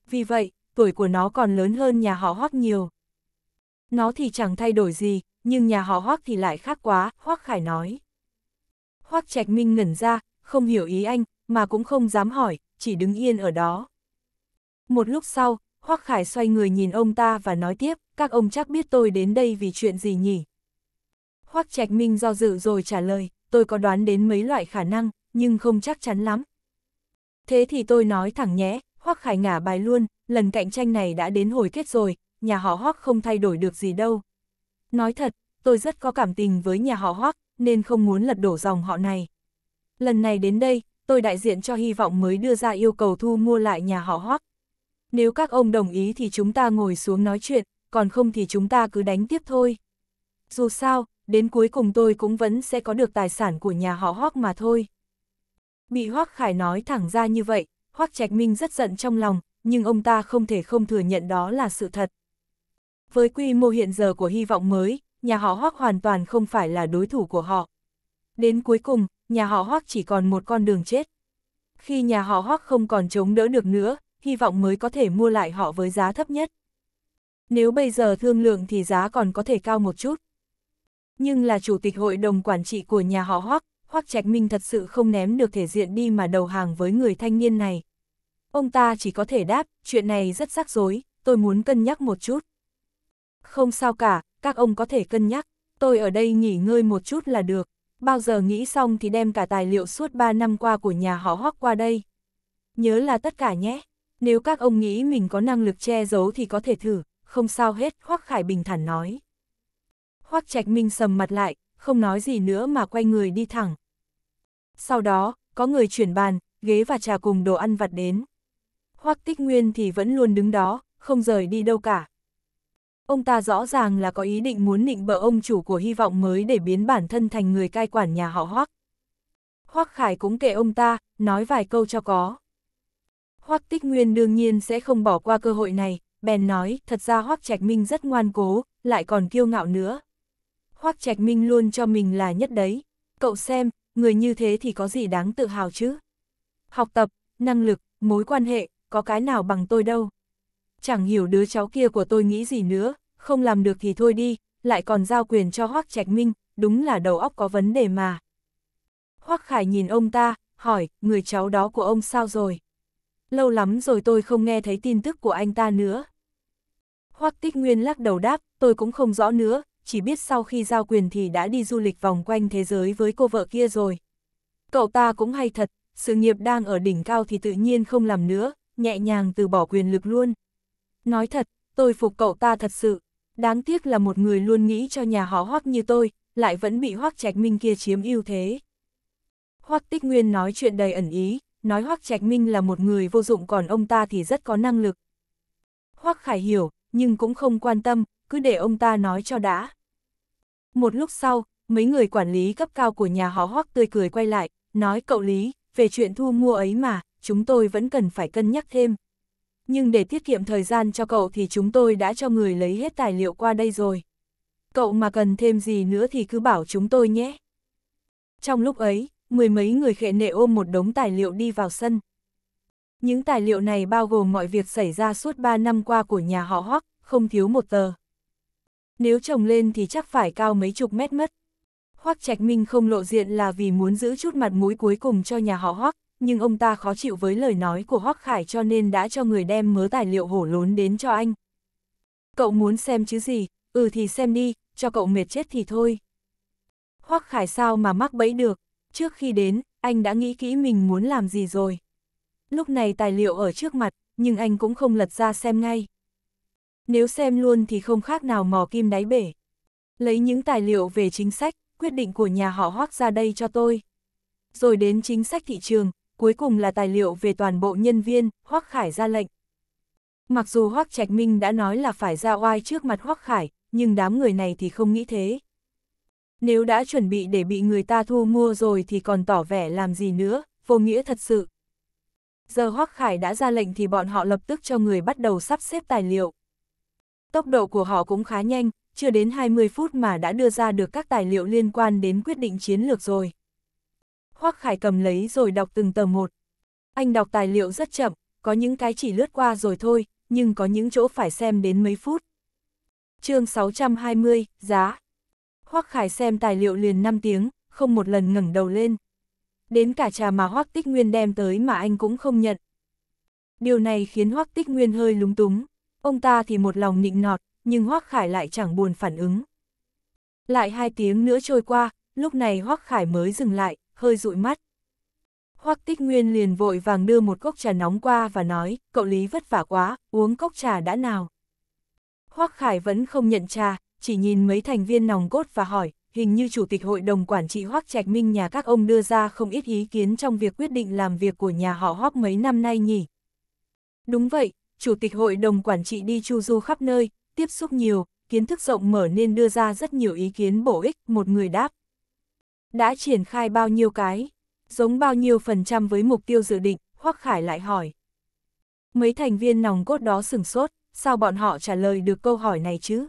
Vì vậy, tuổi của nó còn lớn hơn nhà họ Hoắc nhiều. Nó thì chẳng thay đổi gì, nhưng nhà họ Hoắc thì lại khác quá, hoác Khải nói. Hoắc Trạch Minh ngẩn ra, không hiểu ý anh, mà cũng không dám hỏi, chỉ đứng yên ở đó. Một lúc sau, Hoắc Khải xoay người nhìn ông ta và nói tiếp, các ông chắc biết tôi đến đây vì chuyện gì nhỉ? Hoắc Trạch Minh do dự rồi trả lời, tôi có đoán đến mấy loại khả năng nhưng không chắc chắn lắm. Thế thì tôi nói thẳng nhé, Hoắc Khải ngả bài luôn, lần cạnh tranh này đã đến hồi kết rồi, nhà họ Hoắc không thay đổi được gì đâu. Nói thật, tôi rất có cảm tình với nhà họ Hoắc, nên không muốn lật đổ dòng họ này. Lần này đến đây, tôi đại diện cho hy vọng mới đưa ra yêu cầu thu mua lại nhà họ Hoắc. Nếu các ông đồng ý thì chúng ta ngồi xuống nói chuyện, còn không thì chúng ta cứ đánh tiếp thôi. Dù sao, đến cuối cùng tôi cũng vẫn sẽ có được tài sản của nhà họ Hoắc mà thôi. Bị Hoắc Khải nói thẳng ra như vậy, Hoắc Trạch Minh rất giận trong lòng, nhưng ông ta không thể không thừa nhận đó là sự thật. Với quy mô hiện giờ của hy vọng mới, nhà họ Hoắc hoàn toàn không phải là đối thủ của họ. Đến cuối cùng, nhà họ Hoắc chỉ còn một con đường chết. Khi nhà họ Hoắc không còn chống đỡ được nữa, hy vọng mới có thể mua lại họ với giá thấp nhất. Nếu bây giờ thương lượng thì giá còn có thể cao một chút. Nhưng là chủ tịch hội đồng quản trị của nhà họ Hoắc, Hoắc Trạch Minh thật sự không ném được thể diện đi mà đầu hàng với người thanh niên này. Ông ta chỉ có thể đáp, chuyện này rất rắc rối, tôi muốn cân nhắc một chút. Không sao cả, các ông có thể cân nhắc, tôi ở đây nghỉ ngơi một chút là được. Bao giờ nghĩ xong thì đem cả tài liệu suốt 3 năm qua của nhà họ Hoắc qua đây. Nhớ là tất cả nhé, nếu các ông nghĩ mình có năng lực che giấu thì có thể thử, không sao hết, Hoắc Khải bình thản nói. Hoắc Trạch Minh sầm mặt lại, không nói gì nữa mà quay người đi thẳng. Sau đó, có người chuyển bàn, ghế và trà cùng đồ ăn vặt đến. Hoắc Tích Nguyên thì vẫn luôn đứng đó, không rời đi đâu cả. Ông ta rõ ràng là có ý định muốn nịnh bợ ông chủ của hy vọng mới để biến bản thân thành người cai quản nhà họ Hoắc. Hoắc Khải cũng kệ ông ta, nói vài câu cho có. Hoắc Tích Nguyên đương nhiên sẽ không bỏ qua cơ hội này, bèn nói, thật ra Hoắc Trạch Minh rất ngoan cố, lại còn kiêu ngạo nữa. Hoắc Trạch Minh luôn cho mình là nhất đấy. Cậu xem, người như thế thì có gì đáng tự hào chứ? Học tập, năng lực, mối quan hệ, có cái nào bằng tôi đâu. Chẳng hiểu đứa cháu kia của tôi nghĩ gì nữa, không làm được thì thôi đi, lại còn giao quyền cho Hoắc Trạch Minh, đúng là đầu óc có vấn đề mà. Hoắc Khải nhìn ông ta, hỏi, người cháu đó của ông sao rồi? Lâu lắm rồi tôi không nghe thấy tin tức của anh ta nữa. Hoắc Tích Nguyên lắc đầu đáp, tôi cũng không rõ nữa, chỉ biết sau khi giao quyền thì đã đi du lịch vòng quanh thế giới với cô vợ kia rồi. Cậu ta cũng hay thật, sự nghiệp đang ở đỉnh cao thì tự nhiên không làm nữa, nhẹ nhàng từ bỏ quyền lực luôn. Nói thật, tôi phục cậu ta thật sự, đáng tiếc là một người luôn nghĩ cho nhà họ hoắc như tôi, lại vẫn bị hoắc trạch minh kia chiếm ưu thế. Hoắc Tích Nguyên nói chuyện đầy ẩn ý, nói Hoắc Trạch Minh là một người vô dụng còn ông ta thì rất có năng lực. Hoắc Khải hiểu, nhưng cũng không quan tâm, cứ để ông ta nói cho đã. Một lúc sau, mấy người quản lý cấp cao của nhà họ hoắc tươi cười quay lại, nói cậu Lý, về chuyện thu mua ấy mà, chúng tôi vẫn cần phải cân nhắc thêm. Nhưng để tiết kiệm thời gian cho cậu thì chúng tôi đã cho người lấy hết tài liệu qua đây rồi. Cậu mà cần thêm gì nữa thì cứ bảo chúng tôi nhé. Trong lúc ấy, mười mấy người khệ nệ ôm một đống tài liệu đi vào sân. Những tài liệu này bao gồm mọi việc xảy ra suốt 3 năm qua của nhà họ Hoắc, không thiếu một tờ nếu trồng lên thì chắc phải cao mấy chục mét mất. Hoắc Trạch Minh không lộ diện là vì muốn giữ chút mặt mũi cuối cùng cho nhà họ Hoắc, nhưng ông ta khó chịu với lời nói của Hoắc Khải cho nên đã cho người đem mớ tài liệu hổ lốn đến cho anh. Cậu muốn xem chứ gì, ừ thì xem đi, cho cậu mệt chết thì thôi. Hoắc Khải sao mà mắc bẫy được, trước khi đến, anh đã nghĩ kỹ mình muốn làm gì rồi. Lúc này tài liệu ở trước mặt, nhưng anh cũng không lật ra xem ngay nếu xem luôn thì không khác nào mò kim đáy bể. Lấy những tài liệu về chính sách, quyết định của nhà họ hoác ra đây cho tôi. Rồi đến chính sách thị trường, cuối cùng là tài liệu về toàn bộ nhân viên, hoác khải ra lệnh. Mặc dù Hoác Trạch Minh đã nói là phải ra oai trước mặt Hoác Khải, nhưng đám người này thì không nghĩ thế. Nếu đã chuẩn bị để bị người ta thu mua rồi thì còn tỏ vẻ làm gì nữa, vô nghĩa thật sự. Giờ Hoác Khải đã ra lệnh thì bọn họ lập tức cho người bắt đầu sắp xếp tài liệu. Tốc độ của họ cũng khá nhanh, chưa đến 20 phút mà đã đưa ra được các tài liệu liên quan đến quyết định chiến lược rồi. Hoắc Khải cầm lấy rồi đọc từng tờ một. Anh đọc tài liệu rất chậm, có những cái chỉ lướt qua rồi thôi, nhưng có những chỗ phải xem đến mấy phút. chương 620, giá. Hoắc Khải xem tài liệu liền 5 tiếng, không một lần ngẩng đầu lên. Đến cả trà mà Hoắc Tích Nguyên đem tới mà anh cũng không nhận. Điều này khiến Hoắc Tích Nguyên hơi lúng túng ông ta thì một lòng nịnh nọt, nhưng Hoác Khải lại chẳng buồn phản ứng. Lại hai tiếng nữa trôi qua, lúc này Hoác Khải mới dừng lại, hơi dụi mắt. Hoác Tích Nguyên liền vội vàng đưa một cốc trà nóng qua và nói, cậu Lý vất vả quá, uống cốc trà đã nào. Hoác Khải vẫn không nhận trà, chỉ nhìn mấy thành viên nòng cốt và hỏi, hình như Chủ tịch Hội đồng Quản trị Hoác Trạch Minh nhà các ông đưa ra không ít ý kiến trong việc quyết định làm việc của nhà họ Hoác mấy năm nay nhỉ. Đúng vậy, Chủ tịch hội đồng quản trị đi chu du khắp nơi, tiếp xúc nhiều, kiến thức rộng mở nên đưa ra rất nhiều ý kiến bổ ích, một người đáp. Đã triển khai bao nhiêu cái, giống bao nhiêu phần trăm với mục tiêu dự định, Hoắc Khải lại hỏi. Mấy thành viên nòng cốt đó sửng sốt, sao bọn họ trả lời được câu hỏi này chứ?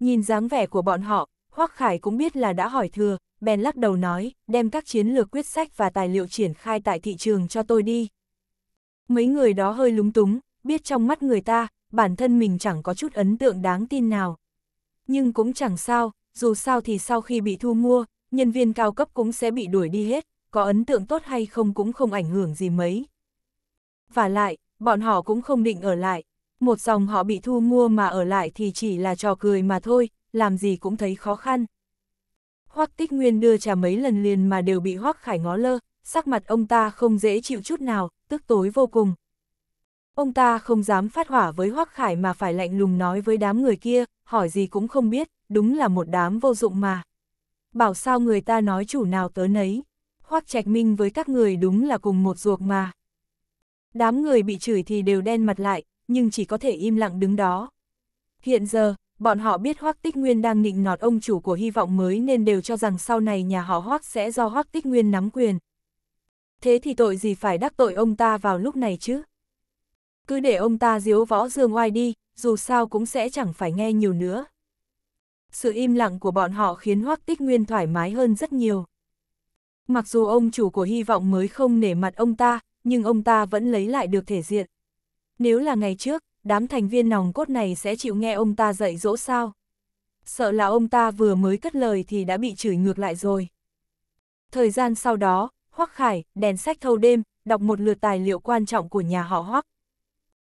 Nhìn dáng vẻ của bọn họ, Hoắc Khải cũng biết là đã hỏi thừa, bèn lắc đầu nói, đem các chiến lược quyết sách và tài liệu triển khai tại thị trường cho tôi đi. Mấy người đó hơi lúng túng, biết trong mắt người ta, bản thân mình chẳng có chút ấn tượng đáng tin nào. Nhưng cũng chẳng sao, dù sao thì sau khi bị thu mua, nhân viên cao cấp cũng sẽ bị đuổi đi hết, có ấn tượng tốt hay không cũng không ảnh hưởng gì mấy. Và lại, bọn họ cũng không định ở lại, một dòng họ bị thu mua mà ở lại thì chỉ là trò cười mà thôi, làm gì cũng thấy khó khăn. Hoắc Tích Nguyên đưa trà mấy lần liền mà đều bị Hoắc Khải ngó lơ, sắc mặt ông ta không dễ chịu chút nào, tức tối vô cùng, Ông ta không dám phát hỏa với Hoắc Khải mà phải lạnh lùng nói với đám người kia, hỏi gì cũng không biết, đúng là một đám vô dụng mà. Bảo sao người ta nói chủ nào tớ nấy, Hoắc Trạch Minh với các người đúng là cùng một ruột mà. Đám người bị chửi thì đều đen mặt lại, nhưng chỉ có thể im lặng đứng đó. Hiện giờ, bọn họ biết Hoắc Tích Nguyên đang nịnh nọt ông chủ của hy vọng mới nên đều cho rằng sau này nhà họ Hoắc sẽ do Hoắc Tích Nguyên nắm quyền. Thế thì tội gì phải đắc tội ông ta vào lúc này chứ? cứ để ông ta diếu võ dương oai đi, dù sao cũng sẽ chẳng phải nghe nhiều nữa. Sự im lặng của bọn họ khiến Hoắc Tích Nguyên thoải mái hơn rất nhiều. Mặc dù ông chủ của hy vọng mới không nể mặt ông ta, nhưng ông ta vẫn lấy lại được thể diện. Nếu là ngày trước, đám thành viên nòng cốt này sẽ chịu nghe ông ta dạy dỗ sao? Sợ là ông ta vừa mới cất lời thì đã bị chửi ngược lại rồi. Thời gian sau đó, Hoắc Khải, đèn sách thâu đêm, đọc một lượt tài liệu quan trọng của nhà họ Hoắc.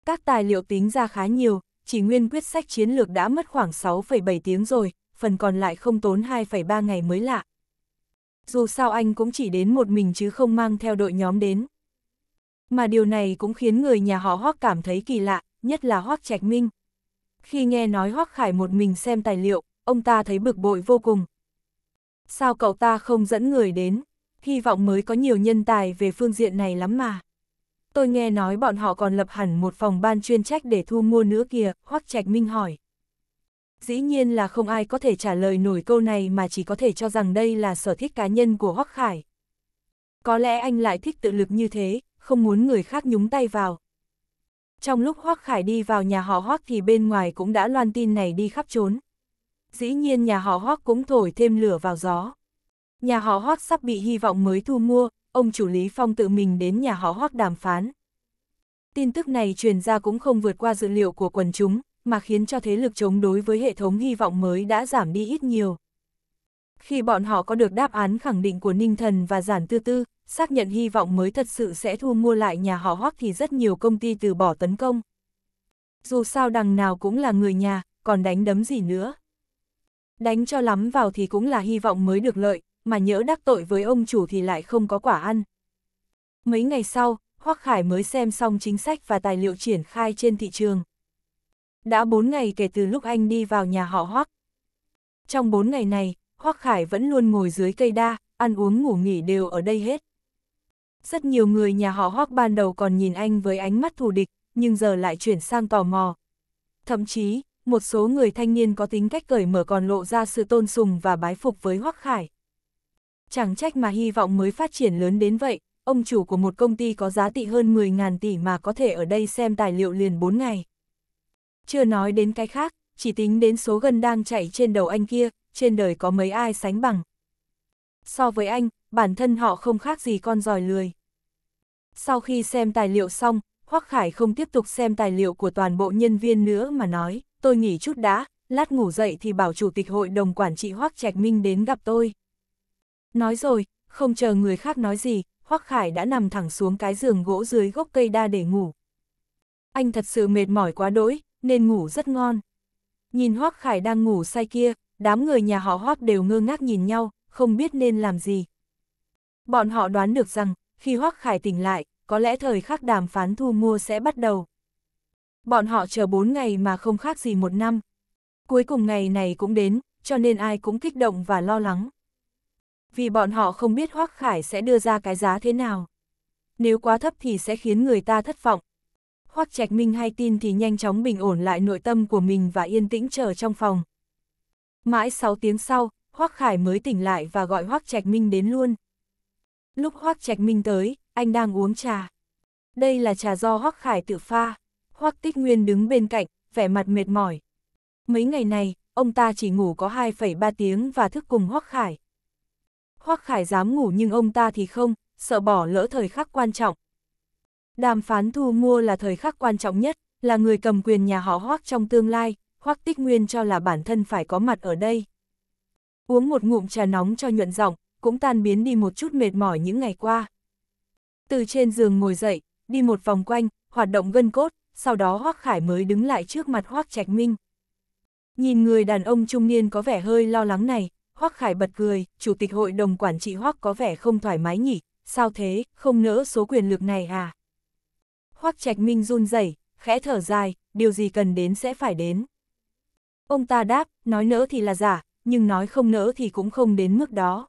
Các tài liệu tính ra khá nhiều, chỉ nguyên quyết sách chiến lược đã mất khoảng 6,7 tiếng rồi, phần còn lại không tốn 2,3 ngày mới lạ. Dù sao anh cũng chỉ đến một mình chứ không mang theo đội nhóm đến. Mà điều này cũng khiến người nhà họ Hoác cảm thấy kỳ lạ, nhất là Hoác Trạch Minh. Khi nghe nói Hoác Khải một mình xem tài liệu, ông ta thấy bực bội vô cùng. Sao cậu ta không dẫn người đến? Hy vọng mới có nhiều nhân tài về phương diện này lắm mà tôi nghe nói bọn họ còn lập hẳn một phòng ban chuyên trách để thu mua nữa kìa, Hoắc Trạch Minh hỏi. Dĩ nhiên là không ai có thể trả lời nổi câu này mà chỉ có thể cho rằng đây là sở thích cá nhân của Hoắc Khải. Có lẽ anh lại thích tự lực như thế, không muốn người khác nhúng tay vào. Trong lúc Hoắc Khải đi vào nhà họ Hoắc thì bên ngoài cũng đã loan tin này đi khắp trốn. Dĩ nhiên nhà họ Hoắc cũng thổi thêm lửa vào gió. Nhà họ Hoắc sắp bị hy vọng mới thu mua, ông chủ Lý Phong tự mình đến nhà họ hoác đàm phán. Tin tức này truyền ra cũng không vượt qua dữ liệu của quần chúng, mà khiến cho thế lực chống đối với hệ thống hy vọng mới đã giảm đi ít nhiều. Khi bọn họ có được đáp án khẳng định của Ninh Thần và Giản Tư Tư, xác nhận hy vọng mới thật sự sẽ thu mua lại nhà họ hoác thì rất nhiều công ty từ bỏ tấn công. Dù sao đằng nào cũng là người nhà, còn đánh đấm gì nữa. Đánh cho lắm vào thì cũng là hy vọng mới được lợi, mà nhỡ đắc tội với ông chủ thì lại không có quả ăn. Mấy ngày sau, Hoắc Khải mới xem xong chính sách và tài liệu triển khai trên thị trường. Đã 4 ngày kể từ lúc anh đi vào nhà họ Hoắc. Trong 4 ngày này, Hoắc Khải vẫn luôn ngồi dưới cây đa, ăn uống ngủ nghỉ đều ở đây hết. Rất nhiều người nhà họ Hoắc ban đầu còn nhìn anh với ánh mắt thù địch, nhưng giờ lại chuyển sang tò mò. Thậm chí, một số người thanh niên có tính cách cởi mở còn lộ ra sự tôn sùng và bái phục với Hoắc Khải. Chẳng trách mà hy vọng mới phát triển lớn đến vậy, ông chủ của một công ty có giá trị hơn 10.000 tỷ mà có thể ở đây xem tài liệu liền 4 ngày. Chưa nói đến cái khác, chỉ tính đến số gần đang chạy trên đầu anh kia, trên đời có mấy ai sánh bằng. So với anh, bản thân họ không khác gì con giòi lười. Sau khi xem tài liệu xong, Hoắc Khải không tiếp tục xem tài liệu của toàn bộ nhân viên nữa mà nói, tôi nghỉ chút đã, lát ngủ dậy thì bảo chủ tịch hội đồng quản trị Hoắc Trạch Minh đến gặp tôi. Nói rồi, không chờ người khác nói gì, Hoắc Khải đã nằm thẳng xuống cái giường gỗ dưới gốc cây đa để ngủ. Anh thật sự mệt mỏi quá đỗi, nên ngủ rất ngon. Nhìn Hoắc Khải đang ngủ say kia, đám người nhà họ Hoắc đều ngơ ngác nhìn nhau, không biết nên làm gì. Bọn họ đoán được rằng, khi Hoắc Khải tỉnh lại, có lẽ thời khắc đàm phán thu mua sẽ bắt đầu. Bọn họ chờ 4 ngày mà không khác gì một năm. Cuối cùng ngày này cũng đến, cho nên ai cũng kích động và lo lắng vì bọn họ không biết Hoác Khải sẽ đưa ra cái giá thế nào. Nếu quá thấp thì sẽ khiến người ta thất vọng. Hoác Trạch Minh hay tin thì nhanh chóng bình ổn lại nội tâm của mình và yên tĩnh chờ trong phòng. Mãi 6 tiếng sau, Hoác Khải mới tỉnh lại và gọi Hoác Trạch Minh đến luôn. Lúc Hoác Trạch Minh tới, anh đang uống trà. Đây là trà do Hoác Khải tự pha. Hoác Tích Nguyên đứng bên cạnh, vẻ mặt mệt mỏi. Mấy ngày này, ông ta chỉ ngủ có 2,3 tiếng và thức cùng Hoác Khải. Hoắc Khải dám ngủ nhưng ông ta thì không, sợ bỏ lỡ thời khắc quan trọng. Đàm phán thu mua là thời khắc quan trọng nhất, là người cầm quyền nhà họ Hoắc trong tương lai, Hoắc Tích Nguyên cho là bản thân phải có mặt ở đây. Uống một ngụm trà nóng cho nhuận giọng, cũng tan biến đi một chút mệt mỏi những ngày qua. Từ trên giường ngồi dậy, đi một vòng quanh, hoạt động gân cốt, sau đó Hoắc Khải mới đứng lại trước mặt Hoắc Trạch Minh. Nhìn người đàn ông trung niên có vẻ hơi lo lắng này, Hoắc Khải bật cười, chủ tịch hội đồng quản trị Hoắc có vẻ không thoải mái nhỉ, sao thế, không nỡ số quyền lực này à? Hoắc Trạch Minh run rẩy, khẽ thở dài, điều gì cần đến sẽ phải đến. Ông ta đáp, nói nỡ thì là giả, nhưng nói không nỡ thì cũng không đến mức đó.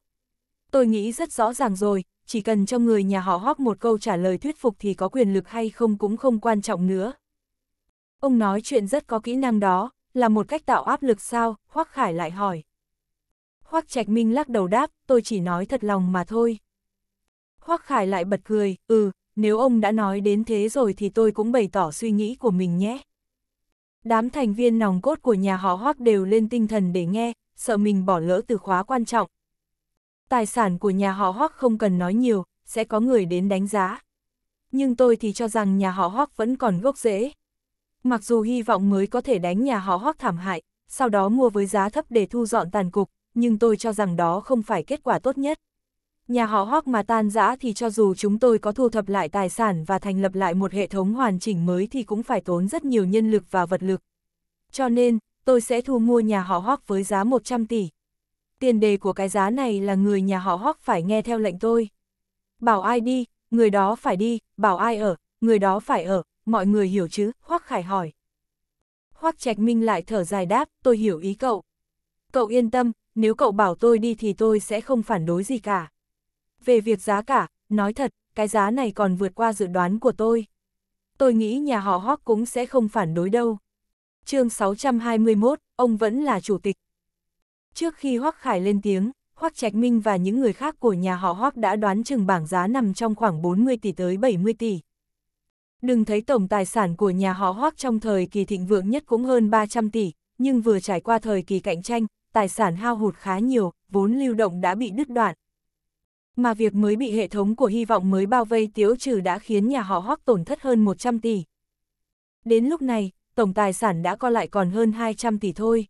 Tôi nghĩ rất rõ ràng rồi, chỉ cần cho người nhà họ Hoắc một câu trả lời thuyết phục thì có quyền lực hay không cũng không quan trọng nữa. Ông nói chuyện rất có kỹ năng đó, là một cách tạo áp lực sao, Hoắc Khải lại hỏi. Hoắc Trạch Minh lắc đầu đáp, tôi chỉ nói thật lòng mà thôi. Hoắc Khải lại bật cười, ừ, nếu ông đã nói đến thế rồi thì tôi cũng bày tỏ suy nghĩ của mình nhé. Đám thành viên nòng cốt của nhà họ Hoắc đều lên tinh thần để nghe, sợ mình bỏ lỡ từ khóa quan trọng. Tài sản của nhà họ Hoắc không cần nói nhiều, sẽ có người đến đánh giá. Nhưng tôi thì cho rằng nhà họ Hoắc vẫn còn gốc rễ. Mặc dù hy vọng mới có thể đánh nhà họ Hoắc thảm hại, sau đó mua với giá thấp để thu dọn tàn cục, nhưng tôi cho rằng đó không phải kết quả tốt nhất. Nhà họ Hoắc mà tan rã thì cho dù chúng tôi có thu thập lại tài sản và thành lập lại một hệ thống hoàn chỉnh mới thì cũng phải tốn rất nhiều nhân lực và vật lực. Cho nên, tôi sẽ thu mua nhà họ Hoắc với giá 100 tỷ. Tiền đề của cái giá này là người nhà họ Hoắc phải nghe theo lệnh tôi. Bảo ai đi, người đó phải đi, bảo ai ở, người đó phải ở, mọi người hiểu chứ, Hoắc Khải hỏi. Hoắc Trạch Minh lại thở dài đáp, tôi hiểu ý cậu. Cậu yên tâm, nếu cậu bảo tôi đi thì tôi sẽ không phản đối gì cả. Về việc giá cả, nói thật, cái giá này còn vượt qua dự đoán của tôi. Tôi nghĩ nhà họ Hoắc cũng sẽ không phản đối đâu. chương 621, ông vẫn là chủ tịch. Trước khi Hoắc Khải lên tiếng, Hoắc Trạch Minh và những người khác của nhà họ Hoắc đã đoán chừng bảng giá nằm trong khoảng 40 tỷ tới 70 tỷ. Đừng thấy tổng tài sản của nhà họ Hoắc trong thời kỳ thịnh vượng nhất cũng hơn 300 tỷ, nhưng vừa trải qua thời kỳ cạnh tranh, tài sản hao hụt khá nhiều, vốn lưu động đã bị đứt đoạn. Mà việc mới bị hệ thống của hy vọng mới bao vây tiếu trừ đã khiến nhà họ hoắc tổn thất hơn 100 tỷ. Đến lúc này, tổng tài sản đã co lại còn hơn 200 tỷ thôi.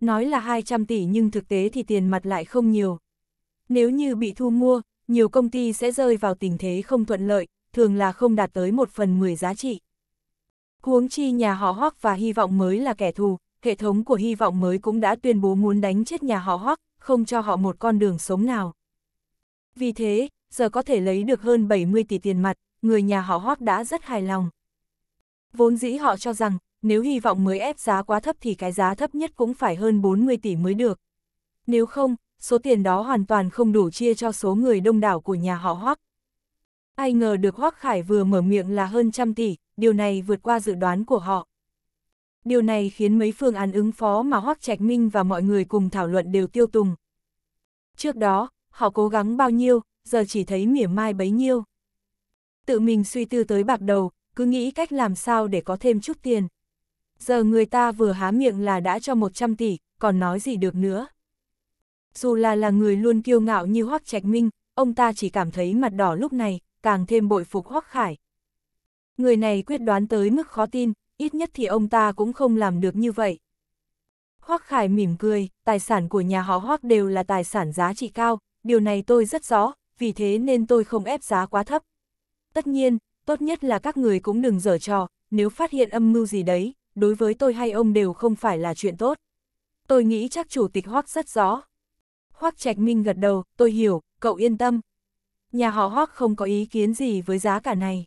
Nói là 200 tỷ nhưng thực tế thì tiền mặt lại không nhiều. Nếu như bị thu mua, nhiều công ty sẽ rơi vào tình thế không thuận lợi, thường là không đạt tới một phần 10 giá trị. Huống chi nhà họ Hoắc và hy vọng mới là kẻ thù, hệ thống của hy vọng mới cũng đã tuyên bố muốn đánh chết nhà họ Hoắc, không cho họ một con đường sống nào. Vì thế, giờ có thể lấy được hơn 70 tỷ tiền mặt, người nhà họ Hoắc đã rất hài lòng. Vốn dĩ họ cho rằng, nếu hy vọng mới ép giá quá thấp thì cái giá thấp nhất cũng phải hơn 40 tỷ mới được. Nếu không, số tiền đó hoàn toàn không đủ chia cho số người đông đảo của nhà họ Hoắc. Ai ngờ được Hoắc Khải vừa mở miệng là hơn trăm tỷ, điều này vượt qua dự đoán của họ. Điều này khiến mấy phương án ứng phó mà Hoắc Trạch Minh và mọi người cùng thảo luận đều tiêu tùng. Trước đó, họ cố gắng bao nhiêu, giờ chỉ thấy mỉa mai bấy nhiêu. Tự mình suy tư tới bạc đầu, cứ nghĩ cách làm sao để có thêm chút tiền. Giờ người ta vừa há miệng là đã cho 100 tỷ, còn nói gì được nữa. Dù là là người luôn kiêu ngạo như Hoắc Trạch Minh, ông ta chỉ cảm thấy mặt đỏ lúc này, càng thêm bội phục Hoắc Khải. Người này quyết đoán tới mức khó tin, ít nhất thì ông ta cũng không làm được như vậy. Hoác Khải mỉm cười, tài sản của nhà họ Hoác đều là tài sản giá trị cao, điều này tôi rất rõ, vì thế nên tôi không ép giá quá thấp. Tất nhiên, tốt nhất là các người cũng đừng dở trò, nếu phát hiện âm mưu gì đấy, đối với tôi hay ông đều không phải là chuyện tốt. Tôi nghĩ chắc chủ tịch Hoác rất rõ. Hoác Trạch Minh gật đầu, tôi hiểu, cậu yên tâm. Nhà họ Hoác không có ý kiến gì với giá cả này.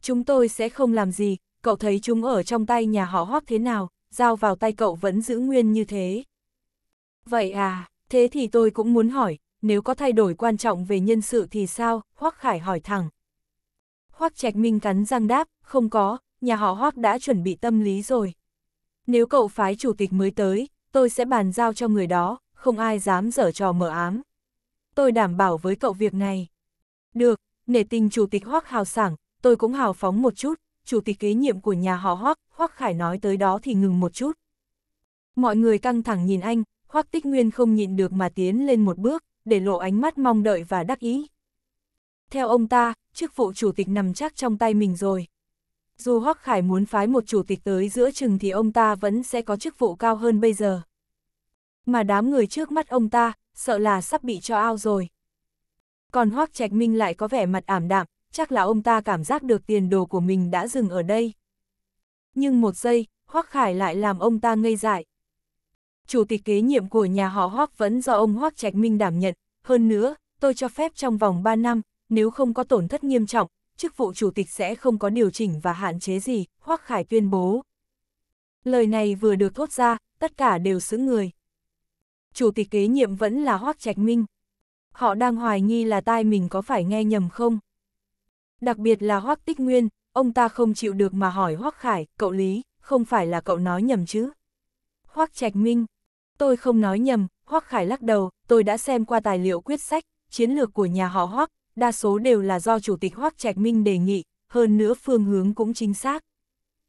Chúng tôi sẽ không làm gì, cậu thấy chúng ở trong tay nhà họ hóp thế nào, giao vào tay cậu vẫn giữ nguyên như thế. Vậy à, thế thì tôi cũng muốn hỏi, nếu có thay đổi quan trọng về nhân sự thì sao, Hoác Khải hỏi thẳng. Hoác Trạch Minh cắn răng đáp, không có, nhà họ Hoác đã chuẩn bị tâm lý rồi. Nếu cậu phái chủ tịch mới tới, tôi sẽ bàn giao cho người đó, không ai dám dở trò mở ám. Tôi đảm bảo với cậu việc này. Được, nể tình chủ tịch Hoác hào sảng, tôi cũng hào phóng một chút, chủ tịch kế nhiệm của nhà họ Hoắc, Hoắc Khải nói tới đó thì ngừng một chút. Mọi người căng thẳng nhìn anh, Hoắc Tích Nguyên không nhịn được mà tiến lên một bước, để lộ ánh mắt mong đợi và đắc ý. Theo ông ta, chức vụ chủ tịch nằm chắc trong tay mình rồi. Dù Hoắc Khải muốn phái một chủ tịch tới giữa chừng thì ông ta vẫn sẽ có chức vụ cao hơn bây giờ. Mà đám người trước mắt ông ta, sợ là sắp bị cho ao rồi. Còn Hoắc Trạch Minh lại có vẻ mặt ảm đạm, chắc là ông ta cảm giác được tiền đồ của mình đã dừng ở đây. Nhưng một giây, Hoác Khải lại làm ông ta ngây dại. Chủ tịch kế nhiệm của nhà họ Hoác vẫn do ông Hoác Trạch Minh đảm nhận, hơn nữa, tôi cho phép trong vòng 3 năm, nếu không có tổn thất nghiêm trọng, chức vụ chủ tịch sẽ không có điều chỉnh và hạn chế gì, Hoác Khải tuyên bố. Lời này vừa được thốt ra, tất cả đều xứng người. Chủ tịch kế nhiệm vẫn là Hoác Trạch Minh. Họ đang hoài nghi là tai mình có phải nghe nhầm không? Đặc biệt là Hoắc Tích Nguyên, ông ta không chịu được mà hỏi Hoắc Khải, cậu Lý, không phải là cậu nói nhầm chứ? Hoắc Trạch Minh, tôi không nói nhầm, Hoắc Khải lắc đầu, tôi đã xem qua tài liệu quyết sách, chiến lược của nhà họ Hoắc, đa số đều là do chủ tịch Hoắc Trạch Minh đề nghị, hơn nữa phương hướng cũng chính xác.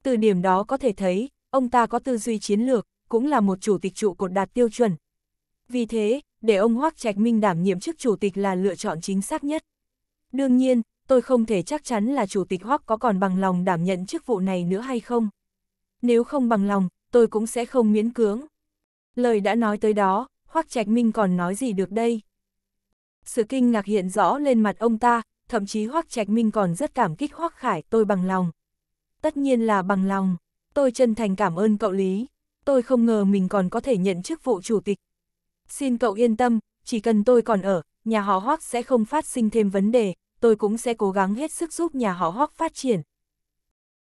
Từ điểm đó có thể thấy, ông ta có tư duy chiến lược, cũng là một chủ tịch trụ cột đạt tiêu chuẩn. Vì thế, để ông Hoắc Trạch Minh đảm nhiệm chức chủ tịch là lựa chọn chính xác nhất. Đương nhiên, tôi không thể chắc chắn là chủ tịch Hoắc có còn bằng lòng đảm nhận chức vụ này nữa hay không. Nếu không bằng lòng, tôi cũng sẽ không miễn cưỡng. Lời đã nói tới đó, Hoắc Trạch Minh còn nói gì được đây? Sự kinh ngạc hiện rõ lên mặt ông ta, thậm chí Hoắc Trạch Minh còn rất cảm kích Hoắc Khải, tôi bằng lòng. Tất nhiên là bằng lòng, tôi chân thành cảm ơn cậu Lý, tôi không ngờ mình còn có thể nhận chức vụ chủ tịch. Xin cậu yên tâm, chỉ cần tôi còn ở, nhà họ Hoắc sẽ không phát sinh thêm vấn đề, tôi cũng sẽ cố gắng hết sức giúp nhà họ Hoắc phát triển.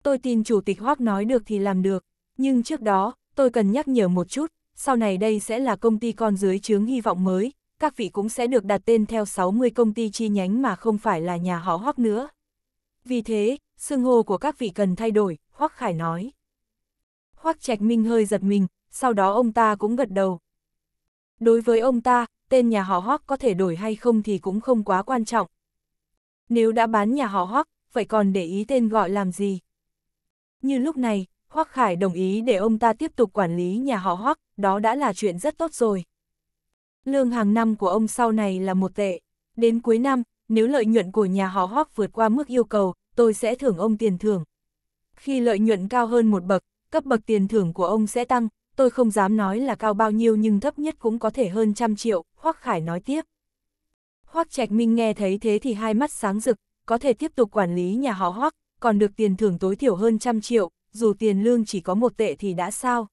Tôi tin Chủ tịch Hoắc nói được thì làm được, nhưng trước đó, tôi cần nhắc nhở một chút, sau này đây sẽ là công ty con dưới chướng hy vọng mới, các vị cũng sẽ được đặt tên theo 60 công ty chi nhánh mà không phải là nhà họ Hoắc nữa. Vì thế, xưng hô của các vị cần thay đổi, Hoắc Khải nói. Hoắc Trạch Minh hơi giật mình, sau đó ông ta cũng gật đầu. Đối với ông ta, tên nhà họ Hoắc có thể đổi hay không thì cũng không quá quan trọng, nếu đã bán nhà họ Hoắc, vậy còn để ý tên gọi làm gì? Như lúc này, Hoắc Khải đồng ý để ông ta tiếp tục quản lý nhà họ Hoắc, đó đã là chuyện rất tốt rồi. Lương hàng năm của ông sau này là một tệ. Đến cuối năm, nếu lợi nhuận của nhà họ Hoắc vượt qua mức yêu cầu, tôi sẽ thưởng ông tiền thưởng. Khi lợi nhuận cao hơn một bậc, cấp bậc tiền thưởng của ông sẽ tăng, tôi không dám nói là cao bao nhiêu nhưng thấp nhất cũng có thể hơn trăm triệu, Hoắc Khải nói tiếp. Hoắc Trạch Minh nghe thấy thế thì hai mắt sáng rực, có thể tiếp tục quản lý nhà họ Hoắc, còn được tiền thưởng tối thiểu hơn trăm triệu, dù tiền lương chỉ có một tệ thì đã sao.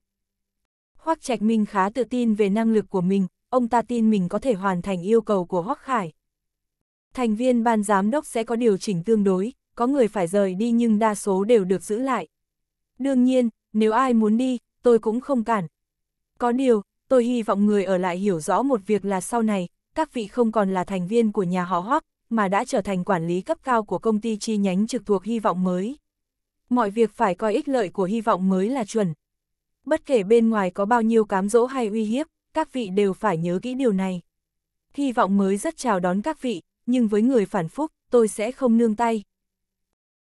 Hoắc Trạch Minh khá tự tin về năng lực của mình, ông ta tin mình có thể hoàn thành yêu cầu của Hoắc Khải. Thành viên ban giám đốc sẽ có điều chỉnh tương đối, có người phải rời đi nhưng đa số đều được giữ lại. Đương nhiên, nếu ai muốn đi, tôi cũng không cản. Có điều, tôi hy vọng người ở lại hiểu rõ một việc là sau này, các vị không còn là thành viên của nhà họ Hoắc, mà đã trở thành quản lý cấp cao của công ty chi nhánh trực thuộc hy vọng mới. Mọi việc phải coi ích lợi của hy vọng mới là chuẩn. Bất kể bên ngoài có bao nhiêu cám dỗ hay uy hiếp, các vị đều phải nhớ kỹ điều này. Hy vọng mới rất chào đón các vị, nhưng với người phản phúc, tôi sẽ không nương tay.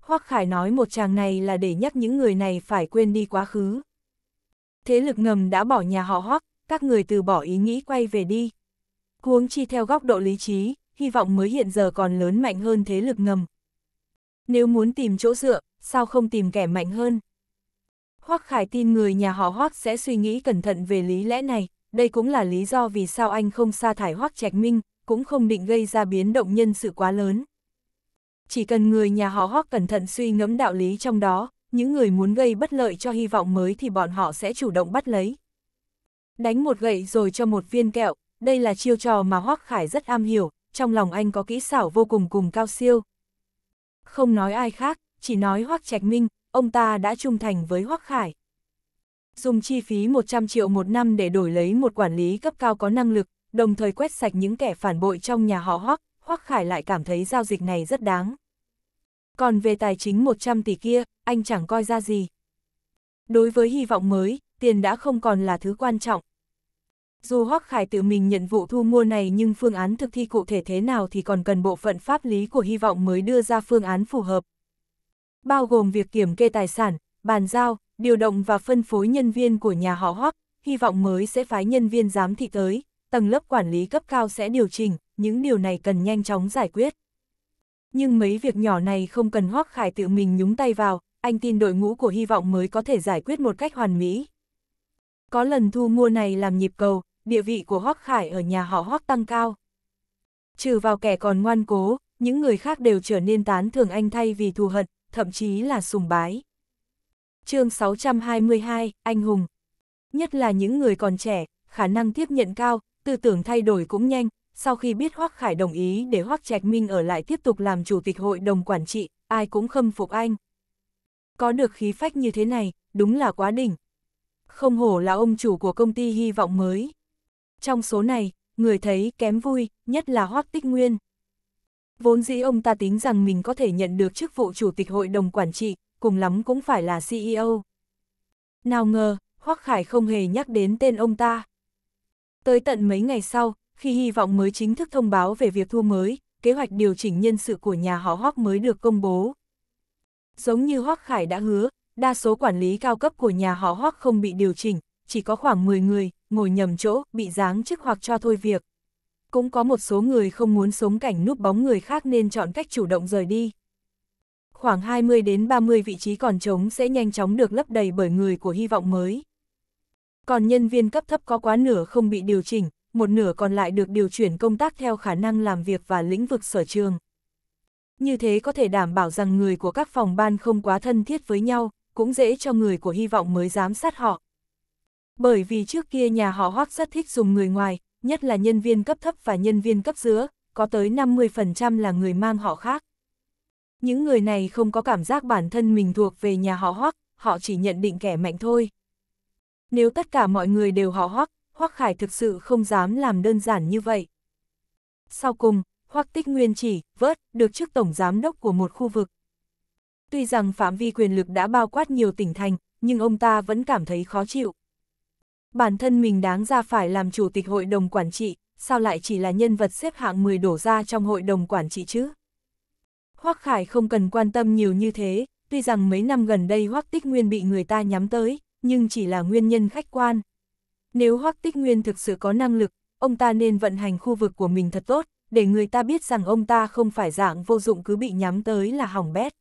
Hoắc Khải nói một chàng này là để nhắc những người này phải quên đi quá khứ. Thế lực ngầm đã bỏ nhà họ Hoắc, các người từ bỏ ý nghĩ quay về đi huống chi theo góc độ lý trí, hy vọng mới hiện giờ còn lớn mạnh hơn thế lực ngầm. Nếu muốn tìm chỗ dựa, sao không tìm kẻ mạnh hơn? Hoắc Khải tin người nhà họ Hoắc sẽ suy nghĩ cẩn thận về lý lẽ này, đây cũng là lý do vì sao anh không sa thải Hoắc Trạch Minh, cũng không định gây ra biến động nhân sự quá lớn. Chỉ cần người nhà họ Hoắc cẩn thận suy ngẫm đạo lý trong đó, những người muốn gây bất lợi cho hy vọng mới thì bọn họ sẽ chủ động bắt lấy. Đánh một gậy rồi cho một viên kẹo, đây là chiêu trò mà Hoác Khải rất am hiểu, trong lòng anh có kỹ xảo vô cùng cùng cao siêu. Không nói ai khác, chỉ nói Hoác Trạch Minh, ông ta đã trung thành với Hoác Khải. Dùng chi phí 100 triệu một năm để đổi lấy một quản lý cấp cao có năng lực, đồng thời quét sạch những kẻ phản bội trong nhà họ Hoác, Hoác Khải lại cảm thấy giao dịch này rất đáng. Còn về tài chính 100 tỷ kia, anh chẳng coi ra gì. Đối với hy vọng mới, tiền đã không còn là thứ quan trọng, dù Hoắc Khải tự mình nhận vụ thu mua này nhưng phương án thực thi cụ thể thế nào thì còn cần bộ phận pháp lý của hy vọng mới đưa ra phương án phù hợp. Bao gồm việc kiểm kê tài sản, bàn giao, điều động và phân phối nhân viên của nhà họ Hoắc, hy vọng mới sẽ phái nhân viên giám thị tới, tầng lớp quản lý cấp cao sẽ điều chỉnh, những điều này cần nhanh chóng giải quyết. Nhưng mấy việc nhỏ này không cần Hoắc Khải tự mình nhúng tay vào, anh tin đội ngũ của hy vọng mới có thể giải quyết một cách hoàn mỹ. Có lần thu mua này làm nhịp cầu, địa vị của Hoắc Khải ở nhà họ Hoắc tăng cao. Trừ vào kẻ còn ngoan cố, những người khác đều trở nên tán thường anh thay vì thù hận, thậm chí là sùng bái. chương 622, Anh Hùng Nhất là những người còn trẻ, khả năng tiếp nhận cao, tư tưởng thay đổi cũng nhanh, sau khi biết Hoắc Khải đồng ý để Hoắc Trạch Minh ở lại tiếp tục làm chủ tịch hội đồng quản trị, ai cũng khâm phục anh. Có được khí phách như thế này, đúng là quá đỉnh. Không hổ là ông chủ của công ty hy vọng mới trong số này, người thấy kém vui, nhất là Hoác Tích Nguyên. Vốn dĩ ông ta tính rằng mình có thể nhận được chức vụ chủ tịch hội đồng quản trị, cùng lắm cũng phải là CEO. Nào ngờ, Hoác Khải không hề nhắc đến tên ông ta. Tới tận mấy ngày sau, khi hy vọng mới chính thức thông báo về việc thua mới, kế hoạch điều chỉnh nhân sự của nhà họ Hoác mới được công bố. Giống như Hoác Khải đã hứa, đa số quản lý cao cấp của nhà họ Hoác không bị điều chỉnh, chỉ có khoảng 10 người, ngồi nhầm chỗ, bị giáng chức hoặc cho thôi việc. Cũng có một số người không muốn sống cảnh núp bóng người khác nên chọn cách chủ động rời đi. Khoảng 20 đến 30 vị trí còn trống sẽ nhanh chóng được lấp đầy bởi người của hy vọng mới. Còn nhân viên cấp thấp có quá nửa không bị điều chỉnh, một nửa còn lại được điều chuyển công tác theo khả năng làm việc và lĩnh vực sở trường. Như thế có thể đảm bảo rằng người của các phòng ban không quá thân thiết với nhau, cũng dễ cho người của hy vọng mới giám sát họ bởi vì trước kia nhà họ Hoắc rất thích dùng người ngoài, nhất là nhân viên cấp thấp và nhân viên cấp giữa, có tới 50% là người mang họ khác. Những người này không có cảm giác bản thân mình thuộc về nhà họ Hoắc, họ chỉ nhận định kẻ mạnh thôi. Nếu tất cả mọi người đều họ Hoắc, Hoắc Khải thực sự không dám làm đơn giản như vậy. Sau cùng, Hoắc Tích Nguyên chỉ, vớt, được chức tổng giám đốc của một khu vực. Tuy rằng phạm vi quyền lực đã bao quát nhiều tỉnh thành, nhưng ông ta vẫn cảm thấy khó chịu. Bản thân mình đáng ra phải làm chủ tịch hội đồng quản trị, sao lại chỉ là nhân vật xếp hạng 10 đổ ra trong hội đồng quản trị chứ? Hoắc Khải không cần quan tâm nhiều như thế, tuy rằng mấy năm gần đây Hoắc Tích Nguyên bị người ta nhắm tới, nhưng chỉ là nguyên nhân khách quan. Nếu Hoắc Tích Nguyên thực sự có năng lực, ông ta nên vận hành khu vực của mình thật tốt, để người ta biết rằng ông ta không phải dạng vô dụng cứ bị nhắm tới là hỏng bét.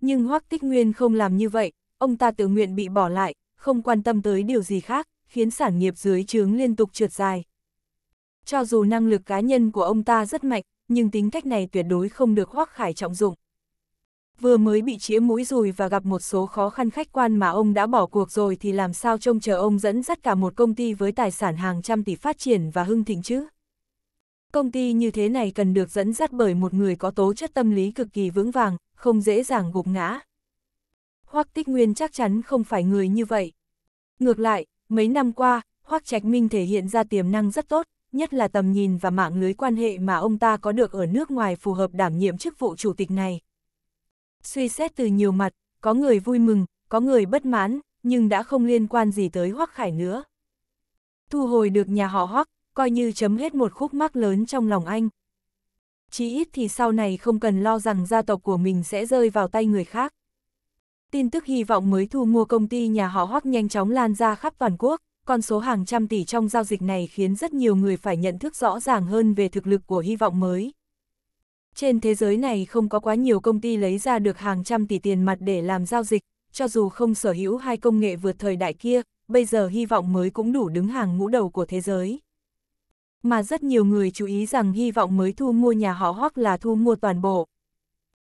Nhưng Hoắc Tích Nguyên không làm như vậy, ông ta tự nguyện bị bỏ lại, không quan tâm tới điều gì khác, khiến sản nghiệp dưới trướng liên tục trượt dài. Cho dù năng lực cá nhân của ông ta rất mạnh, nhưng tính cách này tuyệt đối không được hoác khải trọng dụng. Vừa mới bị chĩa mũi rùi và gặp một số khó khăn khách quan mà ông đã bỏ cuộc rồi thì làm sao trông chờ ông dẫn dắt cả một công ty với tài sản hàng trăm tỷ phát triển và hưng thịnh chứ? Công ty như thế này cần được dẫn dắt bởi một người có tố chất tâm lý cực kỳ vững vàng, không dễ dàng gục ngã. Hoắc Tích Nguyên chắc chắn không phải người như vậy. Ngược lại, mấy năm qua, Hoắc Trạch Minh thể hiện ra tiềm năng rất tốt, nhất là tầm nhìn và mạng lưới quan hệ mà ông ta có được ở nước ngoài phù hợp đảm nhiệm chức vụ chủ tịch này. Suy xét từ nhiều mặt, có người vui mừng, có người bất mãn, nhưng đã không liên quan gì tới Hoắc Khải nữa. Thu hồi được nhà họ Hoắc, coi như chấm hết một khúc mắc lớn trong lòng anh. Chí ít thì sau này không cần lo rằng gia tộc của mình sẽ rơi vào tay người khác. Tin tức hy vọng mới thu mua công ty nhà họ Hot nhanh chóng lan ra khắp toàn quốc, con số hàng trăm tỷ trong giao dịch này khiến rất nhiều người phải nhận thức rõ ràng hơn về thực lực của hy vọng mới. Trên thế giới này không có quá nhiều công ty lấy ra được hàng trăm tỷ tiền mặt để làm giao dịch, cho dù không sở hữu hai công nghệ vượt thời đại kia, bây giờ hy vọng mới cũng đủ đứng hàng ngũ đầu của thế giới. Mà rất nhiều người chú ý rằng hy vọng mới thu mua nhà họ hoặc là thu mua toàn bộ.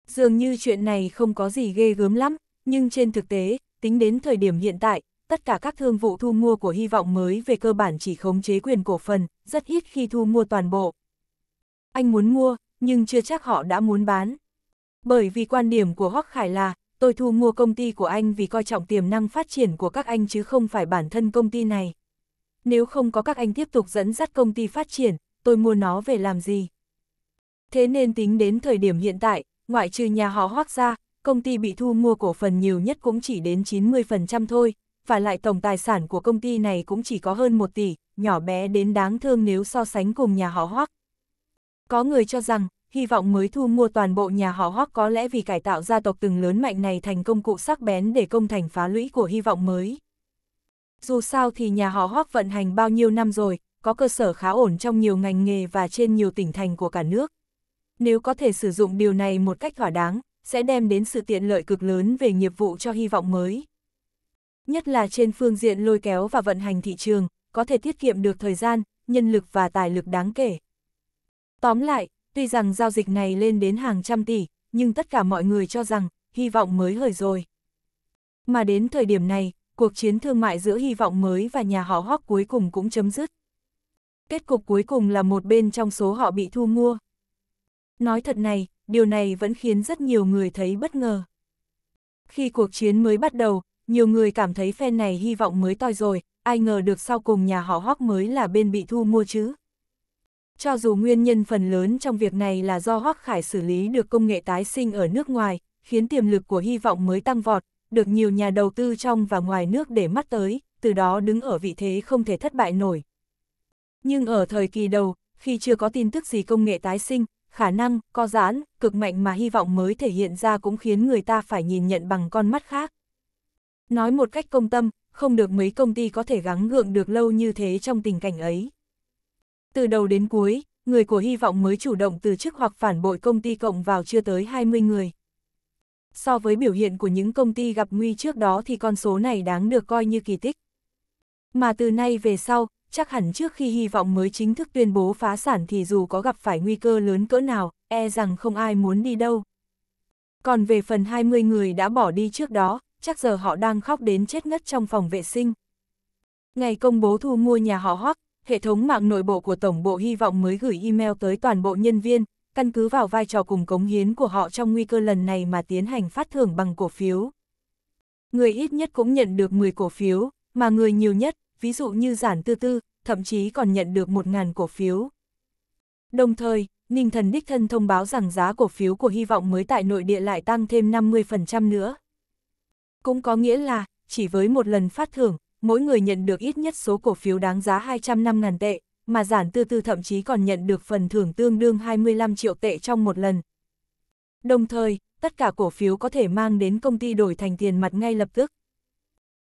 Dường như chuyện này không có gì ghê gớm lắm, nhưng trên thực tế, tính đến thời điểm hiện tại, tất cả các thương vụ thu mua của hy vọng mới về cơ bản chỉ khống chế quyền cổ phần, rất ít khi thu mua toàn bộ. Anh muốn mua, nhưng chưa chắc họ đã muốn bán. Bởi vì quan điểm của Hoắc Khải là, tôi thu mua công ty của anh vì coi trọng tiềm năng phát triển của các anh chứ không phải bản thân công ty này. Nếu không có các anh tiếp tục dẫn dắt công ty phát triển, tôi mua nó về làm gì? Thế nên tính đến thời điểm hiện tại, ngoại trừ nhà họ Hoắc ra, công ty bị thu mua cổ phần nhiều nhất cũng chỉ đến 90% thôi, và lại tổng tài sản của công ty này cũng chỉ có hơn 1 tỷ, nhỏ bé đến đáng thương nếu so sánh cùng nhà họ Hoắc. Có người cho rằng, hy vọng mới thu mua toàn bộ nhà họ Hoắc có lẽ vì cải tạo gia tộc từng lớn mạnh này thành công cụ sắc bén để công thành phá lũy của hy vọng mới. Dù sao thì nhà họ Hoắc vận hành bao nhiêu năm rồi, có cơ sở khá ổn trong nhiều ngành nghề và trên nhiều tỉnh thành của cả nước. Nếu có thể sử dụng điều này một cách thỏa đáng, sẽ đem đến sự tiện lợi cực lớn về nghiệp vụ cho hy vọng mới. Nhất là trên phương diện lôi kéo và vận hành thị trường, có thể tiết kiệm được thời gian, nhân lực và tài lực đáng kể. Tóm lại, tuy rằng giao dịch này lên đến hàng trăm tỷ, nhưng tất cả mọi người cho rằng, hy vọng mới hời rồi. Mà đến thời điểm này, cuộc chiến thương mại giữa hy vọng mới và nhà họ Hawk cuối cùng cũng chấm dứt. Kết cục cuối cùng là một bên trong số họ bị thu mua. Nói thật này, điều này vẫn khiến rất nhiều người thấy bất ngờ. Khi cuộc chiến mới bắt đầu, nhiều người cảm thấy phen này hy vọng mới toi rồi, ai ngờ được sau cùng nhà họ Hoắc mới là bên bị thu mua chứ. Cho dù nguyên nhân phần lớn trong việc này là do Hoắc Khải xử lý được công nghệ tái sinh ở nước ngoài, khiến tiềm lực của hy vọng mới tăng vọt, được nhiều nhà đầu tư trong và ngoài nước để mắt tới, từ đó đứng ở vị thế không thể thất bại nổi. Nhưng ở thời kỳ đầu, khi chưa có tin tức gì công nghệ tái sinh, khả năng, co giãn, cực mạnh mà hy vọng mới thể hiện ra cũng khiến người ta phải nhìn nhận bằng con mắt khác. Nói một cách công tâm, không được mấy công ty có thể gắng gượng được lâu như thế trong tình cảnh ấy. Từ đầu đến cuối, người của hy vọng mới chủ động từ chức hoặc phản bội công ty cộng vào chưa tới 20 người. So với biểu hiện của những công ty gặp nguy trước đó thì con số này đáng được coi như kỳ tích. Mà từ nay về sau, chắc hẳn trước khi hy vọng mới chính thức tuyên bố phá sản thì dù có gặp phải nguy cơ lớn cỡ nào, e rằng không ai muốn đi đâu. Còn về phần 20 người đã bỏ đi trước đó, chắc giờ họ đang khóc đến chết ngất trong phòng vệ sinh. Ngày công bố thu mua nhà họ Hoắc, hệ thống mạng nội bộ của Tổng bộ Hy vọng mới gửi email tới toàn bộ nhân viên, căn cứ vào vai trò cùng cống hiến của họ trong nguy cơ lần này mà tiến hành phát thưởng bằng cổ phiếu. Người ít nhất cũng nhận được 10 cổ phiếu, mà người nhiều nhất, ví dụ như giản tư tư, thậm chí còn nhận được 1.000 cổ phiếu. Đồng thời, Ninh Thần Đích Thân thông báo rằng giá cổ phiếu của hy vọng mới tại nội địa lại tăng thêm 50% nữa. Cũng có nghĩa là, chỉ với một lần phát thưởng, mỗi người nhận được ít nhất số cổ phiếu đáng giá 205.000 tệ, mà giản tư tư thậm chí còn nhận được phần thưởng tương đương 25 triệu tệ trong một lần. Đồng thời, tất cả cổ phiếu có thể mang đến công ty đổi thành tiền mặt ngay lập tức.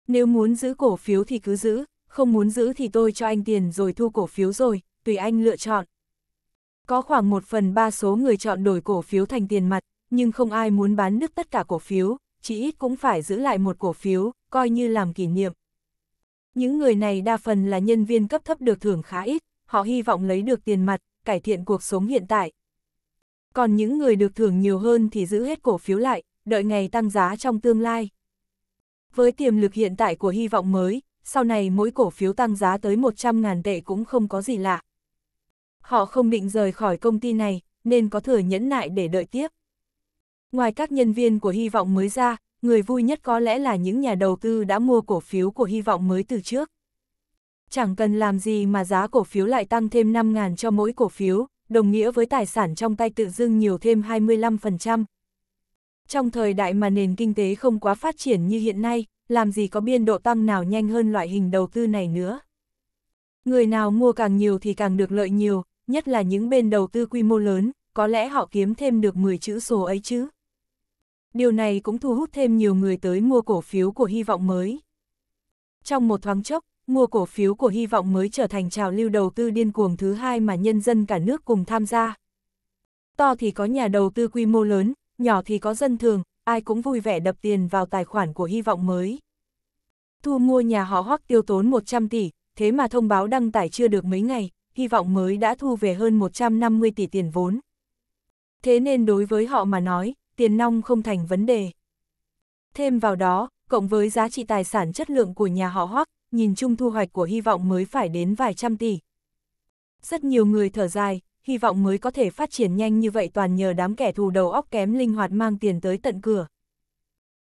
Nếu muốn giữ cổ phiếu thì cứ giữ, không muốn giữ thì tôi cho anh tiền rồi thu cổ phiếu rồi, tùy anh lựa chọn. Có khoảng một phần ba số người chọn đổi cổ phiếu thành tiền mặt, nhưng không ai muốn bán đứt tất cả cổ phiếu, chỉ ít cũng phải giữ lại một cổ phiếu, coi như làm kỷ niệm. Những người này đa phần là nhân viên cấp thấp được thưởng khá ít, họ hy vọng lấy được tiền mặt, cải thiện cuộc sống hiện tại. Còn những người được thưởng nhiều hơn thì giữ hết cổ phiếu lại, đợi ngày tăng giá trong tương lai. Với tiềm lực hiện tại của hy vọng mới, sau này mỗi cổ phiếu tăng giá tới 100.000 tệ cũng không có gì lạ. Họ không định rời khỏi công ty này, nên có thừa nhẫn nại để đợi tiếp. Ngoài các nhân viên của Hy vọng mới ra, người vui nhất có lẽ là những nhà đầu tư đã mua cổ phiếu của Hy vọng mới từ trước. Chẳng cần làm gì mà giá cổ phiếu lại tăng thêm 5.000 cho mỗi cổ phiếu, đồng nghĩa với tài sản trong tay tự dưng nhiều thêm 25%. Trong thời đại mà nền kinh tế không quá phát triển như hiện nay, làm gì có biên độ tăng nào nhanh hơn loại hình đầu tư này nữa. Người nào mua càng nhiều thì càng được lợi nhiều, nhất là những bên đầu tư quy mô lớn, có lẽ họ kiếm thêm được 10 chữ số ấy chứ. Điều này cũng thu hút thêm nhiều người tới mua cổ phiếu của hy vọng mới. Trong một thoáng chốc, mua cổ phiếu của hy vọng mới trở thành trào lưu đầu tư điên cuồng thứ hai mà nhân dân cả nước cùng tham gia. To thì có nhà đầu tư quy mô lớn, nhỏ thì có dân thường, ai cũng vui vẻ đập tiền vào tài khoản của hy vọng mới. Thu mua nhà họ Hoắc tiêu tốn 100 tỷ, thế mà thông báo đăng tải chưa được mấy ngày, hy vọng mới đã thu về hơn 150 tỷ tiền vốn. Thế nên đối với họ mà nói, tiền nong không thành vấn đề. Thêm vào đó, cộng với giá trị tài sản chất lượng của nhà họ Hoắc, nhìn chung thu hoạch của hy vọng mới phải đến vài trăm tỷ. Rất nhiều người thở dài, hy vọng mới có thể phát triển nhanh như vậy toàn nhờ đám kẻ thù đầu óc kém linh hoạt mang tiền tới tận cửa.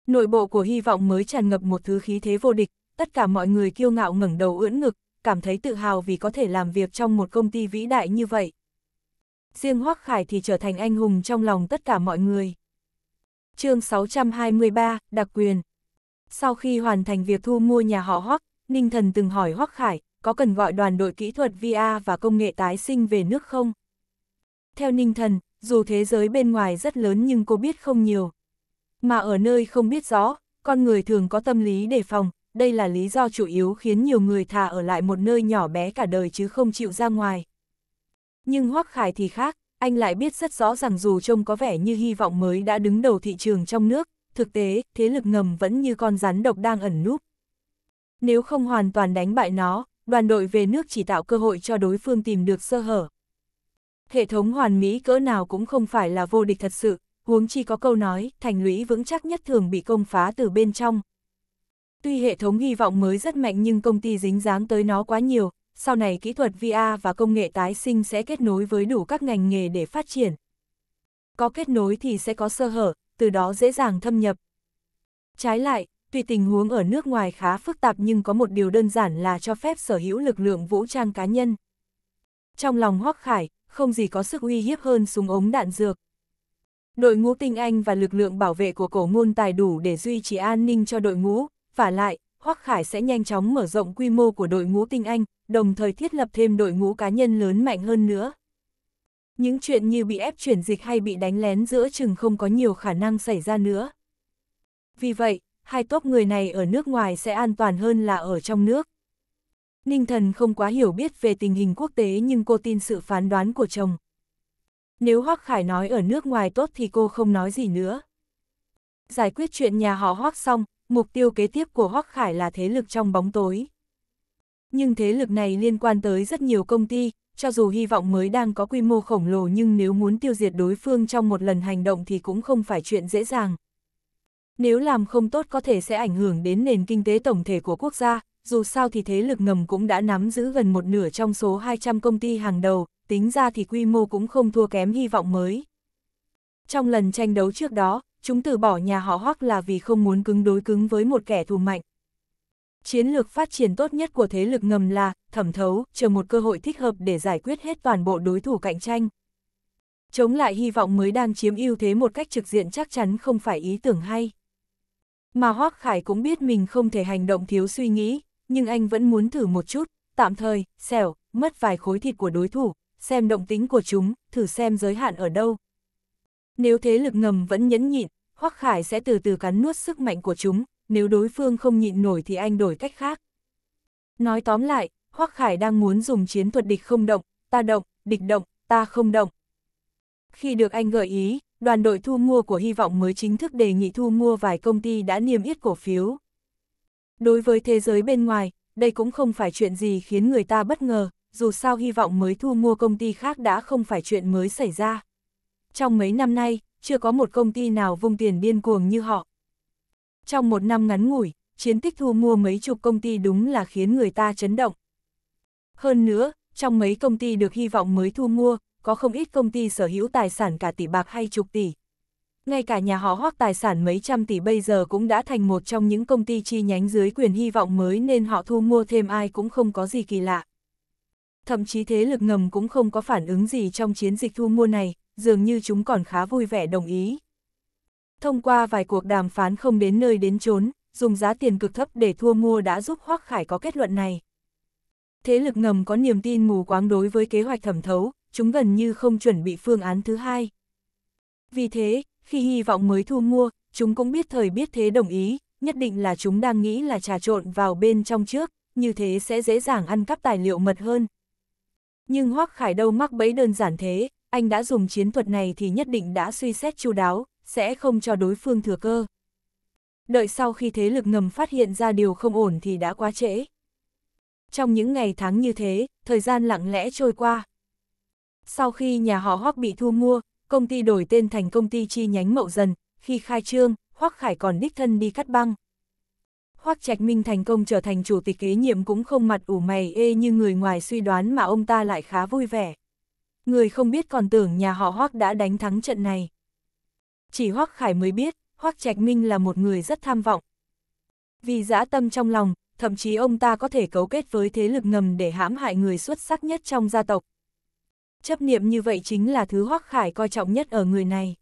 Nội bộ của hy vọng mới tràn ngập một thứ khí thế vô địch, tất cả mọi người kiêu ngạo ngẩng đầu ưỡn ngực, cảm thấy tự hào vì có thể làm việc trong một công ty vĩ đại như vậy. Riêng Hoắc Khải thì trở thành anh hùng trong lòng tất cả mọi người. Chương 623, đặc quyền. Sau khi hoàn thành việc thu mua nhà họ Hoắc, Ninh Thần từng hỏi Hoắc Khải, có cần gọi đoàn đội kỹ thuật VR và công nghệ tái sinh về nước không? Theo Ninh Thần, dù thế giới bên ngoài rất lớn nhưng cô biết không nhiều. Mà ở nơi không biết rõ, con người thường có tâm lý đề phòng, đây là lý do chủ yếu khiến nhiều người thà ở lại một nơi nhỏ bé cả đời chứ không chịu ra ngoài. Nhưng Hoắc Khải thì khác, anh lại biết rất rõ rằng dù trông có vẻ như hy vọng mới đã đứng đầu thị trường trong nước, thực tế, thế lực ngầm vẫn như con rắn độc đang ẩn núp. Nếu không hoàn toàn đánh bại nó, đoàn đội về nước chỉ tạo cơ hội cho đối phương tìm được sơ hở, hệ thống hoàn mỹ cỡ nào cũng không phải là vô địch thật sự, huống chi có câu nói, thành lũy vững chắc nhất thường bị công phá từ bên trong. Tuy hệ thống hy vọng mới rất mạnh nhưng công ty dính dáng tới nó quá nhiều, sau này kỹ thuật VR và công nghệ tái sinh sẽ kết nối với đủ các ngành nghề để phát triển. Có kết nối thì sẽ có sơ hở, từ đó dễ dàng thâm nhập. Trái lại, tuy tình huống ở nước ngoài khá phức tạp nhưng có một điều đơn giản là cho phép sở hữu lực lượng vũ trang cá nhân. Trong lòng Hoắc Khải, không gì có sức uy hiếp hơn súng ống đạn dược. Đội ngũ tinh anh và lực lượng bảo vệ của cổ ngôn tài đủ để duy trì an ninh cho đội ngũ, và lại, Hoắc Khải sẽ nhanh chóng mở rộng quy mô của đội ngũ tinh anh, đồng thời thiết lập thêm đội ngũ cá nhân lớn mạnh hơn nữa. Những chuyện như bị ép chuyển dịch hay bị đánh lén giữa chừng không có nhiều khả năng xảy ra nữa. Vì vậy, hai tốt người này ở nước ngoài sẽ an toàn hơn là ở trong nước. Ninh Thần không quá hiểu biết về tình hình quốc tế nhưng cô tin sự phán đoán của chồng. Nếu Hoác Khải nói ở nước ngoài tốt thì cô không nói gì nữa. Giải quyết chuyện nhà họ Hoác xong, mục tiêu kế tiếp của Hoác Khải là thế lực trong bóng tối. Nhưng thế lực này liên quan tới rất nhiều công ty, cho dù hy vọng mới đang có quy mô khổng lồ nhưng nếu muốn tiêu diệt đối phương trong một lần hành động thì cũng không phải chuyện dễ dàng. Nếu làm không tốt có thể sẽ ảnh hưởng đến nền kinh tế tổng thể của quốc gia, dù sao thì thế lực ngầm cũng đã nắm giữ gần một nửa trong số 200 công ty hàng đầu, tính ra thì quy mô cũng không thua kém hy vọng mới. Trong lần tranh đấu trước đó, chúng từ bỏ nhà họ Hoắc là vì không muốn cứng đối cứng với một kẻ thù mạnh. Chiến lược phát triển tốt nhất của thế lực ngầm là thẩm thấu, chờ một cơ hội thích hợp để giải quyết hết toàn bộ đối thủ cạnh tranh. Chống lại hy vọng mới đang chiếm ưu thế một cách trực diện chắc chắn không phải ý tưởng hay. Mà Hoắc Khải cũng biết mình không thể hành động thiếu suy nghĩ, nhưng anh vẫn muốn thử một chút, tạm thời, xẻo, mất vài khối thịt của đối thủ, xem động tính của chúng, thử xem giới hạn ở đâu. Nếu thế lực ngầm vẫn nhẫn nhịn, Hoắc Khải sẽ từ từ cắn nuốt sức mạnh của chúng, nếu đối phương không nhịn nổi thì anh đổi cách khác. Nói tóm lại, Hoắc Khải đang muốn dùng chiến thuật địch không động, ta động, địch động, ta không động. Khi được anh gợi ý, đoàn đội thu mua của Hy vọng mới chính thức đề nghị thu mua vài công ty đã niêm yết cổ phiếu. Đối với thế giới bên ngoài, đây cũng không phải chuyện gì khiến người ta bất ngờ, dù sao hy vọng mới thu mua công ty khác đã không phải chuyện mới xảy ra. Trong mấy năm nay, chưa có một công ty nào vung tiền điên cuồng như họ. Trong một năm ngắn ngủi, chiến tích thu mua mấy chục công ty đúng là khiến người ta chấn động. Hơn nữa, trong mấy công ty được hy vọng mới thu mua, có không ít công ty sở hữu tài sản cả tỷ bạc hay chục tỷ, ngay cả nhà họ hoác tài sản mấy trăm tỷ bây giờ cũng đã thành một trong những công ty chi nhánh dưới quyền hy vọng mới nên họ thu mua thêm ai cũng không có gì kỳ lạ. Thậm chí thế lực ngầm cũng không có phản ứng gì trong chiến dịch thu mua này, dường như chúng còn khá vui vẻ đồng ý. Thông qua vài cuộc đàm phán không đến nơi đến chốn, dùng giá tiền cực thấp để thua mua đã giúp Hoác Khải có kết luận này. Thế lực ngầm có niềm tin mù quáng đối với kế hoạch thẩm thấu, chúng gần như không chuẩn bị phương án thứ hai. Vì thế, khi hy vọng mới thu mua, chúng cũng biết thời biết thế đồng ý, nhất định là chúng đang nghĩ là trà trộn vào bên trong trước, như thế sẽ dễ dàng ăn cắp tài liệu mật hơn. Nhưng Hoắc Khải đâu mắc bẫy đơn giản thế, anh đã dùng chiến thuật này thì nhất định đã suy xét chu đáo, sẽ không cho đối phương thừa cơ. Đợi sau khi thế lực ngầm phát hiện ra điều không ổn thì đã quá trễ. Trong những ngày tháng như thế, thời gian lặng lẽ trôi qua. Sau khi nhà họ Hoắc bị thu mua, công ty đổi tên thành công ty chi nhánh Mậu Dần, khi khai trương, Hoắc Khải còn đích thân đi cắt băng. Hoắc Trạch Minh thành công trở thành chủ tịch kế nhiệm cũng không mặt ủ mày ê như người ngoài suy đoán mà ông ta lại khá vui vẻ. Người không biết còn tưởng nhà họ Hoắc đã đánh thắng trận này. Chỉ Hoắc Khải mới biết, Hoắc Trạch Minh là một người rất tham vọng. Vì dã tâm trong lòng, thậm chí ông ta có thể cấu kết với thế lực ngầm để hãm hại người xuất sắc nhất trong gia tộc, chấp niệm như vậy chính là thứ Hoắc Khải coi trọng nhất ở người này.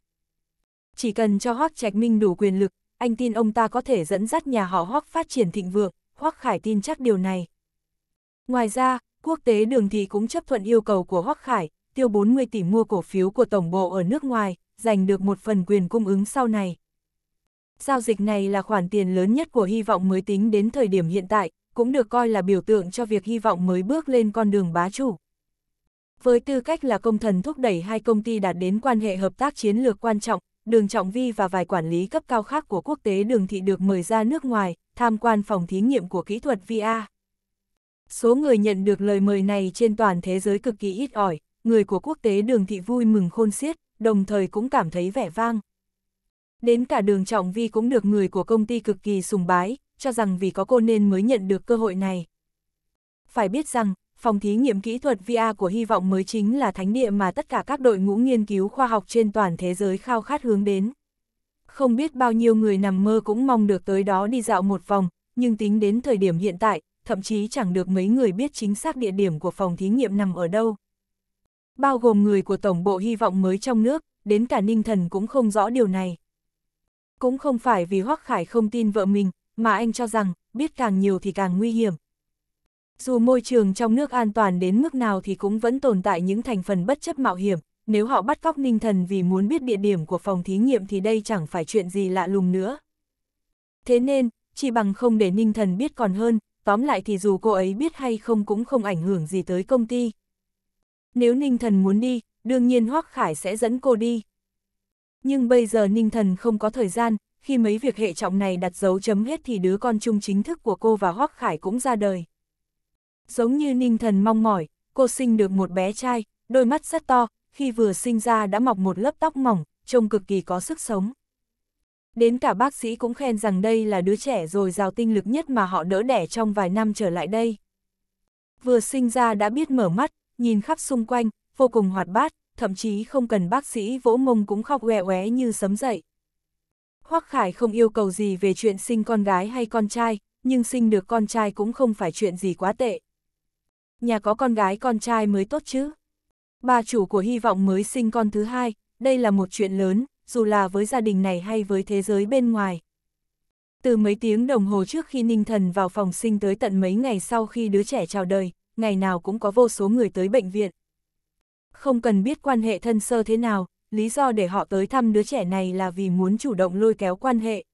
Chỉ cần cho Hoắc Trạch Minh đủ quyền lực, anh tin ông ta có thể dẫn dắt nhà họ Hoắc phát triển thịnh vượng, Hoắc Khải tin chắc điều này. Ngoài ra, quốc tế đường thị cũng chấp thuận yêu cầu của Hoắc Khải, tiêu 40 tỷ mua cổ phiếu của tổng bộ ở nước ngoài, giành được một phần quyền cung ứng sau này. Giao dịch này là khoản tiền lớn nhất của hy vọng mới tính đến thời điểm hiện tại, cũng được coi là biểu tượng cho việc hy vọng mới bước lên con đường bá chủ. Với tư cách là công thần thúc đẩy hai công ty đạt đến quan hệ hợp tác chiến lược quan trọng, Đường Trọng Vi và vài quản lý cấp cao khác của quốc tế đường thị được mời ra nước ngoài, tham quan phòng thí nghiệm của kỹ thuật VA. Số người nhận được lời mời này trên toàn thế giới cực kỳ ít ỏi, người của quốc tế đường thị vui mừng khôn xiết, đồng thời cũng cảm thấy vẻ vang. Đến cả đường Trọng Vi cũng được người của công ty cực kỳ sùng bái, cho rằng vì có cô nên mới nhận được cơ hội này. Phải biết rằng, phòng thí nghiệm kỹ thuật VR của hy vọng mới chính là thánh địa mà tất cả các đội ngũ nghiên cứu khoa học trên toàn thế giới khao khát hướng đến. Không biết bao nhiêu người nằm mơ cũng mong được tới đó đi dạo một vòng, nhưng tính đến thời điểm hiện tại, thậm chí chẳng được mấy người biết chính xác địa điểm của phòng thí nghiệm nằm ở đâu. Bao gồm người của Tổng bộ Hy vọng mới trong nước, đến cả Ninh Thần cũng không rõ điều này. Cũng không phải vì Hoắc Khải không tin vợ mình, mà anh cho rằng, biết càng nhiều thì càng nguy hiểm, dù môi trường trong nước an toàn đến mức nào thì cũng vẫn tồn tại những thành phần bất chấp mạo hiểm, nếu họ bắt cóc ninh thần vì muốn biết địa điểm của phòng thí nghiệm thì đây chẳng phải chuyện gì lạ lùng nữa. Thế nên, chỉ bằng không để ninh thần biết còn hơn, tóm lại thì dù cô ấy biết hay không cũng không ảnh hưởng gì tới công ty. Nếu ninh thần muốn đi, đương nhiên Hoác Khải sẽ dẫn cô đi. Nhưng bây giờ ninh thần không có thời gian, khi mấy việc hệ trọng này đặt dấu chấm hết thì đứa con chung chính thức của cô và Hoác Khải cũng ra đời giống như ninh thần mong mỏi, cô sinh được một bé trai, đôi mắt rất to, khi vừa sinh ra đã mọc một lớp tóc mỏng, trông cực kỳ có sức sống. Đến cả bác sĩ cũng khen rằng đây là đứa trẻ rồi giàu tinh lực nhất mà họ đỡ đẻ trong vài năm trở lại đây. Vừa sinh ra đã biết mở mắt, nhìn khắp xung quanh, vô cùng hoạt bát, thậm chí không cần bác sĩ vỗ mông cũng khóc oe oé như sấm dậy. Hoắc Khải không yêu cầu gì về chuyện sinh con gái hay con trai, nhưng sinh được con trai cũng không phải chuyện gì quá tệ nhà có con gái con trai mới tốt chứ. Bà chủ của hy vọng mới sinh con thứ hai, đây là một chuyện lớn, dù là với gia đình này hay với thế giới bên ngoài. Từ mấy tiếng đồng hồ trước khi Ninh Thần vào phòng sinh tới tận mấy ngày sau khi đứa trẻ chào đời, ngày nào cũng có vô số người tới bệnh viện. Không cần biết quan hệ thân sơ thế nào, lý do để họ tới thăm đứa trẻ này là vì muốn chủ động lôi kéo quan hệ.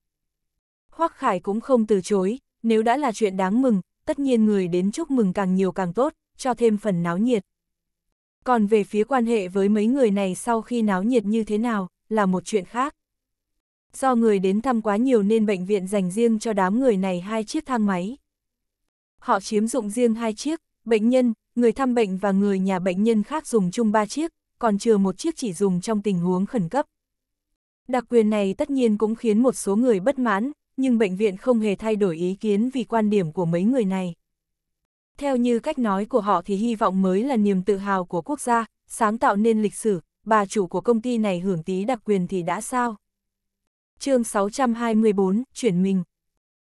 Hoắc Khải cũng không từ chối, nếu đã là chuyện đáng mừng, tất nhiên người đến chúc mừng càng nhiều càng tốt, cho thêm phần náo nhiệt. Còn về phía quan hệ với mấy người này sau khi náo nhiệt như thế nào, là một chuyện khác. Do người đến thăm quá nhiều nên bệnh viện dành riêng cho đám người này hai chiếc thang máy. Họ chiếm dụng riêng hai chiếc, bệnh nhân, người thăm bệnh và người nhà bệnh nhân khác dùng chung ba chiếc, còn chừa một chiếc chỉ dùng trong tình huống khẩn cấp. Đặc quyền này tất nhiên cũng khiến một số người bất mãn, nhưng bệnh viện không hề thay đổi ý kiến vì quan điểm của mấy người này. Theo như cách nói của họ thì hy vọng mới là niềm tự hào của quốc gia, sáng tạo nên lịch sử, bà chủ của công ty này hưởng tí đặc quyền thì đã sao? chương 624, chuyển mình.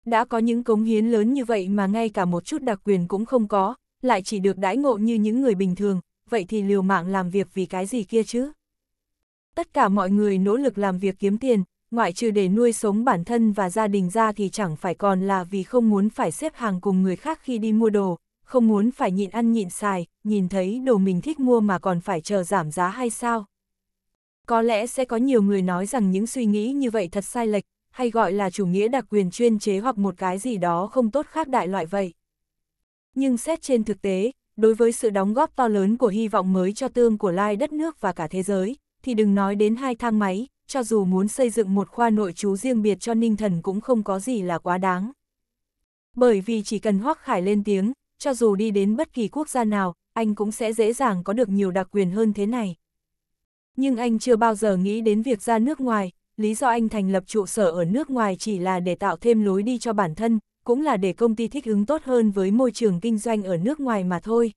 Đã có những cống hiến lớn như vậy mà ngay cả một chút đặc quyền cũng không có, lại chỉ được đãi ngộ như những người bình thường, vậy thì liều mạng làm việc vì cái gì kia chứ? Tất cả mọi người nỗ lực làm việc kiếm tiền, ngoại trừ để nuôi sống bản thân và gia đình ra thì chẳng phải còn là vì không muốn phải xếp hàng cùng người khác khi đi mua đồ, không muốn phải nhịn ăn nhịn xài, nhìn thấy đồ mình thích mua mà còn phải chờ giảm giá hay sao? Có lẽ sẽ có nhiều người nói rằng những suy nghĩ như vậy thật sai lệch, hay gọi là chủ nghĩa đặc quyền chuyên chế hoặc một cái gì đó không tốt khác đại loại vậy. Nhưng xét trên thực tế, đối với sự đóng góp to lớn của hy vọng mới cho tương của lai đất nước và cả thế giới, thì đừng nói đến hai thang máy, cho dù muốn xây dựng một khoa nội trú riêng biệt cho ninh thần cũng không có gì là quá đáng. Bởi vì chỉ cần hoắc khải lên tiếng, cho dù đi đến bất kỳ quốc gia nào, anh cũng sẽ dễ dàng có được nhiều đặc quyền hơn thế này. Nhưng anh chưa bao giờ nghĩ đến việc ra nước ngoài, lý do anh thành lập trụ sở ở nước ngoài chỉ là để tạo thêm lối đi cho bản thân, cũng là để công ty thích ứng tốt hơn với môi trường kinh doanh ở nước ngoài mà thôi.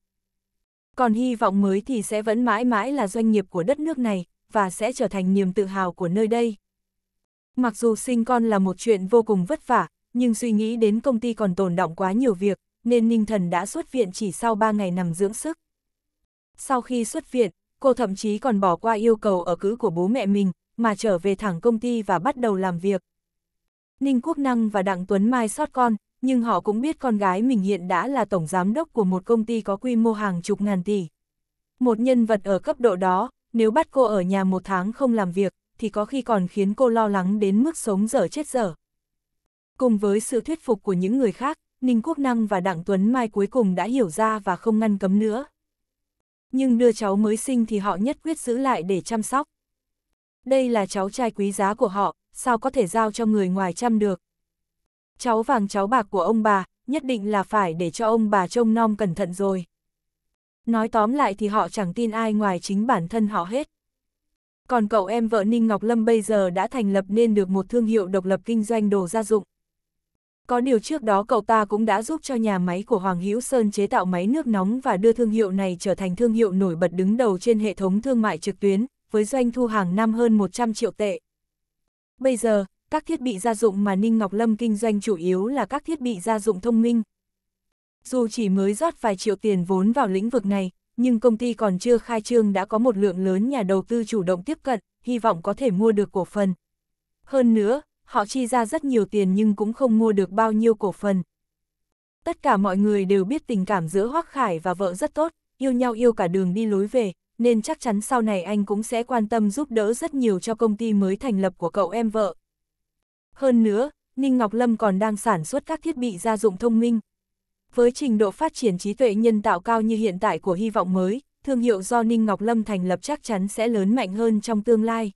Còn hy vọng mới thì sẽ vẫn mãi mãi là doanh nghiệp của đất nước này, và sẽ trở thành niềm tự hào của nơi đây. Mặc dù sinh con là một chuyện vô cùng vất vả, nhưng suy nghĩ đến công ty còn tồn động quá nhiều việc, nên Ninh Thần đã xuất viện chỉ sau 3 ngày nằm dưỡng sức. Sau khi xuất viện, cô thậm chí còn bỏ qua yêu cầu ở cữ của bố mẹ mình, mà trở về thẳng công ty và bắt đầu làm việc. Ninh Quốc Năng và Đặng Tuấn Mai sót con, nhưng họ cũng biết con gái mình hiện đã là tổng giám đốc của một công ty có quy mô hàng chục ngàn tỷ. Một nhân vật ở cấp độ đó, nếu bắt cô ở nhà một tháng không làm việc, thì có khi còn khiến cô lo lắng đến mức sống dở chết dở. Cùng với sự thuyết phục của những người khác, Ninh Quốc Năng và Đặng Tuấn Mai cuối cùng đã hiểu ra và không ngăn cấm nữa. Nhưng đưa cháu mới sinh thì họ nhất quyết giữ lại để chăm sóc. Đây là cháu trai quý giá của họ, sao có thể giao cho người ngoài chăm được. Cháu vàng cháu bạc của ông bà, nhất định là phải để cho ông bà trông nom cẩn thận rồi. Nói tóm lại thì họ chẳng tin ai ngoài chính bản thân họ hết. Còn cậu em vợ Ninh Ngọc Lâm bây giờ đã thành lập nên được một thương hiệu độc lập kinh doanh đồ gia dụng. Có điều trước đó cậu ta cũng đã giúp cho nhà máy của Hoàng Hữu Sơn chế tạo máy nước nóng và đưa thương hiệu này trở thành thương hiệu nổi bật đứng đầu trên hệ thống thương mại trực tuyến, với doanh thu hàng năm hơn 100 triệu tệ. Bây giờ, các thiết bị gia dụng mà Ninh Ngọc Lâm kinh doanh chủ yếu là các thiết bị gia dụng thông minh, dù chỉ mới rót vài triệu tiền vốn vào lĩnh vực này, nhưng công ty còn chưa khai trương đã có một lượng lớn nhà đầu tư chủ động tiếp cận, hy vọng có thể mua được cổ phần. Hơn nữa, họ chi ra rất nhiều tiền nhưng cũng không mua được bao nhiêu cổ phần. Tất cả mọi người đều biết tình cảm giữa Hoác Khải và vợ rất tốt, yêu nhau yêu cả đường đi lối về, nên chắc chắn sau này anh cũng sẽ quan tâm giúp đỡ rất nhiều cho công ty mới thành lập của cậu em vợ. Hơn nữa, Ninh Ngọc Lâm còn đang sản xuất các thiết bị gia dụng thông minh, với trình độ phát triển trí tuệ nhân tạo cao như hiện tại của hy vọng mới, thương hiệu do Ninh Ngọc Lâm thành lập chắc chắn sẽ lớn mạnh hơn trong tương lai.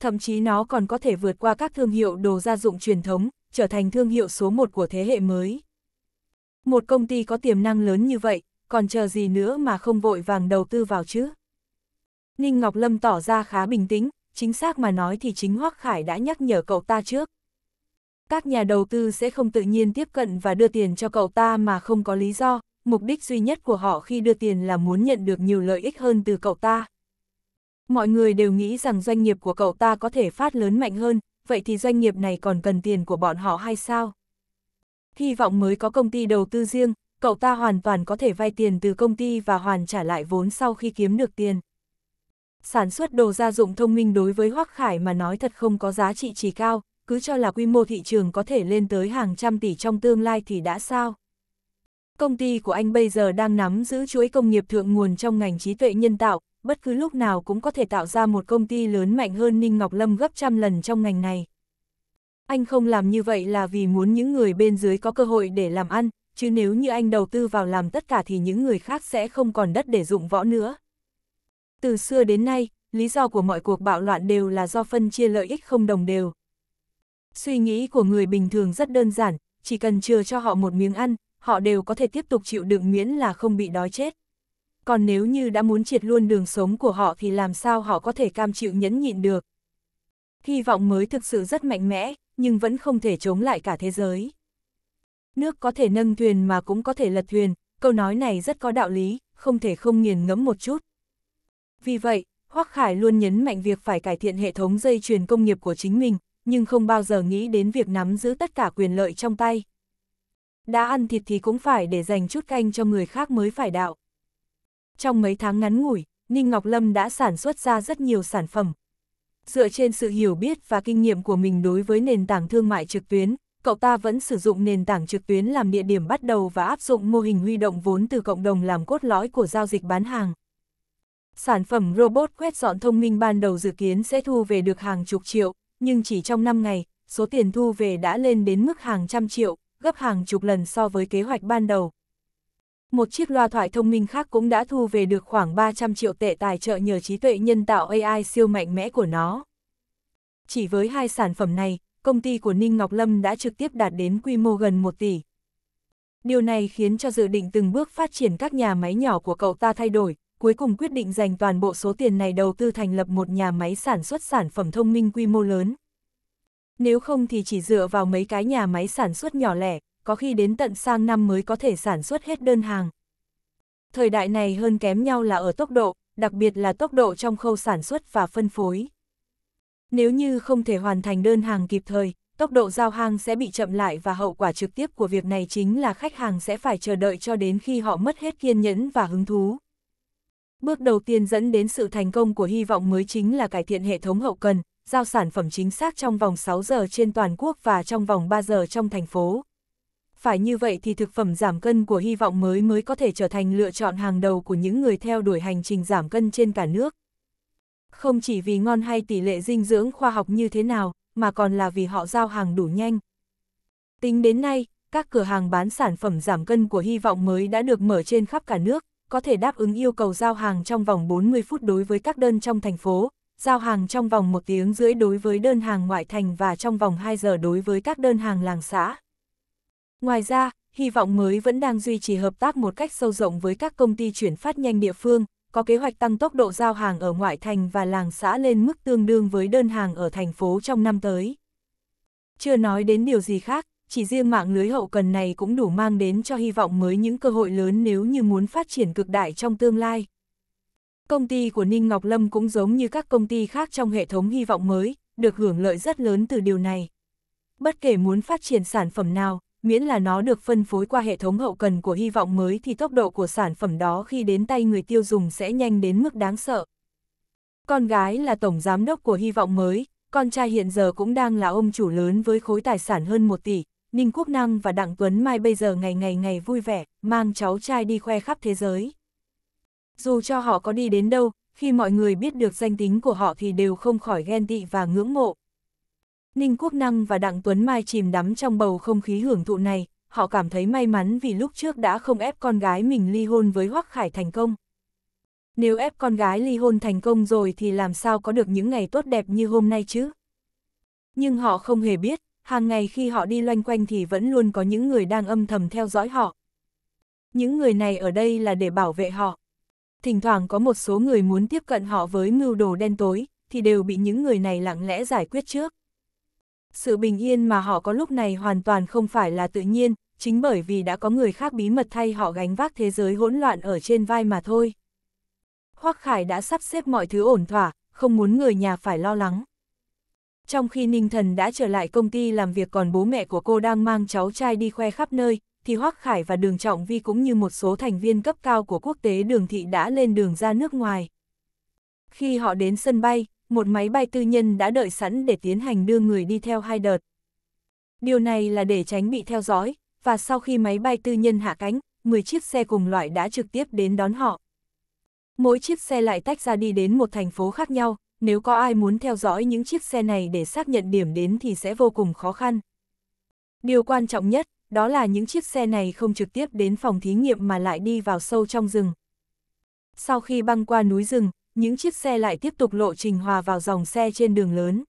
Thậm chí nó còn có thể vượt qua các thương hiệu đồ gia dụng truyền thống, trở thành thương hiệu số một của thế hệ mới. Một công ty có tiềm năng lớn như vậy, còn chờ gì nữa mà không vội vàng đầu tư vào chứ? Ninh Ngọc Lâm tỏ ra khá bình tĩnh, chính xác mà nói thì chính Hoắc Khải đã nhắc nhở cậu ta trước các nhà đầu tư sẽ không tự nhiên tiếp cận và đưa tiền cho cậu ta mà không có lý do, mục đích duy nhất của họ khi đưa tiền là muốn nhận được nhiều lợi ích hơn từ cậu ta. Mọi người đều nghĩ rằng doanh nghiệp của cậu ta có thể phát lớn mạnh hơn, vậy thì doanh nghiệp này còn cần tiền của bọn họ hay sao? Hy vọng mới có công ty đầu tư riêng, cậu ta hoàn toàn có thể vay tiền từ công ty và hoàn trả lại vốn sau khi kiếm được tiền. Sản xuất đồ gia dụng thông minh đối với Hoác Khải mà nói thật không có giá trị chỉ cao, cứ cho là quy mô thị trường có thể lên tới hàng trăm tỷ trong tương lai thì đã sao. Công ty của anh bây giờ đang nắm giữ chuỗi công nghiệp thượng nguồn trong ngành trí tuệ nhân tạo, bất cứ lúc nào cũng có thể tạo ra một công ty lớn mạnh hơn Ninh Ngọc Lâm gấp trăm lần trong ngành này. Anh không làm như vậy là vì muốn những người bên dưới có cơ hội để làm ăn, chứ nếu như anh đầu tư vào làm tất cả thì những người khác sẽ không còn đất để dụng võ nữa. Từ xưa đến nay, lý do của mọi cuộc bạo loạn đều là do phân chia lợi ích không đồng đều. Suy nghĩ của người bình thường rất đơn giản, chỉ cần chừa cho họ một miếng ăn, họ đều có thể tiếp tục chịu đựng miễn là không bị đói chết. Còn nếu như đã muốn triệt luôn đường sống của họ thì làm sao họ có thể cam chịu nhẫn nhịn được. Hy vọng mới thực sự rất mạnh mẽ, nhưng vẫn không thể chống lại cả thế giới. Nước có thể nâng thuyền mà cũng có thể lật thuyền, câu nói này rất có đạo lý, không thể không nghiền ngẫm một chút. Vì vậy, Hoắc Khải luôn nhấn mạnh việc phải cải thiện hệ thống dây chuyền công nghiệp của chính mình, nhưng không bao giờ nghĩ đến việc nắm giữ tất cả quyền lợi trong tay. Đã ăn thịt thì cũng phải để dành chút canh cho người khác mới phải đạo. Trong mấy tháng ngắn ngủi, Ninh Ngọc Lâm đã sản xuất ra rất nhiều sản phẩm. Dựa trên sự hiểu biết và kinh nghiệm của mình đối với nền tảng thương mại trực tuyến, cậu ta vẫn sử dụng nền tảng trực tuyến làm địa điểm bắt đầu và áp dụng mô hình huy động vốn từ cộng đồng làm cốt lõi của giao dịch bán hàng. Sản phẩm robot quét dọn thông minh ban đầu dự kiến sẽ thu về được hàng chục triệu, nhưng chỉ trong 5 ngày, số tiền thu về đã lên đến mức hàng trăm triệu, gấp hàng chục lần so với kế hoạch ban đầu. Một chiếc loa thoại thông minh khác cũng đã thu về được khoảng 300 triệu tệ tài trợ nhờ trí tuệ nhân tạo AI siêu mạnh mẽ của nó. Chỉ với hai sản phẩm này, công ty của Ninh Ngọc Lâm đã trực tiếp đạt đến quy mô gần 1 tỷ. Điều này khiến cho dự định từng bước phát triển các nhà máy nhỏ của cậu ta thay đổi, cuối cùng quyết định dành toàn bộ số tiền này đầu tư thành lập một nhà máy sản xuất sản phẩm thông minh quy mô lớn. Nếu không thì chỉ dựa vào mấy cái nhà máy sản xuất nhỏ lẻ, có khi đến tận sang năm mới có thể sản xuất hết đơn hàng. Thời đại này hơn kém nhau là ở tốc độ, đặc biệt là tốc độ trong khâu sản xuất và phân phối. Nếu như không thể hoàn thành đơn hàng kịp thời, tốc độ giao hàng sẽ bị chậm lại và hậu quả trực tiếp của việc này chính là khách hàng sẽ phải chờ đợi cho đến khi họ mất hết kiên nhẫn và hứng thú. Bước đầu tiên dẫn đến sự thành công của hy vọng mới chính là cải thiện hệ thống hậu cần, giao sản phẩm chính xác trong vòng 6 giờ trên toàn quốc và trong vòng 3 giờ trong thành phố. Phải như vậy thì thực phẩm giảm cân của hy vọng mới mới có thể trở thành lựa chọn hàng đầu của những người theo đuổi hành trình giảm cân trên cả nước. Không chỉ vì ngon hay tỷ lệ dinh dưỡng khoa học như thế nào, mà còn là vì họ giao hàng đủ nhanh. Tính đến nay, các cửa hàng bán sản phẩm giảm cân của hy vọng mới đã được mở trên khắp cả nước, có thể đáp ứng yêu cầu giao hàng trong vòng 40 phút đối với các đơn trong thành phố, giao hàng trong vòng 1 tiếng rưỡi đối với đơn hàng ngoại thành và trong vòng 2 giờ đối với các đơn hàng làng xã. Ngoài ra, hy vọng mới vẫn đang duy trì hợp tác một cách sâu rộng với các công ty chuyển phát nhanh địa phương, có kế hoạch tăng tốc độ giao hàng ở ngoại thành và làng xã lên mức tương đương với đơn hàng ở thành phố trong năm tới. Chưa nói đến điều gì khác, chỉ riêng mạng lưới hậu cần này cũng đủ mang đến cho hy vọng mới những cơ hội lớn nếu như muốn phát triển cực đại trong tương lai. Công ty của Ninh Ngọc Lâm cũng giống như các công ty khác trong hệ thống hy vọng mới, được hưởng lợi rất lớn từ điều này. Bất kể muốn phát triển sản phẩm nào, miễn là nó được phân phối qua hệ thống hậu cần của hy vọng mới thì tốc độ của sản phẩm đó khi đến tay người tiêu dùng sẽ nhanh đến mức đáng sợ. Con gái là tổng giám đốc của hy vọng mới, con trai hiện giờ cũng đang là ông chủ lớn với khối tài sản hơn 1 tỷ, Ninh Quốc Năng và Đặng Tuấn Mai bây giờ ngày ngày ngày vui vẻ, mang cháu trai đi khoe khắp thế giới. Dù cho họ có đi đến đâu, khi mọi người biết được danh tính của họ thì đều không khỏi ghen tị và ngưỡng mộ. Ninh Quốc Năng và Đặng Tuấn Mai chìm đắm trong bầu không khí hưởng thụ này, họ cảm thấy may mắn vì lúc trước đã không ép con gái mình ly hôn với Hoắc Khải thành công. Nếu ép con gái ly hôn thành công rồi thì làm sao có được những ngày tốt đẹp như hôm nay chứ? Nhưng họ không hề biết, hàng ngày khi họ đi loanh quanh thì vẫn luôn có những người đang âm thầm theo dõi họ. Những người này ở đây là để bảo vệ họ. Thỉnh thoảng có một số người muốn tiếp cận họ với mưu đồ đen tối, thì đều bị những người này lặng lẽ giải quyết trước. Sự bình yên mà họ có lúc này hoàn toàn không phải là tự nhiên, chính bởi vì đã có người khác bí mật thay họ gánh vác thế giới hỗn loạn ở trên vai mà thôi. Hoắc Khải đã sắp xếp mọi thứ ổn thỏa, không muốn người nhà phải lo lắng. Trong khi Ninh Thần đã trở lại công ty làm việc còn bố mẹ của cô đang mang cháu trai đi khoe khắp nơi, thì Hoác Khải và Đường Trọng Vi cũng như một số thành viên cấp cao của quốc tế đường thị đã lên đường ra nước ngoài. Khi họ đến sân bay, một máy bay tư nhân đã đợi sẵn để tiến hành đưa người đi theo hai đợt. Điều này là để tránh bị theo dõi, và sau khi máy bay tư nhân hạ cánh, 10 chiếc xe cùng loại đã trực tiếp đến đón họ. Mỗi chiếc xe lại tách ra đi đến một thành phố khác nhau, nếu có ai muốn theo dõi những chiếc xe này để xác nhận điểm đến thì sẽ vô cùng khó khăn. Điều quan trọng nhất, đó là những chiếc xe này không trực tiếp đến phòng thí nghiệm mà lại đi vào sâu trong rừng. Sau khi băng qua núi rừng, những chiếc xe lại tiếp tục lộ trình hòa vào dòng xe trên đường lớn.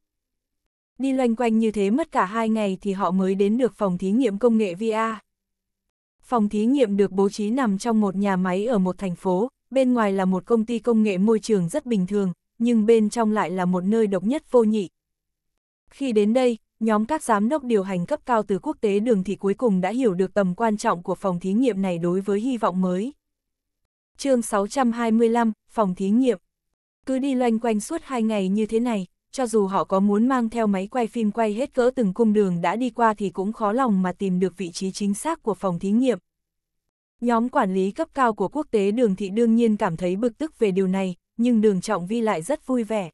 Đi loanh quanh như thế mất cả hai ngày thì họ mới đến được phòng thí nghiệm công nghệ VR. Phòng thí nghiệm được bố trí nằm trong một nhà máy ở một thành phố, bên ngoài là một công ty công nghệ môi trường rất bình thường, nhưng bên trong lại là một nơi độc nhất vô nhị. Khi đến đây, nhóm các giám đốc điều hành cấp cao từ quốc tế đường thì cuối cùng đã hiểu được tầm quan trọng của phòng thí nghiệm này đối với hy vọng mới. chương 625, phòng thí nghiệm. Cứ đi loanh quanh suốt hai ngày như thế này, cho dù họ có muốn mang theo máy quay phim quay hết cỡ từng cung đường đã đi qua thì cũng khó lòng mà tìm được vị trí chính xác của phòng thí nghiệm. Nhóm quản lý cấp cao của quốc tế đường thị đương nhiên cảm thấy bực tức về điều này, nhưng đường trọng vi lại rất vui vẻ.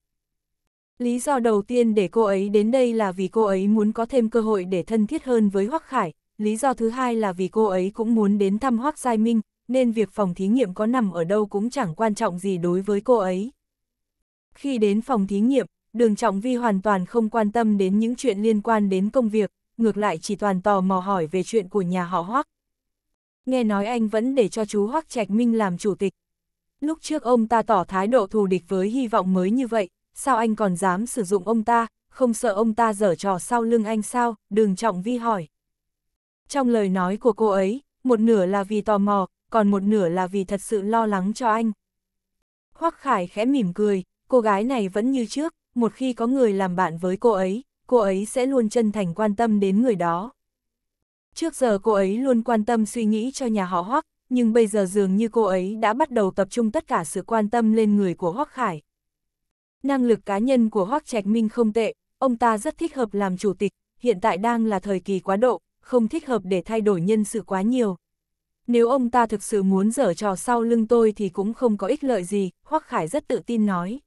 Lý do đầu tiên để cô ấy đến đây là vì cô ấy muốn có thêm cơ hội để thân thiết hơn với Hoắc Khải, lý do thứ hai là vì cô ấy cũng muốn đến thăm Hoắc Giai Minh, nên việc phòng thí nghiệm có nằm ở đâu cũng chẳng quan trọng gì đối với cô ấy. Khi đến phòng thí nghiệm, đường trọng vi hoàn toàn không quan tâm đến những chuyện liên quan đến công việc, ngược lại chỉ toàn tò mò hỏi về chuyện của nhà họ Hoắc. Nghe nói anh vẫn để cho chú Hoắc Trạch Minh làm chủ tịch, Lúc trước ông ta tỏ thái độ thù địch với hy vọng mới như vậy, sao anh còn dám sử dụng ông ta, không sợ ông ta dở trò sau lưng anh sao, đường trọng vi hỏi. Trong lời nói của cô ấy, một nửa là vì tò mò, còn một nửa là vì thật sự lo lắng cho anh. Hoắc Khải khẽ mỉm cười, cô gái này vẫn như trước, một khi có người làm bạn với cô ấy, cô ấy sẽ luôn chân thành quan tâm đến người đó. Trước giờ cô ấy luôn quan tâm suy nghĩ cho nhà họ Hoắc, nhưng bây giờ dường như cô ấy đã bắt đầu tập trung tất cả sự quan tâm lên người của Hoắc Khải. Năng lực cá nhân của Hoắc Trạch Minh không tệ, ông ta rất thích hợp làm chủ tịch, hiện tại đang là thời kỳ quá độ, không thích hợp để thay đổi nhân sự quá nhiều. Nếu ông ta thực sự muốn dở trò sau lưng tôi thì cũng không có ích lợi gì, Hoắc Khải rất tự tin nói.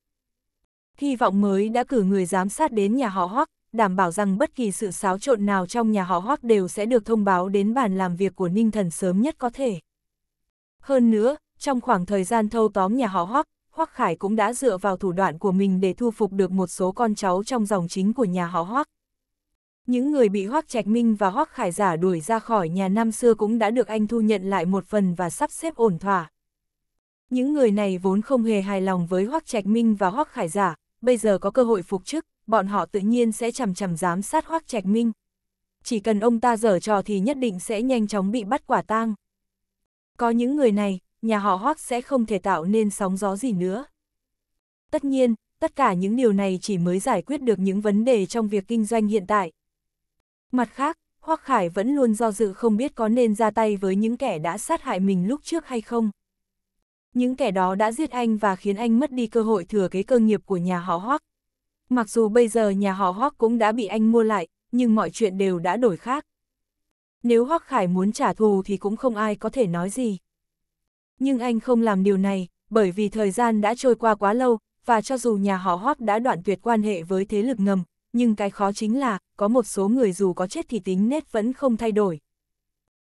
Hy vọng mới đã cử người giám sát đến nhà họ Hoắc, đảm bảo rằng bất kỳ sự xáo trộn nào trong nhà họ Hoắc đều sẽ được thông báo đến bàn làm việc của Ninh Thần sớm nhất có thể. Hơn nữa, trong khoảng thời gian thâu tóm nhà họ Hoắc, Hoắc Khải cũng đã dựa vào thủ đoạn của mình để thu phục được một số con cháu trong dòng chính của nhà họ Hoắc. Những người bị Hoắc Trạch Minh và Hoắc Khải giả đuổi ra khỏi nhà năm xưa cũng đã được anh thu nhận lại một phần và sắp xếp ổn thỏa. Những người này vốn không hề hài lòng với Hoắc Trạch Minh và Hoắc Khải giả, bây giờ có cơ hội phục chức, bọn họ tự nhiên sẽ chằm chằm giám sát Hoắc Trạch Minh. Chỉ cần ông ta dở trò thì nhất định sẽ nhanh chóng bị bắt quả tang. Có những người này, nhà họ Hoác sẽ không thể tạo nên sóng gió gì nữa. Tất nhiên, tất cả những điều này chỉ mới giải quyết được những vấn đề trong việc kinh doanh hiện tại. Mặt khác, Hoác Khải vẫn luôn do dự không biết có nên ra tay với những kẻ đã sát hại mình lúc trước hay không. Những kẻ đó đã giết anh và khiến anh mất đi cơ hội thừa kế cơ nghiệp của nhà họ Hoác. Mặc dù bây giờ nhà họ Hoác cũng đã bị anh mua lại, nhưng mọi chuyện đều đã đổi khác. Nếu Hoắc Khải muốn trả thù thì cũng không ai có thể nói gì. Nhưng anh không làm điều này, bởi vì thời gian đã trôi qua quá lâu, và cho dù nhà họ Hoắc đã đoạn tuyệt quan hệ với thế lực ngầm, nhưng cái khó chính là, có một số người dù có chết thì tính nết vẫn không thay đổi.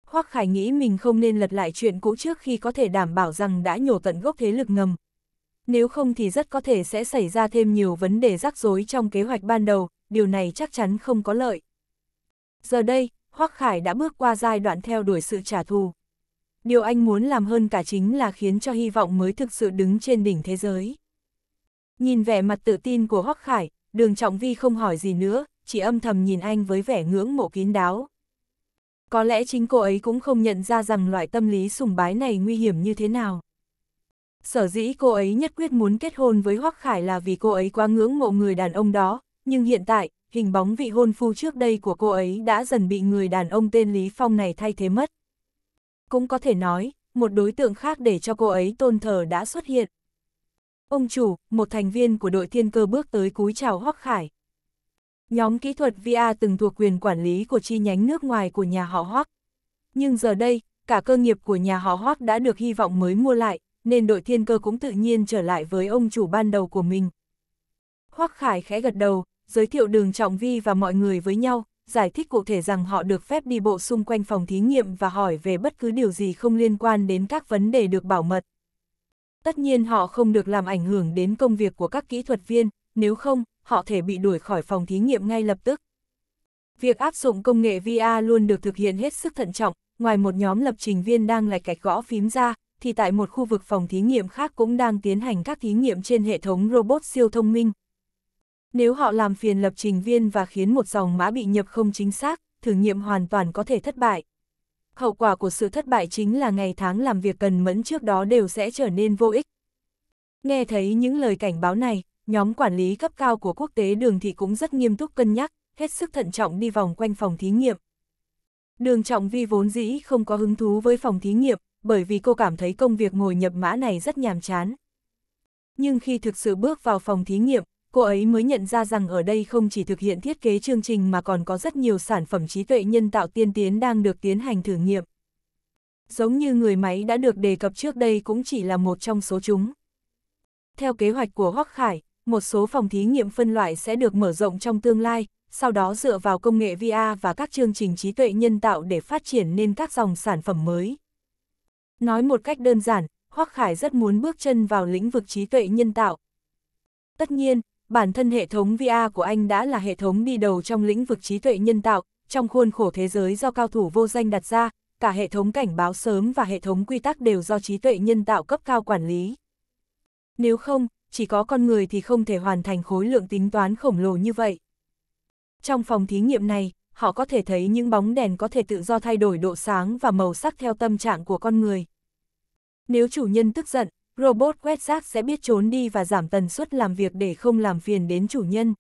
Hoắc Khải nghĩ mình không nên lật lại chuyện cũ trước khi có thể đảm bảo rằng đã nhổ tận gốc thế lực ngầm. Nếu không thì rất có thể sẽ xảy ra thêm nhiều vấn đề rắc rối trong kế hoạch ban đầu, điều này chắc chắn không có lợi. Giờ đây, Hoắc Khải đã bước qua giai đoạn theo đuổi sự trả thù. Điều anh muốn làm hơn cả chính là khiến cho hy vọng mới thực sự đứng trên đỉnh thế giới. Nhìn vẻ mặt tự tin của Hoắc Khải, đường Trọng Vi không hỏi gì nữa, chỉ âm thầm nhìn anh với vẻ ngưỡng mộ kín đáo. Có lẽ chính cô ấy cũng không nhận ra rằng loại tâm lý sùng bái này nguy hiểm như thế nào. Sở dĩ cô ấy nhất quyết muốn kết hôn với Hoắc Khải là vì cô ấy quá ngưỡng mộ người đàn ông đó, nhưng hiện tại, hình bóng vị hôn phu trước đây của cô ấy đã dần bị người đàn ông tên Lý Phong này thay thế mất. Cũng có thể nói, một đối tượng khác để cho cô ấy tôn thờ đã xuất hiện. Ông chủ, một thành viên của đội thiên cơ bước tới cúi chào Hoắc Khải. Nhóm kỹ thuật VA từng thuộc quyền quản lý của chi nhánh nước ngoài của nhà họ Hoắc. Nhưng giờ đây, cả cơ nghiệp của nhà họ Hoắc đã được hy vọng mới mua lại, nên đội thiên cơ cũng tự nhiên trở lại với ông chủ ban đầu của mình. Hoắc Khải khẽ gật đầu, giới thiệu đường Trọng Vi và mọi người với nhau, giải thích cụ thể rằng họ được phép đi bộ xung quanh phòng thí nghiệm và hỏi về bất cứ điều gì không liên quan đến các vấn đề được bảo mật. Tất nhiên họ không được làm ảnh hưởng đến công việc của các kỹ thuật viên, nếu không, họ thể bị đuổi khỏi phòng thí nghiệm ngay lập tức. Việc áp dụng công nghệ VR luôn được thực hiện hết sức thận trọng, ngoài một nhóm lập trình viên đang lại cạch gõ phím ra, thì tại một khu vực phòng thí nghiệm khác cũng đang tiến hành các thí nghiệm trên hệ thống robot siêu thông minh, nếu họ làm phiền lập trình viên và khiến một dòng mã bị nhập không chính xác, thử nghiệm hoàn toàn có thể thất bại. Hậu quả của sự thất bại chính là ngày tháng làm việc cần mẫn trước đó đều sẽ trở nên vô ích. Nghe thấy những lời cảnh báo này, nhóm quản lý cấp cao của quốc tế đường thị cũng rất nghiêm túc cân nhắc, hết sức thận trọng đi vòng quanh phòng thí nghiệm. Đường trọng vi vốn dĩ không có hứng thú với phòng thí nghiệm, bởi vì cô cảm thấy công việc ngồi nhập mã này rất nhàm chán. Nhưng khi thực sự bước vào phòng thí nghiệm, cô ấy mới nhận ra rằng ở đây không chỉ thực hiện thiết kế chương trình mà còn có rất nhiều sản phẩm trí tuệ nhân tạo tiên tiến đang được tiến hành thử nghiệm. Giống như người máy đã được đề cập trước đây cũng chỉ là một trong số chúng. Theo kế hoạch của Hoắc Khải, một số phòng thí nghiệm phân loại sẽ được mở rộng trong tương lai, sau đó dựa vào công nghệ VR và các chương trình trí tuệ nhân tạo để phát triển nên các dòng sản phẩm mới. Nói một cách đơn giản, Hoắc Khải rất muốn bước chân vào lĩnh vực trí tuệ nhân tạo. Tất nhiên, bản thân hệ thống VR của anh đã là hệ thống đi đầu trong lĩnh vực trí tuệ nhân tạo, trong khuôn khổ thế giới do cao thủ vô danh đặt ra, cả hệ thống cảnh báo sớm và hệ thống quy tắc đều do trí tuệ nhân tạo cấp cao quản lý. Nếu không, chỉ có con người thì không thể hoàn thành khối lượng tính toán khổng lồ như vậy. Trong phòng thí nghiệm này, họ có thể thấy những bóng đèn có thể tự do thay đổi độ sáng và màu sắc theo tâm trạng của con người. Nếu chủ nhân tức giận, robot quét rác sẽ biết trốn đi và giảm tần suất làm việc để không làm phiền đến chủ nhân.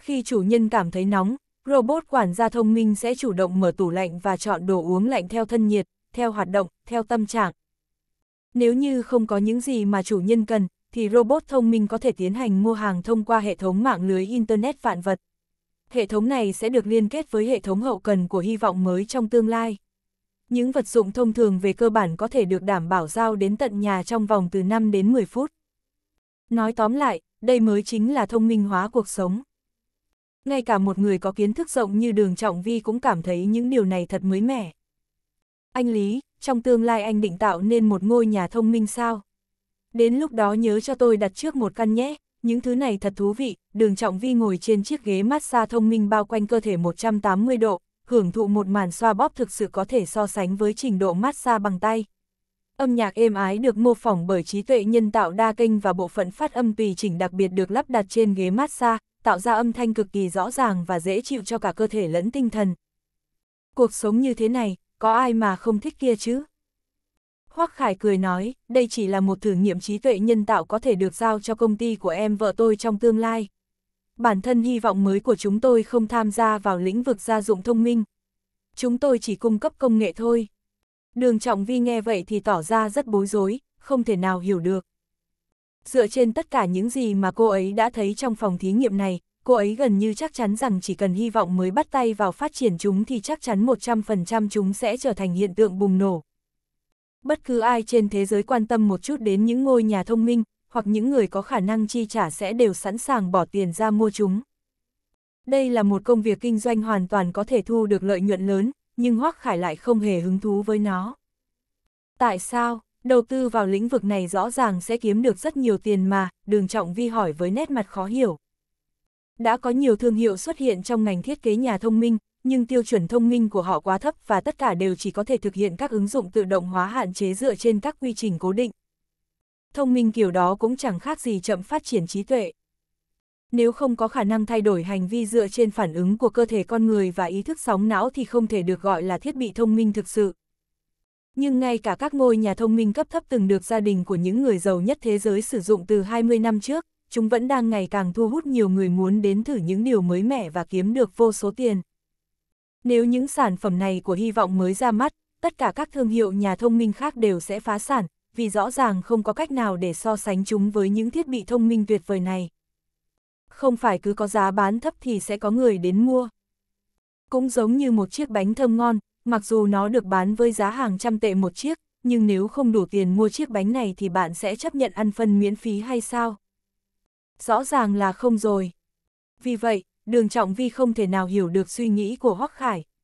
Khi chủ nhân cảm thấy nóng, robot quản gia thông minh sẽ chủ động mở tủ lạnh và chọn đồ uống lạnh theo thân nhiệt, theo hoạt động, theo tâm trạng. Nếu như không có những gì mà chủ nhân cần, thì robot thông minh có thể tiến hành mua hàng thông qua hệ thống mạng lưới Internet vạn vật. Hệ thống này sẽ được liên kết với hệ thống hậu cần của hy vọng mới trong tương lai những vật dụng thông thường về cơ bản có thể được đảm bảo giao đến tận nhà trong vòng từ 5 đến 10 phút. Nói tóm lại, đây mới chính là thông minh hóa cuộc sống. Ngay cả một người có kiến thức rộng như đường trọng vi cũng cảm thấy những điều này thật mới mẻ. Anh Lý, trong tương lai anh định tạo nên một ngôi nhà thông minh sao? Đến lúc đó nhớ cho tôi đặt trước một căn nhé, những thứ này thật thú vị, đường trọng vi ngồi trên chiếc ghế massage thông minh bao quanh cơ thể 180 độ, hưởng thụ một màn xoa bóp thực sự có thể so sánh với trình độ massage bằng tay. Âm nhạc êm ái được mô phỏng bởi trí tuệ nhân tạo đa kênh và bộ phận phát âm tùy chỉnh đặc biệt được lắp đặt trên ghế massage, tạo ra âm thanh cực kỳ rõ ràng và dễ chịu cho cả cơ thể lẫn tinh thần. Cuộc sống như thế này, có ai mà không thích kia chứ? Hoắc Khải cười nói, đây chỉ là một thử nghiệm trí tuệ nhân tạo có thể được giao cho công ty của em vợ tôi trong tương lai bản thân hy vọng mới của chúng tôi không tham gia vào lĩnh vực gia dụng thông minh. Chúng tôi chỉ cung cấp công nghệ thôi. Đường Trọng Vi nghe vậy thì tỏ ra rất bối rối, không thể nào hiểu được. Dựa trên tất cả những gì mà cô ấy đã thấy trong phòng thí nghiệm này, cô ấy gần như chắc chắn rằng chỉ cần hy vọng mới bắt tay vào phát triển chúng thì chắc chắn 100% chúng sẽ trở thành hiện tượng bùng nổ. Bất cứ ai trên thế giới quan tâm một chút đến những ngôi nhà thông minh, hoặc những người có khả năng chi trả sẽ đều sẵn sàng bỏ tiền ra mua chúng. Đây là một công việc kinh doanh hoàn toàn có thể thu được lợi nhuận lớn, nhưng Hoắc Khải lại không hề hứng thú với nó. Tại sao, đầu tư vào lĩnh vực này rõ ràng sẽ kiếm được rất nhiều tiền mà, đường trọng vi hỏi với nét mặt khó hiểu. Đã có nhiều thương hiệu xuất hiện trong ngành thiết kế nhà thông minh, nhưng tiêu chuẩn thông minh của họ quá thấp và tất cả đều chỉ có thể thực hiện các ứng dụng tự động hóa hạn chế dựa trên các quy trình cố định, thông minh kiểu đó cũng chẳng khác gì chậm phát triển trí tuệ. Nếu không có khả năng thay đổi hành vi dựa trên phản ứng của cơ thể con người và ý thức sóng não thì không thể được gọi là thiết bị thông minh thực sự. Nhưng ngay cả các ngôi nhà thông minh cấp thấp từng được gia đình của những người giàu nhất thế giới sử dụng từ 20 năm trước, chúng vẫn đang ngày càng thu hút nhiều người muốn đến thử những điều mới mẻ và kiếm được vô số tiền. Nếu những sản phẩm này của hy vọng mới ra mắt, tất cả các thương hiệu nhà thông minh khác đều sẽ phá sản, vì rõ ràng không có cách nào để so sánh chúng với những thiết bị thông minh tuyệt vời này. Không phải cứ có giá bán thấp thì sẽ có người đến mua. Cũng giống như một chiếc bánh thơm ngon, mặc dù nó được bán với giá hàng trăm tệ một chiếc, nhưng nếu không đủ tiền mua chiếc bánh này thì bạn sẽ chấp nhận ăn phần miễn phí hay sao? Rõ ràng là không rồi. Vì vậy, đường trọng vi không thể nào hiểu được suy nghĩ của Hoắc Khải,